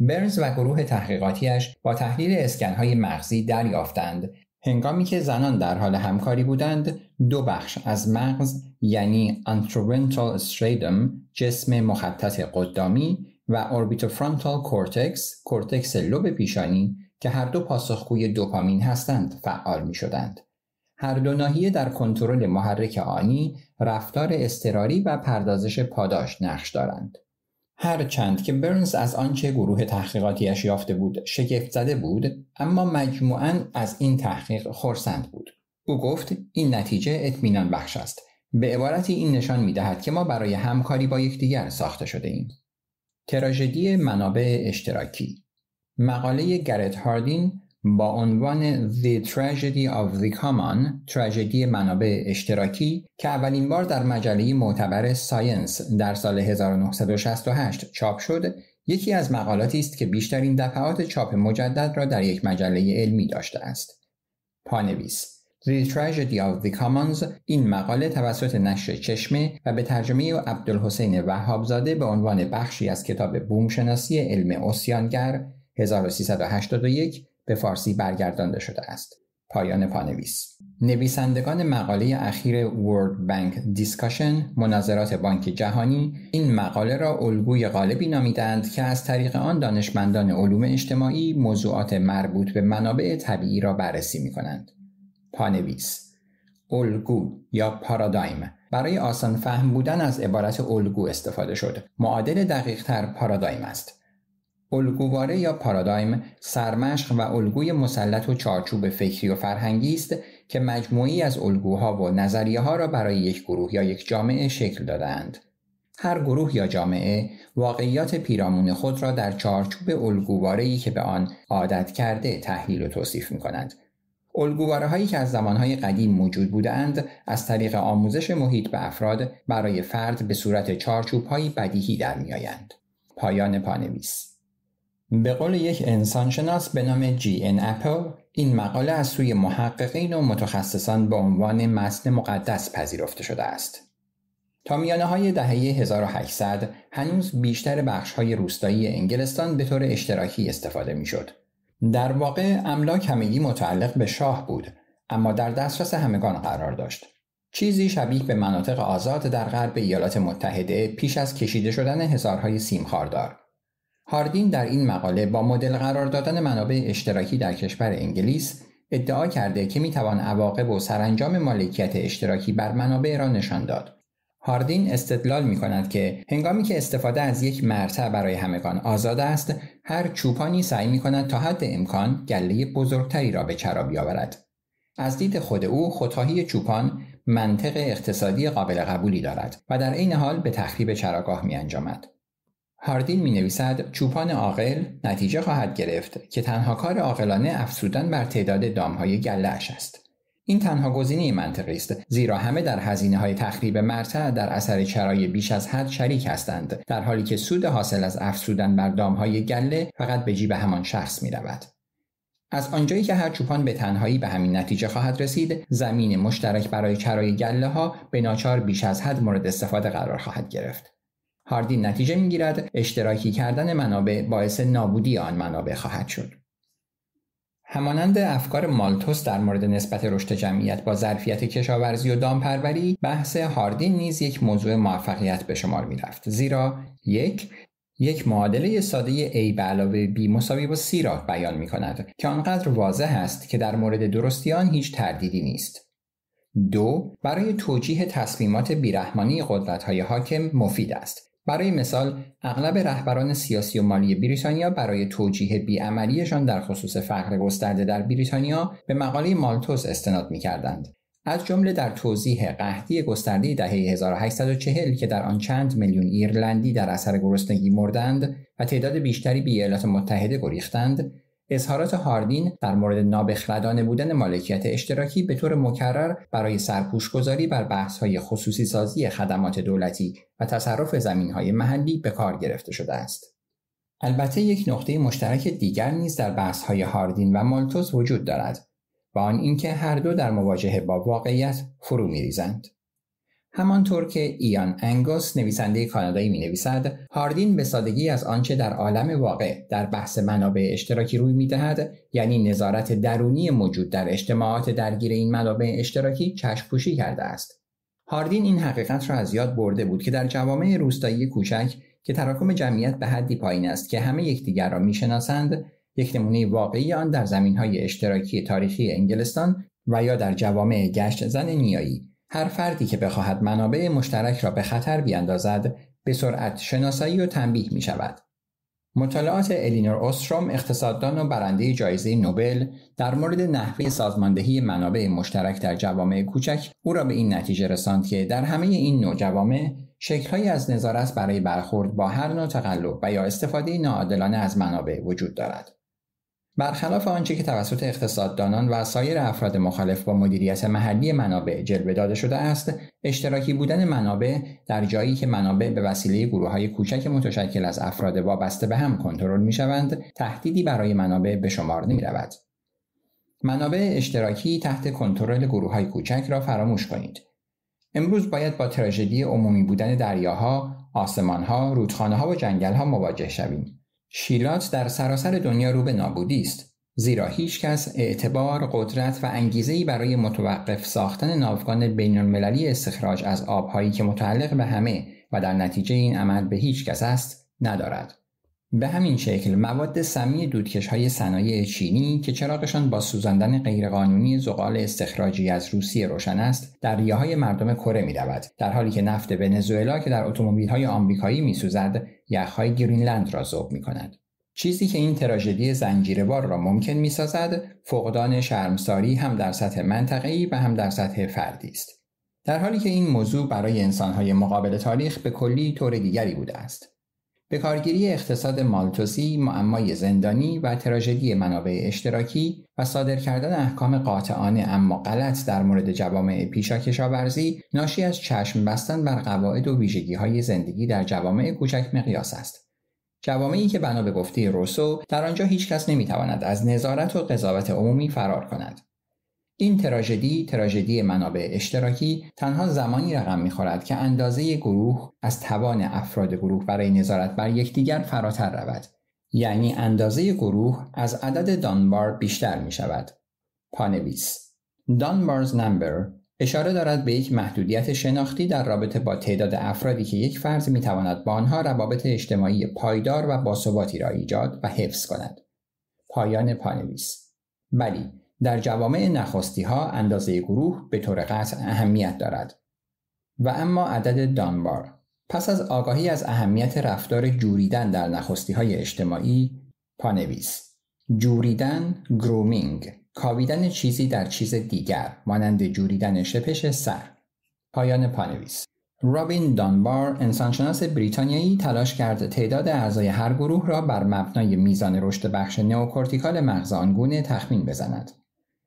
برنز و گروه تحقیقاتیش با تحلیل اسکنهای مغزی دریافتند هنگامی که زنان در حال همکاری بودند دو بخش از مغز یعنی انتروونتال استریدم جسم مخطط قدامی و اوربیتوفرانتال کورتکس کورتکس لوب پیشانی که هر دو پاسخگوی دوپامین هستند فعال می شدند. هر دو ناحیه در کنترل محرک آنی، رفتار استراری و پردازش پاداش نقش دارند. هرچند که برنز از آنچه گروه تحقیقاتیش یافته بود شگفت زده بود اما مجموعا از این تحقیق خورسند بود او گفت این نتیجه اطمینان بخش است به عبارتی این نشان می دهد که ما برای همکاری با یکدیگر ساخته شده ایم. تراژدی منابع اشتراکی مقاله گرت هاردین با عنوان The Tragedy of the Common تراژدی منابع اشتراکی که اولین بار در مجله معتبر ساینس در سال 1968 چاپ شد یکی از مقالاتی است که بیشترین دفعات چاپ مجدد را در یک مجله علمی داشته است پانویس The Tragedy of the Commons این مقاله توسط نشر چشمه و به ترجمه عبدالحسین وهابزاده به عنوان بخشی از کتاب بومشناسی علم اوسیانگر 1381 به فارسی برگردانده شده است. پایان پانویس نویسندگان مقاله اخیر World Bank Discussion مناظرات بانک جهانی این مقاله را الگوی غالبی نامیدند که از طریق آن دانشمندان علوم اجتماعی موضوعات مربوط به منابع طبیعی را بررسی می کنند. پانویس الگو یا پارادایم برای آسان فهم بودن از عبارت الگو استفاده شد. معادل دقیق تر پارادایم است. الگوواره یا پارادایم سرمشق و الگوی مسلط و چارچوب فکری و فرهنگی است که مجموعی از الگوها و نظریه ها را برای یک گروه یا یک جامعه شکل دادند. هر گروه یا جامعه واقعیات پیرامون خود را در چارچوب ای که به آن عادت کرده تحلیل و توصیف می کنند. الگوواره هایی که از زمانهای قدیم موجود بودند از طریق آموزش محیط به افراد برای فرد به صورت چارچوب بدیهی در میآیند پایان پانویس به قول یک انسانشناس به نام جی ان اپل این مقاله از سوی محققین و متخصصان به عنوان متن مقدس پذیرفته شده است. تا میانه های دهه 1800 هنوز بیشتر بخش های روستایی انگلستان به طور اشتراکی استفاده شد. در واقع املاک همگی متعلق به شاه بود اما در دسترس همگان قرار داشت. چیزی شبیه به مناطق آزاد در غرب ایالات متحده پیش از کشیده شدن هزارهای سیمخاردار هاردین در این مقاله با مدل قرار دادن منابع اشتراکی در کشور انگلیس ادعا کرده که می توان عواقب و سرانجام مالکیت اشتراکی بر منابع را نشان داد. هاردین استدلال می کند که هنگامی که استفاده از یک مرتع برای همگان آزاد است، هر چوپانی سعی می کند تا حد امکان گله بزرگتری را به چرا بیاورد. از دید خود او خودخواهی چوپان منطق اقتصادی قابل قبولی دارد و در این حال به تخریب چراگاه می انجامد. هاردین می نویسد چوپان عاقل نتیجه خواهد گرفت که تنها کار عاقلانه افسودن بر تعداد دامهای گلهاش است این تنها گزینه منطقی است زیرا همه در هزینه های تخریب مرتع در اثر چرای بیش از حد شریک هستند در حالی که سود حاصل از افسودن بر دامهای گله فقط به جیب همان شخص می رود. از آنجایی که هر چوپان به تنهایی به همین نتیجه خواهد رسید زمین مشترک برای چرای گله ها به ناچار بیش از حد مورد استفاده قرار خواهد گرفت هاردین نتیجه میگیرد اشتراکی کردن منابع باعث نابودی آن منابع خواهد شد. همانند افکار مالتوس در مورد نسبت رشد جمعیت با ظرفیت کشاورزی و دامپروری بحث هاردین نیز یک موضوع موفقیت به شمار می رفت. زیرا یک یک معادله ساده A به علاوه B مساوی با C را بیان می کند که آنقدر واضح است که در مورد درستی آن هیچ تردیدی نیست. دو برای توجیه تصمیمات بیرحمانی قدرت های حاکم مفید است برای مثال اغلب رهبران سیاسی و مالی بریتانیا برای توجیه بیعملیشان در خصوص فقر گسترده در بریتانیا به مقاله مالتوس استناد کردند. از جمله در توضیح قحطی گسترده دهه 1840 که در آن چند میلیون ایرلندی در اثر گرسنگی مردند و تعداد بیشتری به ایالات متحده گریختند اظهارات هاردین در مورد نابخردانه بودن مالکیت اشتراکی به طور مکرر برای سرپوشگذاری بر های خصوصی سازی خدمات دولتی و تصرف های محلی به کار گرفته شده است. البته یک نقطه مشترک دیگر نیز در های هاردین و مالتوس وجود دارد و آن اینکه هر دو در مواجهه با واقعیت فرو می‌ریزند. همانطور که ایان انگوس نویسنده کانادایی می نویسد، هاردین به سادگی از آنچه در عالم واقع در بحث منابع اشتراکی روی می دهد، یعنی نظارت درونی موجود در اجتماعات درگیر این منابع اشتراکی چشم پوشی کرده است. هاردین این حقیقت را از یاد برده بود که در جوامع روستایی کوچک که تراکم جمعیت به حدی پایین است که همه یکدیگر را میشناسند یک نمونه واقعی آن در زمینهای اشتراکی تاریخی انگلستان و یا در جوامع گشت زن نیایی هر فردی که بخواهد منابع مشترک را به خطر بیاندازد به سرعت شناسایی و تنبیه می شود. مطالعات الینور اوستروم اقتصاددان و برنده جایزه نوبل در مورد نحوه سازماندهی منابع مشترک در جوامع کوچک او را به این نتیجه رساند که در همه این نوع جوامع شکلهایی از نظارت برای برخورد با هر نوع تقلب و یا استفاده ناعادلانه از منابع وجود دارد برخلاف آنچه که توسط اقتصاددانان و سایر افراد مخالف با مدیریت محلی منابع جلوه داده شده است اشتراکی بودن منابع در جایی که منابع به وسیله گروه های کوچک متشکل از افراد وابسته به هم کنترل می شوند تهدیدی برای منابع به شمار نمی رود. منابع اشتراکی تحت کنترل گروه های کوچک را فراموش کنید. امروز باید با تراژدی عمومی بودن دریاها، آسمانها، رودخانه و جنگل مواجه شویم. شیلات در سراسر دنیا رو به نابودی است زیرا هیچ کس اعتبار، قدرت و انگیزه برای متوقف ساختن ناوگان المللی استخراج از آبهایی که متعلق به همه و در نتیجه این عمل به هیچ کس است ندارد. به همین شکل مواد سمی دودکش های صنایع چینی که چراغشان با سوزاندن غیرقانونی زغال استخراجی از روسیه روشن است در های مردم کره می در حالی که نفت ونزوئلا که در اتومبیل های آمریکایی می سوزد یخهای گرینلند را ذوب می کند. چیزی که این تراژدی زنجیروار را ممکن می فقدان شرمساری هم در سطح منطقه‌ای و هم در سطح فردی است. در حالی که این موضوع برای انسانهای مقابل تاریخ به کلی طور دیگری بوده است. به کارگیری اقتصاد مالتوسی، معمای زندانی و تراژدی منابع اشتراکی و صادر کردن احکام قاطعانه اما غلط در مورد جوامع پیشا کشاورزی ناشی از چشم بستن بر قواعد و ویژگی های زندگی در جوامع کوچک مقیاس است. جوامعی که بنا به گفته روسو در آنجا هیچ کس نمیتواند از نظارت و قضاوت عمومی فرار کند. این تراژدی تراژدی منابع اشتراکی تنها زمانی رقم میخورد که اندازه گروه از توان افراد گروه برای نظارت بر یکدیگر فراتر رود یعنی اندازه گروه از عدد دانبار بیشتر می شود. پانویس دانبارز نمبر اشاره دارد به یک محدودیت شناختی در رابطه با تعداد افرادی که یک فرد می تواند با آنها روابط اجتماعی پایدار و باثباتی را ایجاد و حفظ کند. پایان پانویس بلی در جوامع نخستی ها اندازه گروه به طور قطع اهمیت دارد و اما عدد دانبار پس از آگاهی از اهمیت رفتار جوریدن در نخستی های اجتماعی پانویس جوریدن گرومینگ کاویدن چیزی در چیز دیگر مانند جوریدن شپش سر پایان پانویس رابین دانبار انسانشناس بریتانیایی تلاش کرد تعداد اعضای هر گروه را بر مبنای میزان رشد بخش نئوکورتیکال مغز آنگونه تخمین بزند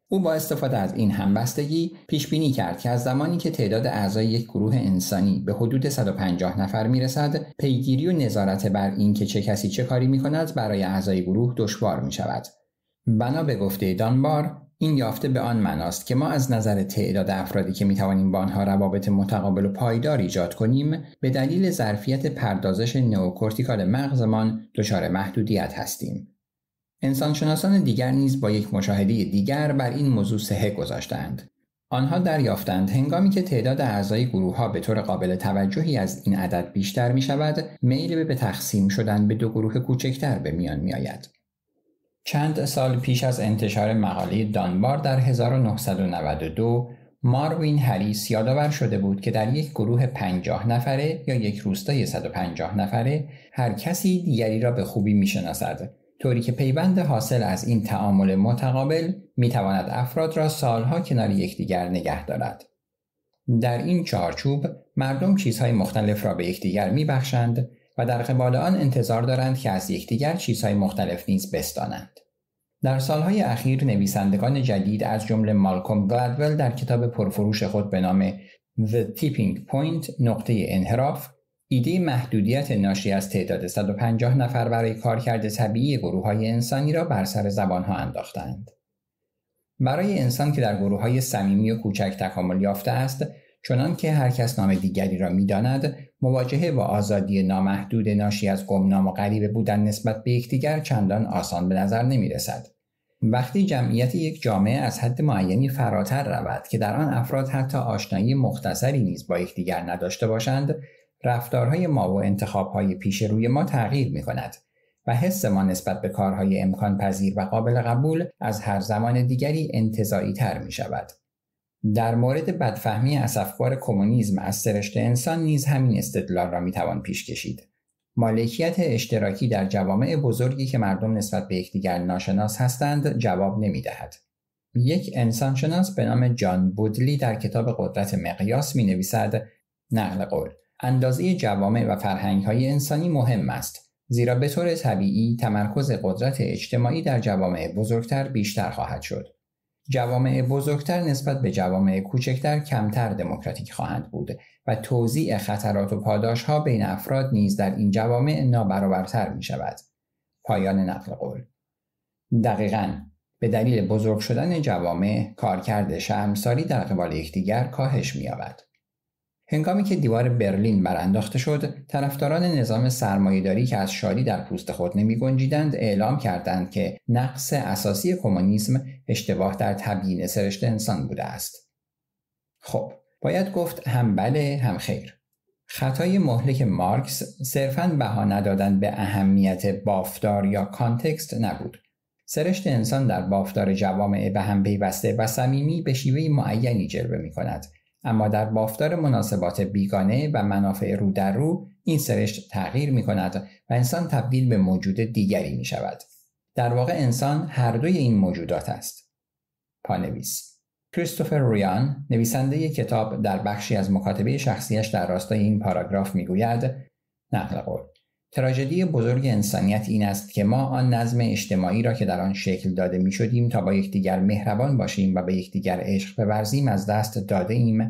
او با استفاده از این همبستگی پیش بینی کرد که از زمانی که تعداد اعضای یک گروه انسانی به حدود 150 نفر میرسد پیگیری و نظارت بر اینکه چه کسی چه کاری می کند برای اعضای گروه دشوار می شود بنا به گفته دانبار این یافته به آن مناست که ما از نظر تعداد افرادی که میتوانیم با آنها روابط متقابل و پایدار ایجاد کنیم به دلیل ظرفیت پردازش نئوکورتیکال مغزمان دچار محدودیت هستیم انسانشناسان دیگر نیز با یک مشاهده دیگر بر این موضوع سهه گذاشتند. آنها دریافتند هنگامی که تعداد اعضای گروه ها به طور قابل توجهی از این عدد بیشتر می شود، میل به تقسیم شدن به دو گروه کوچکتر به میان می آید. چند سال پیش از انتشار مقاله دانبار در 1992 ماروین هریس یادآور شده بود که در یک گروه 50 نفره یا یک روستای 150 نفره هر کسی دیگری را به خوبی میشناسد طوری که پیوند حاصل از این تعامل متقابل میتواند افراد را سالها کنار یکدیگر نگه دارد. در این چارچوب مردم چیزهای مختلف را به یکدیگر میبخشند و در قبال آن انتظار دارند که از یکدیگر چیزهای مختلف نیز بستانند. در سالهای اخیر نویسندگان جدید از جمله مالکوم گلدول در کتاب پرفروش خود به نام The Tipping Point نقطه انحراف ایده محدودیت ناشی از تعداد 150 نفر برای کارکرد طبیعی گروه های انسانی را بر سر زبان ها انداختند. برای انسان که در گروه های صمیمی و کوچک تکامل یافته است، چنان که هر کس نام دیگری را میداند، مواجهه با آزادی نامحدود ناشی از گمنام و غریب بودن نسبت به یکدیگر چندان آسان به نظر نمی رسد. وقتی جمعیت یک جامعه از حد معینی فراتر رود که در آن افراد حتی آشنایی مختصری نیز با یکدیگر نداشته باشند رفتارهای ما و انتخابهای پیش روی ما تغییر می کند و حس ما نسبت به کارهای امکان پذیر و قابل قبول از هر زمان دیگری انتظایی تر می شود. در مورد بدفهمی اصفبار کمونیسم از سرشت انسان نیز همین استدلال را می توان پیش کشید. مالکیت اشتراکی در جوامع بزرگی که مردم نسبت به یکدیگر ناشناس هستند جواب نمی دهد. یک انسانشناس به نام جان بودلی در کتاب قدرت مقیاس می نویسد نقل قول اندازه جوامع و فرهنگ های انسانی مهم است زیرا به طور طبیعی تمرکز قدرت اجتماعی در جوامع بزرگتر بیشتر خواهد شد. جوامع بزرگتر نسبت به جوامع کوچکتر کمتر دموکراتیک خواهند بود و توزیع خطرات و پاداش ها بین افراد نیز در این جوامع نابرابرتر می شود. پایان نقل قول دقیقا به دلیل بزرگ شدن جوامع کارکرد شرمساری در قبال یکدیگر کاهش می‌یابد. هنگامی که دیوار برلین برانداخته شد، طرفداران نظام سرمایهداری که از شادی در پوست خود نمی اعلام کردند که نقص اساسی کمونیسم اشتباه در تبیین سرشت انسان بوده است. خب، باید گفت هم بله هم خیر. خطای مهلک مارکس صرفاً بها ندادن به اهمیت بافدار یا کانتکست نبود. سرشت انسان در بافتار جوامع به هم پیوسته و صمیمی به شیوه معینی جلوه می اما در بافتار مناسبات بیگانه و منافع رو در رو این سرشت تغییر می کند و انسان تبدیل به موجود دیگری می شود. در واقع انسان هر دوی این موجودات است. پانویس کریستوفر رویان نویسنده کتاب در بخشی از مکاتبه شخصیش در راستای این پاراگراف گوید نقل قول تراژدی بزرگ انسانیت این است که ما آن نظم اجتماعی را که در آن شکل داده می شدیم تا با یکدیگر مهربان باشیم و به یکدیگر عشق بورزیم از دست داده ایم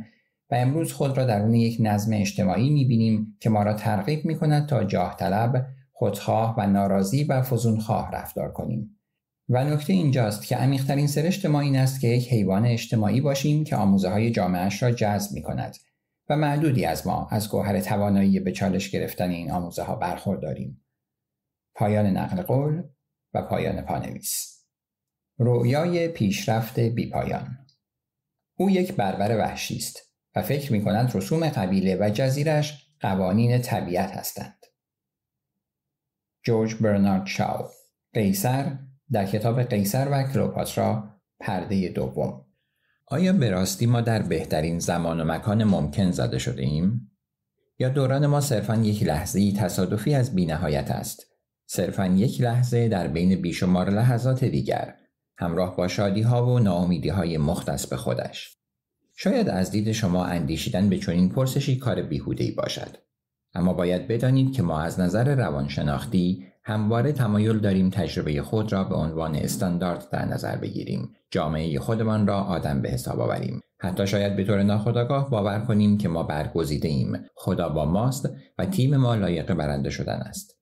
و امروز خود را درون یک نظم اجتماعی می بینیم که ما را ترغیب می کند تا جاه طلب، خودخواه و ناراضی و فزونخواه رفتار کنیم. و نکته اینجاست که عمیقترین سرشت ما این است که یک حیوان اجتماعی باشیم که آموزه های را جذب می کند و معدودی از ما از گوهر توانایی به چالش گرفتن این آموزه ها برخورداریم. پایان نقل قول و پایان پانویس رویای پیشرفت پایان. او یک بربر وحشی است و فکر می کنند رسوم قبیله و جزیرش قوانین طبیعت هستند. جورج برنارد شاو قیصر در کتاب قیصر و کلوپاترا پرده دوم آیا به راستی ما در بهترین زمان و مکان ممکن زده شده ایم؟ یا دوران ما صرفا یک لحظه تصادفی از بینهایت است؟ صرفا یک لحظه در بین بیشمار لحظات دیگر همراه با شادی ها و ناامیدی های مختص به خودش. شاید از دید شما اندیشیدن به چنین پرسشی کار بیهوده باشد. اما باید بدانید که ما از نظر روانشناختی همواره تمایل داریم تجربه خود را به عنوان استاندارد در نظر بگیریم جامعه خودمان را آدم به حساب آوریم حتی شاید به طور ناخودآگاه باور کنیم که ما برگزیده ایم خدا با ماست و تیم ما لایق برنده شدن است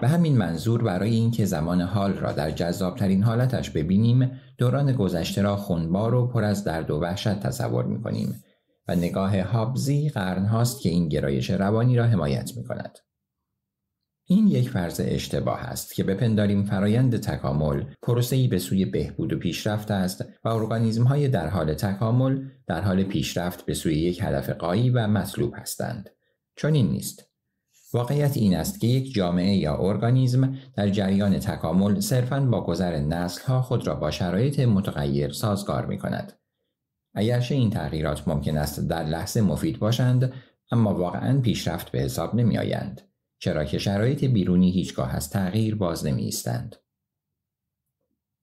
به همین منظور برای اینکه زمان حال را در جذابترین حالتش ببینیم دوران گذشته را خونبار و پر از درد و وحشت تصور می کنیم و نگاه هابزی قرنهاست که این گرایش روانی را حمایت می کند. این یک فرض اشتباه است که بپنداریم فرایند تکامل پروسه‌ای به سوی بهبود و پیشرفت است و ارگانیسم‌های در حال تکامل در حال پیشرفت به سوی یک هدف قایی و مطلوب هستند. چون این نیست. واقعیت این است که یک جامعه یا ارگانیزم در جریان تکامل صرفاً با گذر نسلها خود را با شرایط متغیر سازگار می کند. اگرچه این تغییرات ممکن است در لحظه مفید باشند، اما واقعا پیشرفت به حساب نمی‌آیند. چرا که شرایط بیرونی هیچگاه از تغییر باز نمی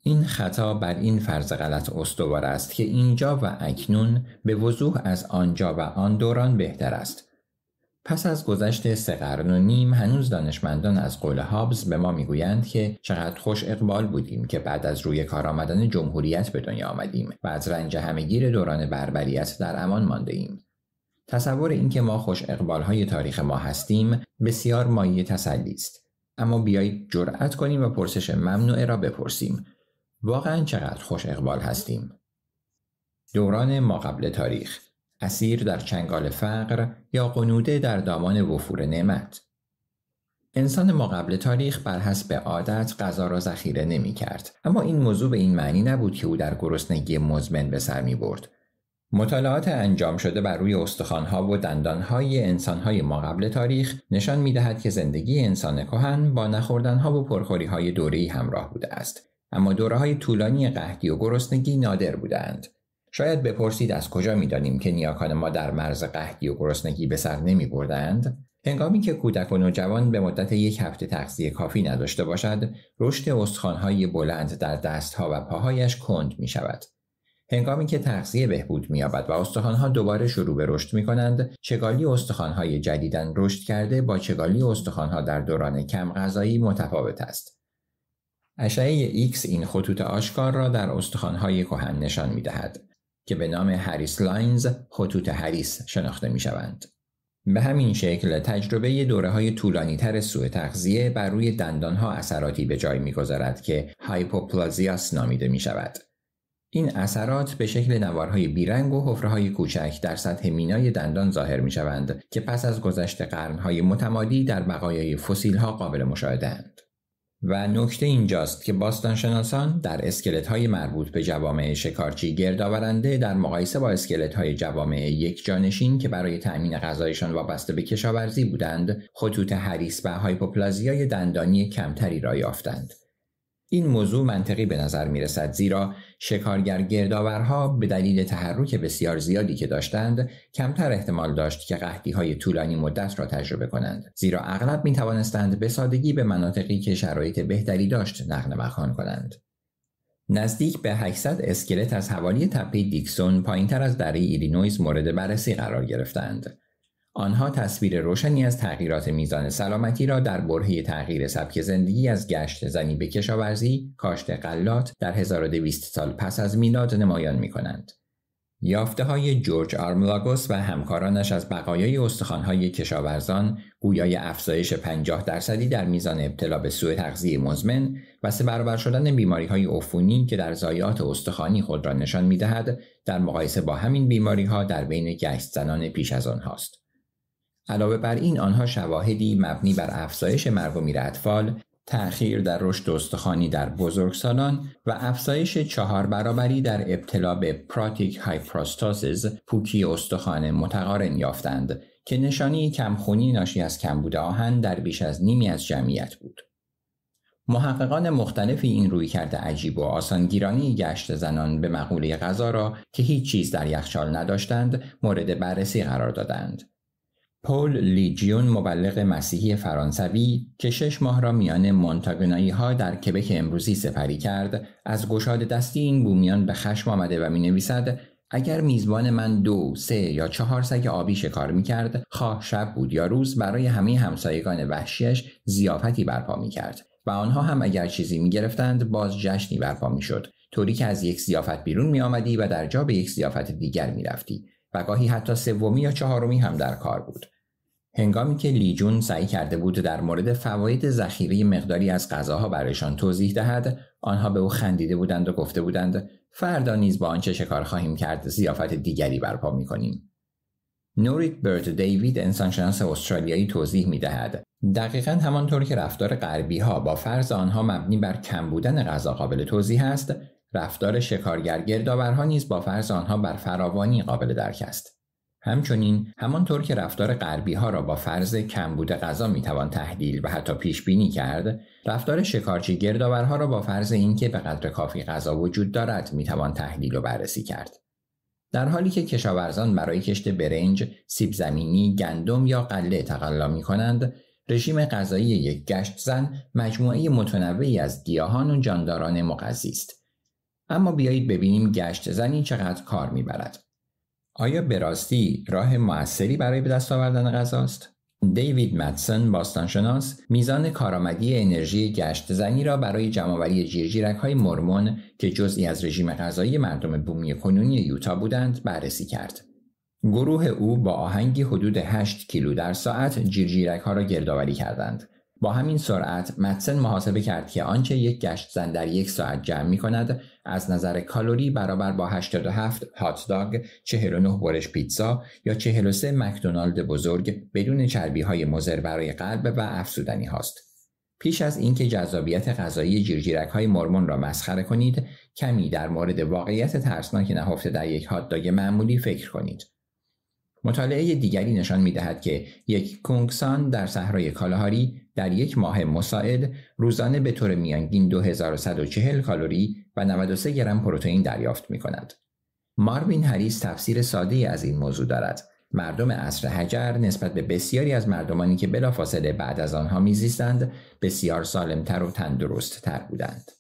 این خطا بر این فرض غلط استوار است که اینجا و اکنون به وضوح از آنجا و آن دوران بهتر است. پس از گذشت سه قرن و نیم هنوز دانشمندان از قول هابز به ما میگویند که چقدر خوش اقبال بودیم که بعد از روی کار آمدن جمهوریت به دنیا آمدیم و از رنج همهگیر دوران بربریت در امان مانده ایم. تصور اینکه ما خوش های تاریخ ما هستیم بسیار مایه تسلی است اما بیایید جرأت کنیم و پرسش ممنوعه را بپرسیم واقعا چقدر خوش اقبال هستیم دوران ما قبل تاریخ اسیر در چنگال فقر یا قنوده در دامان وفور نعمت انسان ما قبل تاریخ بر حسب عادت غذا را ذخیره نمی کرد اما این موضوع به این معنی نبود که او در گرسنگی مزمن به سر می برد مطالعات انجام شده بر روی استخوان‌ها و دندان‌های انسان‌های ما قبل تاریخ نشان می‌دهد که زندگی انسان کهن با نخوردنها و پرخوری‌های دوره‌ای همراه بوده است اما دوره‌های طولانی قحطی و گرسنگی نادر بودند شاید بپرسید از کجا می‌دانیم که نیاکان ما در مرز قحطی و گرسنگی به سر نمی هنگامی که کودک و نوجوان به مدت یک هفته تغذیه کافی نداشته باشد، رشد استخوان‌های بلند در دستها و پاهایش کند می‌شود. هنگامی که تغذیه بهبود مییابد و استخوانها دوباره شروع به رشد می چگالی استخوانهای جدیدن رشد کرده با چگالی استخوانها در دوران کم غذایی متفاوت است اشعه X این خطوط آشکار را در استخوانهای کهن نشان می که به نام هریس لاینز خطوط هریس شناخته می به همین شکل تجربه دوره های طولانی تر سوء تغذیه بر روی دندان ها اثراتی به جای میگذارد که هایپوپلازیاس نامیده می شود. این اثرات به شکل نوارهای بیرنگ و حفرههای کوچک در سطح مینای دندان ظاهر می شوند که پس از گذشت قرنهای متمادی در بقایای ها قابل مشاهدهاند. و نکته اینجاست که باستانشناسان در اسکلت های مربوط به جوامع شکارچی گردآورنده در مقایسه با اسکلت های جوامع یک جانشین که برای تأمین غذایشان وابسته به کشاورزی بودند خطوط حریس و هایپوپلازیای دندانی کمتری را یافتند این موضوع منطقی به نظر می رسد زیرا شکارگر گردآورها به دلیل تحرک بسیار زیادی که داشتند کمتر احتمال داشت که قحطی های طولانی مدت را تجربه کنند زیرا اغلب می توانستند به سادگی به مناطقی که شرایط بهتری داشت نقل مکان کنند نزدیک به 800 اسکلت از حوالی تپه دیکسون پایینتر از دره ایلینویز مورد بررسی قرار گرفتند آنها تصویر روشنی از تغییرات میزان سلامتی را در برهه تغییر سبک زندگی از گشت زنی به کشاورزی، کاشت قلات در 1200 سال پس از میلاد نمایان می کنند. یافته های جورج آرملاگوس و همکارانش از بقایای استخوان‌های کشاورزان گویای افزایش 50 درصدی در میزان ابتلا به سوء تغذیه مزمن و سه برابر شدن بیماری های عفونی که در زایات استخوانی خود را نشان میدهد در مقایسه با همین بیماری ها در بین گشت زنان پیش از آنهاست. علاوه بر این آنها شواهدی مبنی بر افزایش مرگ و میر اطفال تأخیر در رشد استخوانی در بزرگسالان و افزایش چهار برابری در ابتلا به پراتیک هایپراستاسیز پوکی استخوان متقارن یافتند که نشانی کمخونی ناشی از کمبود آهن در بیش از نیمی از جمعیت بود. محققان مختلفی این روی کرده عجیب و آسانگیرانی گشت زنان به مقوله غذا را که هیچ چیز در یخچال نداشتند مورد بررسی قرار دادند. پول لیجیون مبلغ مسیحی فرانسوی که شش ماه را میان مونتاگنایی ها در کبک امروزی سپری کرد از گشاد دستی این بومیان به خشم آمده و می نویسد اگر میزبان من دو، سه یا چهار سگ آبی شکار می کرد خواه شب بود یا روز برای همه همسایگان وحشیش زیافتی برپا می کرد و آنها هم اگر چیزی می گرفتند باز جشنی برپا می شد طوری که از یک زیافت بیرون می آمدی و در جا به یک زیافت دیگر می رفتی و گاهی حتی سومی یا چهارمی هم در کار بود هنگامی که لیجون سعی کرده بود در مورد فواید ذخیره مقداری از غذاها برایشان توضیح دهد آنها به او خندیده بودند و گفته بودند فردا نیز با آنچه شکار خواهیم کرد زیافت دیگری برپا میکنیم نوریت برت دیوید انسانشناس استرالیایی توضیح می دهد. دقیقا همانطور که رفتار غربی ها با فرض آنها مبنی بر کم بودن غذا قابل توضیح است، رفتار شکارگر گردآورها نیز با فرض آنها بر فراوانی قابل درک است. همچنین همانطور که رفتار غربی ها را با فرض کمبود غذا میتوان تحلیل و حتی پیش بینی کرد رفتار شکارچی گردآورها را با فرض اینکه به قدر کافی غذا وجود دارد میتوان تحلیل و بررسی کرد در حالی که کشاورزان برای کشت برنج، سیب زمینی، گندم یا قله تقلا می کنند، رژیم غذایی یک گشت زن مجموعه متنوعی از گیاهان و جانداران مغذی است. اما بیایید ببینیم گشت زنی چقدر کار میبرد. آیا به راستی راه موثری برای به دست آوردن غذاست؟ دیوید مدسن باستانشناس میزان کارآمدی انرژی گشت زنی را برای جمعآوری جیرجیرک های مرمون که جزئی از رژیم غذایی مردم بومی کنونی یوتا بودند بررسی کرد. گروه او با آهنگی حدود 8 کیلو در ساعت جیرجیرک ها را گردآوری کردند با همین سرعت متسن محاسبه کرد که آنچه یک گشت زن در یک ساعت جمع می کند از نظر کالوری برابر با 87 هات داگ، 49 برش پیتزا یا 43 مکدونالد بزرگ بدون چربی های مزر برای قلب و افسودنی هاست. پیش از اینکه جذابیت غذایی جیرجیرک های مرمون را مسخره کنید، کمی در مورد واقعیت ترسناک نهفته در یک هات معمولی فکر کنید. مطالعه دیگری نشان می دهد که یک کنگسان در صحرای کالاهاری در یک ماه مساعد روزانه به طور میانگین 2140 کالوری و 93 گرم پروتئین دریافت می کند. ماروین هریس تفسیر ساده از این موضوع دارد. مردم عصر حجر نسبت به بسیاری از مردمانی که بلافاصله بعد از آنها میزیستند بسیار سالمتر و تر بودند.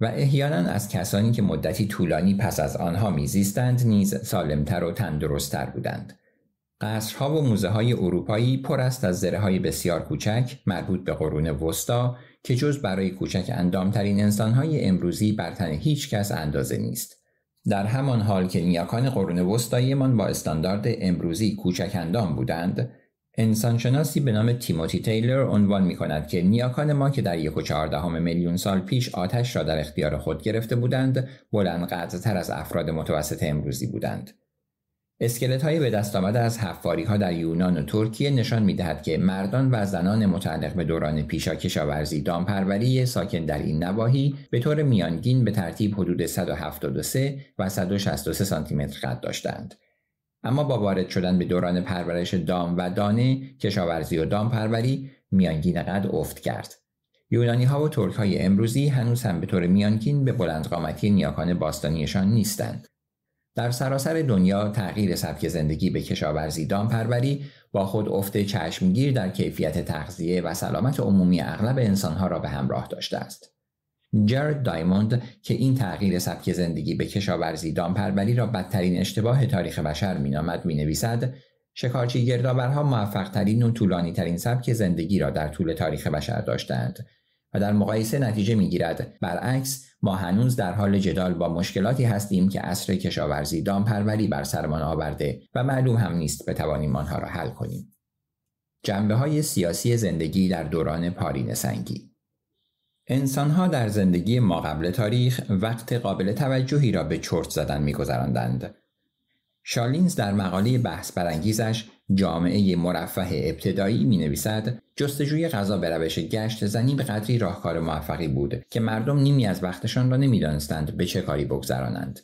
و احیانا از کسانی که مدتی طولانی پس از آنها میزیستند نیز سالمتر و تندرستتر بودند. قصرها و موزه های اروپایی پر است از ذره های بسیار کوچک مربوط به قرون وسطا که جز برای کوچک اندامترین انسانهای امروزی بر تن هیچ کس اندازه نیست. در همان حال که نیاکان قرون وسطایمان با استاندارد امروزی کوچک اندام بودند، انسانشناسی به نام تیموتی تیلر عنوان می کند که نیاکان ما که در یک و میلیون سال پیش آتش را در اختیار خود گرفته بودند بلند تر از افراد متوسط امروزی بودند اسکلت های به دست آمده از حفاری ها در یونان و ترکیه نشان می دهد که مردان و زنان متعلق به دوران پیشا کشاورزی دامپروری ساکن در این نواحی به طور میانگین به ترتیب حدود 173 و 163 سانتیمتر قد داشتند اما با وارد شدن به دوران پرورش دام و دانه کشاورزی و دامپروری میانگین قد افت کرد یونانی ها و ترک های امروزی هنوز هم به طور میانگین به بلندقامتی نیاکان باستانیشان نیستند در سراسر دنیا تغییر سبک زندگی به کشاورزی دامپروری با خود افت چشمگیر در کیفیت تغذیه و سلامت عمومی اغلب انسانها را به همراه داشته است جرد دایموند که این تغییر سبک زندگی به کشاورزی دامپروری را بدترین اشتباه تاریخ بشر مینامد نویسد شکارچی گردآورها موفقترین و ترین سبک زندگی را در طول تاریخ بشر داشتند و در مقایسه نتیجه گیرد برعکس ما هنوز در حال جدال با مشکلاتی هستیم که اصر کشاورزی دامپروری بر سرمان آورده و معلوم هم نیست بتوانیم آنها را حل کنیم جنبه های سیاسی زندگی در دوران پارین سنگی انسانها در زندگی ما قبل تاریخ وقت قابل توجهی را به چرت زدن میگذراندند. شارلینز در مقاله بحث برانگیزش جامعه مرفه ابتدایی می نویسد جستجوی غذا به روش گشت زنی به قدری راهکار موفقی بود که مردم نیمی از وقتشان را نمیدانستند به چه کاری بگذرانند.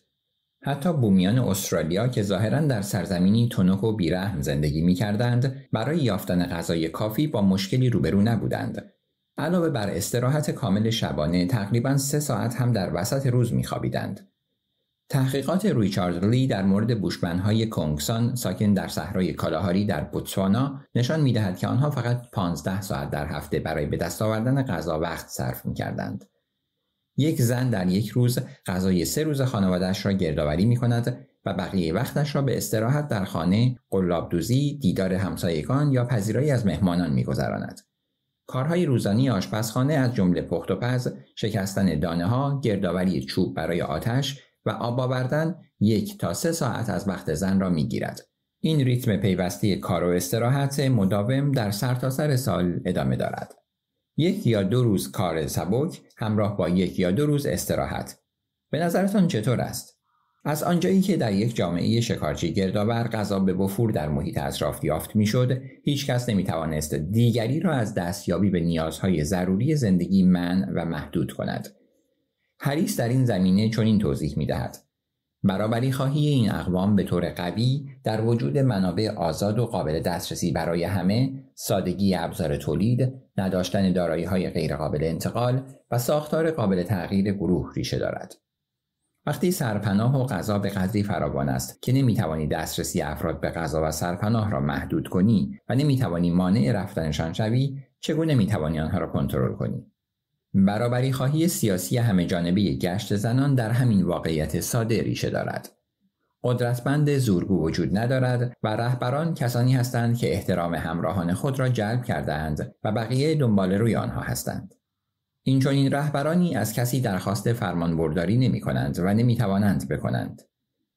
حتی بومیان استرالیا که ظاهرا در سرزمینی تنک و بیرحم زندگی می کردند برای یافتن غذای کافی با مشکلی روبرو نبودند علاوه بر استراحت کامل شبانه تقریبا سه ساعت هم در وسط روز میخوابیدند. تحقیقات ریچارد لی در مورد بوشمنهای کنگسان ساکن در صحرای کالاهاری در بوتسوانا نشان میدهد که آنها فقط 15 ساعت در هفته برای به دست آوردن غذا وقت صرف کردند. یک زن در یک روز غذای سه روز خانوادهش را گردآوری می کند و بقیه وقتش را به استراحت در خانه، قلابدوزی، دیدار همسایگان یا پذیرایی از مهمانان میگذراند. کارهای روزانه آشپزخانه از جمله پخت و پز، شکستن دانه ها، گردآوری چوب برای آتش و آب آوردن یک تا سه ساعت از وقت زن را می گیرد. این ریتم پیوسته کار و استراحت مداوم در سرتاسر سر سال ادامه دارد. یک یا دو روز کار سبک همراه با یک یا دو روز استراحت. به نظرتان چطور است؟ از آنجایی که در یک جامعه شکارچی گردآور غذا به بفور در محیط اطراف یافت میشد هیچکس نمیتوانست دیگری را از دستیابی به نیازهای ضروری زندگی من و محدود کند هریس در این زمینه چنین توضیح دهد. برابری خواهی این اقوام به طور قوی در وجود منابع آزاد و قابل دسترسی برای همه، سادگی ابزار تولید، نداشتن دارایی های غیرقابل انتقال و ساختار قابل تغییر گروه ریشه دارد. وقتی سرپناه و غذا به قدری فراوان است که نمیتوانی دسترسی افراد به غذا و سرپناه را محدود کنی و نمیتوانی مانع رفتنشان شوی چگونه میتوانی آنها را کنترل کنی برابری خواهی سیاسی همه جانبه گشت زنان در همین واقعیت ساده ریشه دارد قدرتمند زورگو وجود ندارد و رهبران کسانی هستند که احترام همراهان خود را جلب کردهاند و بقیه دنبال روی آنها هستند این چنین رهبرانی از کسی درخواست فرمانبرداری نمی کنند و نمی توانند بکنند.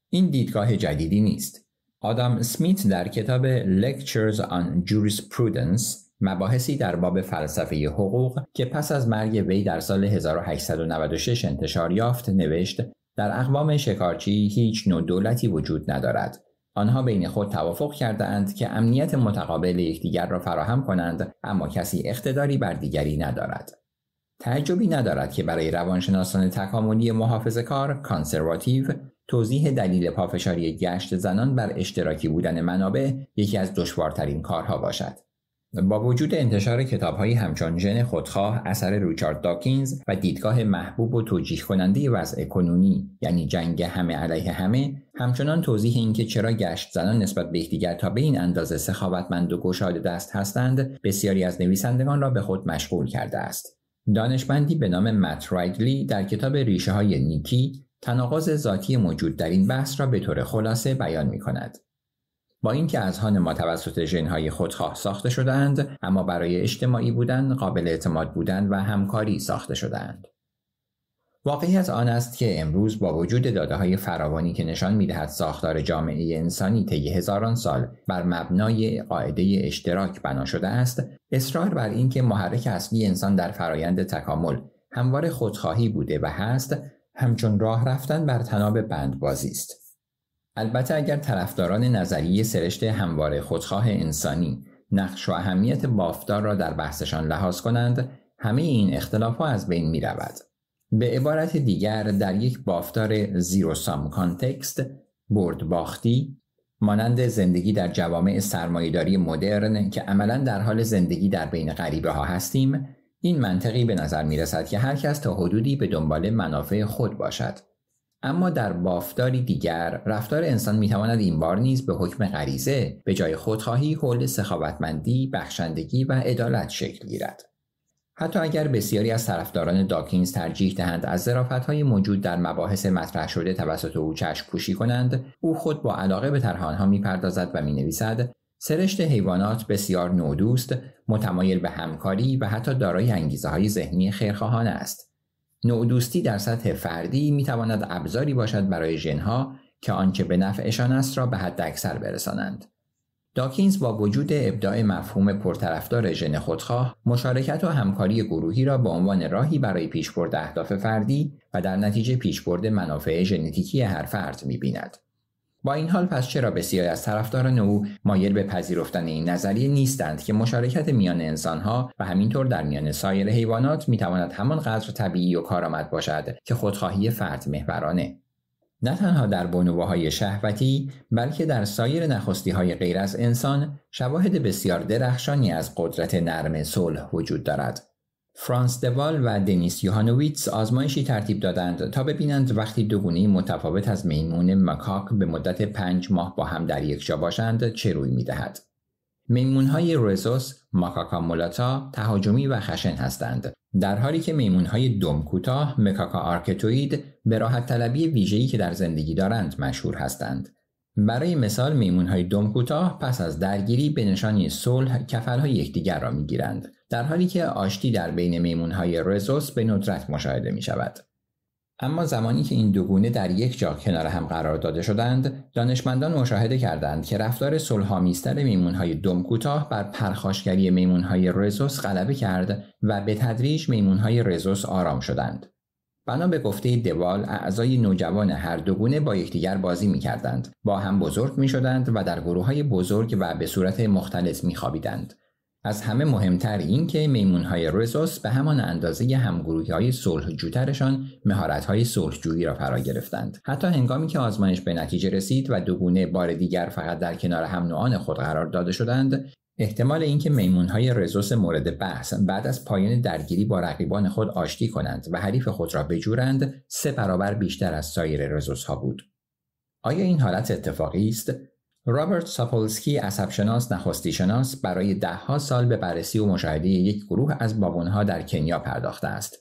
این دیدگاه جدیدی نیست. آدم سمیت در کتاب Lectures on Jurisprudence مباحثی در باب فلسفه حقوق که پس از مرگ وی در سال 1896 انتشار یافت نوشت در اقوام شکارچی هیچ نوع دولتی وجود ندارد آنها بین خود توافق کرده اند که امنیت متقابل یکدیگر را فراهم کنند اما کسی اقتداری بر دیگری ندارد تعجبی ندارد که برای روانشناسان تکاملی محافظ کار کانسرواتیو توضیح دلیل پافشاری گشت زنان بر اشتراکی بودن منابع یکی از دشوارترین کارها باشد. با وجود انتشار کتابهایی همچون ژن خودخواه اثر ریچارد داکینز و دیدگاه محبوب و توجیه کننده وضع کنونی یعنی جنگ همه علیه همه همچنان توضیح اینکه چرا گشت زنان نسبت به یکدیگر تا به این اندازه سخاوتمند و گشاده دست هستند بسیاری از نویسندگان را به خود مشغول کرده است دانشمندی به نام مت رایدلی در کتاب ریشه های نیکی تناقض ذاتی موجود در این بحث را به طور خلاصه بیان می کند. با اینکه اذهان ما توسط ژنهای خودخواه ساخته شدهاند اما برای اجتماعی بودن قابل اعتماد بودن و همکاری ساخته شدهاند واقعیت آن است که امروز با وجود داده های فراوانی که نشان میدهد ساختار جامعه انسانی طی هزاران سال بر مبنای قاعده اشتراک بنا شده است اصرار بر اینکه محرک اصلی انسان در فرایند تکامل هموار خودخواهی بوده و هست همچون راه رفتن بر تناب بندبازی است البته اگر طرفداران نظریه سرشت هموار خودخواه انسانی نقش و اهمیت بافتار را در بحثشان لحاظ کنند همه این اختلاف ها از بین می رود. به عبارت دیگر در یک بافتار زیروسام کانتکست برد باختی مانند زندگی در جوامع سرمایهداری مدرن که عملا در حال زندگی در بین غریبه ها هستیم این منطقی به نظر می رسد که هر کس تا حدودی به دنبال منافع خود باشد اما در بافتاری دیگر رفتار انسان می تواند این بار نیز به حکم غریزه به جای خودخواهی حول سخاوتمندی بخشندگی و عدالت شکل گیرد حتی اگر بسیاری از طرفداران داکینز ترجیح دهند از ظرافت موجود در مباحث مطرح شده توسط او چشم پوشی کنند او خود با علاقه به طرح آنها میپردازد و نویسد سرشت حیوانات بسیار نودوست متمایل به همکاری و حتی دارای انگیزه های ذهنی خیرخواهانه است نودوستی در سطح فردی تواند ابزاری باشد برای ژنها که آنچه به نفعشان است را به حد اکثر برسانند داکینز با وجود ابداع مفهوم پرطرفدار ژن خودخواه مشارکت و همکاری گروهی را به عنوان راهی برای پیشبرد اهداف فردی و در نتیجه پیشبرد منافع ژنتیکی هر فرد میبیند با این حال پس چرا بسیاری از طرفداران او مایل به پذیرفتن این نظریه نیستند که مشارکت میان انسانها و همینطور در میان سایر حیوانات میتواند قدر طبیعی و کارآمد باشد که خودخواهی فرد محورانه نه تنها در بنوه شهوتی بلکه در سایر نخستی های غیر از انسان شواهد بسیار درخشانی از قدرت نرم صلح وجود دارد. فرانس دوال و دنیس یوهانویتس آزمایشی ترتیب دادند تا ببینند وقتی دو گونه متفاوت از میمون مکاک به مدت پنج ماه با هم در یک جا باشند چه روی میدهد. میمون های رزوس، ماکاکا مولاتا، تهاجمی و خشن هستند در حالی که میمونهای دم کوتاه مکاکا آرکتوید به راحت طلبی ویژه‌ای که در زندگی دارند مشهور هستند. برای مثال میمونهای دم کوتاه پس از درگیری به نشانی صلح های یکدیگر را میگیرند در حالی که آشتی در بین های رزوس به ندرت مشاهده می شود. اما زمانی که این دوگونه در یک جا کنار هم قرار داده شدند دانشمندان مشاهده کردند که رفتار صلحآمیزتر میمونهای دم کوتاه بر پرخاشگری میمونهای رزوس غلبه کرد و به تدریج میمونهای رزوس آرام شدند بنا به گفته دوال اعضای نوجوان هر دو گونه با یکدیگر بازی کردند، با هم بزرگ شدند و در گروههای بزرگ و به صورت می خوابیدند، از همه مهمتر این که میمونهای رزوس به همان اندازه همگروهی های های مهارت‌های جویی را فرا گرفتند. حتی هنگامی که آزمایش به نتیجه رسید و دوگونه بار دیگر فقط در کنار هم نوعان خود قرار داده شدند، احتمال اینکه میمونهای رزوس مورد بحث بعد از پایان درگیری با رقیبان خود آشتی کنند و حریف خود را بجورند سه برابر بیشتر از سایر رزوس ها بود. آیا این حالت اتفاقی است رابرت ساپولسکی عصبشناس نخستی شناس برای دهها سال به بررسی و مشاهده یک گروه از بابونها در کنیا پرداخته است.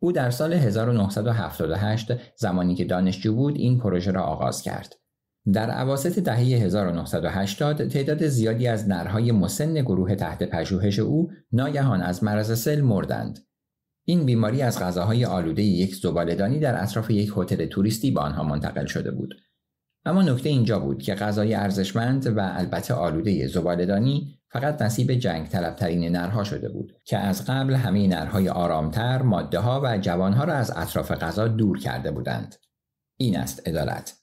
او در سال 1978 زمانی که دانشجو بود این پروژه را آغاز کرد. در عواست دهه 1980 تعداد زیادی از نرهای مسن گروه تحت پژوهش او ناگهان از مرض سل مردند. این بیماری از غذاهای آلوده یک زبالدانی در اطراف یک هتل توریستی به آنها منتقل شده بود. اما نکته اینجا بود که غذای ارزشمند و البته آلوده زبالدانی فقط نصیب جنگ طلبترین نرها شده بود که از قبل همه نرهای آرامتر ماده ها و جوانها را از اطراف غذا دور کرده بودند این است ادالت.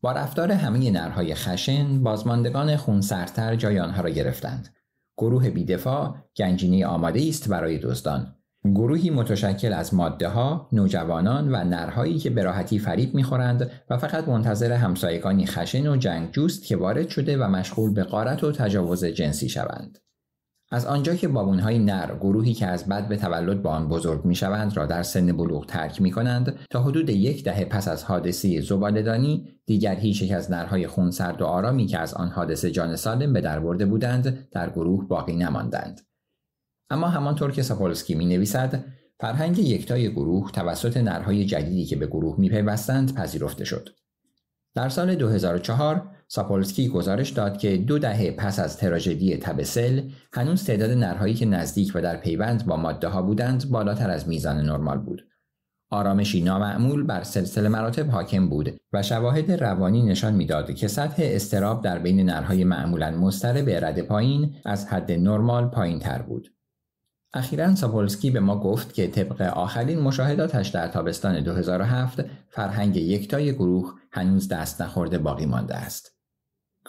با رفتار همه نرهای خشن بازماندگان خونسرتر جای آنها را گرفتند گروه بیدفاع گنجینه آماده است برای دزدان گروهی متشکل از ماده ها، نوجوانان و نرهایی که به راحتی فریب میخورند و فقط منتظر همسایگانی خشن و جنگجوست که وارد شده و مشغول به قارت و تجاوز جنسی شوند. از آنجا که بابونهای نر گروهی که از بد به تولد با آن بزرگ میشوند را در سن بلوغ ترک می کنند تا حدود یک دهه پس از حادثه زبالدانی، دیگر هیچ یک از نرهای خونسرد و آرامی که از آن حادثه جان سالم به در برده بودند در گروه باقی نماندند اما همانطور که ساپولسکی می نویسد فرهنگ یکتای گروه توسط نرهای جدیدی که به گروه میپیوستند پذیرفته شد. در سال 2004 ساپولسکی گزارش داد که دو دهه پس از تراژدی تبسل هنوز تعداد نرهایی که نزدیک و در پیوند با ماده ها بودند بالاتر از میزان نرمال بود. آرامشی نامعمول بر سلسله مراتب حاکم بود و شواهد روانی نشان میداد که سطح استراب در بین نرهای معمولا مستره به رد پایین از حد نرمال پایین تر بود. اخیرا ساپولسکی به ما گفت که طبق آخرین مشاهداتش در تابستان 2007 فرهنگ یکتای گروه هنوز دست نخورده باقی مانده است.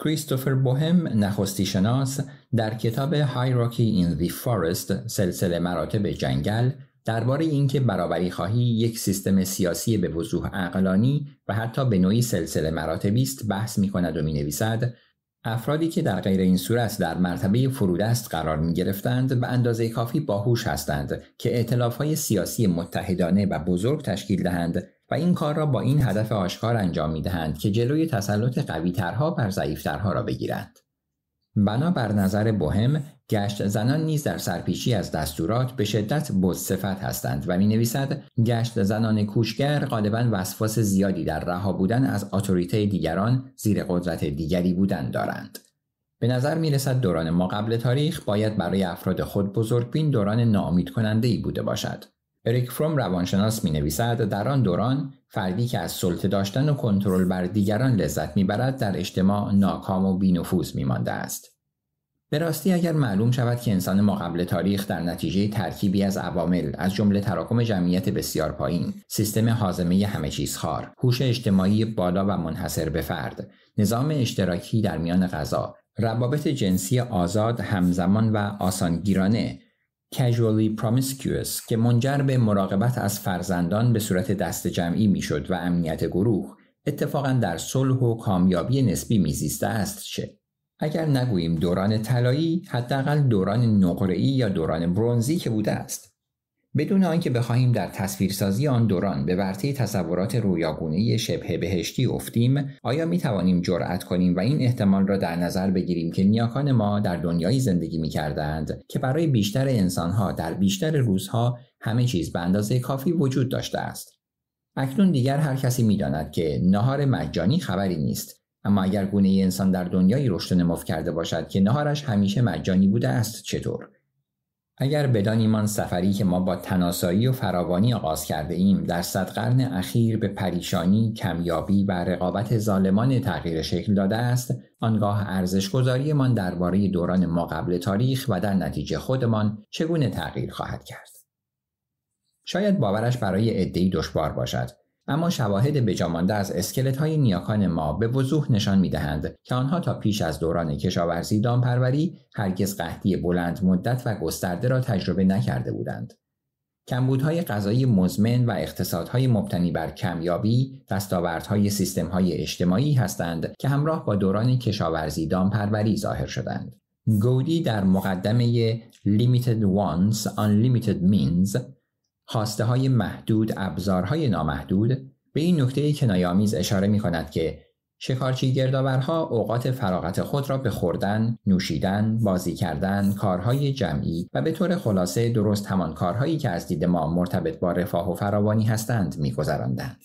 کریستوفر بوهم نخستی شناس در کتاب هایراکی این دی فارست سلسله مراتب جنگل درباره اینکه برابری خواهی یک سیستم سیاسی به وضوح عقلانی و حتی به نوعی سلسله مراتبی است بحث می کند و می نویسد افرادی که در غیر این صورت در مرتبه فرودست قرار می گرفتند به اندازه کافی باهوش هستند که های سیاسی متحدانه و بزرگ تشکیل دهند و این کار را با این هدف آشکار انجام می دهند که جلوی تسلط قوی ترها بر ضعیفترها را بگیرند. بنابر نظر بهم گشت زنان نیز در سرپیچی از دستورات به شدت بزصفت هستند و می نویسد گشت زنان کوشگر غالبا وسواس زیادی در رها بودن از اتوریته دیگران زیر قدرت دیگری بودن دارند به نظر می رسد دوران ما قبل تاریخ باید برای افراد خود بین دوران نامید کننده ای بوده باشد اریک فروم روانشناس می نویسد در آن دوران فردی که از سلطه داشتن و کنترل بر دیگران لذت میبرد در اجتماع ناکام و می مانده است به راستی اگر معلوم شود که انسان ما قبل تاریخ در نتیجه ترکیبی از عوامل از جمله تراکم جمعیت بسیار پایین سیستم حازمه همه چیز خار هوش اجتماعی بالا و منحصر به فرد نظام اشتراکی در میان غذا روابط جنسی آزاد همزمان و آسانگیرانه casually promiscuous که منجر به مراقبت از فرزندان به صورت دست جمعی میشد و امنیت گروه اتفاقا در صلح و کامیابی نسبی میزیسته است چه اگر نگوییم دوران طلایی حداقل دوران نقره‌ای یا دوران برونزی که بوده است بدون آنکه بخواهیم در تصویرسازی آن دوران به ورطه تصورات رویاگونه شبه بهشتی افتیم آیا می توانیم جرأت کنیم و این احتمال را در نظر بگیریم که نیاکان ما در دنیایی زندگی می کردند که برای بیشتر انسانها در بیشتر روزها همه چیز به اندازه کافی وجود داشته است اکنون دیگر هر کسی می داند که نهار مجانی خبری نیست اما اگر گونه ای انسان در دنیایی رشد نمو کرده باشد که نهارش همیشه مجانی بوده است چطور اگر بدان ایمان سفری که ما با تناسایی و فراوانی آغاز کرده ایم در صد قرن اخیر به پریشانی، کمیابی و رقابت ظالمان تغییر شکل داده است، آنگاه ارزش گذاریمان درباره دوران ما قبل تاریخ و در نتیجه خودمان چگونه تغییر خواهد کرد. شاید باورش برای عدهای دشوار باشد اما شواهد بجامانده از اسکلت های نیاکان ما به وضوح نشان می دهند که آنها تا پیش از دوران کشاورزی دامپروری هرگز قحطی بلند مدت و گسترده را تجربه نکرده بودند. کمبودهای غذایی مزمن و اقتصادهای مبتنی بر کمیابی دستاوردهای سیستمهای اجتماعی هستند که همراه با دوران کشاورزی دامپروری ظاهر شدند. گودی در مقدمه Limited Wants Unlimited Means خواسته های محدود ابزارهای نامحدود به این نکته کنایامیز اشاره می کند که شکارچی گردآورها اوقات فراغت خود را به خوردن، نوشیدن، بازی کردن، کارهای جمعی و به طور خلاصه درست همان کارهایی که از دید ما مرتبط با رفاه و فراوانی هستند میگذراندند.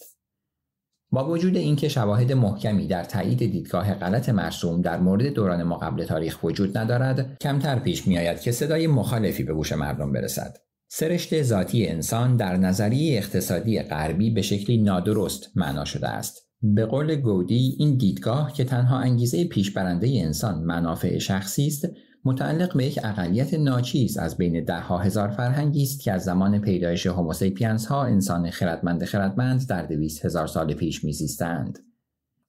با وجود اینکه شواهد محکمی در تایید دیدگاه غلط مرسوم در مورد دوران ما تاریخ وجود ندارد، کمتر پیش میآید که صدای مخالفی به گوش مردم برسد. سرشت ذاتی انسان در نظریه اقتصادی غربی به شکلی نادرست معنا شده است. به قول گودی این دیدگاه که تنها انگیزه پیشبرنده انسان منافع شخصی است متعلق به یک اقلیت ناچیز از بین ده ها هزار فرهنگی است که از زمان پیدایش هوموسیپینس ها انسان خردمند خردمند در دویست هزار سال پیش میزیستند.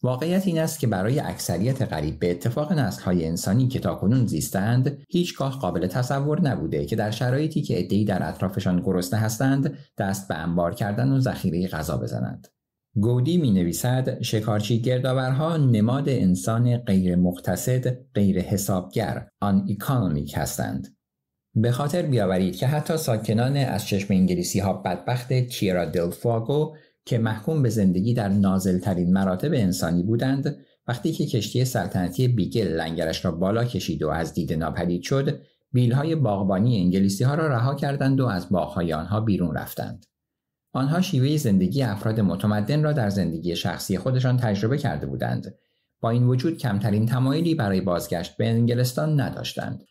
واقعیت این است که برای اکثریت قریب به اتفاق نسلهای انسانی که تاکنون زیستند هیچگاه قابل تصور نبوده که در شرایطی که عدهای در اطرافشان گرسنه هستند دست به انبار کردن و ذخیره غذا بزنند گودی می نویسد شکارچی گردآورها نماد انسان غیر مقتصد غیر حسابگر آن اکانومیک هستند به خاطر بیاورید که حتی ساکنان از چشم انگلیسی ها بدبخت کیرا دلفاگو که محکوم به زندگی در نازلترین مراتب انسانی بودند وقتی که کشتی سلطنتی بیگل لنگرش را بالا کشید و از دید ناپدید شد بیلهای باغبانی انگلیسی ها را رها کردند و از باغهای آنها بیرون رفتند آنها شیوه زندگی افراد متمدن را در زندگی شخصی خودشان تجربه کرده بودند با این وجود کمترین تمایلی برای بازگشت به انگلستان نداشتند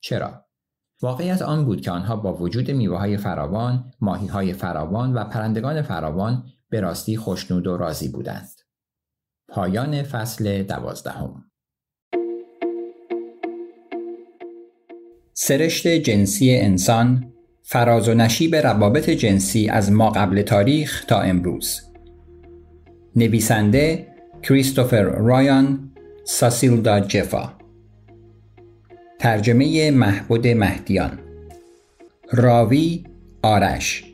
چرا واقعیت آن بود که آنها با وجود میوههای فراوان ماهی‌های فراوان و پرندگان فراوان به راستی خوشنود و راضی بودند. پایان فصل دوازدهم. سرشت جنسی انسان فراز و نشیب روابط جنسی از ما قبل تاریخ تا امروز نویسنده کریستوفر رایان ساسیلدا جفا ترجمه محبود مهدیان راوی آرش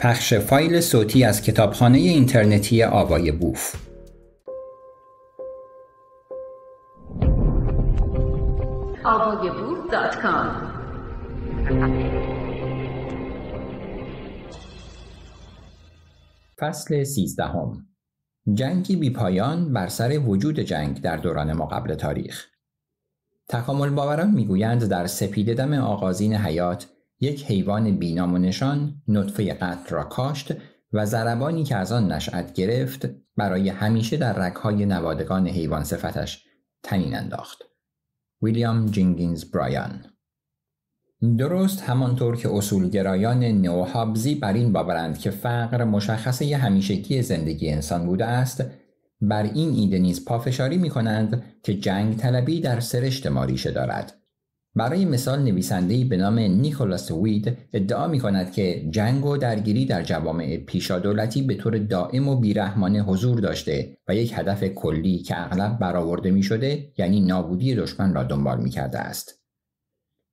پخش فایل صوتی از کتابخانه اینترنتی آوای بوف فصل بوف هم جنگی بی پایان بر سر وجود جنگ در دوران ماقبل تاریخ تکامل باوران میگویند در سپیددم آغازین حیات یک حیوان بینام و نشان نطفه قطر را کاشت و زربانی که از آن نشعت گرفت برای همیشه در رگهای نوادگان حیوان صفتش تنین انداخت. ویلیام جینگینز برایان درست همانطور که اصولگرایان نوهابزی بر این باورند که فقر مشخصه همیشگی زندگی انسان بوده است بر این ایده نیز پافشاری می کنند که جنگ طلبی در سرشت ماریشه دارد برای مثال نویسندهای به نام نیکولاس وید ادعا می کند که جنگ و درگیری در جوامع پیشادولتی به طور دائم و بیرحمانه حضور داشته و یک هدف کلی که اغلب برآورده می شده یعنی نابودی دشمن را دنبال می کرده است.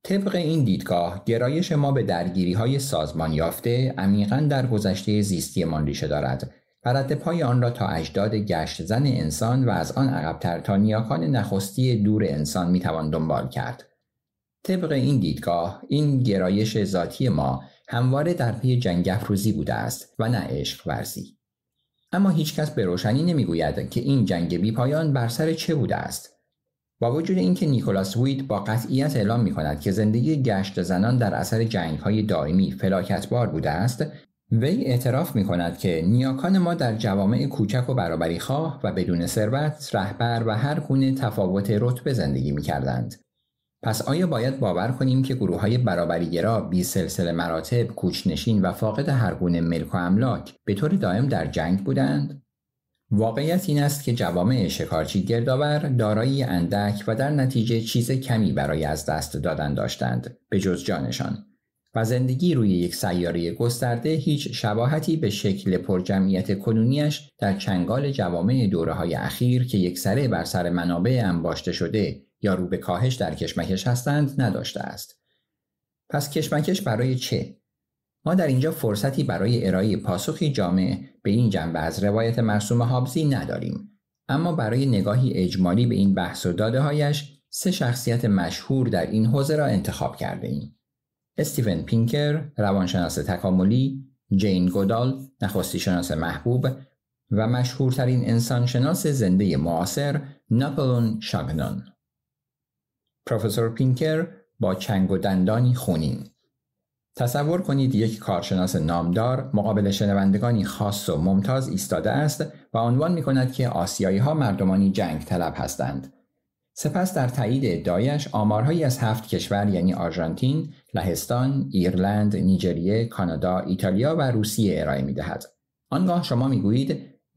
طبق این دیدگاه گرایش ما به درگیری های سازمان یافته عمیقا در گذشته زیستیمان ریشه دارد و پای آن را تا اجداد گشت زن انسان و از آن عقبتر تا نیاکان نخستی دور انسان میتوان دنبال کرد طبق این دیدگاه این گرایش ذاتی ما همواره در پی جنگ افروزی بوده است و نه عشق ورزی اما هیچکس به روشنی نمیگوید که این جنگ بی پایان بر سر چه بوده است با وجود اینکه نیکولاس وید با قطعیت اعلام می کند که زندگی گشت زنان در اثر جنگ های دائمی فلاکتبار بوده است وی اعتراف می کند که نیاکان ما در جوامع کوچک و برابری خواه و بدون ثروت رهبر و هر گونه تفاوت رتبه زندگی می پس آیا باید باور کنیم که گروه های برابریگرا بی سلسله مراتب کوچنشین و فاقد هرگونه ملک و املاک به طور دائم در جنگ بودند؟ واقعیت این است که جوامع شکارچی گردآور دارایی اندک و در نتیجه چیز کمی برای از دست دادن داشتند به جز جانشان و زندگی روی یک سیاره گسترده هیچ شباهتی به شکل پرجمعیت کنونیش در چنگال جوامع دوره های اخیر که یک سره بر سر منابع انباشته شده یا رو به کاهش در کشمکش هستند نداشته است. پس کشمکش برای چه؟ ما در اینجا فرصتی برای ارائه پاسخی جامع به این جنبه از روایت مرسوم هابزی نداریم. اما برای نگاهی اجمالی به این بحث و داده هایش سه شخصیت مشهور در این حوزه را انتخاب کرده ایم. استیون پینکر، روانشناس تکاملی، جین گودال، نخستی شناس محبوب و مشهورترین انسانشناس زنده معاصر ناپلون شاگنان. پروفسور پینکر با چنگ و دندانی خونین تصور کنید یک کارشناس نامدار مقابل شنوندگانی خاص و ممتاز ایستاده است و عنوان می کند که آسیایی ها مردمانی جنگ طلب هستند. سپس در تایید ادعایش آمارهایی از هفت کشور یعنی آرژانتین، لهستان، ایرلند، نیجریه، کانادا، ایتالیا و روسیه ارائه می دهد. آنگاه شما می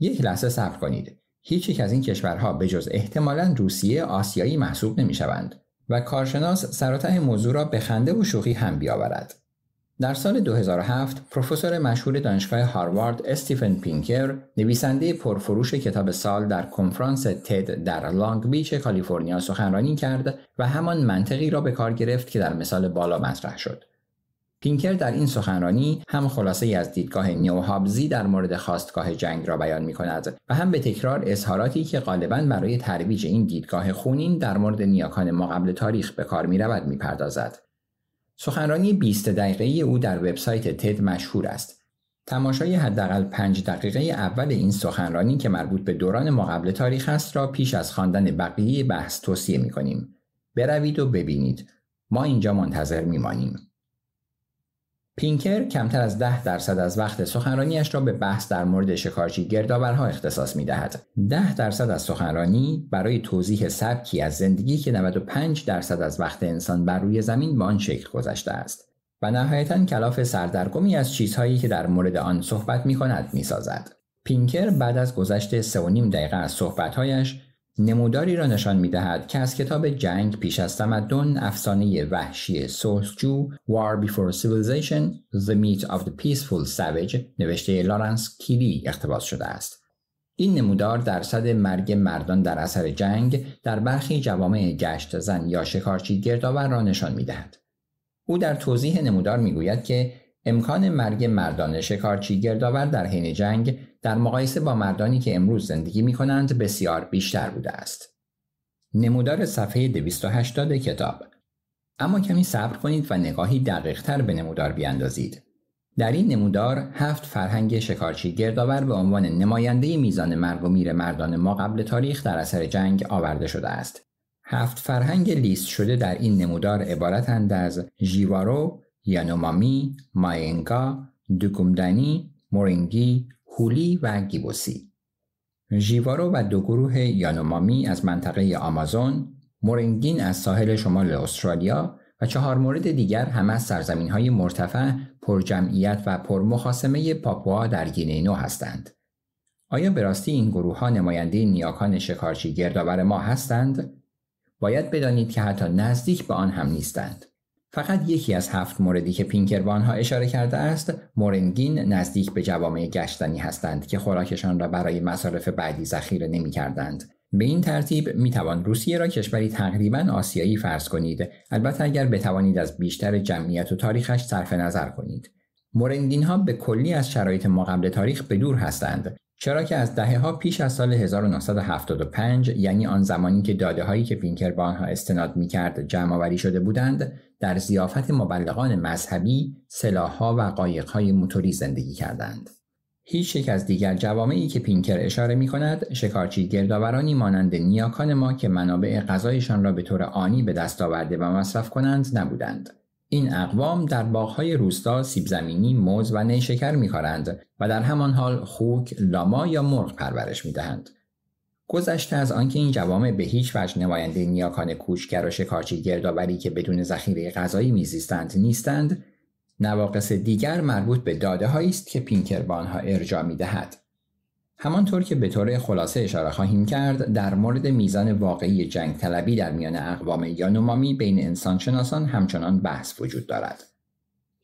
یک لحظه صبر کنید. هیچ یک از این کشورها به جز احتمالا روسیه آسیایی محسوب نمی و کارشناس سراته موضوع را به خنده و شوخی هم بیاورد. در سال 2007 پروفسور مشهور دانشگاه هاروارد استیفن پینکر نویسنده پرفروش کتاب سال در کنفرانس تد در لانگ بیچ کالیفرنیا سخنرانی کرد و همان منطقی را به کار گرفت که در مثال بالا مطرح شد پینکر در این سخنرانی هم خلاصه ای از دیدگاه هابزی در مورد خواستگاه جنگ را بیان می کند و هم به تکرار اظهاراتی که غالبا برای ترویج این دیدگاه خونین در مورد نیاکان ما قبل تاریخ به کار می رود می پردازد. سخنرانی 20 دقیقه او در وبسایت تد مشهور است. تماشای حداقل 5 دقیقه اول این سخنرانی که مربوط به دوران ما تاریخ است را پیش از خواندن بقیه بحث توصیه می کنیم. بروید و ببینید. ما اینجا منتظر می پینکر کمتر از 10 درصد از وقت سخنرانیش را به بحث در مورد شکارچی گردآورها اختصاص می دهد. 10 درصد از سخنرانی برای توضیح سبکی از زندگی که 95 درصد از وقت انسان بر روی زمین به آن شکل گذشته است و نهایتا کلاف سردرگمی از چیزهایی که در مورد آن صحبت می کند می سازد. پینکر بعد از گذشت نیم دقیقه از صحبتهایش نموداری را نشان می دهد که از کتاب جنگ پیش از تمدن افسانه وحشی سوسجو War Before Civilization The Meat of the Peaceful Savage نوشته لارنس کیلی اقتباس شده است. این نمودار در صد مرگ مردان در اثر جنگ در برخی جوامع گشت زن یا شکارچی گردآور را نشان می دهد. او در توضیح نمودار می گوید که امکان مرگ مردان شکارچی گردآور در حین جنگ در مقایسه با مردانی که امروز زندگی می کنند بسیار بیشتر بوده است. نمودار صفحه 280 کتاب اما کمی صبر کنید و نگاهی دقیقتر به نمودار بیاندازید. در این نمودار هفت فرهنگ شکارچی گردآور به عنوان نماینده میزان مرگ و میر مردان ما قبل تاریخ در اثر جنگ آورده شده است. هفت فرهنگ لیست شده در این نمودار عبارتند از جیوارو، یانومامی، ماینگا، دوکومدنی مورینگی، هولی و گیبوسی ژیوارو و دو گروه یانومامی از منطقه آمازون مورنگین از ساحل شمال استرالیا و چهار مورد دیگر همه از سرزمین های مرتفع پرجمعیت و مخاسمه پاپوا در گینه هستند. آیا به راستی این گروه ها نماینده نیاکان شکارچی گردآور ما هستند؟ باید بدانید که حتی نزدیک به آن هم نیستند. فقط یکی از هفت موردی که پینکر ها اشاره کرده است مورنگین نزدیک به جوامع گشتنی هستند که خوراکشان را برای مصارف بعدی ذخیره نمیکردند به این ترتیب می توان روسیه را کشوری تقریبا آسیایی فرض کنید البته اگر بتوانید از بیشتر جمعیت و تاریخش صرف نظر کنید مورنگین ها به کلی از شرایط ما قبل تاریخ به دور هستند چرا که از دهه ها پیش از سال 1975 یعنی آن زمانی که داده هایی که پینکر به آنها استناد می کرد جمع آوری شده بودند در زیافت مبلغان مذهبی سلاحها و های موتوری زندگی کردند. هیچ یک از دیگر جوامعی که پینکر اشاره می کند شکارچی گردآورانی مانند نیاکان ما که منابع غذایشان را به طور آنی به دست آورده و مصرف کنند نبودند. این اقوام در باغهای روستا سیب زمینی، موز و نیشکر میخورند و در همان حال خوک، لاما یا مرغ پرورش میدهند. گذشته از آنکه این جوامع به هیچ وجه نماینده نیاکان کوچگر و شکارچی گردآوری که بدون ذخیره غذایی میزیستند نیستند، نواقص دیگر مربوط به داده است که پینکر ها آنها می دهد، همانطور که به طور خلاصه اشاره خواهیم کرد در مورد میزان واقعی جنگ طلبی در میان اقوام یانومامی بین انسانشناسان همچنان بحث وجود دارد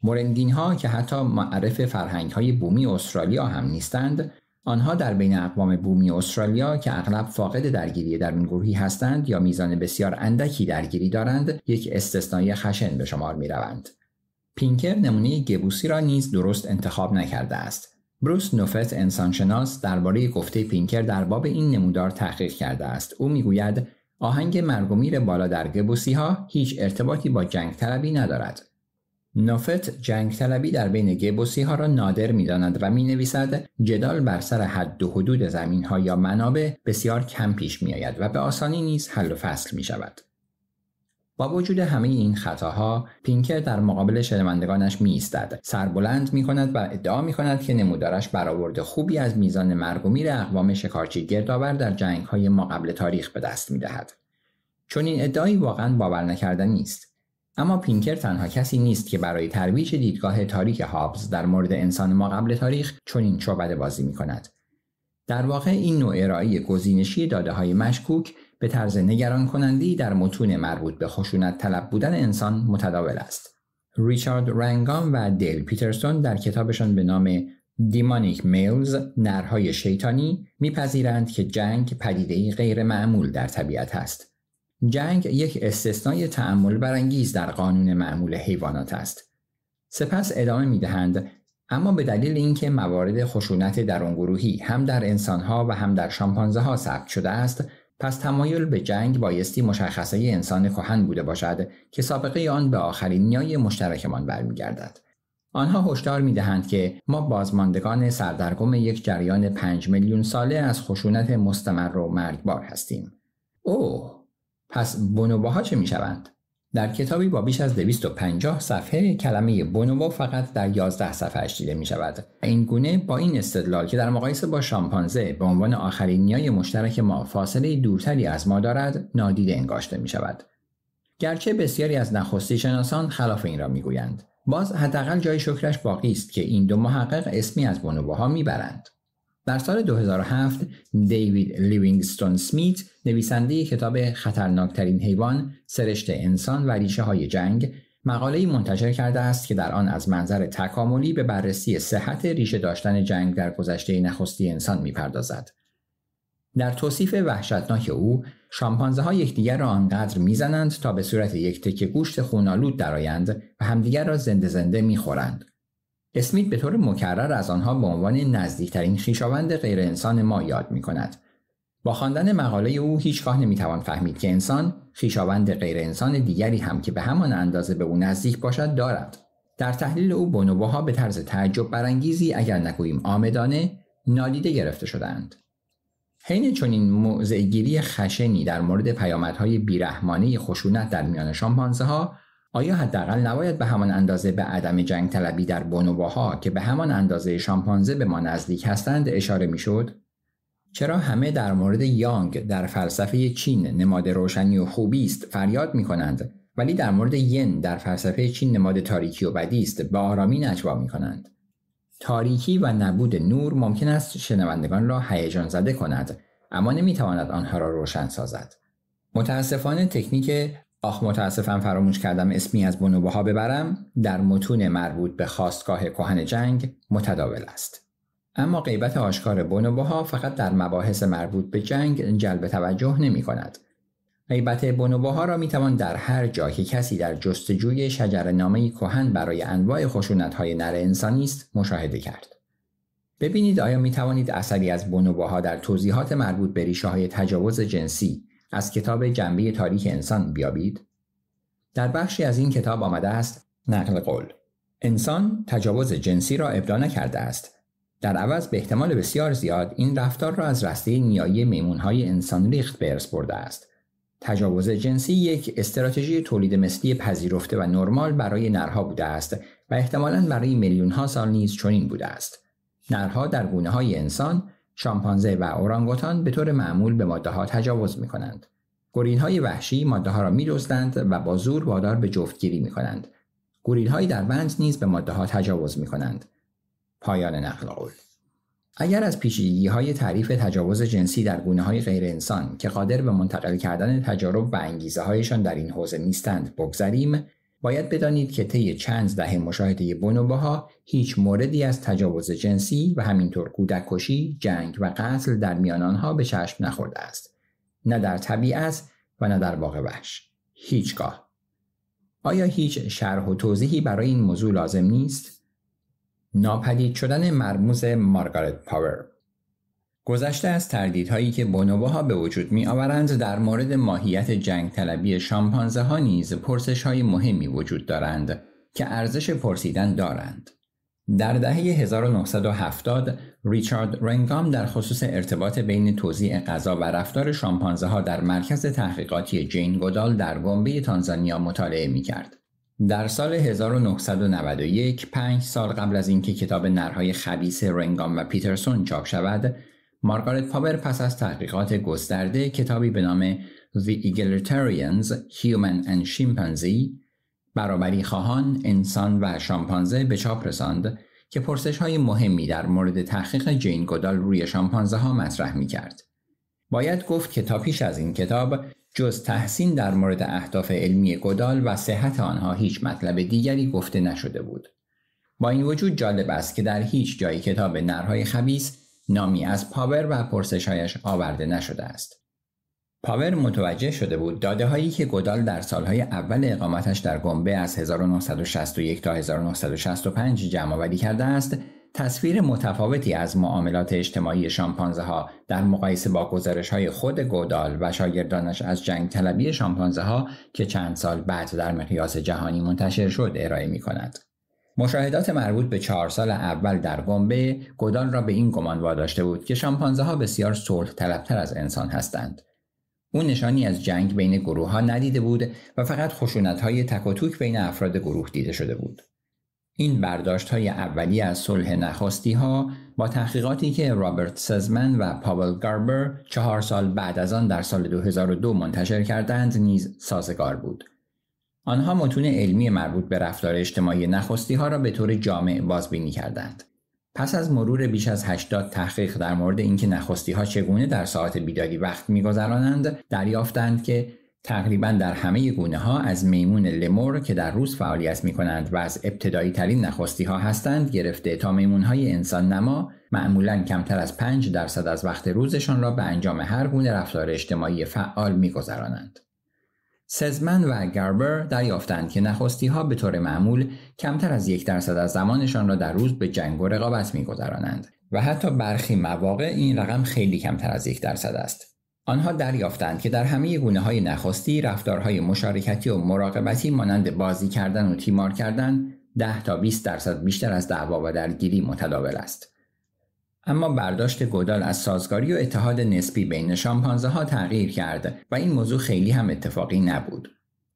مورندین ها که حتی معرف فرهنگ های بومی استرالیا هم نیستند آنها در بین اقوام بومی استرالیا که اغلب فاقد درگیری این گروهی هستند یا میزان بسیار اندکی درگیری دارند یک استثنای خشن به شمار می روند. پینکر نمونه گبوسی را نیز درست انتخاب نکرده است بروس نوفت انسانشناس درباره گفته پینکر در باب این نمودار تحقیق کرده است او میگوید آهنگ مرگومیر بالا در گبوسی ها هیچ ارتباطی با جنگ طلبی ندارد نوفت جنگ طلبی در بین گبوسی ها را نادر می داند و می نویسد جدال بر سر حد و حدود زمین ها یا منابع بسیار کم پیش می آید و به آسانی نیز حل و فصل می شود. با وجود همه این خطاها پینکر در مقابل شنوندگانش می ایستد سربلند می کند و ادعا می کند که نمودارش برآورد خوبی از میزان مرگ و میر اقوام شکارچی گردآور در جنگ های ما قبل تاریخ به دست می دهد. چون این ادعایی واقعا باور نکردنی است اما پینکر تنها کسی نیست که برای ترویج دیدگاه تاریک هابز در مورد انسان ما قبل تاریخ چنین شعبده بازی می کند. در واقع این نوع ارائه گزینشی داده های مشکوک به طرز نگران کنندی در متون مربوط به خشونت طلب بودن انسان متداول است. ریچارد رنگام و دیل پیترسون در کتابشان به نام دیمانیک میلز نرهای شیطانی میپذیرند که جنگ پدیده‌ای غیر معمول در طبیعت است. جنگ یک استثنای تعمل برانگیز در قانون معمول حیوانات است. سپس ادامه میدهند اما به دلیل اینکه موارد خشونت گروهی هم در انسانها و هم در شامپانزه ها ثبت شده است پس تمایل به جنگ بایستی مشخصه انسان کهن بوده باشد که سابقه آن به آخرین نیای مشترکمان برمیگردد آنها هشدار میدهند که ما بازماندگان سردرگم یک جریان پنج میلیون ساله از خشونت مستمر و مرگبار هستیم اوه پس بونوباها چه میشوند در کتابی با بیش از 250 صفحه کلمه بونوبو فقط در 11 صفحه دیده می شود. این گونه با این استدلال که در مقایسه با شامپانزه به عنوان آخرین نیای مشترک ما فاصله دورتری از ما دارد نادیده انگاشته می شود. گرچه بسیاری از نخستی شناسان خلاف این را می گویند. باز حداقل جای شکرش باقی است که این دو محقق اسمی از بونوبوها میبرند. در سال 2007 دیوید لیوینگستون سمیت نویسنده کتاب خطرناکترین حیوان سرشت انسان و ریشه های جنگ مقاله منتشر کرده است که در آن از منظر تکاملی به بررسی صحت ریشه داشتن جنگ در گذشته نخستی انسان میپردازد. در توصیف وحشتناک او، شامپانزه ها یکدیگر را آنقدر میزنند تا به صورت یک تکه گوشت خونالود درآیند و همدیگر را زنده زنده میخورند. اسمیت به طور مکرر از آنها به عنوان نزدیکترین خویشاوند انسان ما یاد می با خواندن مقاله او هیچگاه نمیتوان فهمید که انسان خویشاوند غیر انسان دیگری هم که به همان اندازه به او نزدیک باشد دارد در تحلیل او بونوواها به طرز تعجب برانگیزی اگر نگوییم آمدانه نادیده گرفته شدهاند حین چنین موضعگیری خشنی در مورد پیامدهای بیرحمانه خشونت در میان شامپانزه ها آیا حداقل نباید به همان اندازه به عدم جنگ طلبی در بونوباها که به همان اندازه شامپانزه به ما نزدیک هستند اشاره میشد چرا همه در مورد یانگ در فلسفه چین نماد روشنی و خوبی است فریاد می کنند ولی در مورد ین در فلسفه چین نماد تاریکی و بدی است به آرامی نجوا می کنند تاریکی و نبود نور ممکن است شنوندگان را هیجان زده کند اما نمی تواند آنها را روشن سازد متاسفانه تکنیک آخ متاسفم فراموش کردم اسمی از بنوبه ها ببرم در متون مربوط به خواستگاه کهن جنگ متداول است اما غیبت آشکار بونوبوها فقط در مباحث مربوط به جنگ جلب توجه نمی کند. غیبت بونوبوها را می توان در هر جا که کسی در جستجوی شجر نامه کهن برای انواع خشونت های نر انسانی است مشاهده کرد. ببینید آیا می توانید اثری از بونوبوها در توضیحات مربوط به ریشه های تجاوز جنسی از کتاب جنبه تاریخ انسان بیابید؟ در بخشی از این کتاب آمده است نقل قول انسان تجاوز جنسی را ابدا نکرده است در عوض به احتمال بسیار زیاد این رفتار را از رسته نیایی میمونهای انسان ریخت به ارث برده است. تجاوز جنسی یک استراتژی تولید مثلی پذیرفته و نرمال برای نرها بوده است و احتمالاً برای میلیونها سال نیز چنین بوده است. نرها در گونه های انسان، شامپانزه و اورانگوتان به طور معمول به ماده ها تجاوز می کنند. گوریل های وحشی ماده ها را می و با زور وادار به جفتگیری می کنند. گوریل های در بند نیز به ماده تجاوز می کنند. پایان نقل قول اگر از پیچیدگی های تعریف تجاوز جنسی در گونه های غیر انسان که قادر به منتقل کردن تجارب و انگیزه هایشان در این حوزه نیستند بگذریم باید بدانید که طی چند دهه مشاهده بونوباها هیچ موردی از تجاوز جنسی و همینطور کودک کشی، جنگ و قتل در میان آنها به چشم نخورده است. نه در طبیعت و نه در واقع وحش. هیچگاه. آیا هیچ شرح و توضیحی برای این موضوع لازم نیست؟ ناپدید شدن مرموز مارگارت پاور گذشته از تردیدهایی که ها به وجود می آورند در مورد ماهیت جنگ طلبی شامپانزه ها نیز پرسش های مهمی وجود دارند که ارزش پرسیدن دارند. در دهه 1970 ریچارد رنگام در خصوص ارتباط بین توزیع غذا و رفتار شامپانزه ها در مرکز تحقیقاتی جین گودال در گمبه تانزانیا مطالعه می کرد. در سال 1991 پنج سال قبل از اینکه کتاب نرهای خبیس رنگام و پیترسون چاپ شود مارگارت پاور پس از تحقیقات گسترده کتابی به نام The Egalitarians, Human and Chimpanzee برابری خواهان، انسان و شامپانزه به چاپ رساند که پرسش های مهمی در مورد تحقیق جین گودال روی شامپانزه ها مطرح می کرد. باید گفت که تا پیش از این کتاب جز تحسین در مورد اهداف علمی گودال و صحت آنها هیچ مطلب دیگری گفته نشده بود. با این وجود جالب است که در هیچ جایی کتاب نرهای خبیس نامی از پاور و پرسشهایش آورده نشده است. پاور متوجه شده بود داده هایی که گودال در سالهای اول اقامتش در گنبه از 1961 تا 1965 جمع کرده است تصویر متفاوتی از معاملات اجتماعی شامپانزه ها در مقایسه با گزارش های خود گودال و شاگردانش از جنگ طلبی شامپانزه ها که چند سال بعد در مقیاس جهانی منتشر شد ارائه می کند. مشاهدات مربوط به چهار سال اول در گنبه گودال را به این گمان واداشته بود که شامپانزه ها بسیار صلح طلبتر از انسان هستند. او نشانی از جنگ بین گروه ها ندیده بود و فقط خشونت های تک و توک بین افراد گروه دیده شده بود. این برداشت های اولی از صلح نخستی ها با تحقیقاتی که رابرت سزمن و پاول گاربر چهار سال بعد از آن در سال 2002 منتشر کردند نیز سازگار بود. آنها متون علمی مربوط به رفتار اجتماعی نخستی ها را به طور جامع بازبینی کردند. پس از مرور بیش از 80 تحقیق در مورد اینکه نخستی ها چگونه در ساعت بیداری وقت میگذرانند دریافتند که تقریبا در همه گونه ها از میمون لمور که در روز فعالیت می کنند و از ابتدایی ترین نخستی ها هستند گرفته تا میمون های انسان نما معمولا کمتر از 5 درصد از وقت روزشان را به انجام هر گونه رفتار اجتماعی فعال می گذرانند. سزمن و گربر دریافتند که نخستی ها به طور معمول کمتر از یک درصد از زمانشان را در روز به جنگ و رقابت گذرانند و حتی برخی مواقع این رقم خیلی کمتر از یک درصد است آنها دریافتند که در همه گونه های نخستی رفتارهای مشارکتی و مراقبتی مانند بازی کردن و تیمار کردن 10 تا 20 درصد بیشتر از دعوا و درگیری متداول است. اما برداشت گودال از سازگاری و اتحاد نسبی بین شامپانزه ها تغییر کرد و این موضوع خیلی هم اتفاقی نبود.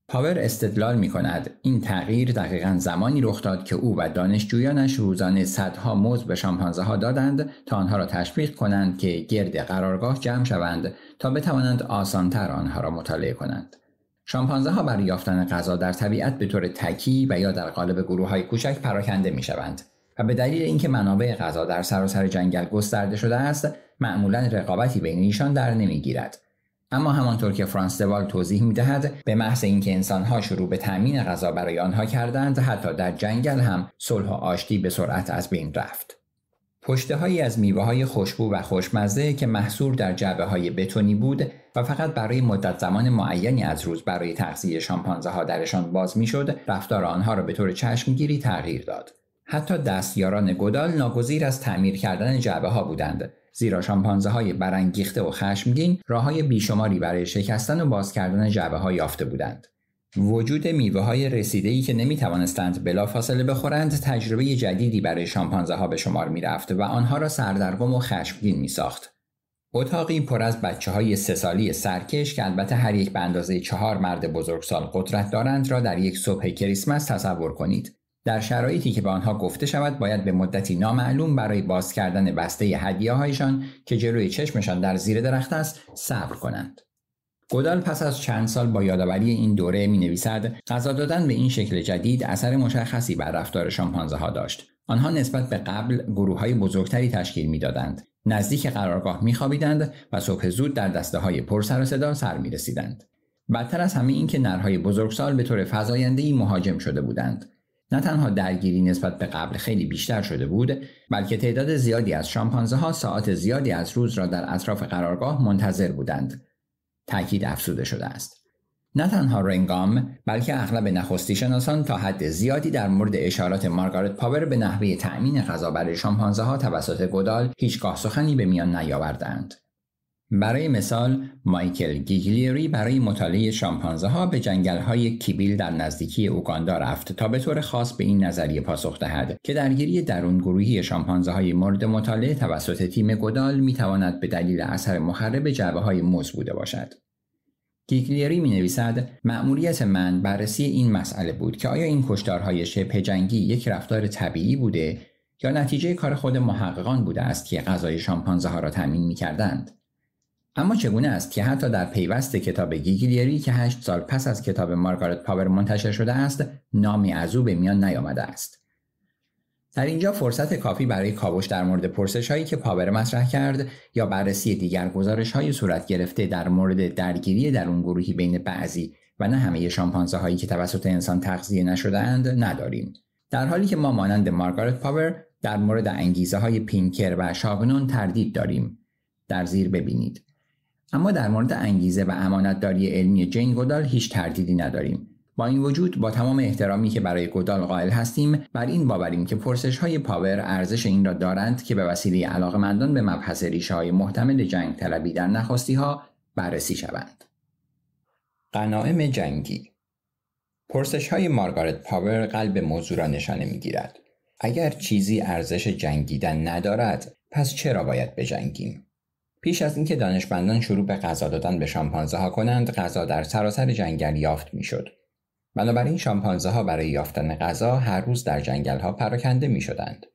پاور استدلال می کند این تغییر دقیقا زمانی رخ داد که او و دانشجویانش روزانه صدها موز به شامپانزه ها دادند تا آنها را تشویق کنند که گرد قرارگاه جمع شوند تا بتوانند آسانتر آنها را مطالعه کنند. شامپانزه ها برای یافتن غذا در طبیعت به طور تکی و یا در قالب گروه های کوچک پراکنده می شوند و به دلیل اینکه منابع غذا در سراسر جنگل گسترده شده است معمولا رقابتی بین ایشان در نمیگیرد اما همانطور که فرانس دوال توضیح میدهد به محض اینکه انسانها شروع به تأمین غذا برای آنها کردند حتی در جنگل هم صلح و آشتی به سرعت از بین رفت پشته هایی از میوه های خوشبو و خوشمزه که محصور در جعبه های بتونی بود و فقط برای مدت زمان معینی از روز برای تغذیه شامپانزه ها درشان باز میشد رفتار آنها را به طور چشمگیری تغییر داد حتی دستیاران گودال ناگزیر از تعمیر کردن جعبه ها بودند زیرا شامپانزه های برانگیخته و خشمگین راه های بیشماری برای شکستن و باز کردن جعبه ها یافته بودند. وجود میوه های رسیده ای که نمی توانستند بلا فاصله بخورند تجربه جدیدی برای شامپانزه ها به شمار می رفت و آنها را سردرگم و خشمگین می ساخت. اتاقی پر از بچه های سه سالی سرکش که البته هر یک به اندازه چهار مرد بزرگسال قدرت دارند را در یک صبح کریسمس تصور کنید. در شرایطی که به آنها گفته شود باید به مدتی نامعلوم برای باز کردن بسته هدیه هایشان که جلوی چشمشان در زیر درخت است صبر کنند. گودال پس از چند سال با یادآوری این دوره می نویسد غذا دادن به این شکل جدید اثر مشخصی بر رفتار شامپانزه ها داشت. آنها نسبت به قبل گروه های بزرگتری تشکیل می دادند. نزدیک قرارگاه می خوابیدند و صبح زود در دسته های پر سر و صدا سر می رسیدند. بدتر از همه اینکه نرهای بزرگسال به طور ای مهاجم شده بودند. نه تنها درگیری نسبت به قبل خیلی بیشتر شده بود بلکه تعداد زیادی از شامپانزه ها ساعت زیادی از روز را در اطراف قرارگاه منتظر بودند تاکید افزوده شده است نه تنها رنگام بلکه اغلب نخستی شناسان تا حد زیادی در مورد اشارات مارگارت پاور به نحوه تأمین غذا برای شامپانزه ها توسط گودال هیچگاه سخنی به میان نیاوردند برای مثال مایکل گیگلیری برای مطالعه شامپانزه ها به جنگل های کیبیل در نزدیکی اوگاندا رفت تا به طور خاص به این نظریه پاسخ دهد که درگیری درون گروهی شامپانزه های مورد مطالعه توسط تیم گودال می تواند به دلیل اثر مخرب جعبه های موز بوده باشد. گیگلیری می نویسد مأموریت من بررسی این مسئله بود که آیا این کشتارهای شبه جنگی یک رفتار طبیعی بوده یا نتیجه کار خود محققان بوده است که غذای شامپانزه ها را تامین می اما چگونه است که حتی در پیوست کتاب گیگلیری که هشت سال پس از کتاب مارگارت پاور منتشر شده است نامی از او به میان نیامده است در اینجا فرصت کافی برای کاوش در مورد پرسش هایی که پاور مطرح کرد یا بررسی دیگر گزارش های صورت گرفته در مورد درگیری در اون گروهی بین بعضی و نه همه شامپانزه هایی که توسط انسان تغذیه نشدهاند نداریم در حالی که ما مانند مارگارت پاور در مورد انگیزه های پینکر و شابنون تردید داریم در زیر ببینید اما در مورد انگیزه و امانتداری علمی جین گودال هیچ تردیدی نداریم با این وجود با تمام احترامی که برای گودال قائل هستیم بر این باوریم که پرسش های پاور ارزش این را دارند که به وسیله علاقمندان به مبحث ریشه های محتمل جنگ طلبی در نخواستی ها بررسی شوند. قنائم جنگی پرسش های مارگارت پاور قلب موضوع را نشانه می گیرد. اگر چیزی ارزش جنگیدن ندارد پس چرا باید بجنگیم؟ پیش از اینکه دانشمندان شروع به غذا دادن به شامپانزه ها کنند غذا در سراسر جنگل یافت میشد بنابراین شامپانزه ها برای یافتن غذا هر روز در جنگل ها پراکنده می شدند.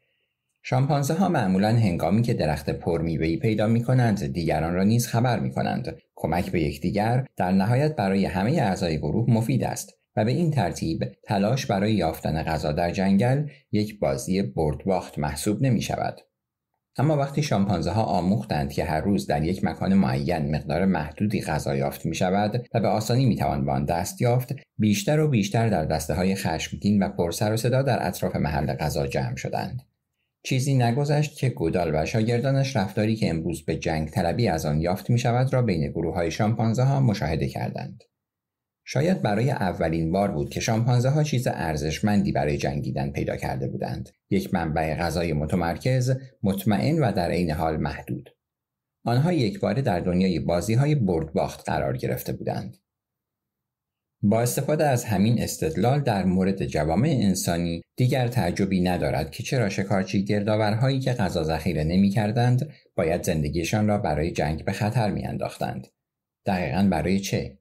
شامپانزه ها معمولا هنگامی که درخت پر میوه پیدا می کنند دیگران را نیز خبر می کنند. کمک به یکدیگر در نهایت برای همه اعضای گروه مفید است و به این ترتیب تلاش برای یافتن غذا در جنگل یک بازی برد محسوب نمی شود. اما وقتی شامپانزه ها آموختند که هر روز در یک مکان معین مقدار محدودی غذا یافت می شود و به آسانی می توان به آن دست یافت بیشتر و بیشتر در دسته های خشمگین و پرسر و صدا در اطراف محل غذا جمع شدند چیزی نگذشت که گودال و شاگردانش رفتاری که امروز به جنگ طلبی از آن یافت می شود را بین گروه های شامپانزه ها مشاهده کردند. شاید برای اولین بار بود که شامپانزه ها چیز ارزشمندی برای جنگیدن پیدا کرده بودند. یک منبع غذای متمرکز، مطمئن و در عین حال محدود. آنها یک بار در دنیای بازی های برد باخت قرار گرفته بودند. با استفاده از همین استدلال در مورد جوامع انسانی دیگر تعجبی ندارد که چرا شکارچی گردآورهایی که غذا ذخیره نمیکردند باید زندگیشان را برای جنگ به خطر میانداختند دقیقا برای چه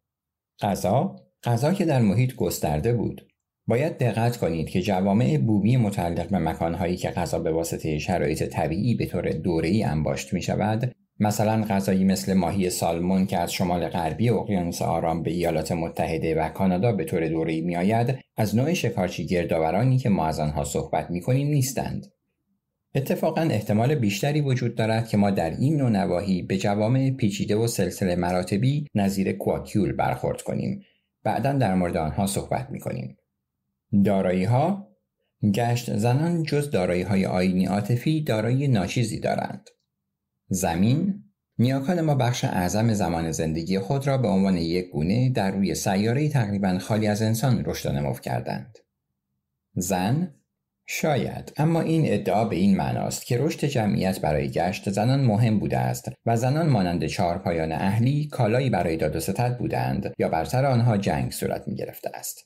غذا غذا که در محیط گسترده بود باید دقت کنید که جوامع بومی متعلق به مکانهایی که غذا به واسطه شرایط طبیعی به طور دوره‌ای انباشت می شود مثلا غذایی مثل ماهی سالمون که از شمال غربی اقیانوس آرام به ایالات متحده و کانادا به طور دوره‌ای میآید از نوع شکارچی گردآورانی که ما از آنها صحبت کنیم نیستند اتفاقا احتمال بیشتری وجود دارد که ما در این نوع نواحی به جوامع پیچیده و سلسله مراتبی نظیر کواکیول برخورد کنیم بعدا در مورد آنها صحبت می کنیم. دارایی ها گشت زنان جز دارایی های آینی عاطفی دارایی ناچیزی دارند. زمین نیاکان ما بخش اعظم زمان زندگی خود را به عنوان یک گونه در روی سیارهای تقریبا خالی از انسان رشد و نمو کردند. زن شاید اما این ادعا به این معناست که رشد جمعیت برای گشت زنان مهم بوده است و زنان مانند پایان اهلی کالایی برای داد و ستد بودند یا بر سر آنها جنگ صورت می گرفته است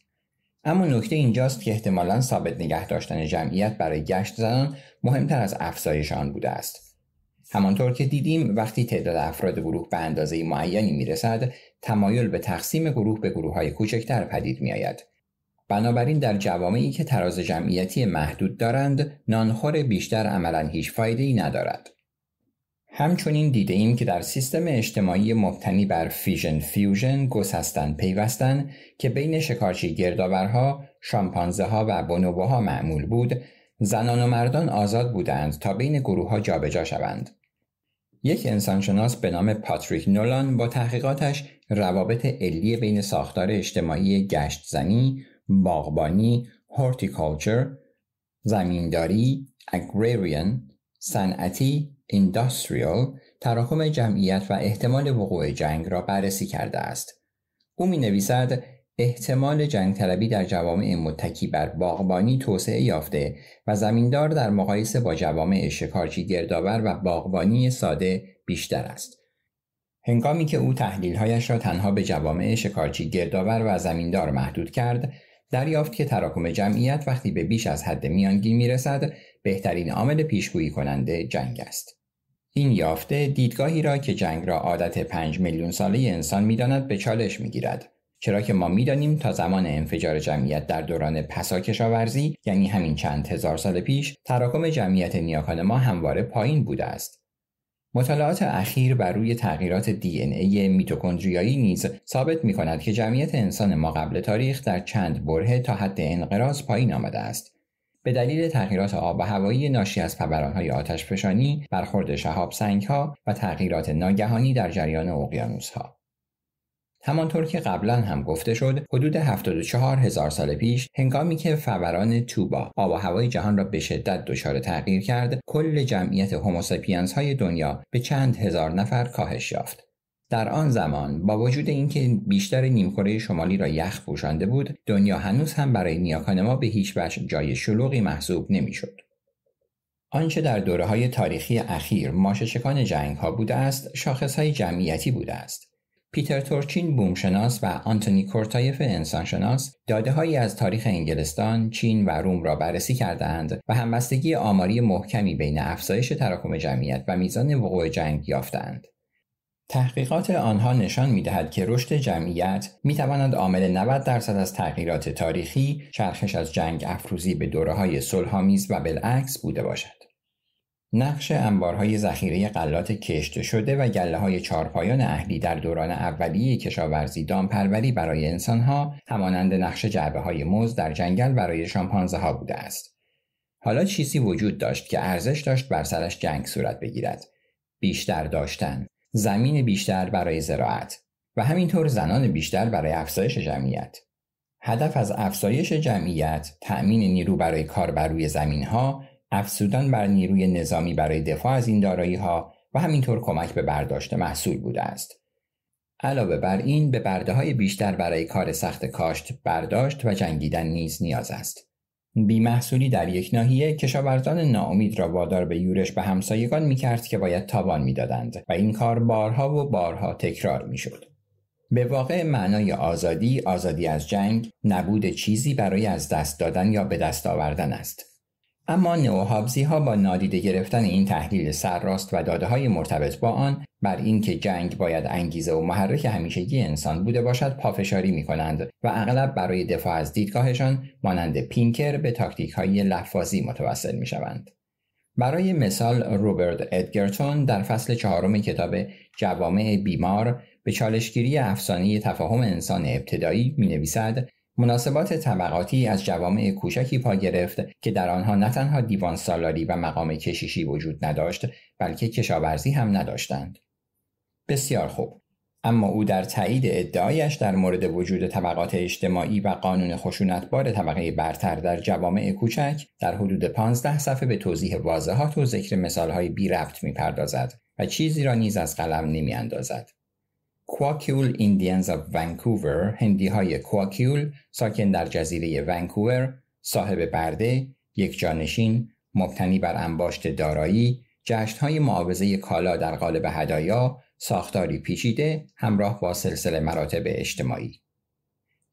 اما نکته اینجاست که احتمالا ثابت نگه داشتن جمعیت برای گشت زنان مهمتر از افزایش آن بوده است همانطور که دیدیم وقتی تعداد افراد گروه به اندازه معینی میرسد تمایل به تقسیم گروه به گروه کوچکتر پدید میآید بنابراین در جوامعی که تراز جمعیتی محدود دارند نانخور بیشتر عملا هیچ فایده ای ندارد. همچنین دیده ایم که در سیستم اجتماعی مبتنی بر فیژن فیوژن گسستن پیوستن که بین شکارچی گردآورها، شامپانزه ها و بونوبوها معمول بود، زنان و مردان آزاد بودند تا بین گروه ها جابجا شوند. یک انسانشناس به نام پاتریک نولان با تحقیقاتش روابط علی بین ساختار اجتماعی گشت زنی، باغبانی، هورتیکالچر، زمینداری، اگریرین، صنعتی، اینداستریال، تراکم جمعیت و احتمال وقوع جنگ را بررسی کرده است. او می نویسد احتمال جنگ طلبی در جوامع متکی بر باغبانی توسعه یافته و زمیندار در مقایسه با جوامع شکارچی گردآور و باغبانی ساده بیشتر است. هنگامی که او تحلیلهایش را تنها به جوامع شکارچی گردآور و زمیندار محدود کرد، دریافت که تراکم جمعیت وقتی به بیش از حد میانگین میرسد بهترین عامل پیشگویی کننده جنگ است این یافته دیدگاهی را که جنگ را عادت 5 میلیون ساله انسان میداند به چالش میگیرد چرا که ما میدانیم تا زمان انفجار جمعیت در دوران پسا کشاورزی یعنی همین چند هزار سال پیش تراکم جمعیت نیاکان ما همواره پایین بوده است مطالعات اخیر بر روی تغییرات دی ان ای میتوکندریایی نیز ثابت می کند که جمعیت انسان ما قبل تاریخ در چند بره تا حد انقراض پایین آمده است. به دلیل تغییرات آب و هوایی ناشی از آتش آتشفشانی، برخورد شهاب ها و تغییرات ناگهانی در جریان اقیانوسها. همانطور که قبلا هم گفته شد حدود 74 هزار سال پیش هنگامی که فوران توبا آب و هوای جهان را به شدت دچار تغییر کرد کل جمعیت هوموسپینس های دنیا به چند هزار نفر کاهش یافت در آن زمان با وجود اینکه بیشتر نیمکره شمالی را یخ پوشانده بود دنیا هنوز هم برای نیاکان ما به هیچ وجه جای شلوغی محسوب نمیشد آنچه در دوره های تاریخی اخیر ماششکان جنگ ها بوده است شاخص های جمعیتی بوده است پیتر تورچین بومشناس و آنتونی کورتایف انسانشناس داده از تاریخ انگلستان، چین و روم را بررسی کردند و همبستگی آماری محکمی بین افزایش تراکم جمعیت و میزان وقوع جنگ یافتند. تحقیقات آنها نشان می که رشد جمعیت می تواند عامل 90 درصد از تغییرات تاریخی چرخش از جنگ افروزی به دوره های صلحآمیز و بالعکس بوده باشد. نقش انبارهای ذخیره غلات کشته شده و گله های چارپایان اهلی در دوران اولیه کشاورزی دامپروری برای انسان ها همانند نقش جعبه های موز در جنگل برای شامپانزه ها بوده است. حالا چیزی وجود داشت که ارزش داشت بر سرش جنگ صورت بگیرد. بیشتر داشتن، زمین بیشتر برای زراعت و همینطور زنان بیشتر برای افزایش جمعیت. هدف از افزایش جمعیت، تأمین نیرو برای کار بر روی ها، افزودن بر نیروی نظامی برای دفاع از این دارایی ها و همینطور کمک به برداشت محصول بوده است. علاوه بر این به برده های بیشتر برای کار سخت کاشت، برداشت و جنگیدن نیز نیاز است. بیمحصولی در یک ناحیه کشاورزان ناامید را وادار به یورش به همسایگان می کرد که باید تاوان میدادند و این کار بارها و بارها تکرار میشد به واقع معنای آزادی آزادی از جنگ نبود چیزی برای از دست دادن یا به دست آوردن است اما نوحابزی ها با نادیده گرفتن این تحلیل سرراست و داده های مرتبط با آن بر اینکه جنگ باید انگیزه و محرک همیشگی انسان بوده باشد پافشاری می کنند و اغلب برای دفاع از دیدگاهشان مانند پینکر به تاکتیک های لفاظی متوسل می شوند. برای مثال روبرت ادگرتون در فصل چهارم کتاب جوامع بیمار به چالشگیری افسانه تفاهم انسان ابتدایی می نویسد مناسبات طبقاتی از جوامع کوچکی پا گرفت که در آنها نه تنها دیوان سالاری و مقام کشیشی وجود نداشت بلکه کشاورزی هم نداشتند. بسیار خوب. اما او در تایید ادعایش در مورد وجود طبقات اجتماعی و قانون خشونتبار طبقه برتر در جوامع کوچک در حدود 15 صفحه به توضیح واضحات و ذکر مثالهای بی ربط می پردازد و چیزی را نیز از قلم نمی اندازد. کواکیول ایندیانز آف ونکوور هندی های کواکیول ساکن در جزیره ونکوور صاحب برده یک جانشین مبتنی بر انباشت دارایی جشن های معاوضه کالا در قالب هدایا ساختاری پیچیده همراه با سلسله مراتب اجتماعی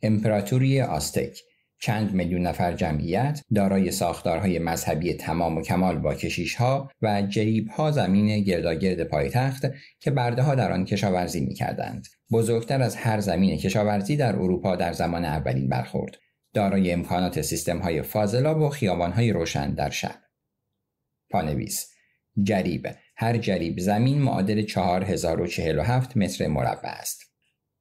امپراتوری آستک چند میلیون نفر جمعیت دارای ساختارهای مذهبی تمام و کمال با کشیشها و ها زمین گرداگرد پایتخت که بردهها در آن کشاورزی می کردند. بزرگتر از هر زمین کشاورزی در اروپا در زمان اولین برخورد دارای امکانات سیستم های فاضلاب و های روشن در شب پانویس جریب هر جریب زمین معادل 4047 متر مربع است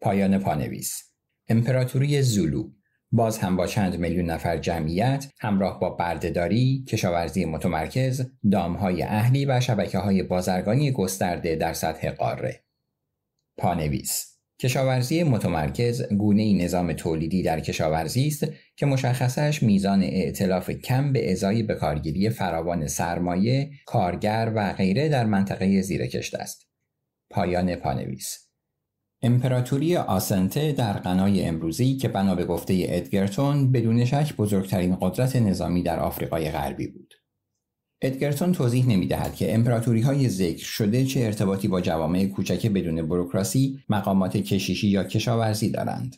پایان پانویس امپراتوری زولو باز هم با چند میلیون نفر جمعیت همراه با بردهداری، کشاورزی متمرکز، دامهای اهلی و شبکه های بازرگانی گسترده در سطح قاره. پانویس کشاورزی متمرکز گونه نظام تولیدی در کشاورزی است که مشخصش میزان اعتلاف کم به ازای بکارگیری فراوان سرمایه، کارگر و غیره در منطقه زیرکشت است. پایان پانویس امپراتوری آسنته در قنای امروزی که بنا به گفته ادگرتون بدون شک بزرگترین قدرت نظامی در آفریقای غربی بود. ادگرتون توضیح نمی دهد که امپراتوری های ذکر شده چه ارتباطی با جوامع کوچک بدون بروکراسی، مقامات کشیشی یا کشاورزی دارند.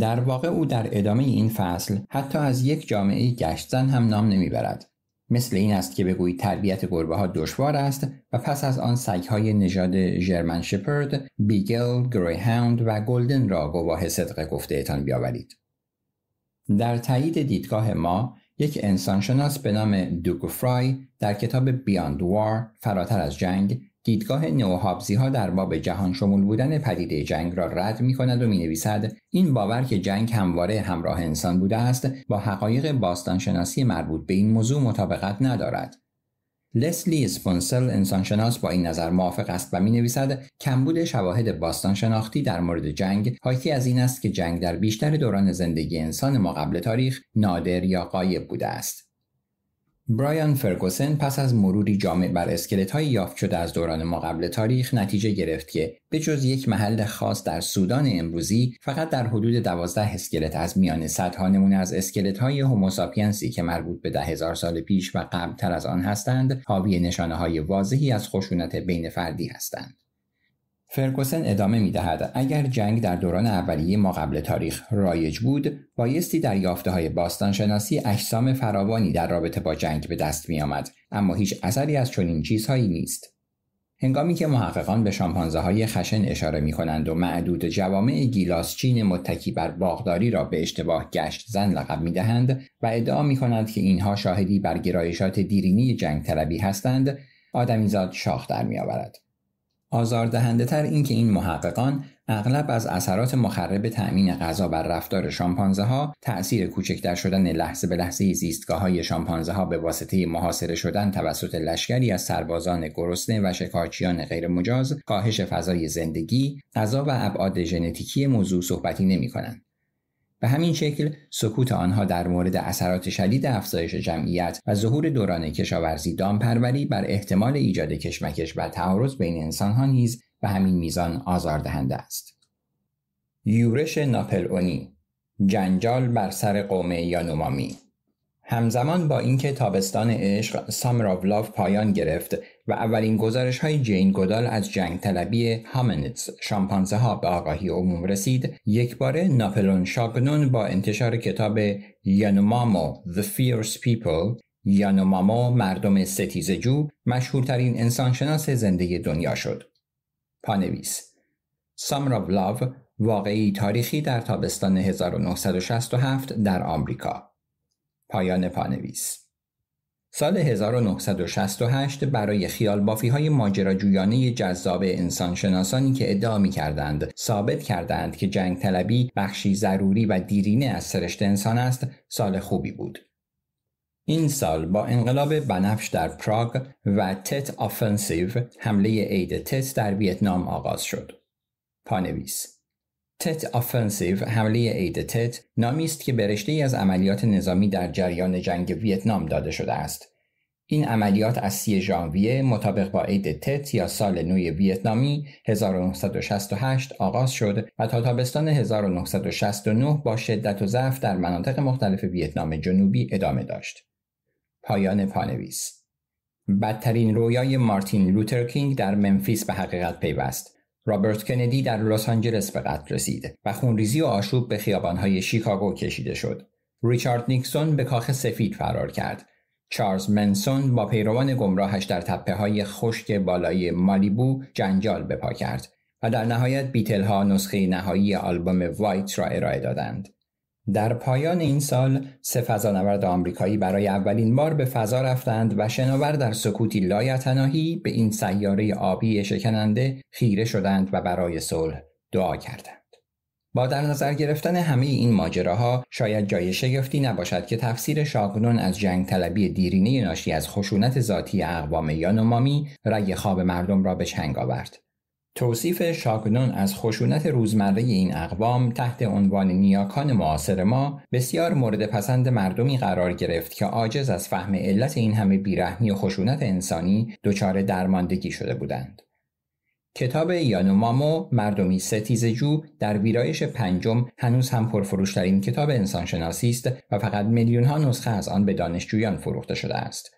در واقع او در ادامه این فصل حتی از یک جامعه گشتزن هم نام نمیبرد مثل این است که بگویید تربیت گربه ها دشوار است و پس از آن سگ های نژاد جرمن شپرد، بیگل، گری هاوند و گلدن را گواه صدق گفتهتان بیاورید. در تایید دیدگاه ما، یک انسانشناس به نام دوگ فرای در کتاب بیاند وار فراتر از جنگ دیدگاه نوهابزی ها در باب جهان شمول بودن پدیده جنگ را رد می کند و می نویسد این باور که جنگ همواره همراه انسان بوده است با حقایق باستانشناسی مربوط به این موضوع مطابقت ندارد. لسلی اسپونسل انسانشناس با این نظر موافق است و می نویسد کمبود شواهد باستانشناختی در مورد جنگ حاکی از این است که جنگ در بیشتر دوران زندگی انسان ما قبل تاریخ نادر یا قایب بوده است. برایان فرگوسن پس از مروری جامع بر اسکلت های یافت شده از دوران ما قبل تاریخ نتیجه گرفت که به جز یک محل خاص در سودان امروزی فقط در حدود دوازده اسکلت از میان صدها نمونه از اسکلت های هوموساپینسی که مربوط به ده هزار سال پیش و قبلتر از آن هستند حاوی نشانه های واضحی از خشونت بین فردی هستند. فرگوسن ادامه می دهد اگر جنگ در دوران اولیه ما قبل تاریخ رایج بود بایستی در یافته های باستانشناسی اجسام فراوانی در رابطه با جنگ به دست می آمد اما هیچ اثری از چنین چیزهایی نیست هنگامی که محققان به شامپانزه های خشن اشاره می کنند و معدود جوامع گیلاس چین متکی بر باغداری را به اشتباه گشت زن لقب می دهند و ادعا می که اینها شاهدی بر گرایشات دیرینی جنگ هستند آدمیزاد شاخ در می آزاردهنده تر این که این محققان اغلب از اثرات مخرب تأمین غذا بر رفتار شامپانزه ها تأثیر کوچکتر شدن لحظه به لحظه زیستگاه های شامپانزه ها به واسطه محاصره شدن توسط لشکری از سربازان گرسنه و شکارچیان غیرمجاز کاهش فضای زندگی غذا و ابعاد ژنتیکی موضوع صحبتی نمی کنند. به همین شکل سکوت آنها در مورد اثرات شدید افزایش جمعیت و ظهور دوران کشاورزی دامپروری بر احتمال ایجاد کشمکش و تعارض بین انسانها نیز به همین میزان آزاردهنده است یورش ناپلئونی جنجال بر سر قوم یانومامی همزمان با اینکه تابستان عشق Love پایان گرفت و اولین گزارش های جین گودال از جنگ طلبی هامنتس شامپانزه ها به آگاهی عموم رسید یک بار ناپلون شاگنون با انتشار کتاب یانومامو The Fierce People یانومامو مردم جو مشهورترین انسانشناس زنده دنیا شد پانویس Summer of Love واقعی تاریخی در تابستان 1967 در آمریکا پایان پانویس سال 1968 برای خیال بافی های ماجراجویانه جذاب انسانشناسانی که ادعا می کردند ثابت کردند که جنگ طلبی بخشی ضروری و دیرینه از سرشت انسان است سال خوبی بود. این سال با انقلاب بنفش در پراگ و تت آفنسیو حمله عید تت در ویتنام آغاز شد. پانویس تت آفنسیو حمله عید تت نامی است که برشته ای از عملیات نظامی در جریان جنگ ویتنام داده شده است. این عملیات از سی ژانویه مطابق با عید تت یا سال نوی ویتنامی 1968 آغاز شد و تا تابستان 1969 با شدت و ضعف در مناطق مختلف ویتنام جنوبی ادامه داشت. پایان پانویس بدترین رویای مارتین لوترکینگ در منفیس به حقیقت پیوست. رابرت کندی در لس آنجلس به قتل رسید و خونریزی و آشوب به خیابانهای شیکاگو کشیده شد. ریچارد نیکسون به کاخ سفید فرار کرد. چارلز منسون با پیروان گمراهش در تپه های خشک بالای مالیبو جنجال بپا کرد و در نهایت بیتل ها نسخه نهایی آلبوم وایت را ارائه دادند. در پایان این سال سه فضانورد آمریکایی برای اولین بار به فضا رفتند و شناور در سکوتی لایتناهی به این سیاره آبی شکننده خیره شدند و برای صلح دعا کردند. با در نظر گرفتن همه این ماجراها شاید جای شگفتی نباشد که تفسیر شاگنون از جنگ طلبی دیرینه ناشی از خشونت ذاتی اقوام یانومامی رگ خواب مردم را به چنگ آورد توصیف شاگنون از خشونت روزمره این اقوام تحت عنوان نیاکان معاصر ما بسیار مورد پسند مردمی قرار گرفت که عاجز از فهم علت این همه بیرحمی و خشونت انسانی دچار درماندگی شده بودند. کتاب یانومامو مردمی ستیز جو در ویرایش پنجم هنوز هم پرفروشترین کتاب انسانشناسی است و فقط ها نسخه از آن به دانشجویان فروخته شده است.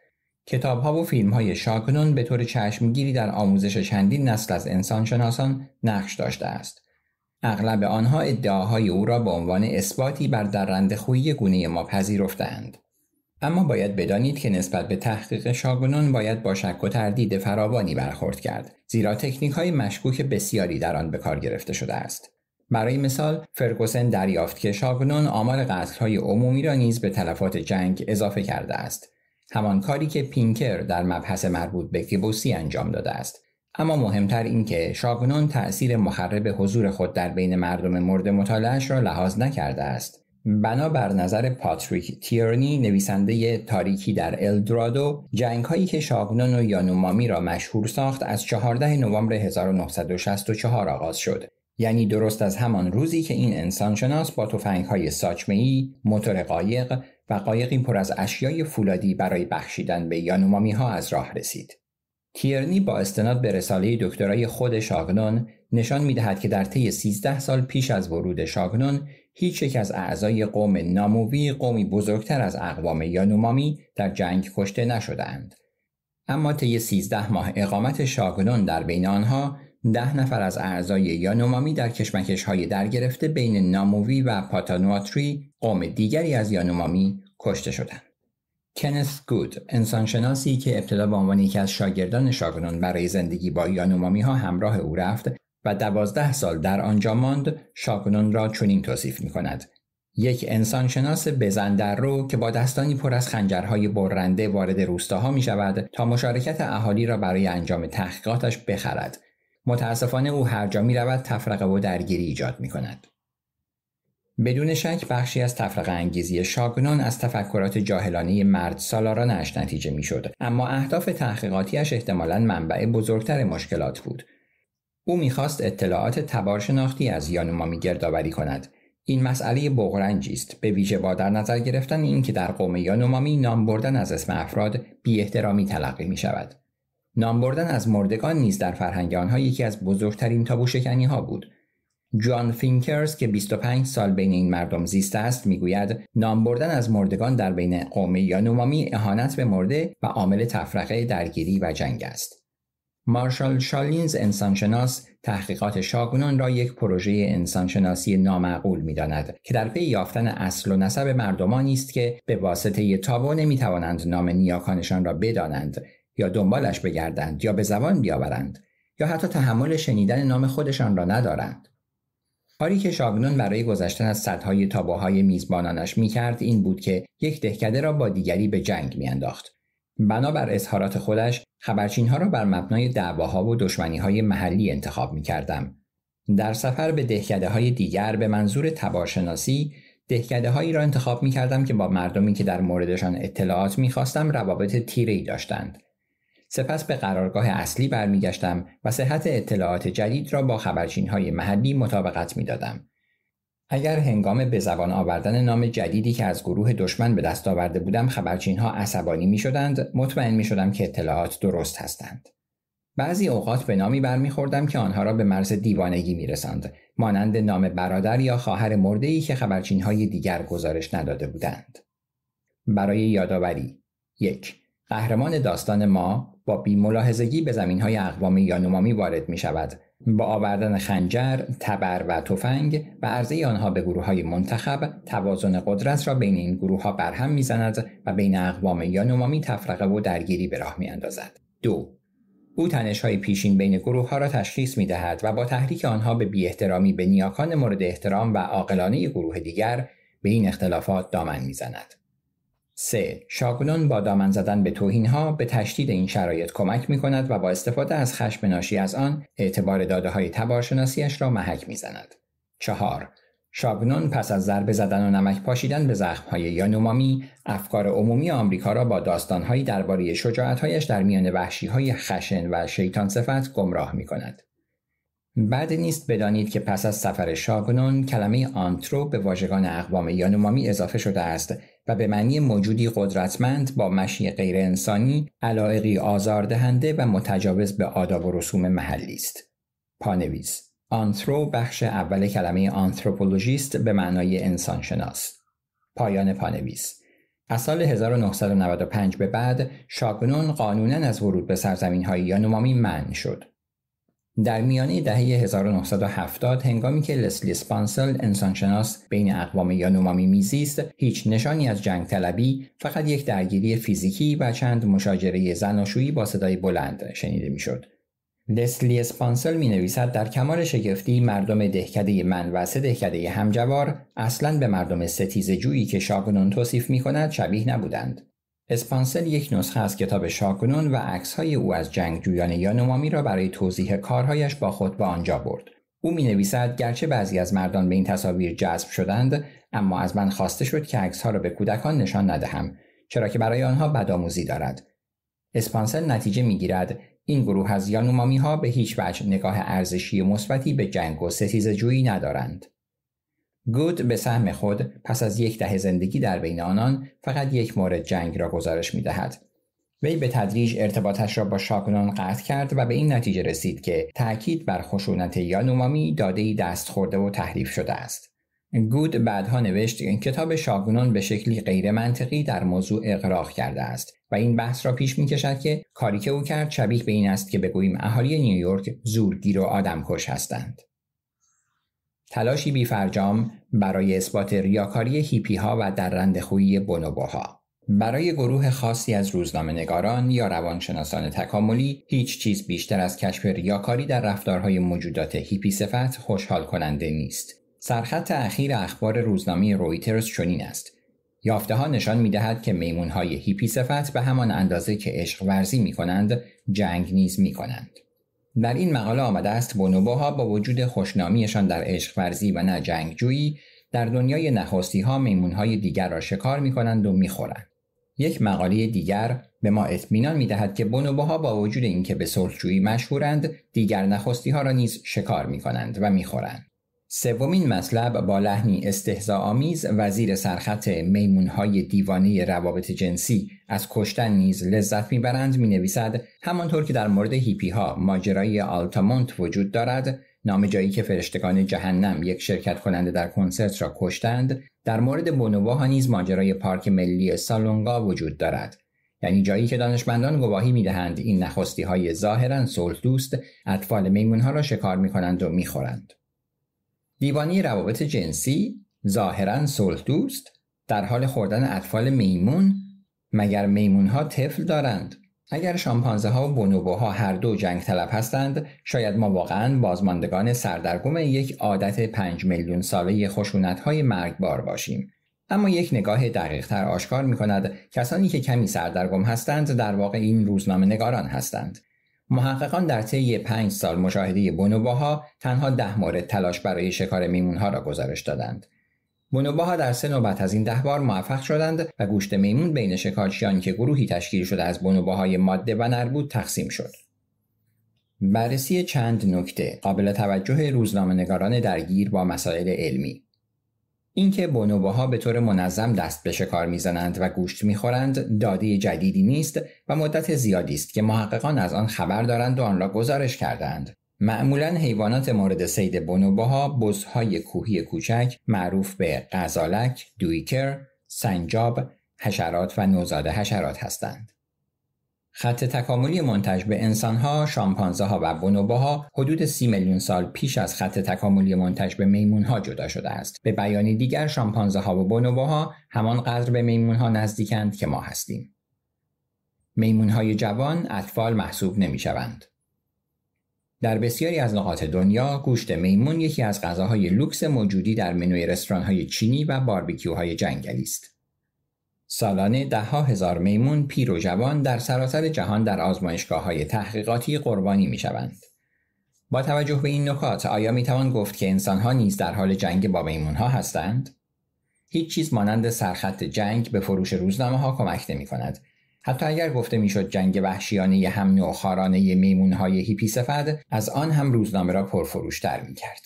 کتاب ها و فیلم های شاکنون به طور چشمگیری در آموزش چندین نسل از انسانشناسان نقش داشته است. اغلب آنها ادعاهای او را به عنوان اثباتی بر درند خویی گونه ما پذیرفتند. اما باید بدانید که نسبت به تحقیق شاگنون باید با شک و تردید فراوانی برخورد کرد زیرا تکنیک های مشکوک بسیاری در آن به کار گرفته شده است برای مثال فرگوسن دریافت که شاگنون آمار های عمومی را نیز به تلفات جنگ اضافه کرده است همان کاری که پینکر در مبحث مربوط به گبوسی انجام داده است اما مهمتر این که شاگنون تأثیر مخرب حضور خود در بین مردم مورد مطالعهش را لحاظ نکرده است بنا بر نظر پاتریک تیرنی نویسنده تاریکی در الدرادو جنگ هایی که شاگنون و یانومامی را مشهور ساخت از 14 نوامبر 1964 آغاز شد یعنی درست از همان روزی که این انسانشناس با های ای، موتور قایق و قایقی پر از اشیای فولادی برای بخشیدن به یانومامی ها از راه رسید. تیرنی با استناد به رساله دکترای خود شاگنون نشان میدهد که در طی 13 سال پیش از ورود شاگنون هیچ یک از اعضای قوم ناموی قومی بزرگتر از اقوام یانومامی در جنگ کشته نشدهاند. اما طی 13 ماه اقامت شاگنون در بین آنها ده نفر از اعضای یانومامی در کشمکش های درگرفته بین ناموی و پاتانواتری قوم دیگری از یانومامی کشته شدند. کنس گود انسانشناسی که ابتدا به عنوان یکی از شاگردان شاگنون برای زندگی با یانومامی ها همراه او رفت و دوازده سال در آنجا ماند شاگنون را چنین توصیف می کند. یک انسانشناس بزندر رو که با دستانی پر از خنجرهای برنده وارد روستاها می شود تا مشارکت اهالی را برای انجام تحقیقاتش بخرد متاسفانه او هر جا می رود تفرقه و درگیری ایجاد می کند. بدون شک بخشی از تفرقه انگیزی شاگنان از تفکرات جاهلانه مرد سالارانش نتیجه می شد. اما اهداف تحقیقاتیش احتمالا منبع بزرگتر مشکلات بود. او میخواست اطلاعات تبارشناختی از یانومامی گردآوری کند. این مسئله بغرنجی است به ویژه با در نظر گرفتن اینکه در قوم یانومامی نام بردن از اسم افراد بی احترامی تلقی می شود. نام بردن از مردگان نیز در فرهنگ آنها یکی از بزرگترین شکنی ها بود جان فینکرز که 25 سال بین این مردم زیسته است میگوید نام بردن از مردگان در بین قوم یا نومامی اهانت به مرده و عامل تفرقه درگیری و جنگ است مارشال شالینز انسانشناس تحقیقات شاگونان را یک پروژه انسانشناسی نامعقول میداند که در پی یافتن اصل و نسب مردمانی است که به واسطه تابو نمیتوانند نام نیاکانشان را بدانند یا دنبالش بگردند یا به زبان بیاورند یا حتی تحمل شنیدن نام خودشان را ندارند کاری که شاگنون برای گذشتن از صدهای تابوهای میزبانانش میکرد این بود که یک دهکده را با دیگری به جنگ میانداخت بنابر اظهارات خودش خبرچینها را بر مبنای دعواها و دشمنیهای محلی انتخاب میکردم در سفر به دهکده های دیگر به منظور تبارشناسی دهکده هایی را انتخاب می کردم که با مردمی که در موردشان اطلاعات می روابط تیره ای داشتند سپس به قرارگاه اصلی برمیگشتم و صحت اطلاعات جدید را با خبرچین های محلی مطابقت می دادم. اگر هنگام به زبان آوردن نام جدیدی که از گروه دشمن به دست آورده بودم خبرچین ها عصبانی می شدند مطمئن می شدم که اطلاعات درست هستند. بعضی اوقات به نامی برمیخوردم که آنها را به مرز دیوانگی می رسند. مانند نام برادر یا خواهر مرده ای که خبرچین های دیگر گزارش نداده بودند. برای یادآوری یک قهرمان داستان ما با بیملاحظگی به زمین های اقوامی یا نمامی وارد می شود با آوردن خنجر، تبر و تفنگ و عرضه آنها به گروه های منتخب توازن قدرت را بین این گروه ها برهم میزند و بین اقوام یا نمامی تفرقه و درگیری به راه اندازد. دو او تنش های پیشین بین گروه ها را تشخیص می دهد و با تحریک آنها به بی احترامی به نیاکان مورد احترام و عاقلانه گروه دیگر به این اختلافات دامن میزند. 3. شاگنون با دامن زدن به توهین ها به تشدید این شرایط کمک می کند و با استفاده از خشم ناشی از آن اعتبار داده های تبارشناسیش را محک می زند. 4. شاگنون پس از ضربه زدن و نمک پاشیدن به های یانومامی افکار عمومی آمریکا را با داستانهایی درباره شجاعتهایش در میان های خشن و شیطان صفت گمراه می کند. بعد نیست بدانید که پس از سفر شاگنون کلمه آنترو به واژگان اقوام یانومامی اضافه شده است و به معنی موجودی قدرتمند با مشی غیر انسانی علائقی آزاردهنده و متجاوز به آداب و رسوم محلی است. پانویز آنترو بخش اول کلمه آنتروپولوژیست به معنای انسانشناس. پایان پانویز از سال 1995 به بعد شاگنون قانونا از ورود به سرزمین های یانومامی من شد. در میانه دهه 1970 هنگامی که لسلی سپانسل انسانشناس بین اقوام یانومامی میزیست هیچ نشانی از جنگ طلبی فقط یک درگیری فیزیکی و چند مشاجره زناشویی با صدای بلند شنیده میشد لسلی اسپانسل می نویسد در کمال شگفتی مردم دهکده من و سه دهکده همجوار اصلا به مردم ستیز جویی که شاگنون توصیف می کند شبیه نبودند. اسپانسل یک نسخه از کتاب شاکنون و های او از جنگجویان یانومامی را برای توضیح کارهایش با خود به آنجا برد او می نویسد گرچه بعضی از مردان به این تصاویر جذب شدند اما از من خواسته شد که ها را به کودکان نشان ندهم چرا که برای آنها بدآموزی دارد اسپانسل نتیجه میگیرد این گروه از یانومامی ها به هیچ وجه نگاه ارزشی مثبتی به جنگ و ستیز جویی ندارند گود به سهم خود پس از یک دهه زندگی در بین آنان فقط یک مورد جنگ را گزارش می دهد. وی به تدریج ارتباطش را با شاکنان قطع کرد و به این نتیجه رسید که تاکید بر خشونت یانومامی دادهای دست خورده و تحریف شده است. گود بعدها نوشت کتاب شاگونون به شکلی غیر منطقی در موضوع اقراق کرده است و این بحث را پیش می کشد که کاری که او کرد شبیه به این است که بگوییم اهالی نیویورک زورگیر و آدمکش هستند. تلاشی بی فرجام برای اثبات ریاکاری هیپی ها و درندخویی بونوبوها برای گروه خاصی از روزنامه نگاران یا روانشناسان تکاملی هیچ چیز بیشتر از کشف ریاکاری در رفتارهای موجودات هیپی صفت خوشحال کننده نیست. سرخط اخیر اخبار روزنامه رویترز چنین است. یافته ها نشان می دهد که میمون های هیپی صفت به همان اندازه که عشق ورزی می کنند جنگ نیز می کنند. در این مقاله آمده است بونوبوها با وجود خوشنامیشان در عشق ورزی و نه جنگجویی در دنیای نخستی ها میمون های دیگر را شکار می کنند و می خورند. یک مقاله دیگر به ما اطمینان می دهد که بونوبوها با وجود اینکه به سلطجویی مشهورند دیگر نخستی ها را نیز شکار می کنند و می خورند. سومین مطلب با لحنی آمیز وزیر سرخط میمونهای دیوانه روابط جنسی از کشتن نیز لذت میبرند می نویسد همانطور که در مورد هیپی ها ماجرای آلتامونت وجود دارد نام جایی که فرشتگان جهنم یک شرکت کننده در کنسرت را کشتند در مورد بونووا ها نیز ماجرای پارک ملی سالونگا وجود دارد یعنی جایی که دانشمندان گواهی میدهند این نخستی های ظاهرا صلح دوست اطفال میمون ها را شکار می کنند و میخورند دیوانی روابط جنسی ظاهرا صلح دوست در حال خوردن اطفال میمون مگر میمون ها طفل دارند اگر شامپانزه ها و ها هر دو جنگ طلب هستند شاید ما واقعا بازماندگان سردرگم یک عادت پنج میلیون ساله خشونت های مرگبار باشیم اما یک نگاه دقیق تر آشکار می کند کسانی که کمی سردرگم هستند در واقع این روزنامه نگاران هستند محققان در طی پنج سال مشاهده بونوباها تنها ده مورد تلاش برای شکار میمونها را گزارش دادند بونوباها در سه نوبت از این ده بار موفق شدند و گوشت میمون بین شکارچیان که گروهی تشکیل شده از بونوباهای ماده و نربود تقسیم شد بررسی چند نکته قابل توجه نگاران درگیر با مسائل علمی اینکه بونوبوها به طور منظم دست به شکار میزنند و گوشت میخورند داده جدیدی نیست و مدت زیادی است که محققان از آن خبر دارند و آن را گزارش کردند معمولا حیوانات مورد سید بونوبوها بزهای کوهی کوچک معروف به غزالک دویکر سنجاب حشرات و نوزاد حشرات هستند خط تکاملی منتج به انسانها، شامپانزه ها و ها حدود سی میلیون سال پیش از خط تکاملی منتج به میمون ها جدا شده است. به بیانی دیگر شامپانزه ها و همان قدر به میمون ها نزدیکند که ما هستیم. میمون های جوان اطفال محسوب نمی شوند. در بسیاری از نقاط دنیا گوشت میمون یکی از غذاهای لوکس موجودی در منوی رستوران های چینی و باربیکیوهای جنگلی است. سالانه دهها هزار میمون پیر و جوان در سراسر جهان در آزمایشگاه های تحقیقاتی قربانی می شوند. با توجه به این نکات آیا می توان گفت که انسان ها نیز در حال جنگ با میمون ها هستند؟ هیچ چیز مانند سرخط جنگ به فروش روزنامه ها کمک نمی کند. حتی اگر گفته میشد جنگ وحشیانه هم نوخارانه خارانه میمون های هیپی سفد از آن هم روزنامه را پرفروشتر می کرد.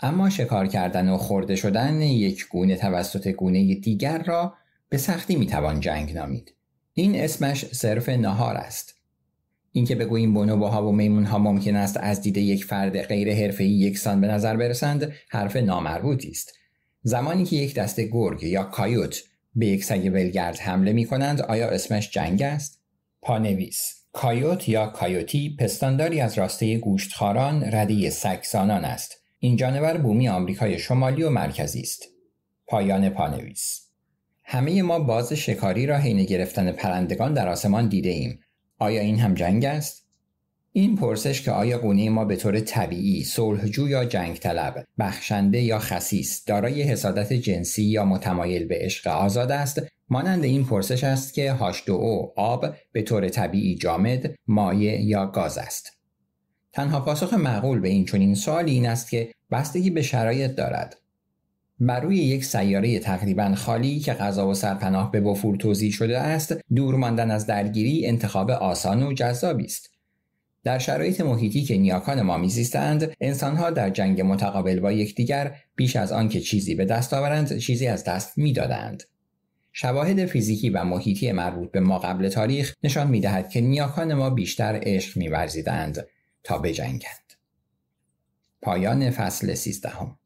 اما شکار کردن و خورده شدن یک گونه توسط گونه دیگر را به سختی میتوان جنگ نامید این اسمش صرف نهار است اینکه بگوییم بونوباها و میمونها ممکن است از دید یک فرد غیر حرفه‌ای یکسان به نظر برسند حرف نامربوطی است زمانی که یک دسته گرگ یا کایوت به یک سگ ولگرد حمله می کنند آیا اسمش جنگ است پانویس کایوت یا کایوتی پستانداری از راسته گوشتخاران ردی سگسانان است این جانور بومی آمریکای شمالی و مرکزی است پایان پانویس همه ما باز شکاری را حین گرفتن پرندگان در آسمان دیده ایم. آیا این هم جنگ است؟ این پرسش که آیا گونه ما به طور طبیعی صلحجو یا جنگ طلب، بخشنده یا خسیس، دارای حسادت جنسی یا متمایل به عشق آزاد است، مانند این پرسش است که هاشدو 2 o آب به طور طبیعی جامد، مایع یا گاز است. تنها پاسخ معقول به این چنین سوالی این است که بستگی به شرایط دارد. بر روی یک سیاره تقریبا خالی که غذا و سرپناه به وفور توضیح شده است دور ماندن از درگیری انتخاب آسان و جذابی است در شرایط محیطی که نیاکان ما میزیستند انسانها در جنگ متقابل با یکدیگر بیش از آنکه چیزی به دست آورند چیزی از دست میدادند شواهد فیزیکی و محیطی مربوط به ما قبل تاریخ نشان میدهد که نیاکان ما بیشتر عشق میورزیدند تا بجنگند پایان فصل سیزدهم